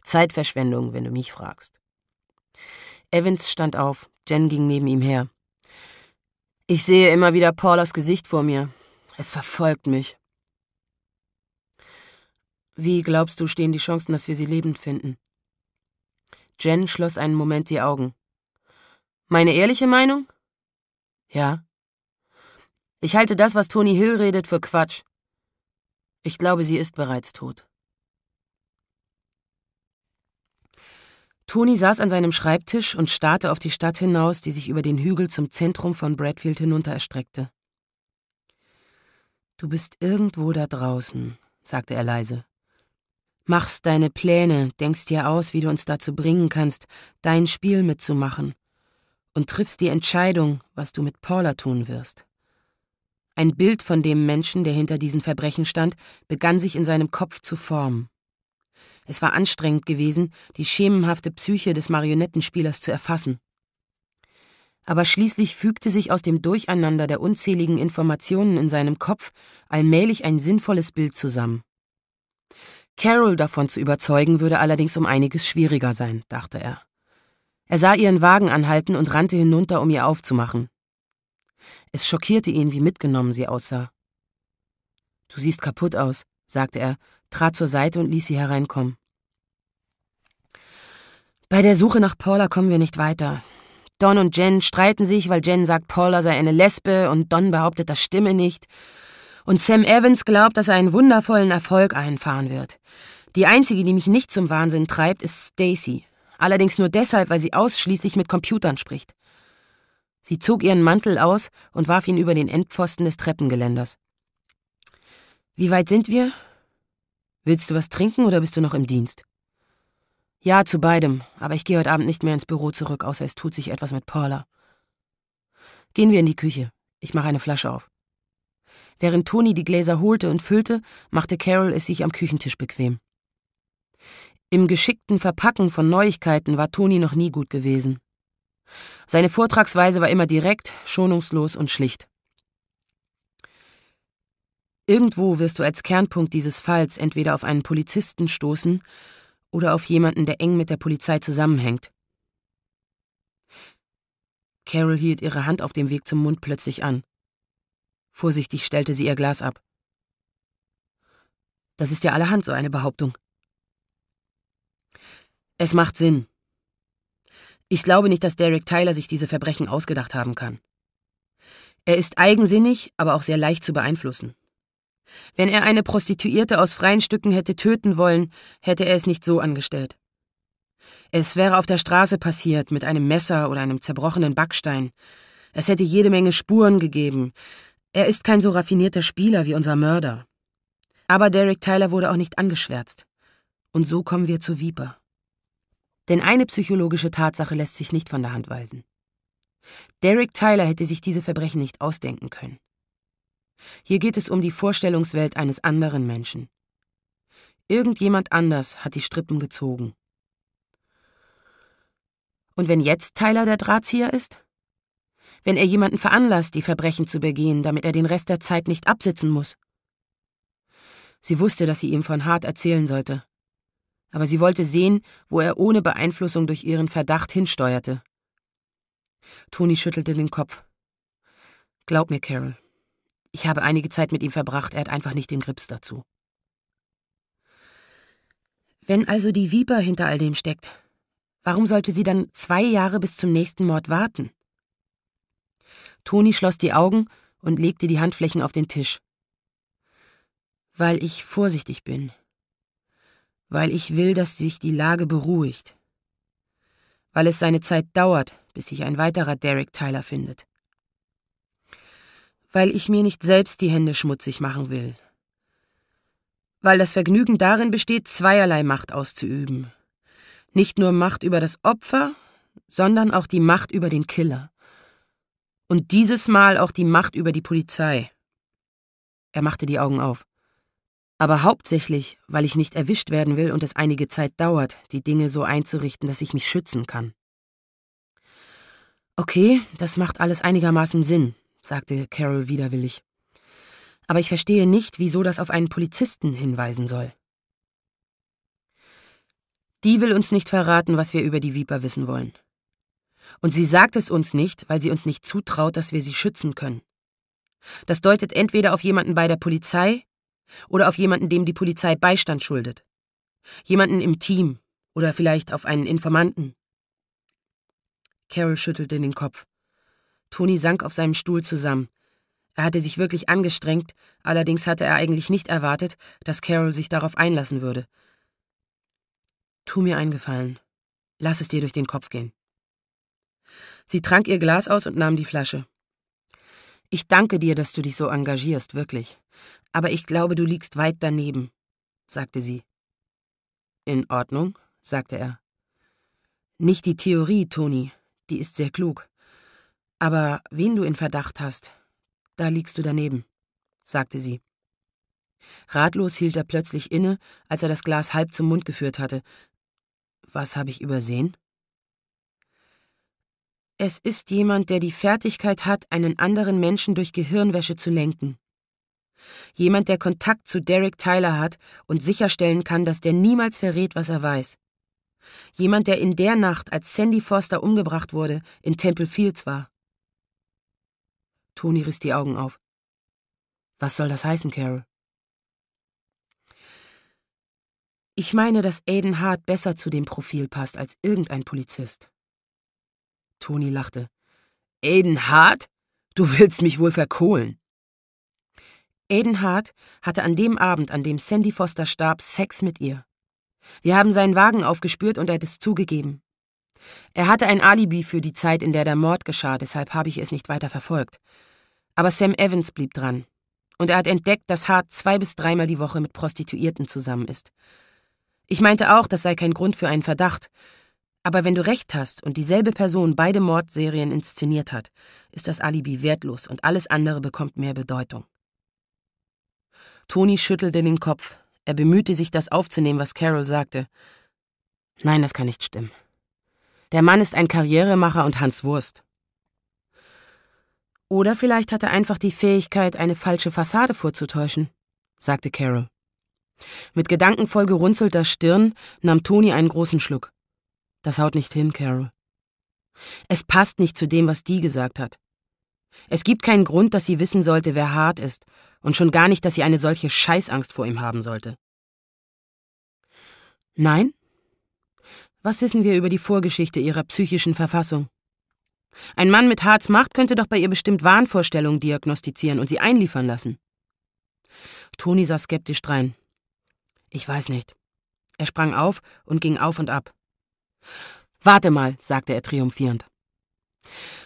Zeitverschwendung, wenn du mich fragst. Evans stand auf, Jen ging neben ihm her. Ich sehe immer wieder Paulas Gesicht vor mir. Es verfolgt mich. Wie glaubst du, stehen die Chancen, dass wir sie lebend finden? Jen schloss einen Moment die Augen. Meine ehrliche Meinung? Ja. Ich halte das, was Tony Hill redet, für Quatsch. Ich glaube, sie ist bereits tot. Toni saß an seinem Schreibtisch und starrte auf die Stadt hinaus, die sich über den Hügel zum Zentrum von Bradfield hinunter erstreckte. Du bist irgendwo da draußen, sagte er leise. Machst deine Pläne, denkst dir aus, wie du uns dazu bringen kannst, dein Spiel mitzumachen, und triffst die Entscheidung, was du mit Paula tun wirst. Ein Bild von dem Menschen, der hinter diesen Verbrechen stand, begann sich in seinem Kopf zu formen. Es war anstrengend gewesen, die schemenhafte Psyche des Marionettenspielers zu erfassen. Aber schließlich fügte sich aus dem Durcheinander der unzähligen Informationen in seinem Kopf allmählich ein sinnvolles Bild zusammen. Carol davon zu überzeugen, würde allerdings um einiges schwieriger sein, dachte er. Er sah ihren Wagen anhalten und rannte hinunter, um ihr aufzumachen. Es schockierte ihn, wie mitgenommen sie aussah. Du siehst kaputt aus, sagte er, trat zur Seite und ließ sie hereinkommen. Bei der Suche nach Paula kommen wir nicht weiter. Don und Jen streiten sich, weil Jen sagt, Paula sei eine Lesbe und Don behauptet, das stimme nicht. Und Sam Evans glaubt, dass er einen wundervollen Erfolg einfahren wird. Die einzige, die mich nicht zum Wahnsinn treibt, ist Stacy. Allerdings nur deshalb, weil sie ausschließlich mit Computern spricht. Sie zog ihren Mantel aus und warf ihn über den Endpfosten des Treppengeländers. Wie weit sind wir? Willst du was trinken oder bist du noch im Dienst? Ja, zu beidem, aber ich gehe heute Abend nicht mehr ins Büro zurück, außer es tut sich etwas mit Paula. Gehen wir in die Küche. Ich mache eine Flasche auf. Während Toni die Gläser holte und füllte, machte Carol es sich am Küchentisch bequem. Im geschickten Verpacken von Neuigkeiten war Toni noch nie gut gewesen. Seine Vortragsweise war immer direkt, schonungslos und schlicht. Irgendwo wirst du als Kernpunkt dieses Falls entweder auf einen Polizisten stoßen oder auf jemanden, der eng mit der Polizei zusammenhängt. Carol hielt ihre Hand auf dem Weg zum Mund plötzlich an. Vorsichtig stellte sie ihr Glas ab. Das ist ja allerhand so eine Behauptung. Es macht Sinn, ich glaube nicht, dass Derek Tyler sich diese Verbrechen ausgedacht haben kann. Er ist eigensinnig, aber auch sehr leicht zu beeinflussen. Wenn er eine Prostituierte aus freien Stücken hätte töten wollen, hätte er es nicht so angestellt. Es wäre auf der Straße passiert, mit einem Messer oder einem zerbrochenen Backstein. Es hätte jede Menge Spuren gegeben. Er ist kein so raffinierter Spieler wie unser Mörder. Aber Derek Tyler wurde auch nicht angeschwärzt. Und so kommen wir zu Viper. Denn eine psychologische Tatsache lässt sich nicht von der Hand weisen. Derek Tyler hätte sich diese Verbrechen nicht ausdenken können. Hier geht es um die Vorstellungswelt eines anderen Menschen. Irgendjemand anders hat die Strippen gezogen. Und wenn jetzt Tyler der Drahtzieher ist? Wenn er jemanden veranlasst, die Verbrechen zu begehen, damit er den Rest der Zeit nicht absitzen muss? Sie wusste, dass sie ihm von Hart erzählen sollte, aber sie wollte sehen, wo er ohne Beeinflussung durch ihren Verdacht hinsteuerte. Toni schüttelte den Kopf. Glaub mir, Carol. Ich habe einige Zeit mit ihm verbracht, er hat einfach nicht den Grips dazu. Wenn also die Viper hinter all dem steckt, warum sollte sie dann zwei Jahre bis zum nächsten Mord warten? Toni schloss die Augen und legte die Handflächen auf den Tisch. Weil ich vorsichtig bin weil ich will, dass sich die Lage beruhigt. Weil es seine Zeit dauert, bis sich ein weiterer Derek Tyler findet. Weil ich mir nicht selbst die Hände schmutzig machen will. Weil das Vergnügen darin besteht, zweierlei Macht auszuüben. Nicht nur Macht über das Opfer, sondern auch die Macht über den Killer. Und dieses Mal auch die Macht über die Polizei. Er machte die Augen auf aber hauptsächlich, weil ich nicht erwischt werden will und es einige Zeit dauert, die Dinge so einzurichten, dass ich mich schützen kann. Okay, das macht alles einigermaßen Sinn, sagte Carol widerwillig. Aber ich verstehe nicht, wieso das auf einen Polizisten hinweisen soll. Die will uns nicht verraten, was wir über die Viper wissen wollen. Und sie sagt es uns nicht, weil sie uns nicht zutraut, dass wir sie schützen können. Das deutet entweder auf jemanden bei der Polizei oder auf jemanden, dem die Polizei Beistand schuldet. Jemanden im Team oder vielleicht auf einen Informanten. Carol schüttelte den Kopf. Toni sank auf seinem Stuhl zusammen. Er hatte sich wirklich angestrengt, allerdings hatte er eigentlich nicht erwartet, dass Carol sich darauf einlassen würde. Tu mir einen Gefallen. Lass es dir durch den Kopf gehen. Sie trank ihr Glas aus und nahm die Flasche. Ich danke dir, dass du dich so engagierst, wirklich aber ich glaube, du liegst weit daneben, sagte sie. In Ordnung, sagte er. Nicht die Theorie, Toni, die ist sehr klug. Aber wen du in Verdacht hast, da liegst du daneben, sagte sie. Ratlos hielt er plötzlich inne, als er das Glas halb zum Mund geführt hatte. Was habe ich übersehen? Es ist jemand, der die Fertigkeit hat, einen anderen Menschen durch Gehirnwäsche zu lenken, Jemand, der Kontakt zu Derek Tyler hat und sicherstellen kann, dass der niemals verrät, was er weiß. Jemand, der in der Nacht, als Sandy Foster umgebracht wurde, in Temple Fields war. Toni riss die Augen auf. Was soll das heißen, Carol? Ich meine, dass Aiden Hart besser zu dem Profil passt als irgendein Polizist. Toni lachte. Aiden Hart? Du willst mich wohl verkohlen. Aiden Hart hatte an dem Abend, an dem Sandy Foster starb, Sex mit ihr. Wir haben seinen Wagen aufgespürt und er hat es zugegeben. Er hatte ein Alibi für die Zeit, in der der Mord geschah, deshalb habe ich es nicht weiter verfolgt. Aber Sam Evans blieb dran. Und er hat entdeckt, dass Hart zwei bis dreimal die Woche mit Prostituierten zusammen ist. Ich meinte auch, das sei kein Grund für einen Verdacht. Aber wenn du recht hast und dieselbe Person beide Mordserien inszeniert hat, ist das Alibi wertlos und alles andere bekommt mehr Bedeutung. Toni schüttelte den Kopf. Er bemühte sich, das aufzunehmen, was Carol sagte. Nein, das kann nicht stimmen. Der Mann ist ein Karrieremacher und Hans Wurst. Oder vielleicht hat er einfach die Fähigkeit, eine falsche Fassade vorzutäuschen, sagte Carol. Mit gedankenvoll gerunzelter Stirn nahm Toni einen großen Schluck. Das haut nicht hin, Carol. Es passt nicht zu dem, was die gesagt hat. Es gibt keinen Grund, dass sie wissen sollte, wer Hart ist, und schon gar nicht, dass sie eine solche Scheißangst vor ihm haben sollte. Nein? Was wissen wir über die Vorgeschichte ihrer psychischen Verfassung? Ein Mann mit Harts Macht könnte doch bei ihr bestimmt Wahnvorstellungen diagnostizieren und sie einliefern lassen. Toni sah skeptisch drein. Ich weiß nicht. Er sprang auf und ging auf und ab. Warte mal, sagte er triumphierend.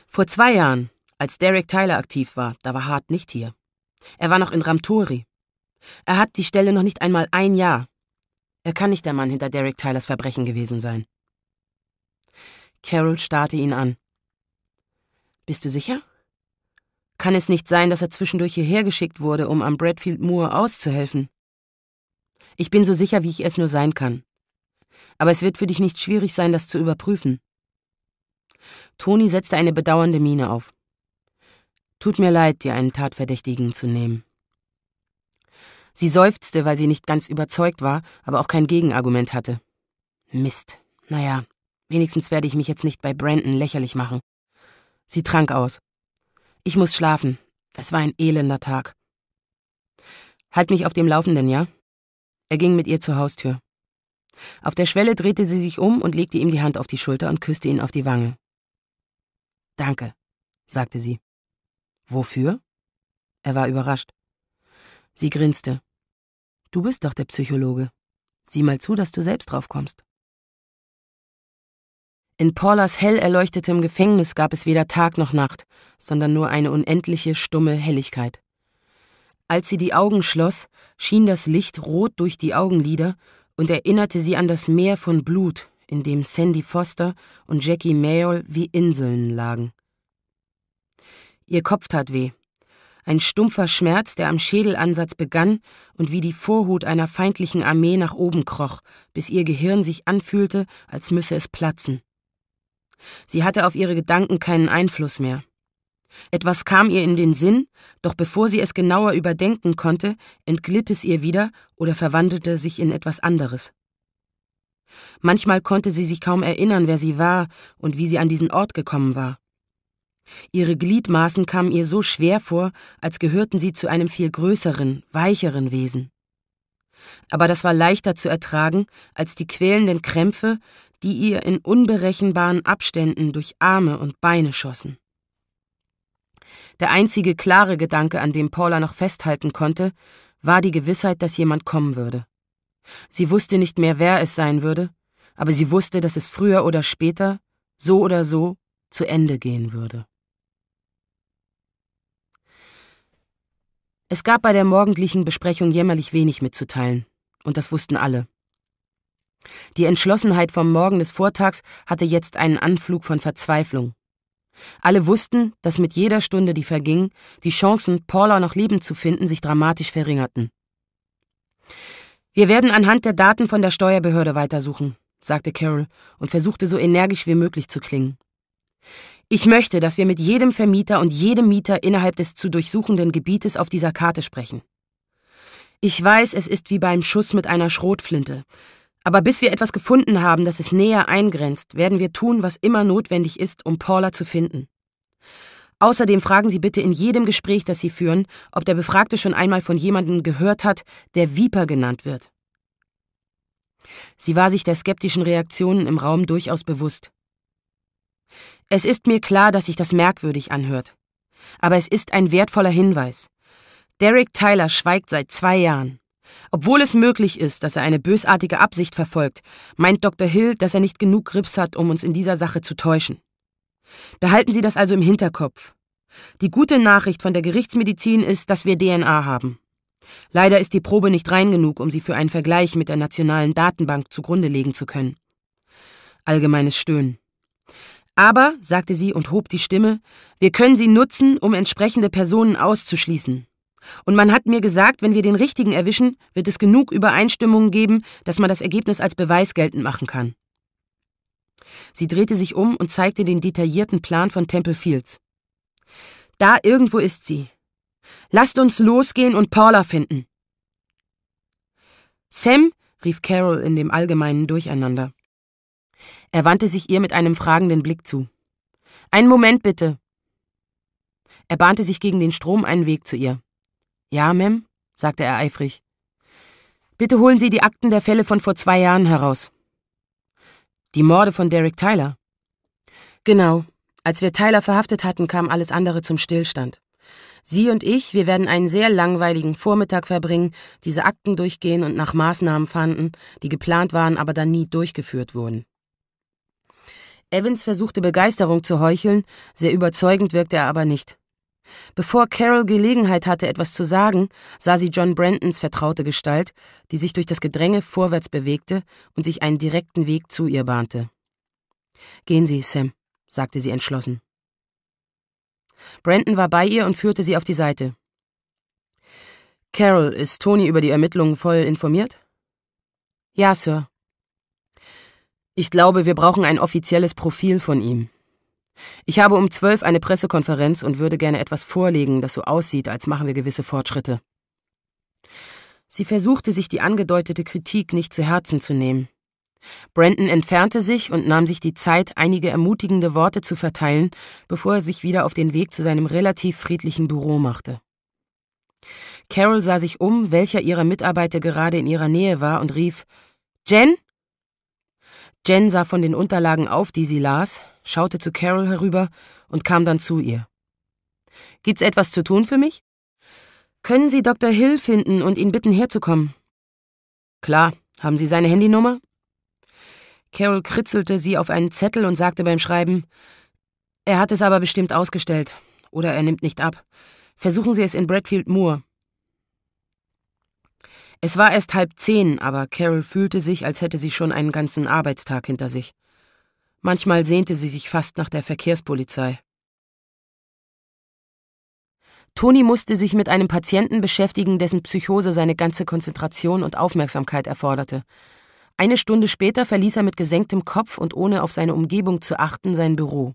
Vor zwei Jahren, als Derek Tyler aktiv war, da war Hart nicht hier. Er war noch in Ramturi. Er hat die Stelle noch nicht einmal ein Jahr. Er kann nicht der Mann hinter Derek Tylers Verbrechen gewesen sein. Carol starrte ihn an. Bist du sicher? Kann es nicht sein, dass er zwischendurch hierher geschickt wurde, um am Bradfield Moor auszuhelfen? Ich bin so sicher, wie ich es nur sein kann. Aber es wird für dich nicht schwierig sein, das zu überprüfen. Toni setzte eine bedauernde Miene auf. Tut mir leid, dir einen Tatverdächtigen zu nehmen. Sie seufzte, weil sie nicht ganz überzeugt war, aber auch kein Gegenargument hatte. Mist. Naja, wenigstens werde ich mich jetzt nicht bei Brandon lächerlich machen. Sie trank aus. Ich muss schlafen. Es war ein elender Tag. Halt mich auf dem Laufenden, ja? Er ging mit ihr zur Haustür. Auf der Schwelle drehte sie sich um und legte ihm die Hand auf die Schulter und küsste ihn auf die Wange. Danke, sagte sie. Wofür? Er war überrascht. Sie grinste. Du bist doch der Psychologe. Sieh mal zu, dass du selbst drauf kommst. In Paulas hell erleuchtetem Gefängnis gab es weder Tag noch Nacht, sondern nur eine unendliche, stumme Helligkeit. Als sie die Augen schloss, schien das Licht rot durch die Augenlider und erinnerte sie an das Meer von Blut, in dem Sandy Foster und Jackie Mayall wie Inseln lagen. Ihr Kopf tat weh. Ein stumpfer Schmerz, der am Schädelansatz begann und wie die Vorhut einer feindlichen Armee nach oben kroch, bis ihr Gehirn sich anfühlte, als müsse es platzen. Sie hatte auf ihre Gedanken keinen Einfluss mehr. Etwas kam ihr in den Sinn, doch bevor sie es genauer überdenken konnte, entglitt es ihr wieder oder verwandelte sich in etwas anderes. Manchmal konnte sie sich kaum erinnern, wer sie war und wie sie an diesen Ort gekommen war. Ihre Gliedmaßen kamen ihr so schwer vor, als gehörten sie zu einem viel größeren, weicheren Wesen. Aber das war leichter zu ertragen als die quälenden Krämpfe, die ihr in unberechenbaren Abständen durch Arme und Beine schossen. Der einzige klare Gedanke, an dem Paula noch festhalten konnte, war die Gewissheit, dass jemand kommen würde. Sie wusste nicht mehr, wer es sein würde, aber sie wusste, dass es früher oder später, so oder so, zu Ende gehen würde. Es gab bei der morgendlichen Besprechung jämmerlich wenig mitzuteilen, und das wussten alle. Die Entschlossenheit vom Morgen des Vortags hatte jetzt einen Anflug von Verzweiflung. Alle wussten, dass mit jeder Stunde, die verging, die Chancen, Paula noch lebend zu finden, sich dramatisch verringerten. Wir werden anhand der Daten von der Steuerbehörde weitersuchen, sagte Carol und versuchte so energisch wie möglich zu klingen. Ich möchte, dass wir mit jedem Vermieter und jedem Mieter innerhalb des zu durchsuchenden Gebietes auf dieser Karte sprechen. Ich weiß, es ist wie beim Schuss mit einer Schrotflinte. Aber bis wir etwas gefunden haben, das es näher eingrenzt, werden wir tun, was immer notwendig ist, um Paula zu finden. Außerdem fragen Sie bitte in jedem Gespräch, das Sie führen, ob der Befragte schon einmal von jemandem gehört hat, der Viper genannt wird. Sie war sich der skeptischen Reaktionen im Raum durchaus bewusst. Es ist mir klar, dass sich das merkwürdig anhört. Aber es ist ein wertvoller Hinweis. Derek Tyler schweigt seit zwei Jahren. Obwohl es möglich ist, dass er eine bösartige Absicht verfolgt, meint Dr. Hill, dass er nicht genug Grips hat, um uns in dieser Sache zu täuschen. Behalten Sie das also im Hinterkopf. Die gute Nachricht von der Gerichtsmedizin ist, dass wir DNA haben. Leider ist die Probe nicht rein genug, um sie für einen Vergleich mit der nationalen Datenbank zugrunde legen zu können. Allgemeines Stöhnen. Aber, sagte sie und hob die Stimme, wir können sie nutzen, um entsprechende Personen auszuschließen. Und man hat mir gesagt, wenn wir den richtigen erwischen, wird es genug Übereinstimmungen geben, dass man das Ergebnis als Beweis geltend machen kann. Sie drehte sich um und zeigte den detaillierten Plan von Temple Fields. Da irgendwo ist sie. Lasst uns losgehen und Paula finden. Sam, rief Carol in dem allgemeinen Durcheinander. Er wandte sich ihr mit einem fragenden Blick zu. Einen Moment bitte. Er bahnte sich gegen den Strom einen Weg zu ihr. Ja, Mem, sagte er eifrig. Bitte holen Sie die Akten der Fälle von vor zwei Jahren heraus. Die Morde von Derek Tyler. Genau. Als wir Tyler verhaftet hatten, kam alles andere zum Stillstand. Sie und ich, wir werden einen sehr langweiligen Vormittag verbringen, diese Akten durchgehen und nach Maßnahmen fanden, die geplant waren, aber dann nie durchgeführt wurden. Evans versuchte Begeisterung zu heucheln, sehr überzeugend wirkte er aber nicht. Bevor Carol Gelegenheit hatte, etwas zu sagen, sah sie John Brentons vertraute Gestalt, die sich durch das Gedränge vorwärts bewegte und sich einen direkten Weg zu ihr bahnte. Gehen Sie, Sam, sagte sie entschlossen. Brandon war bei ihr und führte sie auf die Seite. Carol, ist Tony über die Ermittlungen voll informiert? Ja, Sir. Ich glaube, wir brauchen ein offizielles Profil von ihm. Ich habe um zwölf eine Pressekonferenz und würde gerne etwas vorlegen, das so aussieht, als machen wir gewisse Fortschritte. Sie versuchte sich die angedeutete Kritik nicht zu Herzen zu nehmen. Brandon entfernte sich und nahm sich die Zeit, einige ermutigende Worte zu verteilen, bevor er sich wieder auf den Weg zu seinem relativ friedlichen Büro machte. Carol sah sich um, welcher ihrer Mitarbeiter gerade in ihrer Nähe war, und rief Jen, Jen sah von den Unterlagen auf, die sie las, schaute zu Carol herüber und kam dann zu ihr. Gibt's etwas zu tun für mich? Können Sie Dr. Hill finden und ihn bitten, herzukommen? Klar, haben Sie seine Handynummer? Carol kritzelte sie auf einen Zettel und sagte beim Schreiben, er hat es aber bestimmt ausgestellt. Oder er nimmt nicht ab. Versuchen Sie es in Bradfield Moor. Es war erst halb zehn, aber Carol fühlte sich, als hätte sie schon einen ganzen Arbeitstag hinter sich. Manchmal sehnte sie sich fast nach der Verkehrspolizei. Toni musste sich mit einem Patienten beschäftigen, dessen Psychose seine ganze Konzentration und Aufmerksamkeit erforderte. Eine Stunde später verließ er mit gesenktem Kopf und ohne auf seine Umgebung zu achten sein Büro.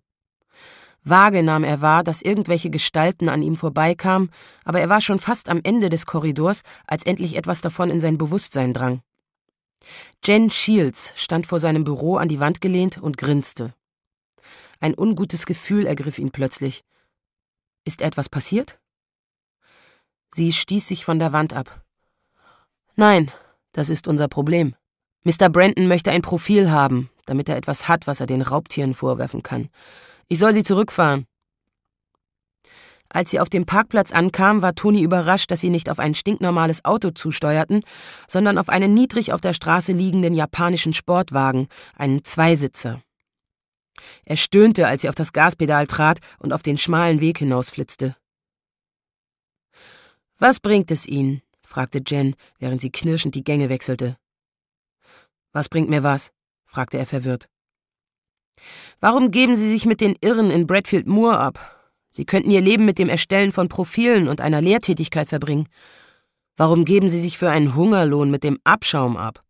Vage nahm er wahr, dass irgendwelche Gestalten an ihm vorbeikamen, aber er war schon fast am Ende des Korridors, als endlich etwas davon in sein Bewusstsein drang. Jen Shields stand vor seinem Büro an die Wand gelehnt und grinste. Ein ungutes Gefühl ergriff ihn plötzlich. Ist etwas passiert? Sie stieß sich von der Wand ab. Nein, das ist unser Problem. Mr. Brandon möchte ein Profil haben, damit er etwas hat, was er den Raubtieren vorwerfen kann. Ich soll sie zurückfahren. Als sie auf dem Parkplatz ankam, war Toni überrascht, dass sie nicht auf ein stinknormales Auto zusteuerten, sondern auf einen niedrig auf der Straße liegenden japanischen Sportwagen, einen Zweisitzer. Er stöhnte, als sie auf das Gaspedal trat und auf den schmalen Weg hinausflitzte. Was bringt es Ihnen? fragte Jen, während sie knirschend die Gänge wechselte. Was bringt mir was? fragte er verwirrt. Warum geben Sie sich mit den Irren in Bradfield Moor ab? Sie könnten Ihr Leben mit dem Erstellen von Profilen und einer Lehrtätigkeit verbringen. Warum geben Sie sich für einen Hungerlohn mit dem Abschaum ab?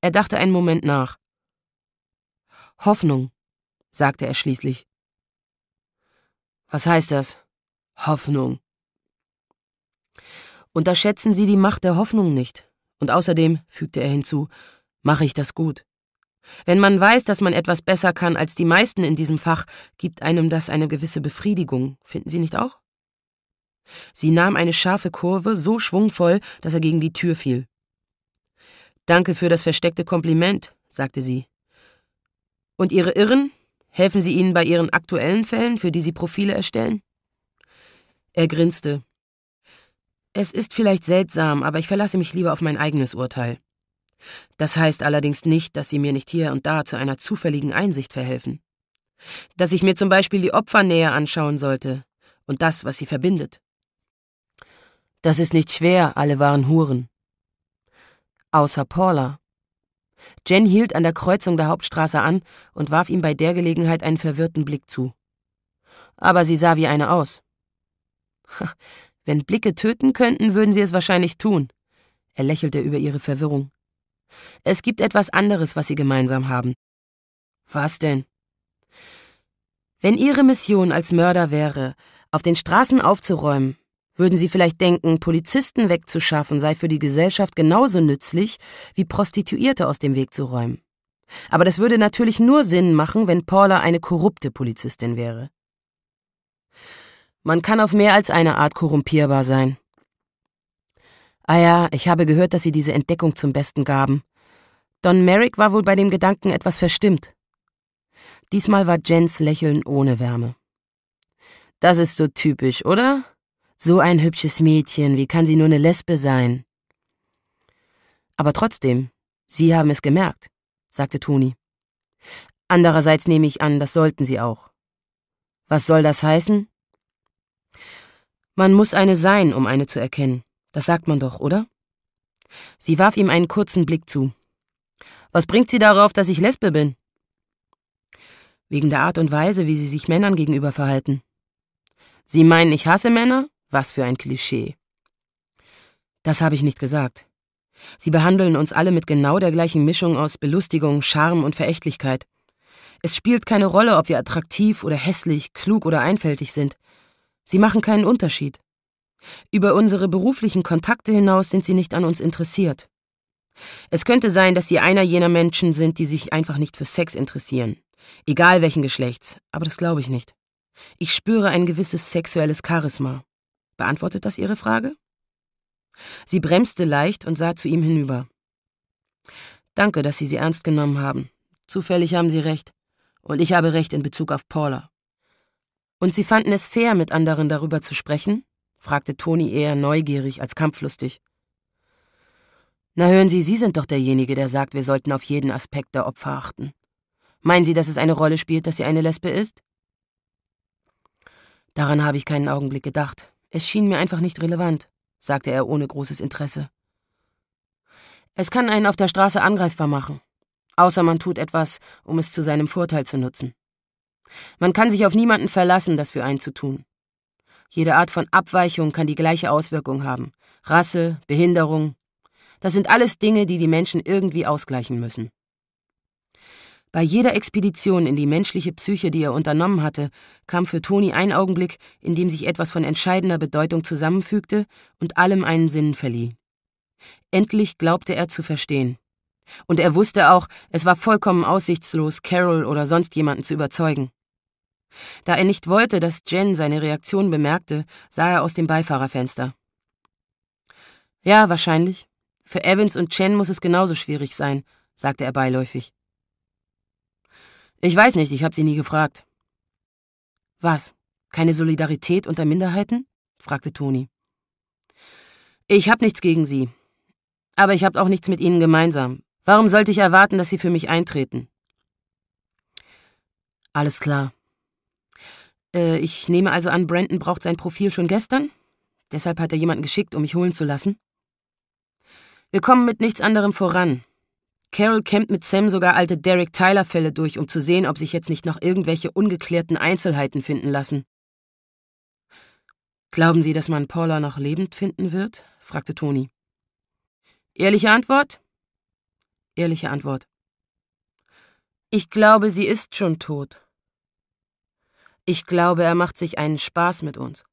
Er dachte einen Moment nach. Hoffnung, sagte er schließlich. Was heißt das? Hoffnung. Unterschätzen Sie die Macht der Hoffnung nicht. Und außerdem, fügte er hinzu, mache ich das gut. Wenn man weiß, dass man etwas besser kann als die meisten in diesem Fach, gibt einem das eine gewisse Befriedigung, finden Sie nicht auch? Sie nahm eine scharfe Kurve so schwungvoll, dass er gegen die Tür fiel. Danke für das versteckte Kompliment, sagte sie. Und Ihre Irren? Helfen Sie ihnen bei Ihren aktuellen Fällen, für die Sie Profile erstellen? Er grinste. Es ist vielleicht seltsam, aber ich verlasse mich lieber auf mein eigenes Urteil. Das heißt allerdings nicht, dass sie mir nicht hier und da zu einer zufälligen Einsicht verhelfen. Dass ich mir zum Beispiel die Opfer näher anschauen sollte und das, was sie verbindet. Das ist nicht schwer, alle waren Huren. Außer Paula. Jen hielt an der Kreuzung der Hauptstraße an und warf ihm bei der Gelegenheit einen verwirrten Blick zu. Aber sie sah wie eine aus. Wenn Blicke töten könnten, würden sie es wahrscheinlich tun. Er lächelte über ihre Verwirrung. Es gibt etwas anderes, was sie gemeinsam haben. Was denn? Wenn ihre Mission als Mörder wäre, auf den Straßen aufzuräumen, würden sie vielleicht denken, Polizisten wegzuschaffen sei für die Gesellschaft genauso nützlich, wie Prostituierte aus dem Weg zu räumen. Aber das würde natürlich nur Sinn machen, wenn Paula eine korrupte Polizistin wäre. Man kann auf mehr als eine Art korrumpierbar sein. Ah ja, ich habe gehört, dass Sie diese Entdeckung zum Besten gaben. Don Merrick war wohl bei dem Gedanken etwas verstimmt. Diesmal war Jens Lächeln ohne Wärme. Das ist so typisch, oder? So ein hübsches Mädchen, wie kann sie nur eine Lesbe sein? Aber trotzdem, Sie haben es gemerkt, sagte Toni. Andererseits nehme ich an, das sollten Sie auch. Was soll das heißen? Man muss eine sein, um eine zu erkennen. Das sagt man doch, oder? Sie warf ihm einen kurzen Blick zu. Was bringt sie darauf, dass ich Lesbe bin? Wegen der Art und Weise, wie sie sich Männern gegenüber verhalten. Sie meinen, ich hasse Männer? Was für ein Klischee. Das habe ich nicht gesagt. Sie behandeln uns alle mit genau der gleichen Mischung aus Belustigung, Charme und Verächtlichkeit. Es spielt keine Rolle, ob wir attraktiv oder hässlich, klug oder einfältig sind. Sie machen keinen Unterschied. Über unsere beruflichen Kontakte hinaus sind sie nicht an uns interessiert. Es könnte sein, dass sie einer jener Menschen sind, die sich einfach nicht für Sex interessieren. Egal welchen Geschlechts, aber das glaube ich nicht. Ich spüre ein gewisses sexuelles Charisma. Beantwortet das Ihre Frage? Sie bremste leicht und sah zu ihm hinüber. Danke, dass Sie sie ernst genommen haben. Zufällig haben Sie recht. Und ich habe recht in Bezug auf Paula. Und Sie fanden es fair, mit anderen darüber zu sprechen? fragte Toni eher neugierig als kampflustig. Na hören Sie, Sie sind doch derjenige, der sagt, wir sollten auf jeden Aspekt der Opfer achten. Meinen Sie, dass es eine Rolle spielt, dass sie eine Lesbe ist? Daran habe ich keinen Augenblick gedacht. Es schien mir einfach nicht relevant, sagte er ohne großes Interesse. Es kann einen auf der Straße angreifbar machen, außer man tut etwas, um es zu seinem Vorteil zu nutzen. Man kann sich auf niemanden verlassen, das für einen zu tun. Jede Art von Abweichung kann die gleiche Auswirkung haben. Rasse, Behinderung. Das sind alles Dinge, die die Menschen irgendwie ausgleichen müssen. Bei jeder Expedition in die menschliche Psyche, die er unternommen hatte, kam für Toni ein Augenblick, in dem sich etwas von entscheidender Bedeutung zusammenfügte und allem einen Sinn verlieh. Endlich glaubte er zu verstehen. Und er wusste auch, es war vollkommen aussichtslos, Carol oder sonst jemanden zu überzeugen. Da er nicht wollte, dass Jen seine Reaktion bemerkte, sah er aus dem Beifahrerfenster. Ja, wahrscheinlich. Für Evans und Chen muss es genauso schwierig sein, sagte er beiläufig. Ich weiß nicht, ich habe sie nie gefragt. Was? Keine Solidarität unter Minderheiten? fragte Toni. Ich habe nichts gegen sie. Aber ich habe auch nichts mit ihnen gemeinsam. Warum sollte ich erwarten, dass sie für mich eintreten? Alles klar, äh, ich nehme also an, Brandon braucht sein Profil schon gestern. Deshalb hat er jemanden geschickt, um mich holen zu lassen. Wir kommen mit nichts anderem voran. Carol kämmt mit Sam sogar alte Derek Tyler-Fälle durch, um zu sehen, ob sich jetzt nicht noch irgendwelche ungeklärten Einzelheiten finden lassen. Glauben Sie, dass man Paula noch lebend finden wird? fragte Toni. Ehrliche Antwort? Ehrliche Antwort. Ich glaube, sie ist schon tot. Ich glaube, er macht sich einen Spaß mit uns.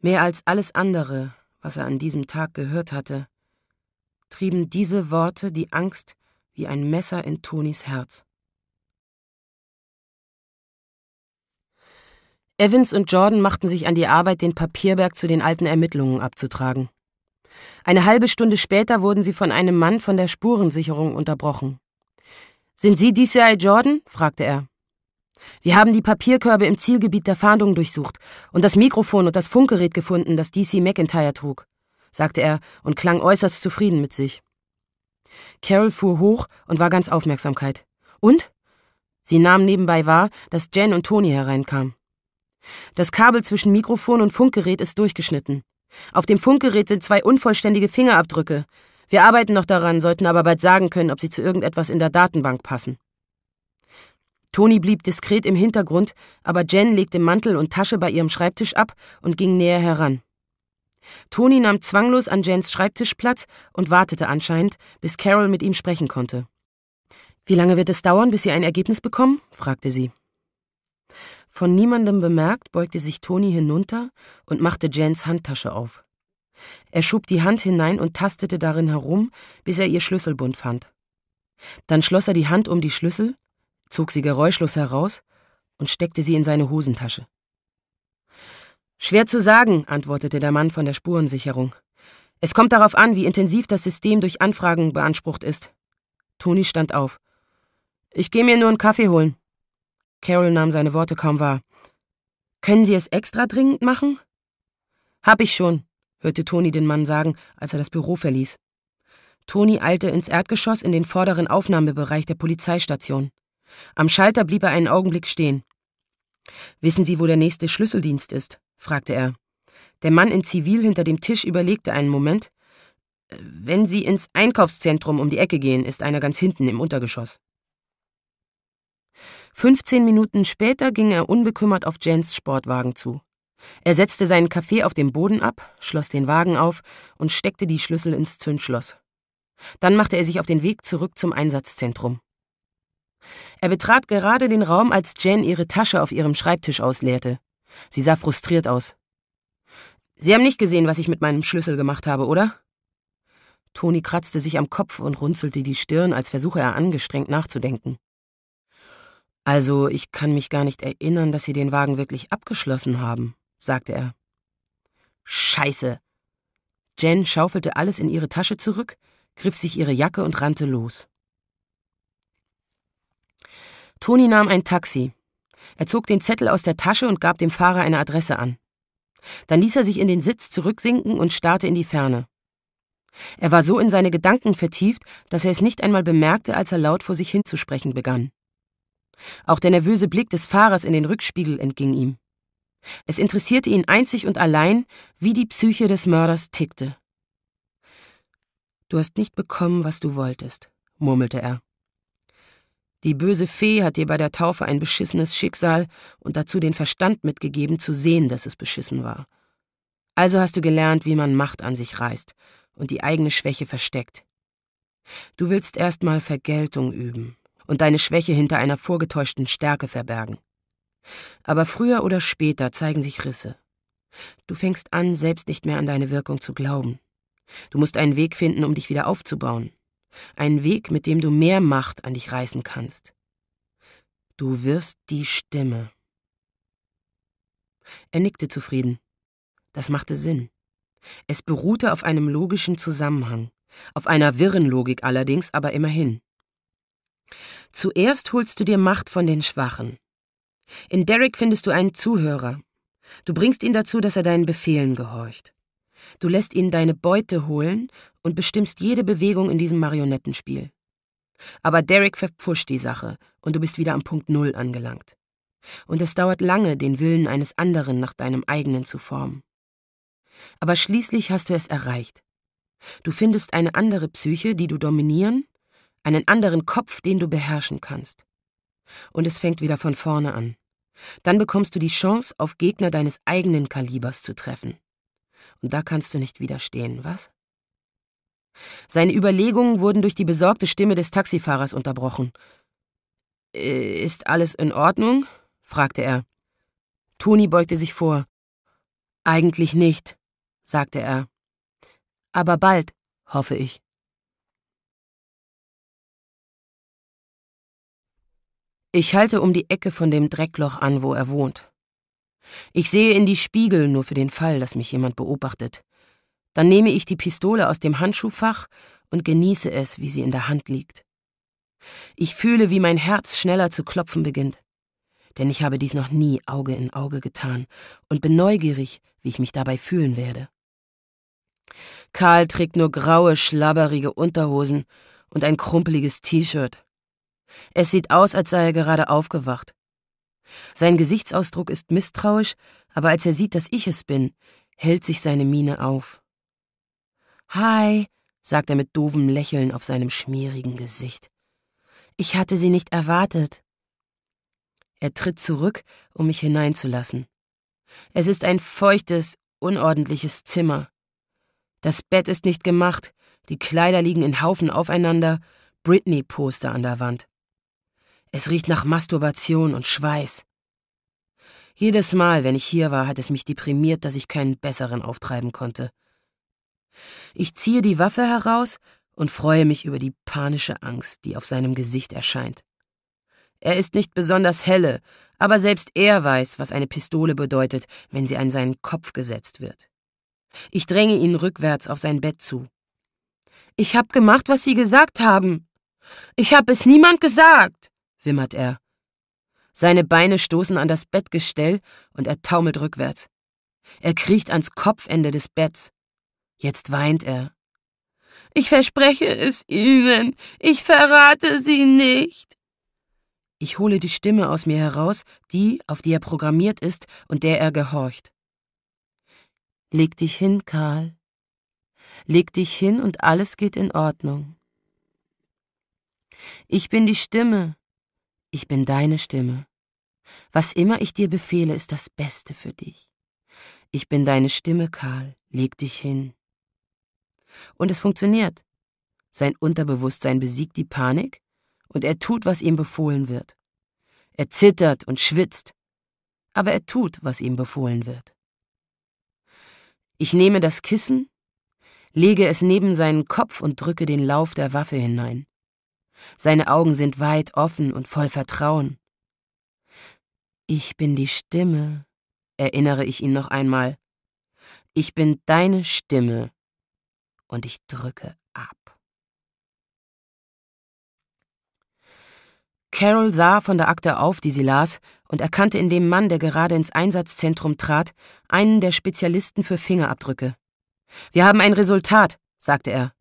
Mehr als alles andere, was er an diesem Tag gehört hatte, trieben diese Worte die Angst wie ein Messer in Tonis Herz. Evans und Jordan machten sich an die Arbeit, den Papierberg zu den alten Ermittlungen abzutragen. Eine halbe Stunde später wurden sie von einem Mann von der Spurensicherung unterbrochen. Sind Sie DCI Jordan? fragte er. Wir haben die Papierkörbe im Zielgebiet der Fahndung durchsucht und das Mikrofon und das Funkgerät gefunden, das DC McIntyre trug, sagte er und klang äußerst zufrieden mit sich. Carol fuhr hoch und war ganz Aufmerksamkeit. Und? Sie nahm nebenbei wahr, dass Jen und Tony hereinkamen. Das Kabel zwischen Mikrofon und Funkgerät ist durchgeschnitten. Auf dem Funkgerät sind zwei unvollständige Fingerabdrücke. Wir arbeiten noch daran, sollten aber bald sagen können, ob sie zu irgendetwas in der Datenbank passen. Toni blieb diskret im Hintergrund, aber Jen legte Mantel und Tasche bei ihrem Schreibtisch ab und ging näher heran. Toni nahm zwanglos an Jens Schreibtisch Platz und wartete anscheinend, bis Carol mit ihm sprechen konnte. Wie lange wird es dauern, bis Sie ein Ergebnis bekommen? fragte sie. Von niemandem bemerkt, beugte sich Toni hinunter und machte Jens Handtasche auf. Er schob die Hand hinein und tastete darin herum, bis er ihr Schlüsselbund fand. Dann schloss er die Hand um die Schlüssel zog sie geräuschlos heraus und steckte sie in seine Hosentasche. Schwer zu sagen, antwortete der Mann von der Spurensicherung. Es kommt darauf an, wie intensiv das System durch Anfragen beansprucht ist. Toni stand auf. Ich gehe mir nur einen Kaffee holen. Carol nahm seine Worte kaum wahr. Können Sie es extra dringend machen? Hab ich schon, hörte Toni den Mann sagen, als er das Büro verließ. Toni eilte ins Erdgeschoss in den vorderen Aufnahmebereich der Polizeistation. Am Schalter blieb er einen Augenblick stehen. Wissen Sie, wo der nächste Schlüsseldienst ist? fragte er. Der Mann in Zivil hinter dem Tisch überlegte einen Moment. Wenn Sie ins Einkaufszentrum um die Ecke gehen, ist einer ganz hinten im Untergeschoss. 15 Minuten später ging er unbekümmert auf Jens Sportwagen zu. Er setzte seinen Kaffee auf dem Boden ab, schloss den Wagen auf und steckte die Schlüssel ins Zündschloss. Dann machte er sich auf den Weg zurück zum Einsatzzentrum. Er betrat gerade den Raum, als Jen ihre Tasche auf ihrem Schreibtisch ausleerte. Sie sah frustriert aus. Sie haben nicht gesehen, was ich mit meinem Schlüssel gemacht habe, oder? Toni kratzte sich am Kopf und runzelte die Stirn, als versuche er angestrengt nachzudenken. Also, ich kann mich gar nicht erinnern, dass Sie den Wagen wirklich abgeschlossen haben, sagte er. Scheiße! Jen schaufelte alles in ihre Tasche zurück, griff sich ihre Jacke und rannte los. Toni nahm ein Taxi. Er zog den Zettel aus der Tasche und gab dem Fahrer eine Adresse an. Dann ließ er sich in den Sitz zurücksinken und starrte in die Ferne. Er war so in seine Gedanken vertieft, dass er es nicht einmal bemerkte, als er laut vor sich hinzusprechen begann. Auch der nervöse Blick des Fahrers in den Rückspiegel entging ihm. Es interessierte ihn einzig und allein, wie die Psyche des Mörders tickte. Du hast nicht bekommen, was du wolltest, murmelte er. Die böse Fee hat dir bei der Taufe ein beschissenes Schicksal und dazu den Verstand mitgegeben, zu sehen, dass es beschissen war. Also hast du gelernt, wie man Macht an sich reißt und die eigene Schwäche versteckt. Du willst erstmal Vergeltung üben und deine Schwäche hinter einer vorgetäuschten Stärke verbergen. Aber früher oder später zeigen sich Risse. Du fängst an, selbst nicht mehr an deine Wirkung zu glauben. Du musst einen Weg finden, um dich wieder aufzubauen. Ein Weg, mit dem du mehr Macht an dich reißen kannst. Du wirst die Stimme. Er nickte zufrieden. Das machte Sinn. Es beruhte auf einem logischen Zusammenhang, auf einer wirren Logik allerdings, aber immerhin. Zuerst holst du dir Macht von den Schwachen. In Derek findest du einen Zuhörer. Du bringst ihn dazu, dass er deinen Befehlen gehorcht. Du lässt ihn deine Beute holen und bestimmst jede Bewegung in diesem Marionettenspiel. Aber Derek verpfuscht die Sache und du bist wieder am Punkt Null angelangt. Und es dauert lange, den Willen eines anderen nach deinem eigenen zu formen. Aber schließlich hast du es erreicht. Du findest eine andere Psyche, die du dominieren, einen anderen Kopf, den du beherrschen kannst. Und es fängt wieder von vorne an. Dann bekommst du die Chance, auf Gegner deines eigenen Kalibers zu treffen und da kannst du nicht widerstehen, was? Seine Überlegungen wurden durch die besorgte Stimme des Taxifahrers unterbrochen. Äh, ist alles in Ordnung? fragte er. Toni beugte sich vor. Eigentlich nicht, sagte er. Aber bald, hoffe ich. Ich halte um die Ecke von dem Dreckloch an, wo er wohnt. Ich sehe in die Spiegel, nur für den Fall, dass mich jemand beobachtet. Dann nehme ich die Pistole aus dem Handschuhfach und genieße es, wie sie in der Hand liegt. Ich fühle, wie mein Herz schneller zu klopfen beginnt. Denn ich habe dies noch nie Auge in Auge getan und bin neugierig, wie ich mich dabei fühlen werde. Karl trägt nur graue, schlabberige Unterhosen und ein krumpeliges T-Shirt. Es sieht aus, als sei er gerade aufgewacht. Sein Gesichtsausdruck ist misstrauisch, aber als er sieht, dass ich es bin, hält sich seine Miene auf. Hi, sagt er mit doofem Lächeln auf seinem schmierigen Gesicht. Ich hatte sie nicht erwartet. Er tritt zurück, um mich hineinzulassen. Es ist ein feuchtes, unordentliches Zimmer. Das Bett ist nicht gemacht, die Kleider liegen in Haufen aufeinander, Britney-Poster an der Wand. Es riecht nach Masturbation und Schweiß. Jedes Mal, wenn ich hier war, hat es mich deprimiert, dass ich keinen besseren auftreiben konnte. Ich ziehe die Waffe heraus und freue mich über die panische Angst, die auf seinem Gesicht erscheint. Er ist nicht besonders helle, aber selbst er weiß, was eine Pistole bedeutet, wenn sie an seinen Kopf gesetzt wird. Ich dränge ihn rückwärts auf sein Bett zu. Ich hab gemacht, was Sie gesagt haben. Ich hab es niemand gesagt wimmert er. Seine Beine stoßen an das Bettgestell und er taumelt rückwärts. Er kriecht ans Kopfende des Betts. Jetzt weint er. Ich verspreche es Ihnen, ich verrate Sie nicht. Ich hole die Stimme aus mir heraus, die, auf die er programmiert ist und der er gehorcht. Leg dich hin, Karl. Leg dich hin und alles geht in Ordnung. Ich bin die Stimme, ich bin deine Stimme. Was immer ich dir befehle, ist das Beste für dich. Ich bin deine Stimme, Karl, leg dich hin. Und es funktioniert. Sein Unterbewusstsein besiegt die Panik und er tut, was ihm befohlen wird. Er zittert und schwitzt, aber er tut, was ihm befohlen wird. Ich nehme das Kissen, lege es neben seinen Kopf und drücke den Lauf der Waffe hinein. Seine Augen sind weit offen und voll Vertrauen. Ich bin die Stimme, erinnere ich ihn noch einmal. Ich bin deine Stimme und ich drücke ab. Carol sah von der Akte auf, die sie las, und erkannte in dem Mann, der gerade ins Einsatzzentrum trat, einen der Spezialisten für Fingerabdrücke. Wir haben ein Resultat, sagte er.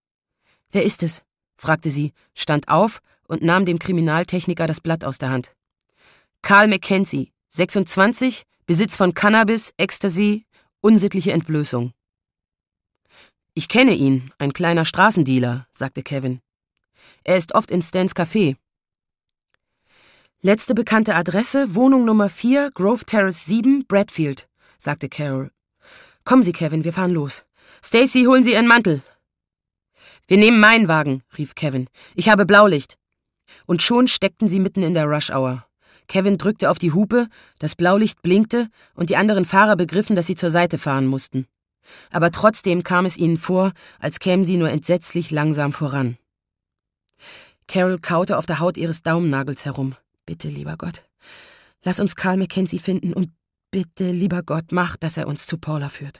Wer ist es? fragte sie, stand auf und nahm dem Kriminaltechniker das Blatt aus der Hand. Carl McKenzie, 26, Besitz von Cannabis, Ecstasy, unsittliche Entblößung. Ich kenne ihn, ein kleiner Straßendealer, sagte Kevin. Er ist oft in Stans Café. Letzte bekannte Adresse, Wohnung Nummer 4, Grove Terrace 7, Bradfield, sagte Carol. Kommen Sie, Kevin, wir fahren los. Stacy, holen Sie Ihren Mantel. Wir nehmen meinen Wagen, rief Kevin. Ich habe Blaulicht. Und schon steckten sie mitten in der Rush-Hour. Kevin drückte auf die Hupe, das Blaulicht blinkte und die anderen Fahrer begriffen, dass sie zur Seite fahren mussten. Aber trotzdem kam es ihnen vor, als kämen sie nur entsetzlich langsam voran. Carol kaute auf der Haut ihres Daumennagels herum. Bitte, lieber Gott, lass uns Karl McKenzie finden und bitte, lieber Gott, mach, dass er uns zu Paula führt.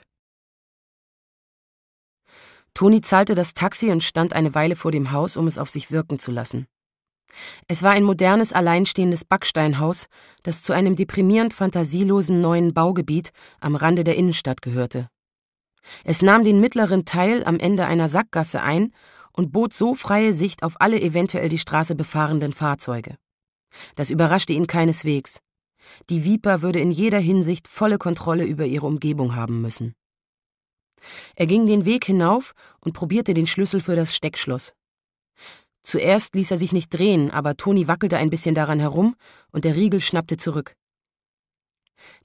Toni zahlte das Taxi und stand eine Weile vor dem Haus, um es auf sich wirken zu lassen. Es war ein modernes, alleinstehendes Backsteinhaus, das zu einem deprimierend fantasielosen neuen Baugebiet am Rande der Innenstadt gehörte. Es nahm den mittleren Teil am Ende einer Sackgasse ein und bot so freie Sicht auf alle eventuell die Straße befahrenden Fahrzeuge. Das überraschte ihn keineswegs. Die Viper würde in jeder Hinsicht volle Kontrolle über ihre Umgebung haben müssen. Er ging den Weg hinauf und probierte den Schlüssel für das Steckschloss. Zuerst ließ er sich nicht drehen, aber Toni wackelte ein bisschen daran herum und der Riegel schnappte zurück.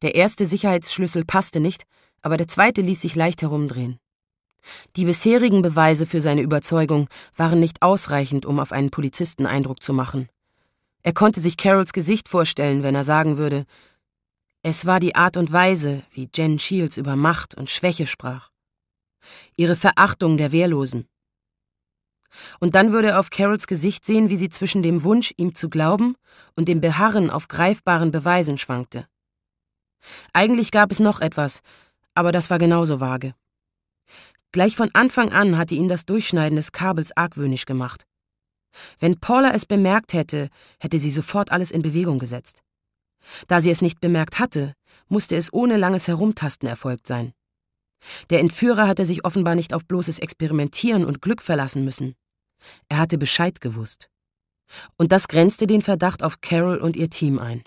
Der erste Sicherheitsschlüssel passte nicht, aber der zweite ließ sich leicht herumdrehen. Die bisherigen Beweise für seine Überzeugung waren nicht ausreichend, um auf einen Polizisten Eindruck zu machen. Er konnte sich Carols Gesicht vorstellen, wenn er sagen würde, es war die Art und Weise, wie Jen Shields über Macht und Schwäche sprach ihre Verachtung der Wehrlosen. Und dann würde er auf Carols Gesicht sehen, wie sie zwischen dem Wunsch, ihm zu glauben, und dem Beharren auf greifbaren Beweisen schwankte. Eigentlich gab es noch etwas, aber das war genauso vage. Gleich von Anfang an hatte ihn das Durchschneiden des Kabels argwöhnisch gemacht. Wenn Paula es bemerkt hätte, hätte sie sofort alles in Bewegung gesetzt. Da sie es nicht bemerkt hatte, musste es ohne langes Herumtasten erfolgt sein. Der Entführer hatte sich offenbar nicht auf bloßes Experimentieren und Glück verlassen müssen. Er hatte Bescheid gewusst. Und das grenzte den Verdacht auf Carol und ihr Team ein.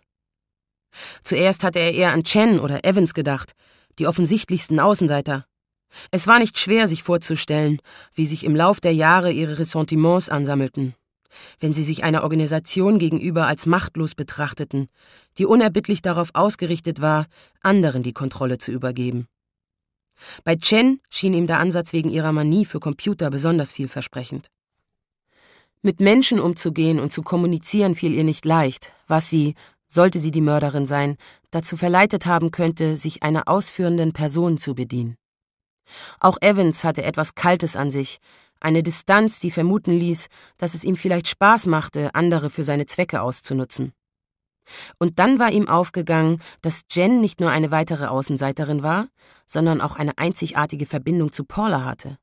Zuerst hatte er eher an Chen oder Evans gedacht, die offensichtlichsten Außenseiter. Es war nicht schwer, sich vorzustellen, wie sich im Lauf der Jahre ihre Ressentiments ansammelten, wenn sie sich einer Organisation gegenüber als machtlos betrachteten, die unerbittlich darauf ausgerichtet war, anderen die Kontrolle zu übergeben. Bei Chen schien ihm der Ansatz wegen ihrer Manie für Computer besonders vielversprechend. Mit Menschen umzugehen und zu kommunizieren fiel ihr nicht leicht, was sie, sollte sie die Mörderin sein, dazu verleitet haben könnte, sich einer ausführenden Person zu bedienen. Auch Evans hatte etwas Kaltes an sich, eine Distanz, die vermuten ließ, dass es ihm vielleicht Spaß machte, andere für seine Zwecke auszunutzen. Und dann war ihm aufgegangen, dass Jen nicht nur eine weitere Außenseiterin war, sondern auch eine einzigartige Verbindung zu Paula hatte.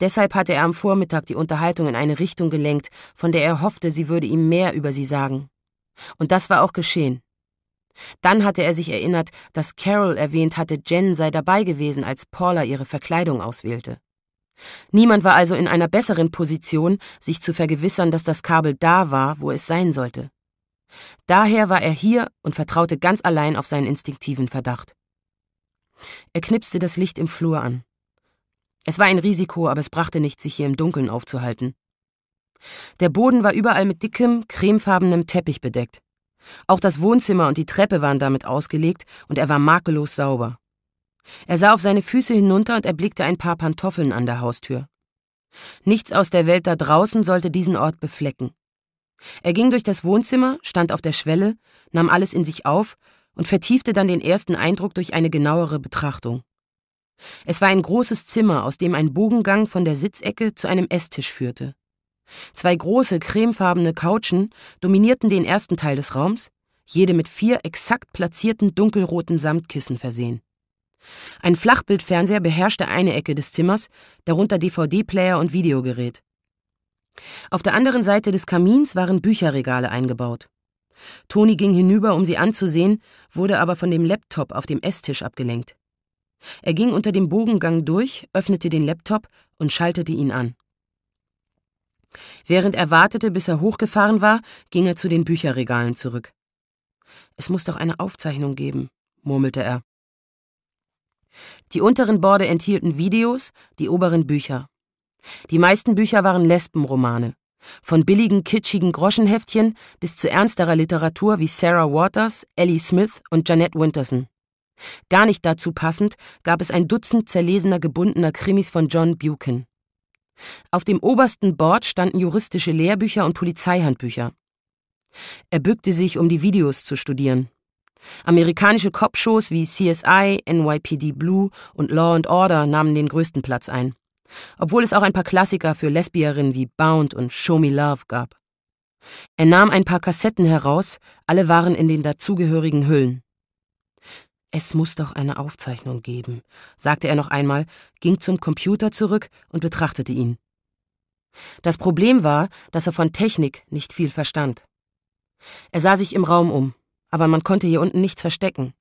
Deshalb hatte er am Vormittag die Unterhaltung in eine Richtung gelenkt, von der er hoffte, sie würde ihm mehr über sie sagen. Und das war auch geschehen. Dann hatte er sich erinnert, dass Carol erwähnt hatte, Jen sei dabei gewesen, als Paula ihre Verkleidung auswählte. Niemand war also in einer besseren Position, sich zu vergewissern, dass das Kabel da war, wo es sein sollte. Daher war er hier und vertraute ganz allein auf seinen instinktiven Verdacht. Er knipste das Licht im Flur an. Es war ein Risiko, aber es brachte nichts, sich hier im Dunkeln aufzuhalten. Der Boden war überall mit dickem, cremefarbenem Teppich bedeckt. Auch das Wohnzimmer und die Treppe waren damit ausgelegt, und er war makellos sauber. Er sah auf seine Füße hinunter und erblickte ein paar Pantoffeln an der Haustür. Nichts aus der Welt da draußen sollte diesen Ort beflecken. Er ging durch das Wohnzimmer, stand auf der Schwelle, nahm alles in sich auf und vertiefte dann den ersten Eindruck durch eine genauere Betrachtung. Es war ein großes Zimmer, aus dem ein Bogengang von der Sitzecke zu einem Esstisch führte. Zwei große, cremefarbene Couchen dominierten den ersten Teil des Raums, jede mit vier exakt platzierten dunkelroten Samtkissen versehen. Ein Flachbildfernseher beherrschte eine Ecke des Zimmers, darunter DVD-Player und Videogerät. Auf der anderen Seite des Kamins waren Bücherregale eingebaut. Toni ging hinüber, um sie anzusehen, wurde aber von dem Laptop auf dem Esstisch abgelenkt. Er ging unter dem Bogengang durch, öffnete den Laptop und schaltete ihn an. Während er wartete, bis er hochgefahren war, ging er zu den Bücherregalen zurück. Es muss doch eine Aufzeichnung geben, murmelte er. Die unteren Borde enthielten Videos, die oberen Bücher. Die meisten Bücher waren Lesbenromane. Von billigen, kitschigen Groschenheftchen bis zu ernsterer Literatur wie Sarah Waters, Ellie Smith und Janette Winterson. Gar nicht dazu passend gab es ein Dutzend zerlesener, gebundener Krimis von John Buchan. Auf dem obersten Board standen juristische Lehrbücher und Polizeihandbücher. Er bückte sich, um die Videos zu studieren. Amerikanische Kopfshows wie CSI, NYPD Blue und Law and Order nahmen den größten Platz ein obwohl es auch ein paar Klassiker für Lesbierinnen wie Bound und Show Me Love gab. Er nahm ein paar Kassetten heraus, alle waren in den dazugehörigen Hüllen. Es muss doch eine Aufzeichnung geben, sagte er noch einmal, ging zum Computer zurück und betrachtete ihn. Das Problem war, dass er von Technik nicht viel verstand. Er sah sich im Raum um, aber man konnte hier unten nichts verstecken.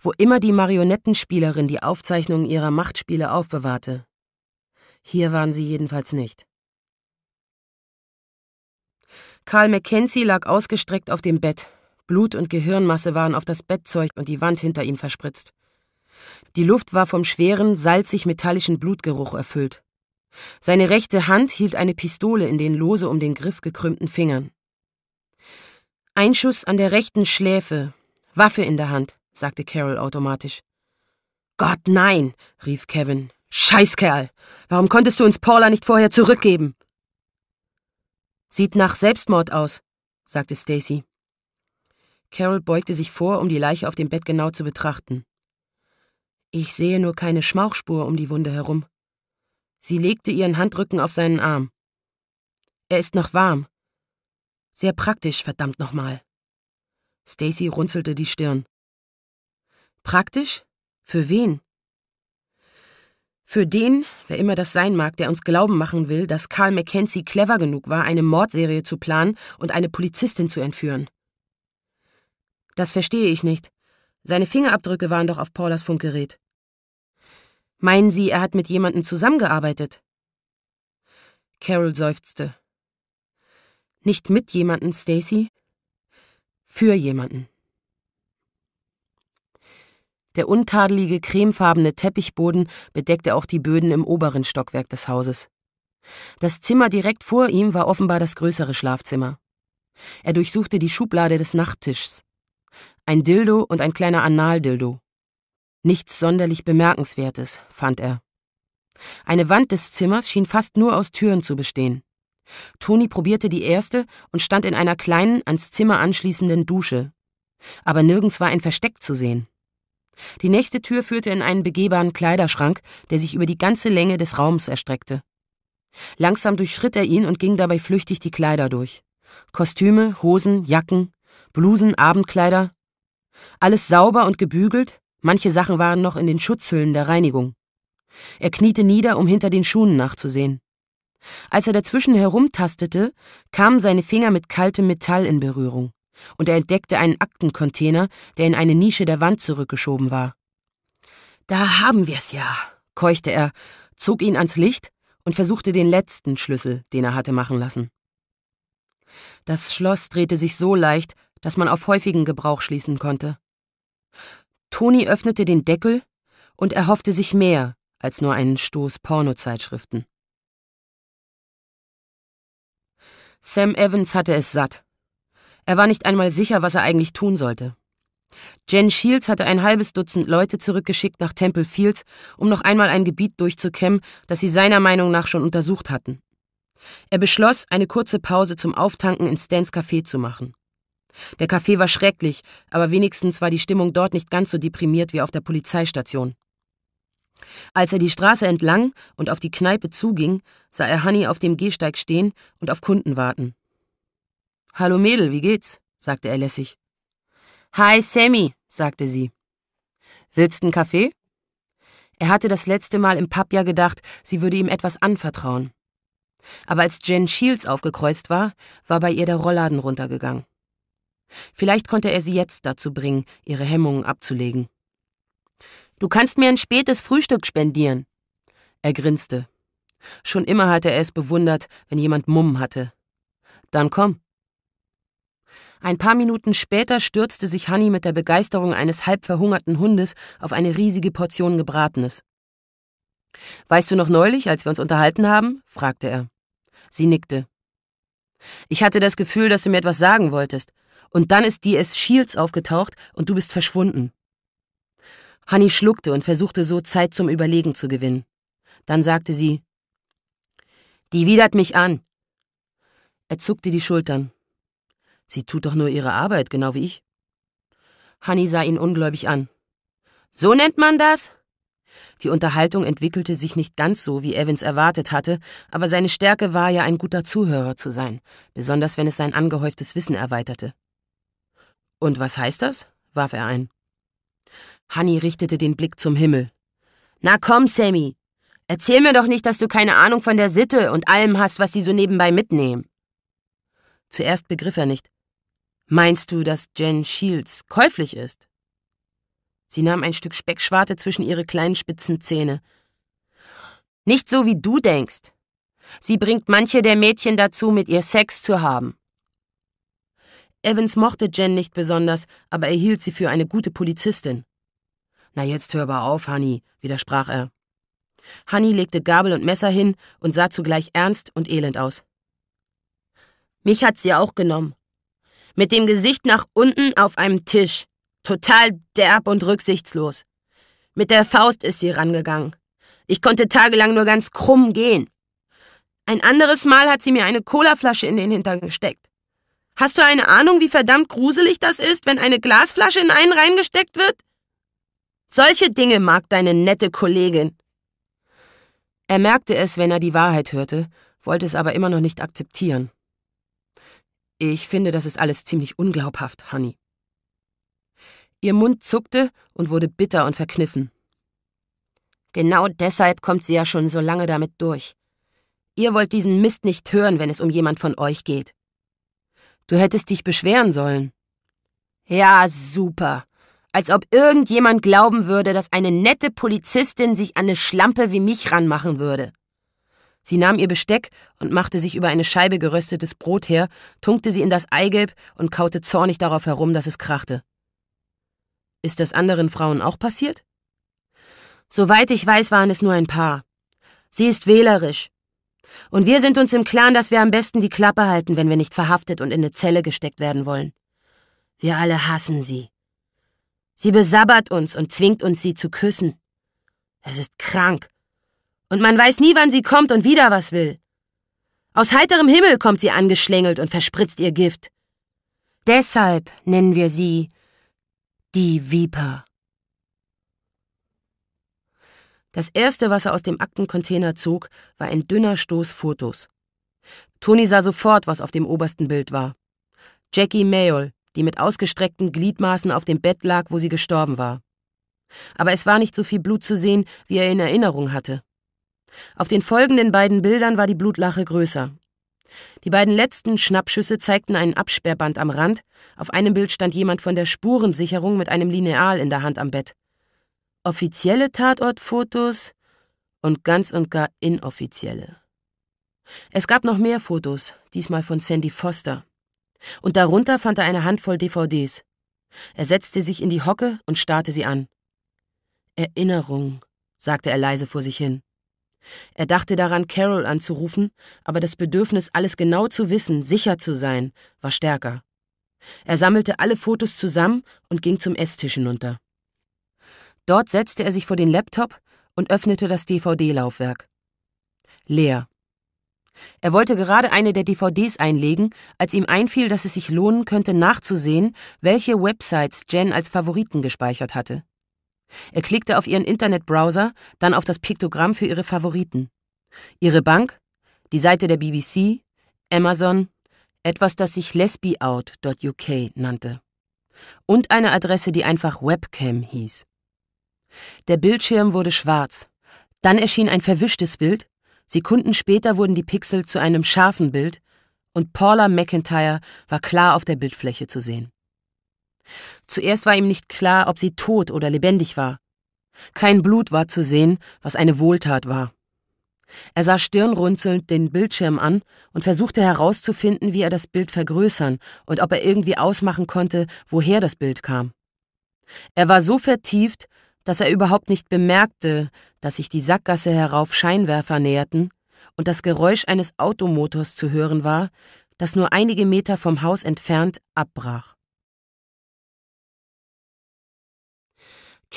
Wo immer die Marionettenspielerin die Aufzeichnungen ihrer Machtspiele aufbewahrte, hier waren sie jedenfalls nicht. Karl Mackenzie lag ausgestreckt auf dem Bett. Blut und Gehirnmasse waren auf das Bettzeug und die Wand hinter ihm verspritzt. Die Luft war vom schweren, salzig-metallischen Blutgeruch erfüllt. Seine rechte Hand hielt eine Pistole in den lose um den Griff gekrümmten Fingern. Ein Schuss an der rechten Schläfe, Waffe in der Hand, sagte Carol automatisch. Gott, nein, rief Kevin. Scheißkerl! Warum konntest du uns Paula nicht vorher zurückgeben? Sieht nach Selbstmord aus, sagte Stacy. Carol beugte sich vor, um die Leiche auf dem Bett genau zu betrachten. Ich sehe nur keine Schmauchspur um die Wunde herum. Sie legte ihren Handrücken auf seinen Arm. Er ist noch warm. Sehr praktisch, verdammt nochmal. Stacy runzelte die Stirn. Praktisch? Für wen? Für den, wer immer das sein mag, der uns glauben machen will, dass Carl Mackenzie clever genug war, eine Mordserie zu planen und eine Polizistin zu entführen. Das verstehe ich nicht. Seine Fingerabdrücke waren doch auf Paulas Funkgerät. Meinen Sie, er hat mit jemandem zusammengearbeitet? Carol seufzte. Nicht mit jemandem, Stacy? Für jemanden. Der untadelige cremefarbene Teppichboden bedeckte auch die Böden im oberen Stockwerk des Hauses. Das Zimmer direkt vor ihm war offenbar das größere Schlafzimmer. Er durchsuchte die Schublade des Nachttischs. Ein Dildo und ein kleiner Analdildo. Nichts sonderlich Bemerkenswertes, fand er. Eine Wand des Zimmers schien fast nur aus Türen zu bestehen. Toni probierte die erste und stand in einer kleinen, ans Zimmer anschließenden Dusche. Aber nirgends war ein Versteck zu sehen. Die nächste Tür führte in einen begehbaren Kleiderschrank, der sich über die ganze Länge des Raums erstreckte. Langsam durchschritt er ihn und ging dabei flüchtig die Kleider durch. Kostüme, Hosen, Jacken, Blusen, Abendkleider. Alles sauber und gebügelt, manche Sachen waren noch in den Schutzhüllen der Reinigung. Er kniete nieder, um hinter den Schuhen nachzusehen. Als er dazwischen herumtastete, kamen seine Finger mit kaltem Metall in Berührung und er entdeckte einen Aktencontainer, der in eine Nische der Wand zurückgeschoben war. Da haben wir's ja, keuchte er, zog ihn ans Licht und versuchte den letzten Schlüssel, den er hatte machen lassen. Das Schloss drehte sich so leicht, dass man auf häufigen Gebrauch schließen konnte. Toni öffnete den Deckel und erhoffte sich mehr als nur einen Stoß Pornozeitschriften. Sam Evans hatte es satt. Er war nicht einmal sicher, was er eigentlich tun sollte. Jen Shields hatte ein halbes Dutzend Leute zurückgeschickt nach Temple Fields, um noch einmal ein Gebiet durchzukämmen, das sie seiner Meinung nach schon untersucht hatten. Er beschloss, eine kurze Pause zum Auftanken in Stans Café zu machen. Der Café war schrecklich, aber wenigstens war die Stimmung dort nicht ganz so deprimiert wie auf der Polizeistation. Als er die Straße entlang und auf die Kneipe zuging, sah er Honey auf dem Gehsteig stehen und auf Kunden warten. Hallo Mädel, wie geht's? sagte er lässig. Hi Sammy, sagte sie. Willst einen Kaffee? Er hatte das letzte Mal im Pub ja gedacht, sie würde ihm etwas anvertrauen. Aber als Jen Shields aufgekreuzt war, war bei ihr der Rollladen runtergegangen. Vielleicht konnte er sie jetzt dazu bringen, ihre Hemmungen abzulegen. Du kannst mir ein spätes Frühstück spendieren. Er grinste. Schon immer hatte er es bewundert, wenn jemand Mumm hatte. Dann komm. Ein paar Minuten später stürzte sich Hanni mit der Begeisterung eines halb verhungerten Hundes auf eine riesige Portion Gebratenes. Weißt du noch neulich, als wir uns unterhalten haben? fragte er. Sie nickte. Ich hatte das Gefühl, dass du mir etwas sagen wolltest. Und dann ist DS Shields aufgetaucht und du bist verschwunden. Hanni schluckte und versuchte so Zeit zum Überlegen zu gewinnen. Dann sagte sie: Die widert mich an. Er zuckte die Schultern. Sie tut doch nur ihre Arbeit, genau wie ich. Hanni sah ihn ungläubig an. So nennt man das? Die Unterhaltung entwickelte sich nicht ganz so, wie Evans erwartet hatte, aber seine Stärke war ja ein guter Zuhörer zu sein, besonders wenn es sein angehäuftes Wissen erweiterte. Und was heißt das? warf er ein. Hanni richtete den Blick zum Himmel. Na komm, Sammy, erzähl mir doch nicht, dass du keine Ahnung von der Sitte und allem hast, was sie so nebenbei mitnehmen. Zuerst begriff er nicht. Meinst du, dass Jen Shields käuflich ist? Sie nahm ein Stück Speckschwarte zwischen ihre kleinen spitzen Zähne. Nicht so, wie du denkst. Sie bringt manche der Mädchen dazu, mit ihr Sex zu haben. Evans mochte Jen nicht besonders, aber er hielt sie für eine gute Polizistin. Na jetzt hör aber auf, Honey, widersprach er. Honey legte Gabel und Messer hin und sah zugleich ernst und elend aus. Mich hat sie auch genommen, mit dem Gesicht nach unten auf einem Tisch, total derb und rücksichtslos. Mit der Faust ist sie rangegangen. Ich konnte tagelang nur ganz krumm gehen. Ein anderes Mal hat sie mir eine Colaflasche in den Hintern gesteckt. Hast du eine Ahnung, wie verdammt gruselig das ist, wenn eine Glasflasche in einen reingesteckt wird? Solche Dinge mag deine nette Kollegin. Er merkte es, wenn er die Wahrheit hörte, wollte es aber immer noch nicht akzeptieren. Ich finde, das ist alles ziemlich unglaubhaft, Honey. Ihr Mund zuckte und wurde bitter und verkniffen. Genau deshalb kommt sie ja schon so lange damit durch. Ihr wollt diesen Mist nicht hören, wenn es um jemand von euch geht. Du hättest dich beschweren sollen. Ja, super. Als ob irgendjemand glauben würde, dass eine nette Polizistin sich an eine Schlampe wie mich ranmachen würde. Sie nahm ihr Besteck und machte sich über eine Scheibe geröstetes Brot her, tunkte sie in das Eigelb und kaute zornig darauf herum, dass es krachte. Ist das anderen Frauen auch passiert? Soweit ich weiß, waren es nur ein paar. Sie ist wählerisch. Und wir sind uns im Klaren, dass wir am besten die Klappe halten, wenn wir nicht verhaftet und in eine Zelle gesteckt werden wollen. Wir alle hassen sie. Sie besabbert uns und zwingt uns, sie zu küssen. Es ist krank und man weiß nie, wann sie kommt und wieder was will. Aus heiterem Himmel kommt sie angeschlängelt und verspritzt ihr Gift. Deshalb nennen wir sie die Viper. Das erste, was er aus dem Aktencontainer zog, war ein dünner Stoß Fotos. Toni sah sofort, was auf dem obersten Bild war. Jackie Mayol, die mit ausgestreckten Gliedmaßen auf dem Bett lag, wo sie gestorben war. Aber es war nicht so viel Blut zu sehen, wie er in Erinnerung hatte. Auf den folgenden beiden Bildern war die Blutlache größer. Die beiden letzten Schnappschüsse zeigten einen Absperrband am Rand. Auf einem Bild stand jemand von der Spurensicherung mit einem Lineal in der Hand am Bett. Offizielle Tatortfotos und ganz und gar inoffizielle. Es gab noch mehr Fotos, diesmal von Sandy Foster. Und darunter fand er eine Handvoll DVDs. Er setzte sich in die Hocke und starrte sie an. Erinnerung, sagte er leise vor sich hin. Er dachte daran, Carol anzurufen, aber das Bedürfnis, alles genau zu wissen, sicher zu sein, war stärker. Er sammelte alle Fotos zusammen und ging zum Esstisch hinunter. Dort setzte er sich vor den Laptop und öffnete das DVD-Laufwerk. Leer. Er wollte gerade eine der DVDs einlegen, als ihm einfiel, dass es sich lohnen könnte, nachzusehen, welche Websites Jen als Favoriten gespeichert hatte. Er klickte auf ihren Internetbrowser, dann auf das Piktogramm für ihre Favoriten. Ihre Bank, die Seite der BBC, Amazon, etwas, das sich lesbiout.uk nannte. Und eine Adresse, die einfach Webcam hieß. Der Bildschirm wurde schwarz. Dann erschien ein verwischtes Bild. Sekunden später wurden die Pixel zu einem scharfen Bild und Paula McIntyre war klar auf der Bildfläche zu sehen. Zuerst war ihm nicht klar, ob sie tot oder lebendig war. Kein Blut war zu sehen, was eine Wohltat war. Er sah stirnrunzelnd den Bildschirm an und versuchte herauszufinden, wie er das Bild vergrößern und ob er irgendwie ausmachen konnte, woher das Bild kam. Er war so vertieft, dass er überhaupt nicht bemerkte, dass sich die Sackgasse herauf Scheinwerfer näherten und das Geräusch eines Automotors zu hören war, das nur einige Meter vom Haus entfernt abbrach.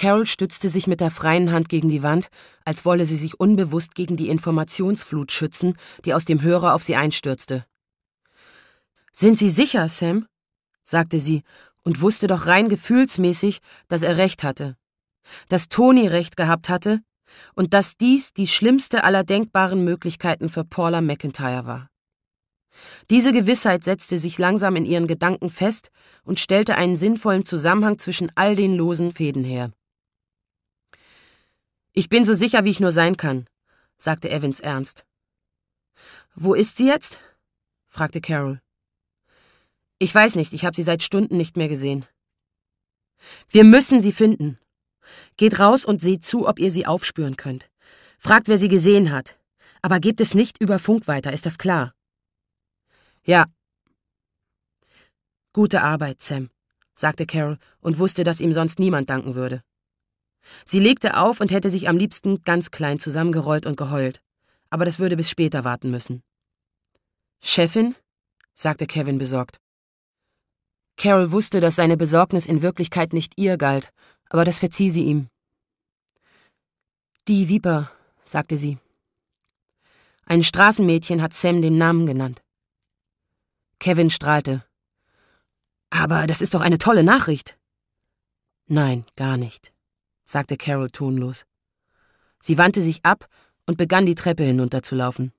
Carol stützte sich mit der freien Hand gegen die Wand, als wolle sie sich unbewusst gegen die Informationsflut schützen, die aus dem Hörer auf sie einstürzte. Sind Sie sicher, Sam? sagte sie und wusste doch rein gefühlsmäßig, dass er recht hatte. Dass Tony recht gehabt hatte und dass dies die schlimmste aller denkbaren Möglichkeiten für Paula McIntyre war. Diese Gewissheit setzte sich langsam in ihren Gedanken fest und stellte einen sinnvollen Zusammenhang zwischen all den losen Fäden her. Ich bin so sicher, wie ich nur sein kann, sagte Evans ernst. Wo ist sie jetzt? fragte Carol. Ich weiß nicht, ich habe sie seit Stunden nicht mehr gesehen. Wir müssen sie finden. Geht raus und seht zu, ob ihr sie aufspüren könnt. Fragt, wer sie gesehen hat. Aber gebt es nicht über Funk weiter, ist das klar? Ja. Gute Arbeit, Sam, sagte Carol und wusste, dass ihm sonst niemand danken würde. Sie legte auf und hätte sich am liebsten ganz klein zusammengerollt und geheult. Aber das würde bis später warten müssen. Chefin? sagte Kevin besorgt. Carol wusste, dass seine Besorgnis in Wirklichkeit nicht ihr galt, aber das verzieh sie ihm. Die Viper, sagte sie. Ein Straßenmädchen hat Sam den Namen genannt. Kevin strahlte. Aber das ist doch eine tolle Nachricht. Nein, gar nicht sagte Carol tonlos. Sie wandte sich ab und begann die Treppe hinunterzulaufen.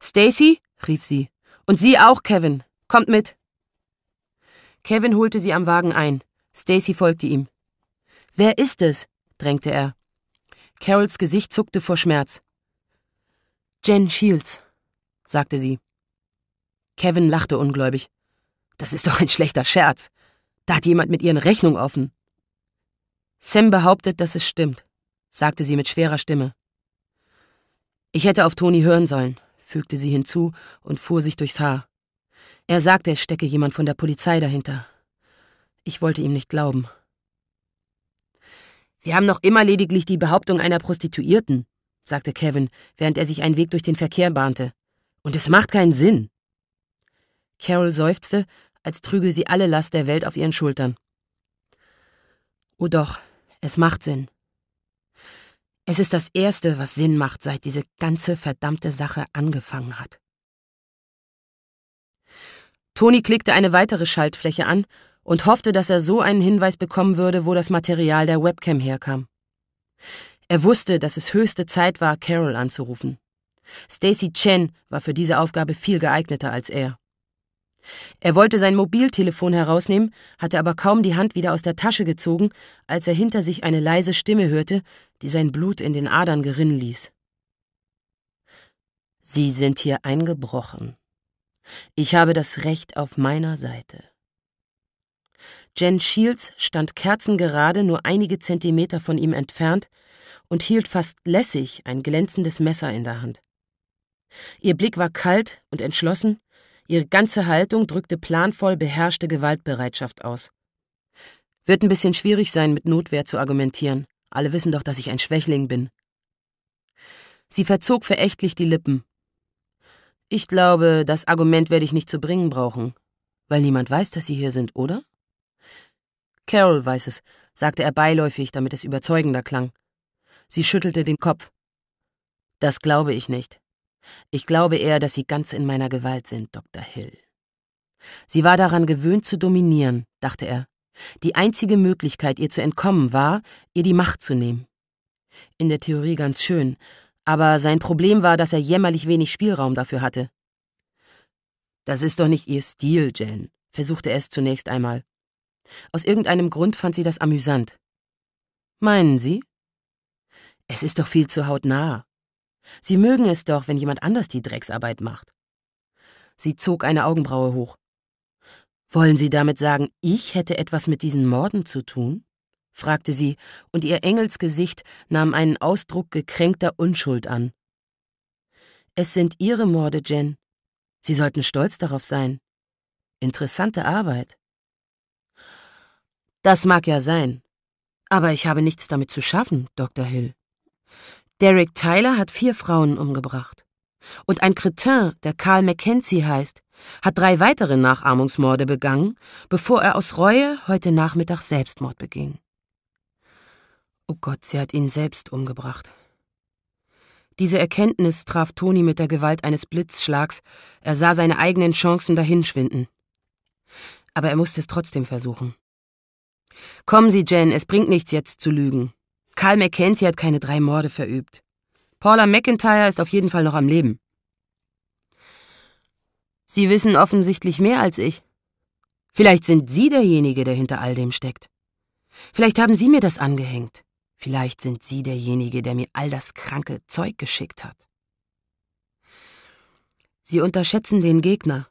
Stacy, rief sie, und Sie auch, Kevin. Kommt mit. Kevin holte sie am Wagen ein. Stacy folgte ihm. Wer ist es? drängte er. Carols Gesicht zuckte vor Schmerz. Jen Shields, sagte sie. Kevin lachte ungläubig. Das ist doch ein schlechter Scherz. Da hat jemand mit ihren Rechnung offen. Sam behauptet, dass es stimmt, sagte sie mit schwerer Stimme. Ich hätte auf Toni hören sollen, fügte sie hinzu und fuhr sich durchs Haar. Er sagte, es stecke jemand von der Polizei dahinter. Ich wollte ihm nicht glauben. Wir haben noch immer lediglich die Behauptung einer Prostituierten, sagte Kevin, während er sich einen Weg durch den Verkehr bahnte. Und es macht keinen Sinn. Carol seufzte, als trüge sie alle Last der Welt auf ihren Schultern. Oh doch, es macht Sinn. Es ist das Erste, was Sinn macht, seit diese ganze verdammte Sache angefangen hat. Toni klickte eine weitere Schaltfläche an und hoffte, dass er so einen Hinweis bekommen würde, wo das Material der Webcam herkam. Er wusste, dass es höchste Zeit war, Carol anzurufen. Stacy Chen war für diese Aufgabe viel geeigneter als er. Er wollte sein Mobiltelefon herausnehmen, hatte aber kaum die Hand wieder aus der Tasche gezogen, als er hinter sich eine leise Stimme hörte, die sein Blut in den Adern gerinnen ließ. Sie sind hier eingebrochen. Ich habe das Recht auf meiner Seite. Jen Shields stand kerzengerade nur einige Zentimeter von ihm entfernt und hielt fast lässig ein glänzendes Messer in der Hand. Ihr Blick war kalt und entschlossen, Ihre ganze Haltung drückte planvoll beherrschte Gewaltbereitschaft aus. Wird ein bisschen schwierig sein, mit Notwehr zu argumentieren. Alle wissen doch, dass ich ein Schwächling bin. Sie verzog verächtlich die Lippen. Ich glaube, das Argument werde ich nicht zu bringen brauchen, weil niemand weiß, dass Sie hier sind, oder? Carol weiß es, sagte er beiläufig, damit es überzeugender klang. Sie schüttelte den Kopf. Das glaube ich nicht. Ich glaube eher, dass Sie ganz in meiner Gewalt sind, Dr. Hill. Sie war daran gewöhnt zu dominieren, dachte er. Die einzige Möglichkeit, ihr zu entkommen, war, ihr die Macht zu nehmen. In der Theorie ganz schön, aber sein Problem war, dass er jämmerlich wenig Spielraum dafür hatte. Das ist doch nicht Ihr Stil, Jen, versuchte er es zunächst einmal. Aus irgendeinem Grund fand sie das amüsant. Meinen Sie? Es ist doch viel zu hautnah. Sie mögen es doch, wenn jemand anders die Drecksarbeit macht. Sie zog eine Augenbraue hoch. Wollen Sie damit sagen, ich hätte etwas mit diesen Morden zu tun? fragte sie, und ihr Engelsgesicht nahm einen Ausdruck gekränkter Unschuld an. Es sind Ihre Morde, Jen. Sie sollten stolz darauf sein. Interessante Arbeit. Das mag ja sein, aber ich habe nichts damit zu schaffen, Dr. Hill. Derek Tyler hat vier Frauen umgebracht. Und ein Cretin, der Carl Mackenzie heißt, hat drei weitere Nachahmungsmorde begangen, bevor er aus Reue heute Nachmittag Selbstmord beging. Oh Gott, sie hat ihn selbst umgebracht. Diese Erkenntnis traf Toni mit der Gewalt eines Blitzschlags. Er sah seine eigenen Chancen dahinschwinden. Aber er musste es trotzdem versuchen. Kommen Sie, Jen, es bringt nichts, jetzt zu lügen. Karl Mackenzie hat keine drei Morde verübt. Paula McIntyre ist auf jeden Fall noch am Leben. Sie wissen offensichtlich mehr als ich. Vielleicht sind Sie derjenige, der hinter all dem steckt. Vielleicht haben Sie mir das angehängt. Vielleicht sind Sie derjenige, der mir all das kranke Zeug geschickt hat. Sie unterschätzen den Gegner.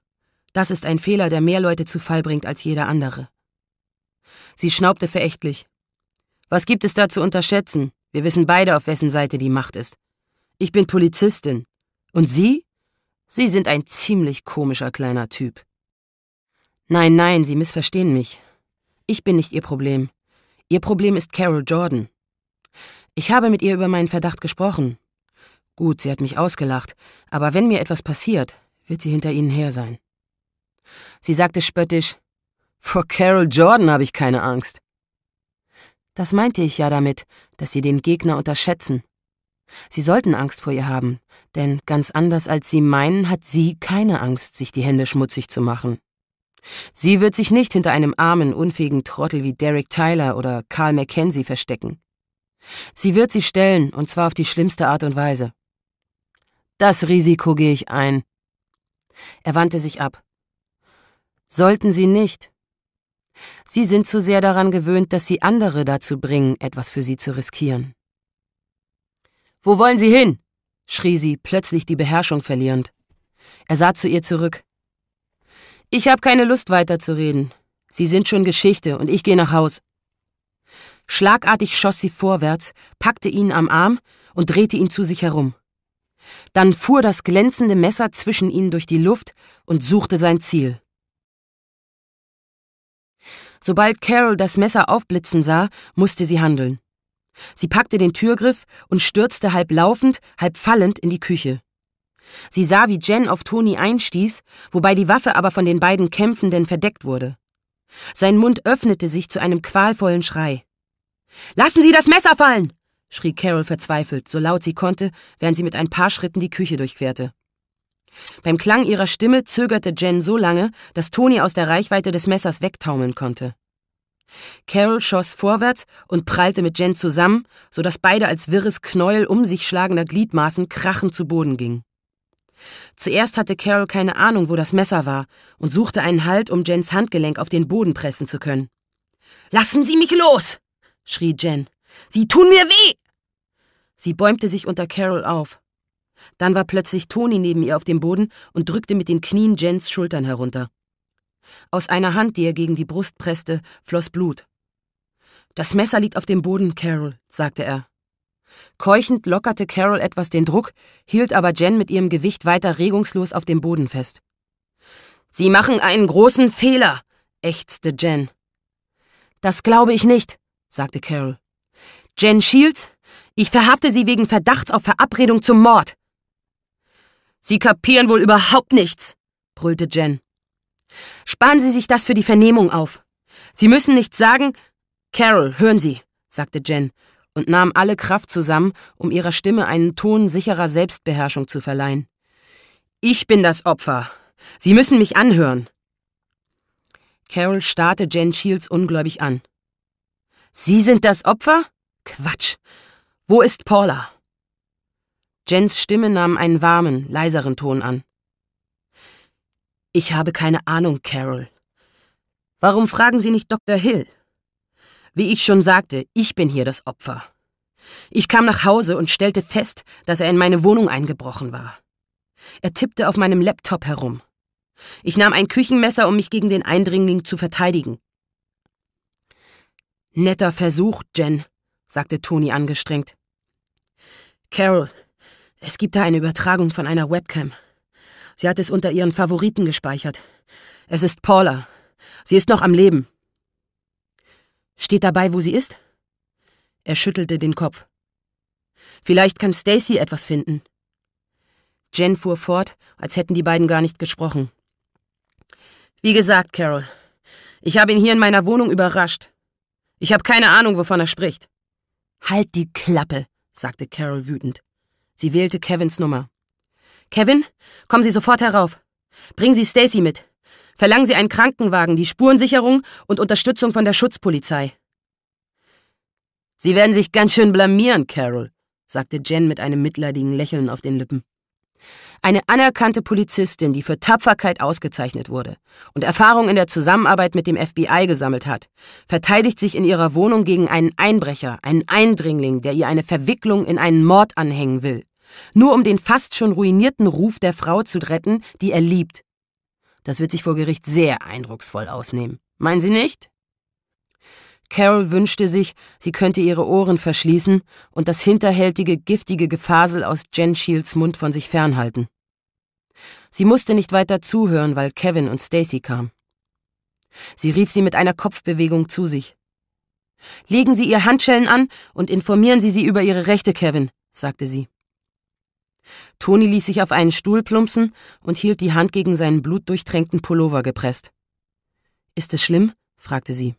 Das ist ein Fehler, der mehr Leute zu Fall bringt als jeder andere. Sie schnaubte verächtlich. Was gibt es da zu unterschätzen? Wir wissen beide, auf wessen Seite die Macht ist. Ich bin Polizistin. Und Sie? Sie sind ein ziemlich komischer kleiner Typ. Nein, nein, Sie missverstehen mich. Ich bin nicht Ihr Problem. Ihr Problem ist Carol Jordan. Ich habe mit ihr über meinen Verdacht gesprochen. Gut, sie hat mich ausgelacht, aber wenn mir etwas passiert, wird sie hinter Ihnen her sein. Sie sagte spöttisch, vor Carol Jordan habe ich keine Angst. Das meinte ich ja damit, dass sie den Gegner unterschätzen. Sie sollten Angst vor ihr haben, denn ganz anders als sie meinen, hat sie keine Angst, sich die Hände schmutzig zu machen. Sie wird sich nicht hinter einem armen, unfähigen Trottel wie Derek Tyler oder Carl Mackenzie verstecken. Sie wird sie stellen, und zwar auf die schlimmste Art und Weise. Das Risiko gehe ich ein. Er wandte sich ab. Sollten Sie nicht, Sie sind zu sehr daran gewöhnt, dass sie andere dazu bringen, etwas für sie zu riskieren. Wo wollen Sie hin? schrie sie, plötzlich die Beherrschung verlierend. Er sah zu ihr zurück. Ich habe keine Lust weiterzureden. Sie sind schon Geschichte und ich gehe nach Haus. Schlagartig schoss sie vorwärts, packte ihn am Arm und drehte ihn zu sich herum. Dann fuhr das glänzende Messer zwischen ihnen durch die Luft und suchte sein Ziel. Sobald Carol das Messer aufblitzen sah, musste sie handeln. Sie packte den Türgriff und stürzte halb laufend, halb fallend in die Küche. Sie sah, wie Jen auf Toni einstieß, wobei die Waffe aber von den beiden Kämpfenden verdeckt wurde. Sein Mund öffnete sich zu einem qualvollen Schrei. Lassen Sie das Messer fallen! schrie Carol verzweifelt, so laut sie konnte, während sie mit ein paar Schritten die Küche durchquerte. Beim Klang ihrer Stimme zögerte Jen so lange, dass Tony aus der Reichweite des Messers wegtaumeln konnte. Carol schoss vorwärts und prallte mit Jen zusammen, sodass beide als wirres Knäuel um sich schlagender Gliedmaßen krachend zu Boden gingen. Zuerst hatte Carol keine Ahnung, wo das Messer war und suchte einen Halt, um Jens Handgelenk auf den Boden pressen zu können. Lassen Sie mich los! schrie Jen. Sie tun mir weh! Sie bäumte sich unter Carol auf. Dann war plötzlich Toni neben ihr auf dem Boden und drückte mit den Knien Jens Schultern herunter. Aus einer Hand, die er gegen die Brust presste, floss Blut. Das Messer liegt auf dem Boden, Carol, sagte er. Keuchend lockerte Carol etwas den Druck, hielt aber Jen mit ihrem Gewicht weiter regungslos auf dem Boden fest. Sie machen einen großen Fehler, ächzte Jen. Das glaube ich nicht, sagte Carol. Jen Shields, ich verhafte Sie wegen Verdachts auf Verabredung zum Mord. Sie kapieren wohl überhaupt nichts, brüllte Jen. Sparen Sie sich das für die Vernehmung auf. Sie müssen nichts sagen. Carol, hören Sie, sagte Jen und nahm alle Kraft zusammen, um ihrer Stimme einen Ton sicherer Selbstbeherrschung zu verleihen. Ich bin das Opfer. Sie müssen mich anhören. Carol starrte Jen Shields ungläubig an. Sie sind das Opfer? Quatsch. Wo ist Paula? Jens Stimme nahm einen warmen, leiseren Ton an. Ich habe keine Ahnung, Carol. Warum fragen Sie nicht Dr. Hill? Wie ich schon sagte, ich bin hier das Opfer. Ich kam nach Hause und stellte fest, dass er in meine Wohnung eingebrochen war. Er tippte auf meinem Laptop herum. Ich nahm ein Küchenmesser, um mich gegen den Eindringling zu verteidigen. Netter Versuch, Jen, sagte Toni angestrengt. Carol, es gibt da eine Übertragung von einer Webcam. Sie hat es unter ihren Favoriten gespeichert. Es ist Paula. Sie ist noch am Leben. Steht dabei, wo sie ist? Er schüttelte den Kopf. Vielleicht kann Stacy etwas finden. Jen fuhr fort, als hätten die beiden gar nicht gesprochen. Wie gesagt, Carol, ich habe ihn hier in meiner Wohnung überrascht. Ich habe keine Ahnung, wovon er spricht. Halt die Klappe, sagte Carol wütend. Sie wählte Kevins Nummer. Kevin, kommen Sie sofort herauf. Bringen Sie Stacy mit. Verlangen Sie einen Krankenwagen, die Spurensicherung und Unterstützung von der Schutzpolizei. Sie werden sich ganz schön blamieren, Carol, sagte Jen mit einem mitleidigen Lächeln auf den Lippen. Eine anerkannte Polizistin, die für Tapferkeit ausgezeichnet wurde und Erfahrung in der Zusammenarbeit mit dem FBI gesammelt hat, verteidigt sich in ihrer Wohnung gegen einen Einbrecher, einen Eindringling, der ihr eine Verwicklung in einen Mord anhängen will. Nur um den fast schon ruinierten Ruf der Frau zu retten, die er liebt. Das wird sich vor Gericht sehr eindrucksvoll ausnehmen. Meinen Sie nicht? Carol wünschte sich, sie könnte ihre Ohren verschließen und das hinterhältige, giftige Gefasel aus Jen Shields Mund von sich fernhalten. Sie musste nicht weiter zuhören, weil Kevin und Stacy kamen. Sie rief sie mit einer Kopfbewegung zu sich. Legen Sie ihr Handschellen an und informieren Sie sie über ihre Rechte, Kevin, sagte sie. Toni ließ sich auf einen Stuhl plumpsen und hielt die Hand gegen seinen blutdurchtränkten Pullover gepresst. Ist es schlimm? fragte sie.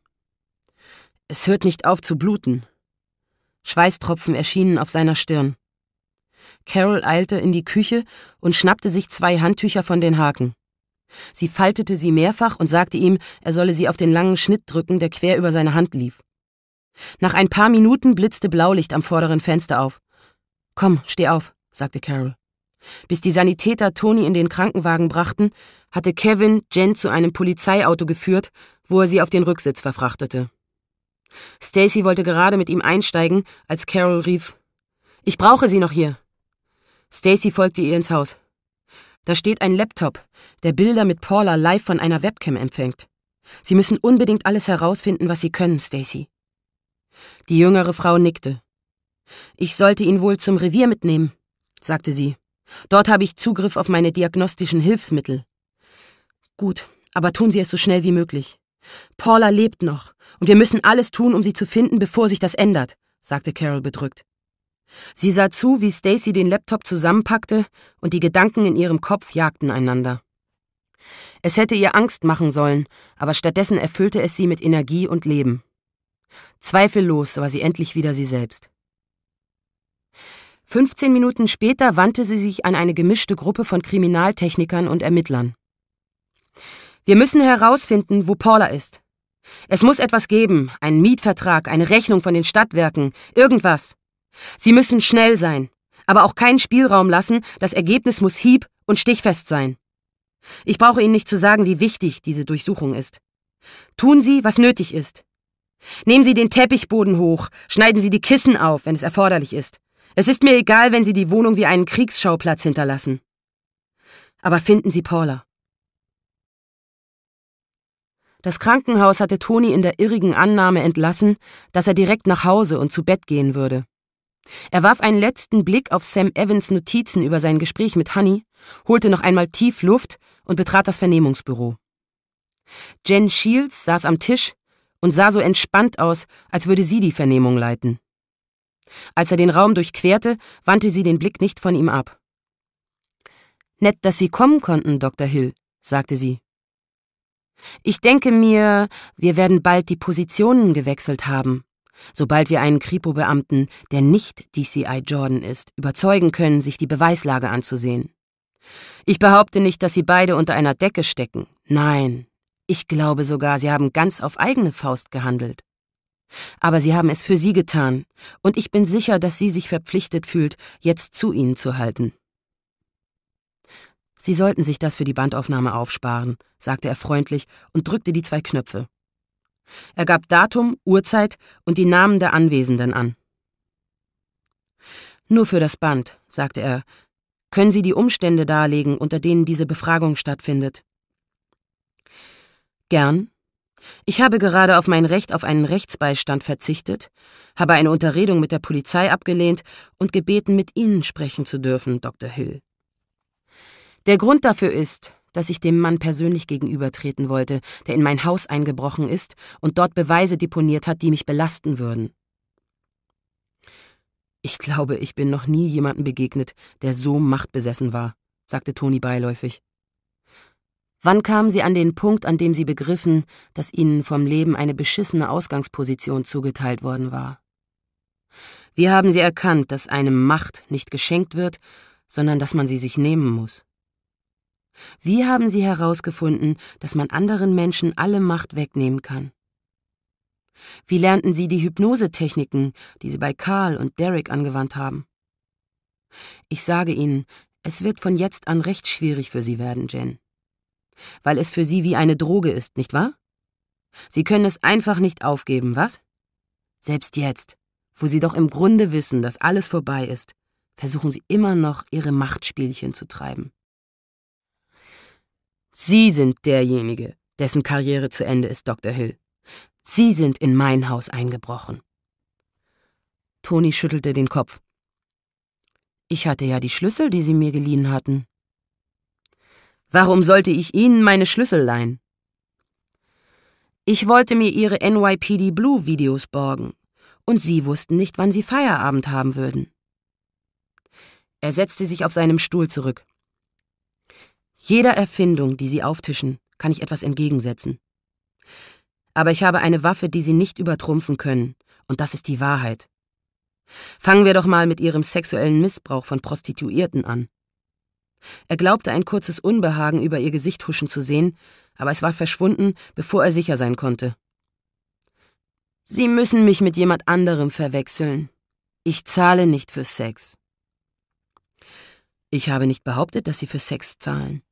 Es hört nicht auf zu bluten. Schweißtropfen erschienen auf seiner Stirn. Carol eilte in die Küche und schnappte sich zwei Handtücher von den Haken. Sie faltete sie mehrfach und sagte ihm, er solle sie auf den langen Schnitt drücken, der quer über seine Hand lief. Nach ein paar Minuten blitzte Blaulicht am vorderen Fenster auf. Komm, steh auf sagte Carol. Bis die Sanitäter Tony in den Krankenwagen brachten, hatte Kevin Jen zu einem Polizeiauto geführt, wo er sie auf den Rücksitz verfrachtete. Stacy wollte gerade mit ihm einsteigen, als Carol rief: Ich brauche sie noch hier. Stacy folgte ihr ins Haus. Da steht ein Laptop, der Bilder mit Paula live von einer Webcam empfängt. Sie müssen unbedingt alles herausfinden, was Sie können, Stacy. Die jüngere Frau nickte. Ich sollte ihn wohl zum Revier mitnehmen, sagte sie. Dort habe ich Zugriff auf meine diagnostischen Hilfsmittel. Gut, aber tun Sie es so schnell wie möglich. Paula lebt noch, und wir müssen alles tun, um sie zu finden, bevor sich das ändert, sagte Carol bedrückt. Sie sah zu, wie Stacy den Laptop zusammenpackte, und die Gedanken in ihrem Kopf jagten einander. Es hätte ihr Angst machen sollen, aber stattdessen erfüllte es sie mit Energie und Leben. Zweifellos war sie endlich wieder sie selbst. 15 Minuten später wandte sie sich an eine gemischte Gruppe von Kriminaltechnikern und Ermittlern. Wir müssen herausfinden, wo Paula ist. Es muss etwas geben, einen Mietvertrag, eine Rechnung von den Stadtwerken, irgendwas. Sie müssen schnell sein, aber auch keinen Spielraum lassen, das Ergebnis muss hieb- und stichfest sein. Ich brauche Ihnen nicht zu sagen, wie wichtig diese Durchsuchung ist. Tun Sie, was nötig ist. Nehmen Sie den Teppichboden hoch, schneiden Sie die Kissen auf, wenn es erforderlich ist, es ist mir egal, wenn Sie die Wohnung wie einen Kriegsschauplatz hinterlassen. Aber finden Sie Paula. Das Krankenhaus hatte Toni in der irrigen Annahme entlassen, dass er direkt nach Hause und zu Bett gehen würde. Er warf einen letzten Blick auf Sam Evans Notizen über sein Gespräch mit Honey, holte noch einmal tief Luft und betrat das Vernehmungsbüro. Jen Shields saß am Tisch und sah so entspannt aus, als würde sie die Vernehmung leiten. Als er den Raum durchquerte, wandte sie den Blick nicht von ihm ab. Nett, dass Sie kommen konnten, Dr. Hill, sagte sie. Ich denke mir, wir werden bald die Positionen gewechselt haben. Sobald wir einen Kripo-Beamten, der nicht DCI Jordan ist, überzeugen können, sich die Beweislage anzusehen. Ich behaupte nicht, dass sie beide unter einer Decke stecken. Nein, ich glaube sogar, sie haben ganz auf eigene Faust gehandelt. Aber Sie haben es für Sie getan, und ich bin sicher, dass sie sich verpflichtet fühlt, jetzt zu Ihnen zu halten. Sie sollten sich das für die Bandaufnahme aufsparen, sagte er freundlich und drückte die zwei Knöpfe. Er gab Datum, Uhrzeit und die Namen der Anwesenden an. Nur für das Band, sagte er, können Sie die Umstände darlegen, unter denen diese Befragung stattfindet. Gern, ich habe gerade auf mein Recht auf einen Rechtsbeistand verzichtet, habe eine Unterredung mit der Polizei abgelehnt und gebeten, mit Ihnen sprechen zu dürfen, Dr. Hill. Der Grund dafür ist, dass ich dem Mann persönlich gegenübertreten wollte, der in mein Haus eingebrochen ist und dort Beweise deponiert hat, die mich belasten würden. Ich glaube, ich bin noch nie jemandem begegnet, der so machtbesessen war, sagte Toni beiläufig. Wann kamen sie an den Punkt, an dem sie begriffen, dass ihnen vom Leben eine beschissene Ausgangsposition zugeteilt worden war? Wie haben sie erkannt, dass einem Macht nicht geschenkt wird, sondern dass man sie sich nehmen muss. Wie haben sie herausgefunden, dass man anderen Menschen alle Macht wegnehmen kann? Wie lernten sie die Hypnosetechniken, die sie bei Karl und Derek angewandt haben? Ich sage Ihnen, es wird von jetzt an recht schwierig für Sie werden, Jen. Weil es für Sie wie eine Droge ist, nicht wahr? Sie können es einfach nicht aufgeben, was? Selbst jetzt, wo Sie doch im Grunde wissen, dass alles vorbei ist, versuchen Sie immer noch, Ihre Machtspielchen zu treiben. Sie sind derjenige, dessen Karriere zu Ende ist, Dr. Hill. Sie sind in mein Haus eingebrochen. Toni schüttelte den Kopf. Ich hatte ja die Schlüssel, die Sie mir geliehen hatten. Warum sollte ich Ihnen meine Schlüssel leihen? Ich wollte mir Ihre NYPD Blue Videos borgen, und Sie wussten nicht, wann Sie Feierabend haben würden. Er setzte sich auf seinem Stuhl zurück. Jeder Erfindung, die Sie auftischen, kann ich etwas entgegensetzen. Aber ich habe eine Waffe, die Sie nicht übertrumpfen können, und das ist die Wahrheit. Fangen wir doch mal mit Ihrem sexuellen Missbrauch von Prostituierten an. Er glaubte, ein kurzes Unbehagen über ihr Gesicht huschen zu sehen, aber es war verschwunden, bevor er sicher sein konnte. Sie müssen mich mit jemand anderem verwechseln. Ich zahle nicht für Sex. Ich habe nicht behauptet, dass Sie für Sex zahlen.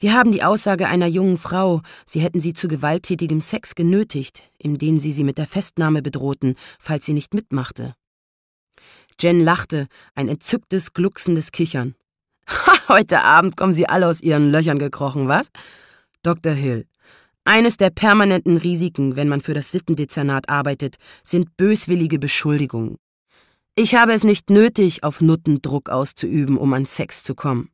Wir haben die Aussage einer jungen Frau, sie hätten sie zu gewalttätigem Sex genötigt, indem sie sie mit der Festnahme bedrohten, falls sie nicht mitmachte. Jen lachte, ein entzücktes, glucksendes Kichern. Heute Abend kommen sie alle aus ihren Löchern gekrochen, was? Dr. Hill. Eines der permanenten Risiken, wenn man für das Sittendezernat arbeitet, sind böswillige Beschuldigungen. Ich habe es nicht nötig, auf Nutten Druck auszuüben, um an Sex zu kommen.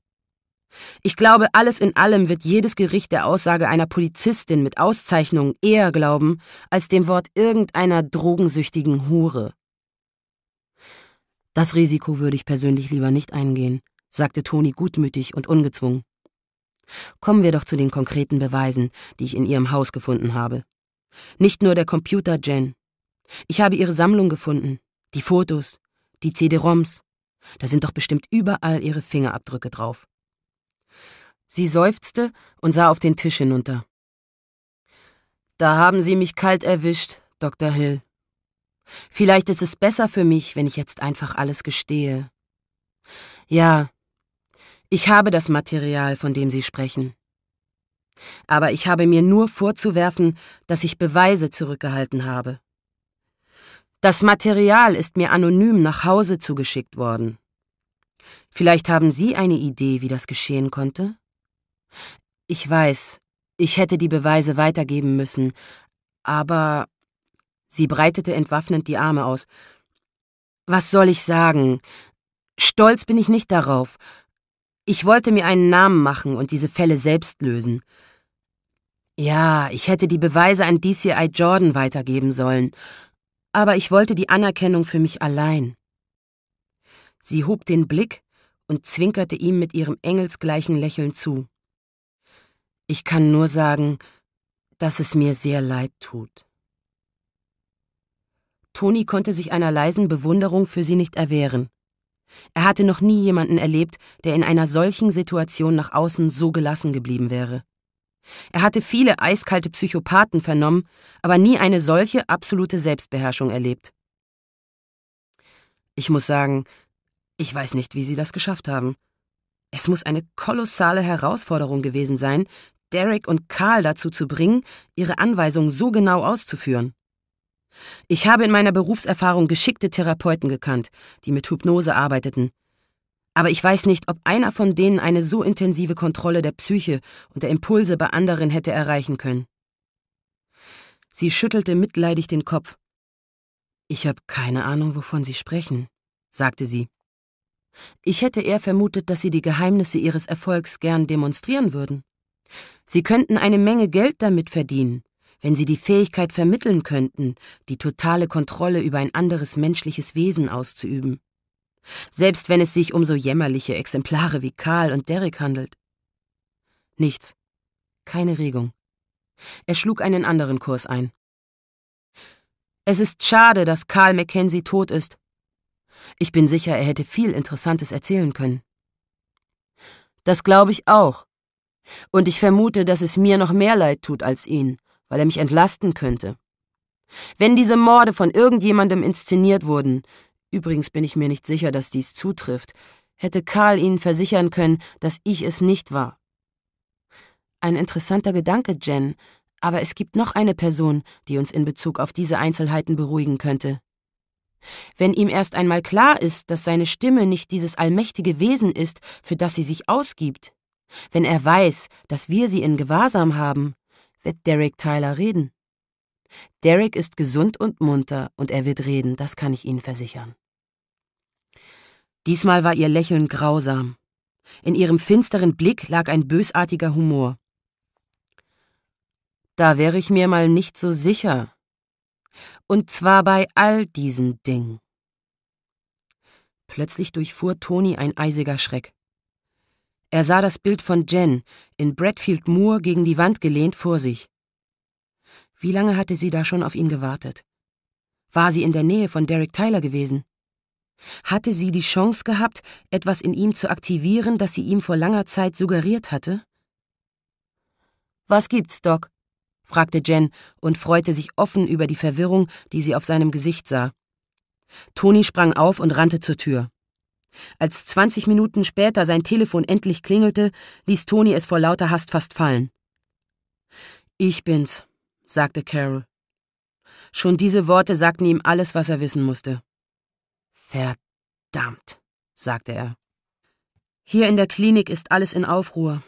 Ich glaube, alles in allem wird jedes Gericht der Aussage einer Polizistin mit Auszeichnung eher glauben, als dem Wort irgendeiner drogensüchtigen Hure. Das Risiko würde ich persönlich lieber nicht eingehen sagte Toni gutmütig und ungezwungen. Kommen wir doch zu den konkreten Beweisen, die ich in Ihrem Haus gefunden habe. Nicht nur der Computer, Jen. Ich habe Ihre Sammlung gefunden, die Fotos, die CD-ROMs. Da sind doch bestimmt überall Ihre Fingerabdrücke drauf. Sie seufzte und sah auf den Tisch hinunter. Da haben Sie mich kalt erwischt, Dr. Hill. Vielleicht ist es besser für mich, wenn ich jetzt einfach alles gestehe. Ja, ich habe das Material, von dem Sie sprechen. Aber ich habe mir nur vorzuwerfen, dass ich Beweise zurückgehalten habe. Das Material ist mir anonym nach Hause zugeschickt worden. Vielleicht haben Sie eine Idee, wie das geschehen konnte? Ich weiß, ich hätte die Beweise weitergeben müssen, aber sie breitete entwaffnend die Arme aus. Was soll ich sagen? Stolz bin ich nicht darauf, ich wollte mir einen Namen machen und diese Fälle selbst lösen. Ja, ich hätte die Beweise an DCI Jordan weitergeben sollen, aber ich wollte die Anerkennung für mich allein. Sie hob den Blick und zwinkerte ihm mit ihrem engelsgleichen Lächeln zu. Ich kann nur sagen, dass es mir sehr leid tut. Toni konnte sich einer leisen Bewunderung für sie nicht erwehren. Er hatte noch nie jemanden erlebt, der in einer solchen Situation nach außen so gelassen geblieben wäre. Er hatte viele eiskalte Psychopathen vernommen, aber nie eine solche absolute Selbstbeherrschung erlebt. Ich muss sagen, ich weiß nicht, wie sie das geschafft haben. Es muss eine kolossale Herausforderung gewesen sein, Derek und Karl dazu zu bringen, ihre Anweisungen so genau auszuführen. Ich habe in meiner Berufserfahrung geschickte Therapeuten gekannt, die mit Hypnose arbeiteten. Aber ich weiß nicht, ob einer von denen eine so intensive Kontrolle der Psyche und der Impulse bei anderen hätte erreichen können. Sie schüttelte mitleidig den Kopf. Ich habe keine Ahnung, wovon Sie sprechen, sagte sie. Ich hätte eher vermutet, dass Sie die Geheimnisse Ihres Erfolgs gern demonstrieren würden. Sie könnten eine Menge Geld damit verdienen wenn sie die Fähigkeit vermitteln könnten, die totale Kontrolle über ein anderes menschliches Wesen auszuüben. Selbst wenn es sich um so jämmerliche Exemplare wie Karl und Derek handelt. Nichts. Keine Regung. Er schlug einen anderen Kurs ein. Es ist schade, dass Karl Mackenzie tot ist. Ich bin sicher, er hätte viel Interessantes erzählen können. Das glaube ich auch. Und ich vermute, dass es mir noch mehr leid tut als ihn, weil er mich entlasten könnte. Wenn diese Morde von irgendjemandem inszeniert wurden, übrigens bin ich mir nicht sicher, dass dies zutrifft, hätte Karl ihnen versichern können, dass ich es nicht war. Ein interessanter Gedanke, Jen, aber es gibt noch eine Person, die uns in Bezug auf diese Einzelheiten beruhigen könnte. Wenn ihm erst einmal klar ist, dass seine Stimme nicht dieses allmächtige Wesen ist, für das sie sich ausgibt, wenn er weiß, dass wir sie in Gewahrsam haben, wird Derek Tyler reden. Derek ist gesund und munter und er wird reden, das kann ich Ihnen versichern. Diesmal war ihr Lächeln grausam. In ihrem finsteren Blick lag ein bösartiger Humor. Da wäre ich mir mal nicht so sicher. Und zwar bei all diesen Dingen. Plötzlich durchfuhr Toni ein eisiger Schreck. Er sah das Bild von Jen, in Bradfield Moor gegen die Wand gelehnt, vor sich. Wie lange hatte sie da schon auf ihn gewartet? War sie in der Nähe von Derek Tyler gewesen? Hatte sie die Chance gehabt, etwas in ihm zu aktivieren, das sie ihm vor langer Zeit suggeriert hatte? Was gibt's, Doc? fragte Jen und freute sich offen über die Verwirrung, die sie auf seinem Gesicht sah. Toni sprang auf und rannte zur Tür. Als 20 Minuten später sein Telefon endlich klingelte, ließ Toni es vor lauter Hast fast fallen. Ich bin's, sagte Carol. Schon diese Worte sagten ihm alles, was er wissen musste. Verdammt, sagte er. Hier in der Klinik ist alles in Aufruhr.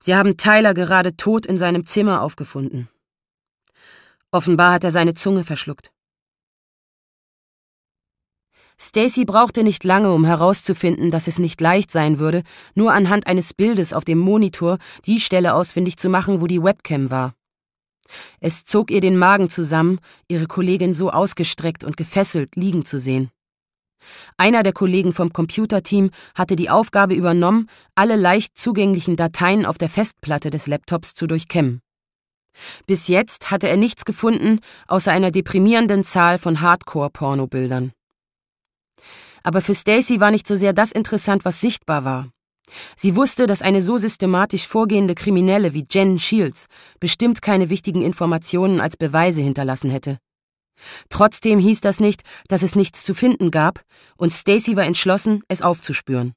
Sie haben Tyler gerade tot in seinem Zimmer aufgefunden. Offenbar hat er seine Zunge verschluckt. Stacy brauchte nicht lange, um herauszufinden, dass es nicht leicht sein würde, nur anhand eines Bildes auf dem Monitor die Stelle ausfindig zu machen, wo die Webcam war. Es zog ihr den Magen zusammen, ihre Kollegin so ausgestreckt und gefesselt liegen zu sehen. Einer der Kollegen vom Computerteam hatte die Aufgabe übernommen, alle leicht zugänglichen Dateien auf der Festplatte des Laptops zu durchkämmen. Bis jetzt hatte er nichts gefunden, außer einer deprimierenden Zahl von Hardcore-Pornobildern. Aber für Stacy war nicht so sehr das interessant, was sichtbar war. Sie wusste, dass eine so systematisch vorgehende Kriminelle wie Jen Shields bestimmt keine wichtigen Informationen als Beweise hinterlassen hätte. Trotzdem hieß das nicht, dass es nichts zu finden gab, und Stacy war entschlossen, es aufzuspüren.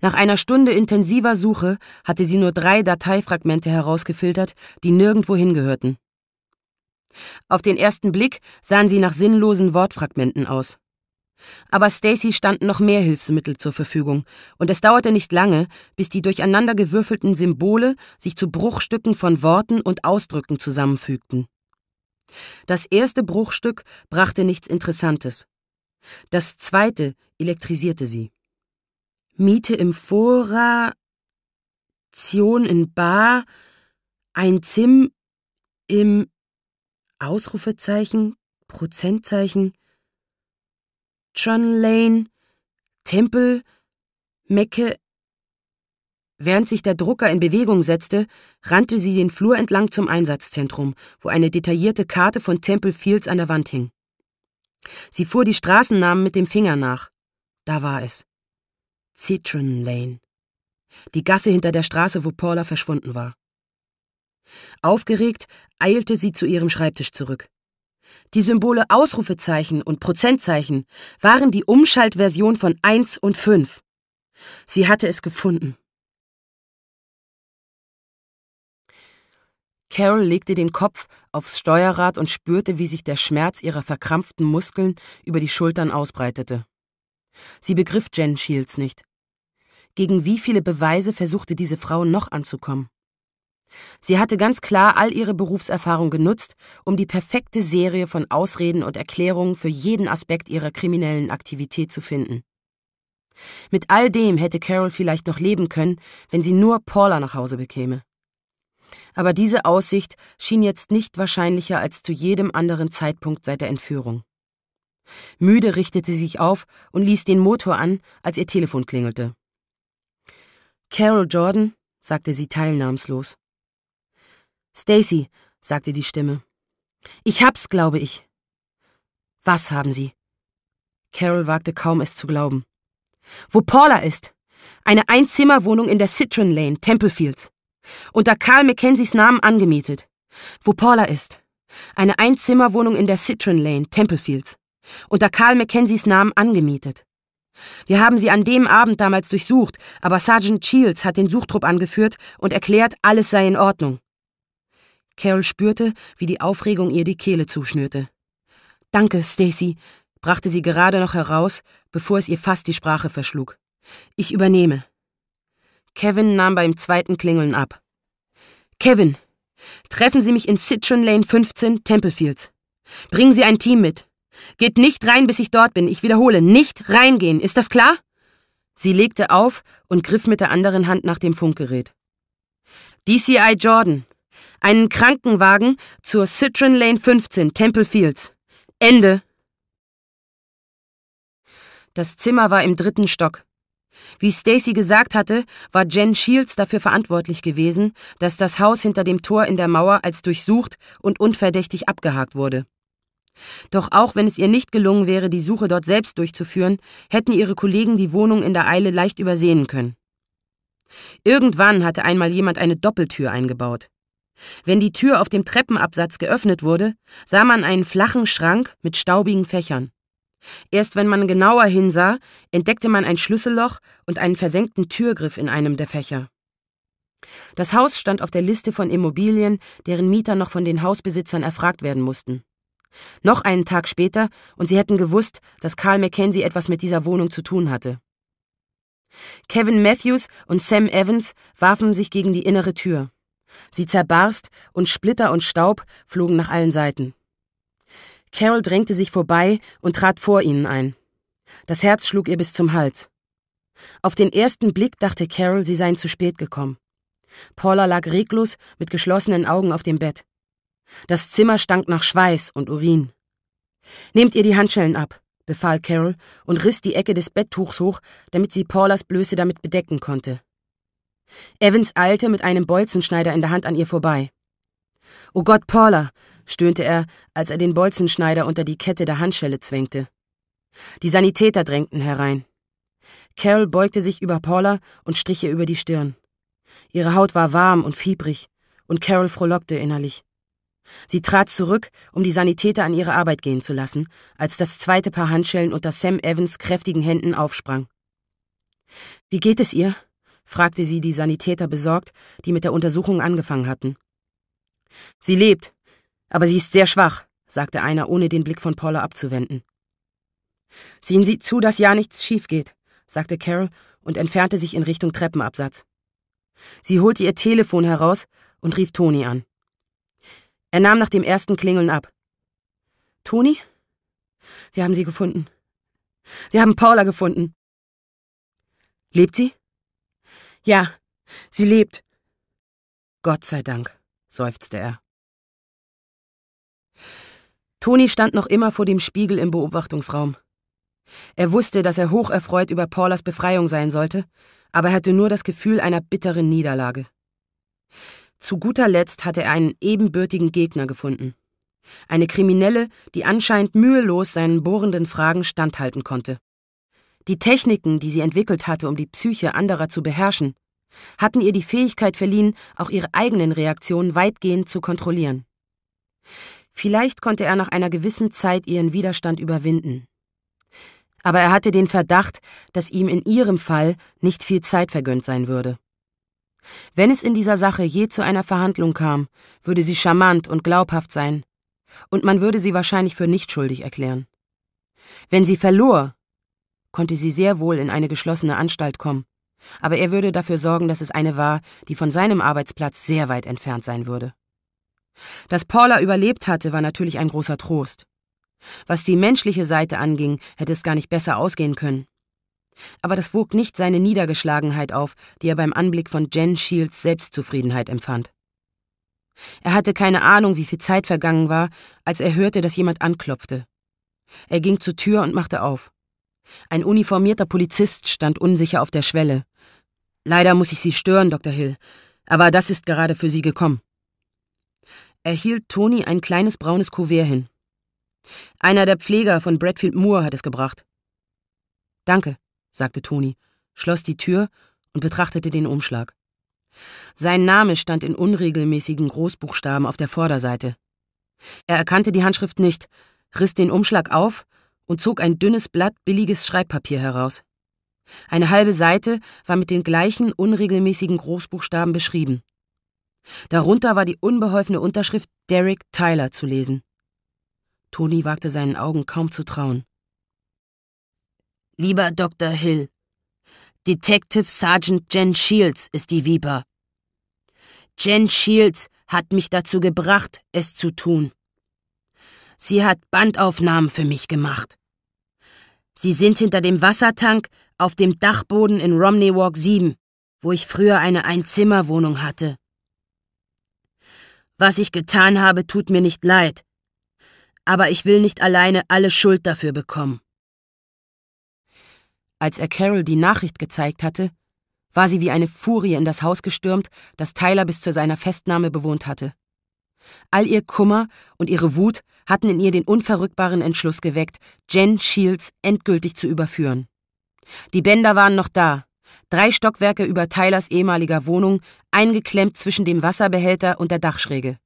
Nach einer Stunde intensiver Suche hatte sie nur drei Dateifragmente herausgefiltert, die nirgendwo hingehörten. Auf den ersten Blick sahen sie nach sinnlosen Wortfragmenten aus. Aber Stacy standen noch mehr Hilfsmittel zur Verfügung, und es dauerte nicht lange, bis die durcheinandergewürfelten Symbole sich zu Bruchstücken von Worten und Ausdrücken zusammenfügten. Das erste Bruchstück brachte nichts Interessantes. Das zweite elektrisierte sie. Miete im Fora, Tion in Bar, ein Zim im Ausrufezeichen, Prozentzeichen, John Lane, Temple, Mecke. Während sich der Drucker in Bewegung setzte, rannte sie den Flur entlang zum Einsatzzentrum, wo eine detaillierte Karte von Temple Fields an der Wand hing. Sie fuhr die Straßennamen mit dem Finger nach. Da war es. Citron Lane. Die Gasse hinter der Straße, wo Paula verschwunden war. Aufgeregt eilte sie zu ihrem Schreibtisch zurück. Die Symbole Ausrufezeichen und Prozentzeichen waren die Umschaltversion von 1 und 5. Sie hatte es gefunden. Carol legte den Kopf aufs Steuerrad und spürte, wie sich der Schmerz ihrer verkrampften Muskeln über die Schultern ausbreitete. Sie begriff Jen Shields nicht. Gegen wie viele Beweise versuchte diese Frau noch anzukommen? Sie hatte ganz klar all ihre Berufserfahrung genutzt, um die perfekte Serie von Ausreden und Erklärungen für jeden Aspekt ihrer kriminellen Aktivität zu finden. Mit all dem hätte Carol vielleicht noch leben können, wenn sie nur Paula nach Hause bekäme. Aber diese Aussicht schien jetzt nicht wahrscheinlicher als zu jedem anderen Zeitpunkt seit der Entführung. Müde richtete sie sich auf und ließ den Motor an, als ihr Telefon klingelte. Carol Jordan, sagte sie teilnahmslos. Stacy, sagte die Stimme. Ich hab's, glaube ich. Was haben Sie? Carol wagte kaum es zu glauben. Wo Paula ist. Eine Einzimmerwohnung in der Citron Lane, Templefields. Unter Carl Mackenzies Namen angemietet. Wo Paula ist. Eine Einzimmerwohnung in der Citron Lane, Templefields. Unter Carl Mackenzies Namen angemietet. Wir haben sie an dem Abend damals durchsucht, aber Sergeant Shields hat den Suchtrupp angeführt und erklärt, alles sei in Ordnung. Carol spürte, wie die Aufregung ihr die Kehle zuschnürte. Danke, Stacy, brachte sie gerade noch heraus, bevor es ihr fast die Sprache verschlug. Ich übernehme. Kevin nahm beim zweiten Klingeln ab. Kevin, treffen Sie mich in Citroen Lane 15, Templefields. Bringen Sie ein Team mit. Geht nicht rein, bis ich dort bin. Ich wiederhole, nicht reingehen. Ist das klar? Sie legte auf und griff mit der anderen Hand nach dem Funkgerät. DCI Jordan, einen Krankenwagen zur Citron Lane 15, Temple Fields. Ende. Das Zimmer war im dritten Stock. Wie Stacy gesagt hatte, war Jen Shields dafür verantwortlich gewesen, dass das Haus hinter dem Tor in der Mauer als durchsucht und unverdächtig abgehakt wurde. Doch auch wenn es ihr nicht gelungen wäre, die Suche dort selbst durchzuführen, hätten ihre Kollegen die Wohnung in der Eile leicht übersehen können. Irgendwann hatte einmal jemand eine Doppeltür eingebaut. Wenn die Tür auf dem Treppenabsatz geöffnet wurde, sah man einen flachen Schrank mit staubigen Fächern. Erst wenn man genauer hinsah, entdeckte man ein Schlüsselloch und einen versenkten Türgriff in einem der Fächer. Das Haus stand auf der Liste von Immobilien, deren Mieter noch von den Hausbesitzern erfragt werden mussten. Noch einen Tag später, und sie hätten gewusst, dass Carl Mackenzie etwas mit dieser Wohnung zu tun hatte. Kevin Matthews und Sam Evans warfen sich gegen die innere Tür. Sie zerbarst und Splitter und Staub flogen nach allen Seiten. Carol drängte sich vorbei und trat vor ihnen ein. Das Herz schlug ihr bis zum Hals. Auf den ersten Blick dachte Carol, sie seien zu spät gekommen. Paula lag reglos mit geschlossenen Augen auf dem Bett. Das Zimmer stank nach Schweiß und Urin. Nehmt ihr die Handschellen ab, befahl Carol und riss die Ecke des Betttuchs hoch, damit sie Paulas Blöße damit bedecken konnte. Evans eilte mit einem Bolzenschneider in der Hand an ihr vorbei. Oh Gott, Paula, stöhnte er, als er den Bolzenschneider unter die Kette der Handschelle zwängte. Die Sanitäter drängten herein. Carol beugte sich über Paula und strich ihr über die Stirn. Ihre Haut war warm und fiebrig, und Carol frohlockte innerlich. Sie trat zurück, um die Sanitäter an ihre Arbeit gehen zu lassen, als das zweite Paar Handschellen unter Sam Evans kräftigen Händen aufsprang. Wie geht es ihr? fragte sie die Sanitäter besorgt, die mit der Untersuchung angefangen hatten. Sie lebt, aber sie ist sehr schwach, sagte einer, ohne den Blick von Paula abzuwenden. Sehen Sie zu, dass ja nichts schief geht, sagte Carol und entfernte sich in Richtung Treppenabsatz. Sie holte ihr Telefon heraus und rief Toni an. Er nahm nach dem ersten Klingeln ab. Toni? Wir haben sie gefunden. Wir haben Paula gefunden. Lebt sie? Ja, sie lebt. Gott sei Dank, seufzte er. Toni stand noch immer vor dem Spiegel im Beobachtungsraum. Er wusste, dass er hocherfreut über Paulas Befreiung sein sollte, aber hatte nur das Gefühl einer bitteren Niederlage. Zu guter Letzt hatte er einen ebenbürtigen Gegner gefunden. Eine Kriminelle, die anscheinend mühelos seinen bohrenden Fragen standhalten konnte. Die Techniken, die sie entwickelt hatte, um die Psyche anderer zu beherrschen, hatten ihr die Fähigkeit verliehen, auch ihre eigenen Reaktionen weitgehend zu kontrollieren. Vielleicht konnte er nach einer gewissen Zeit ihren Widerstand überwinden. Aber er hatte den Verdacht, dass ihm in ihrem Fall nicht viel Zeit vergönnt sein würde. Wenn es in dieser Sache je zu einer Verhandlung kam, würde sie charmant und glaubhaft sein, und man würde sie wahrscheinlich für nicht schuldig erklären. Wenn sie verlor, konnte sie sehr wohl in eine geschlossene Anstalt kommen. Aber er würde dafür sorgen, dass es eine war, die von seinem Arbeitsplatz sehr weit entfernt sein würde. Dass Paula überlebt hatte, war natürlich ein großer Trost. Was die menschliche Seite anging, hätte es gar nicht besser ausgehen können. Aber das wog nicht seine Niedergeschlagenheit auf, die er beim Anblick von Jen Shields Selbstzufriedenheit empfand. Er hatte keine Ahnung, wie viel Zeit vergangen war, als er hörte, dass jemand anklopfte. Er ging zur Tür und machte auf. Ein uniformierter Polizist stand unsicher auf der Schwelle. Leider muss ich Sie stören, Dr. Hill, aber das ist gerade für Sie gekommen. Er hielt Toni ein kleines braunes Kuvert hin. Einer der Pfleger von Bradfield Moore hat es gebracht. Danke, sagte Toni, schloss die Tür und betrachtete den Umschlag. Sein Name stand in unregelmäßigen Großbuchstaben auf der Vorderseite. Er erkannte die Handschrift nicht, riss den Umschlag auf und zog ein dünnes Blatt billiges Schreibpapier heraus. Eine halbe Seite war mit den gleichen unregelmäßigen Großbuchstaben beschrieben. Darunter war die unbeholfene Unterschrift Derek Tyler zu lesen. Toni wagte seinen Augen kaum zu trauen. Lieber Dr. Hill, Detective Sergeant Jen Shields ist die Viper. Jen Shields hat mich dazu gebracht, es zu tun. Sie hat Bandaufnahmen für mich gemacht. Sie sind hinter dem Wassertank auf dem Dachboden in Romney Walk 7, wo ich früher eine Einzimmerwohnung hatte. Was ich getan habe, tut mir nicht leid. Aber ich will nicht alleine alle Schuld dafür bekommen. Als er Carol die Nachricht gezeigt hatte, war sie wie eine Furie in das Haus gestürmt, das Tyler bis zu seiner Festnahme bewohnt hatte. All ihr Kummer und ihre Wut hatten in ihr den unverrückbaren Entschluss geweckt, Jen Shields endgültig zu überführen. Die Bänder waren noch da, drei Stockwerke über Tylers ehemaliger Wohnung, eingeklemmt zwischen dem Wasserbehälter und der Dachschräge.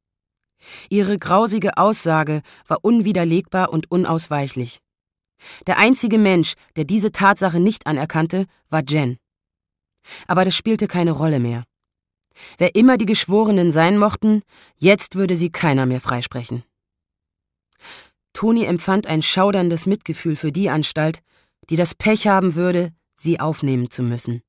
Ihre grausige Aussage war unwiderlegbar und unausweichlich. Der einzige Mensch, der diese Tatsache nicht anerkannte, war Jen. Aber das spielte keine Rolle mehr. Wer immer die Geschworenen sein mochten, jetzt würde sie keiner mehr freisprechen. Toni empfand ein schauderndes Mitgefühl für die Anstalt, die das Pech haben würde, sie aufnehmen zu müssen.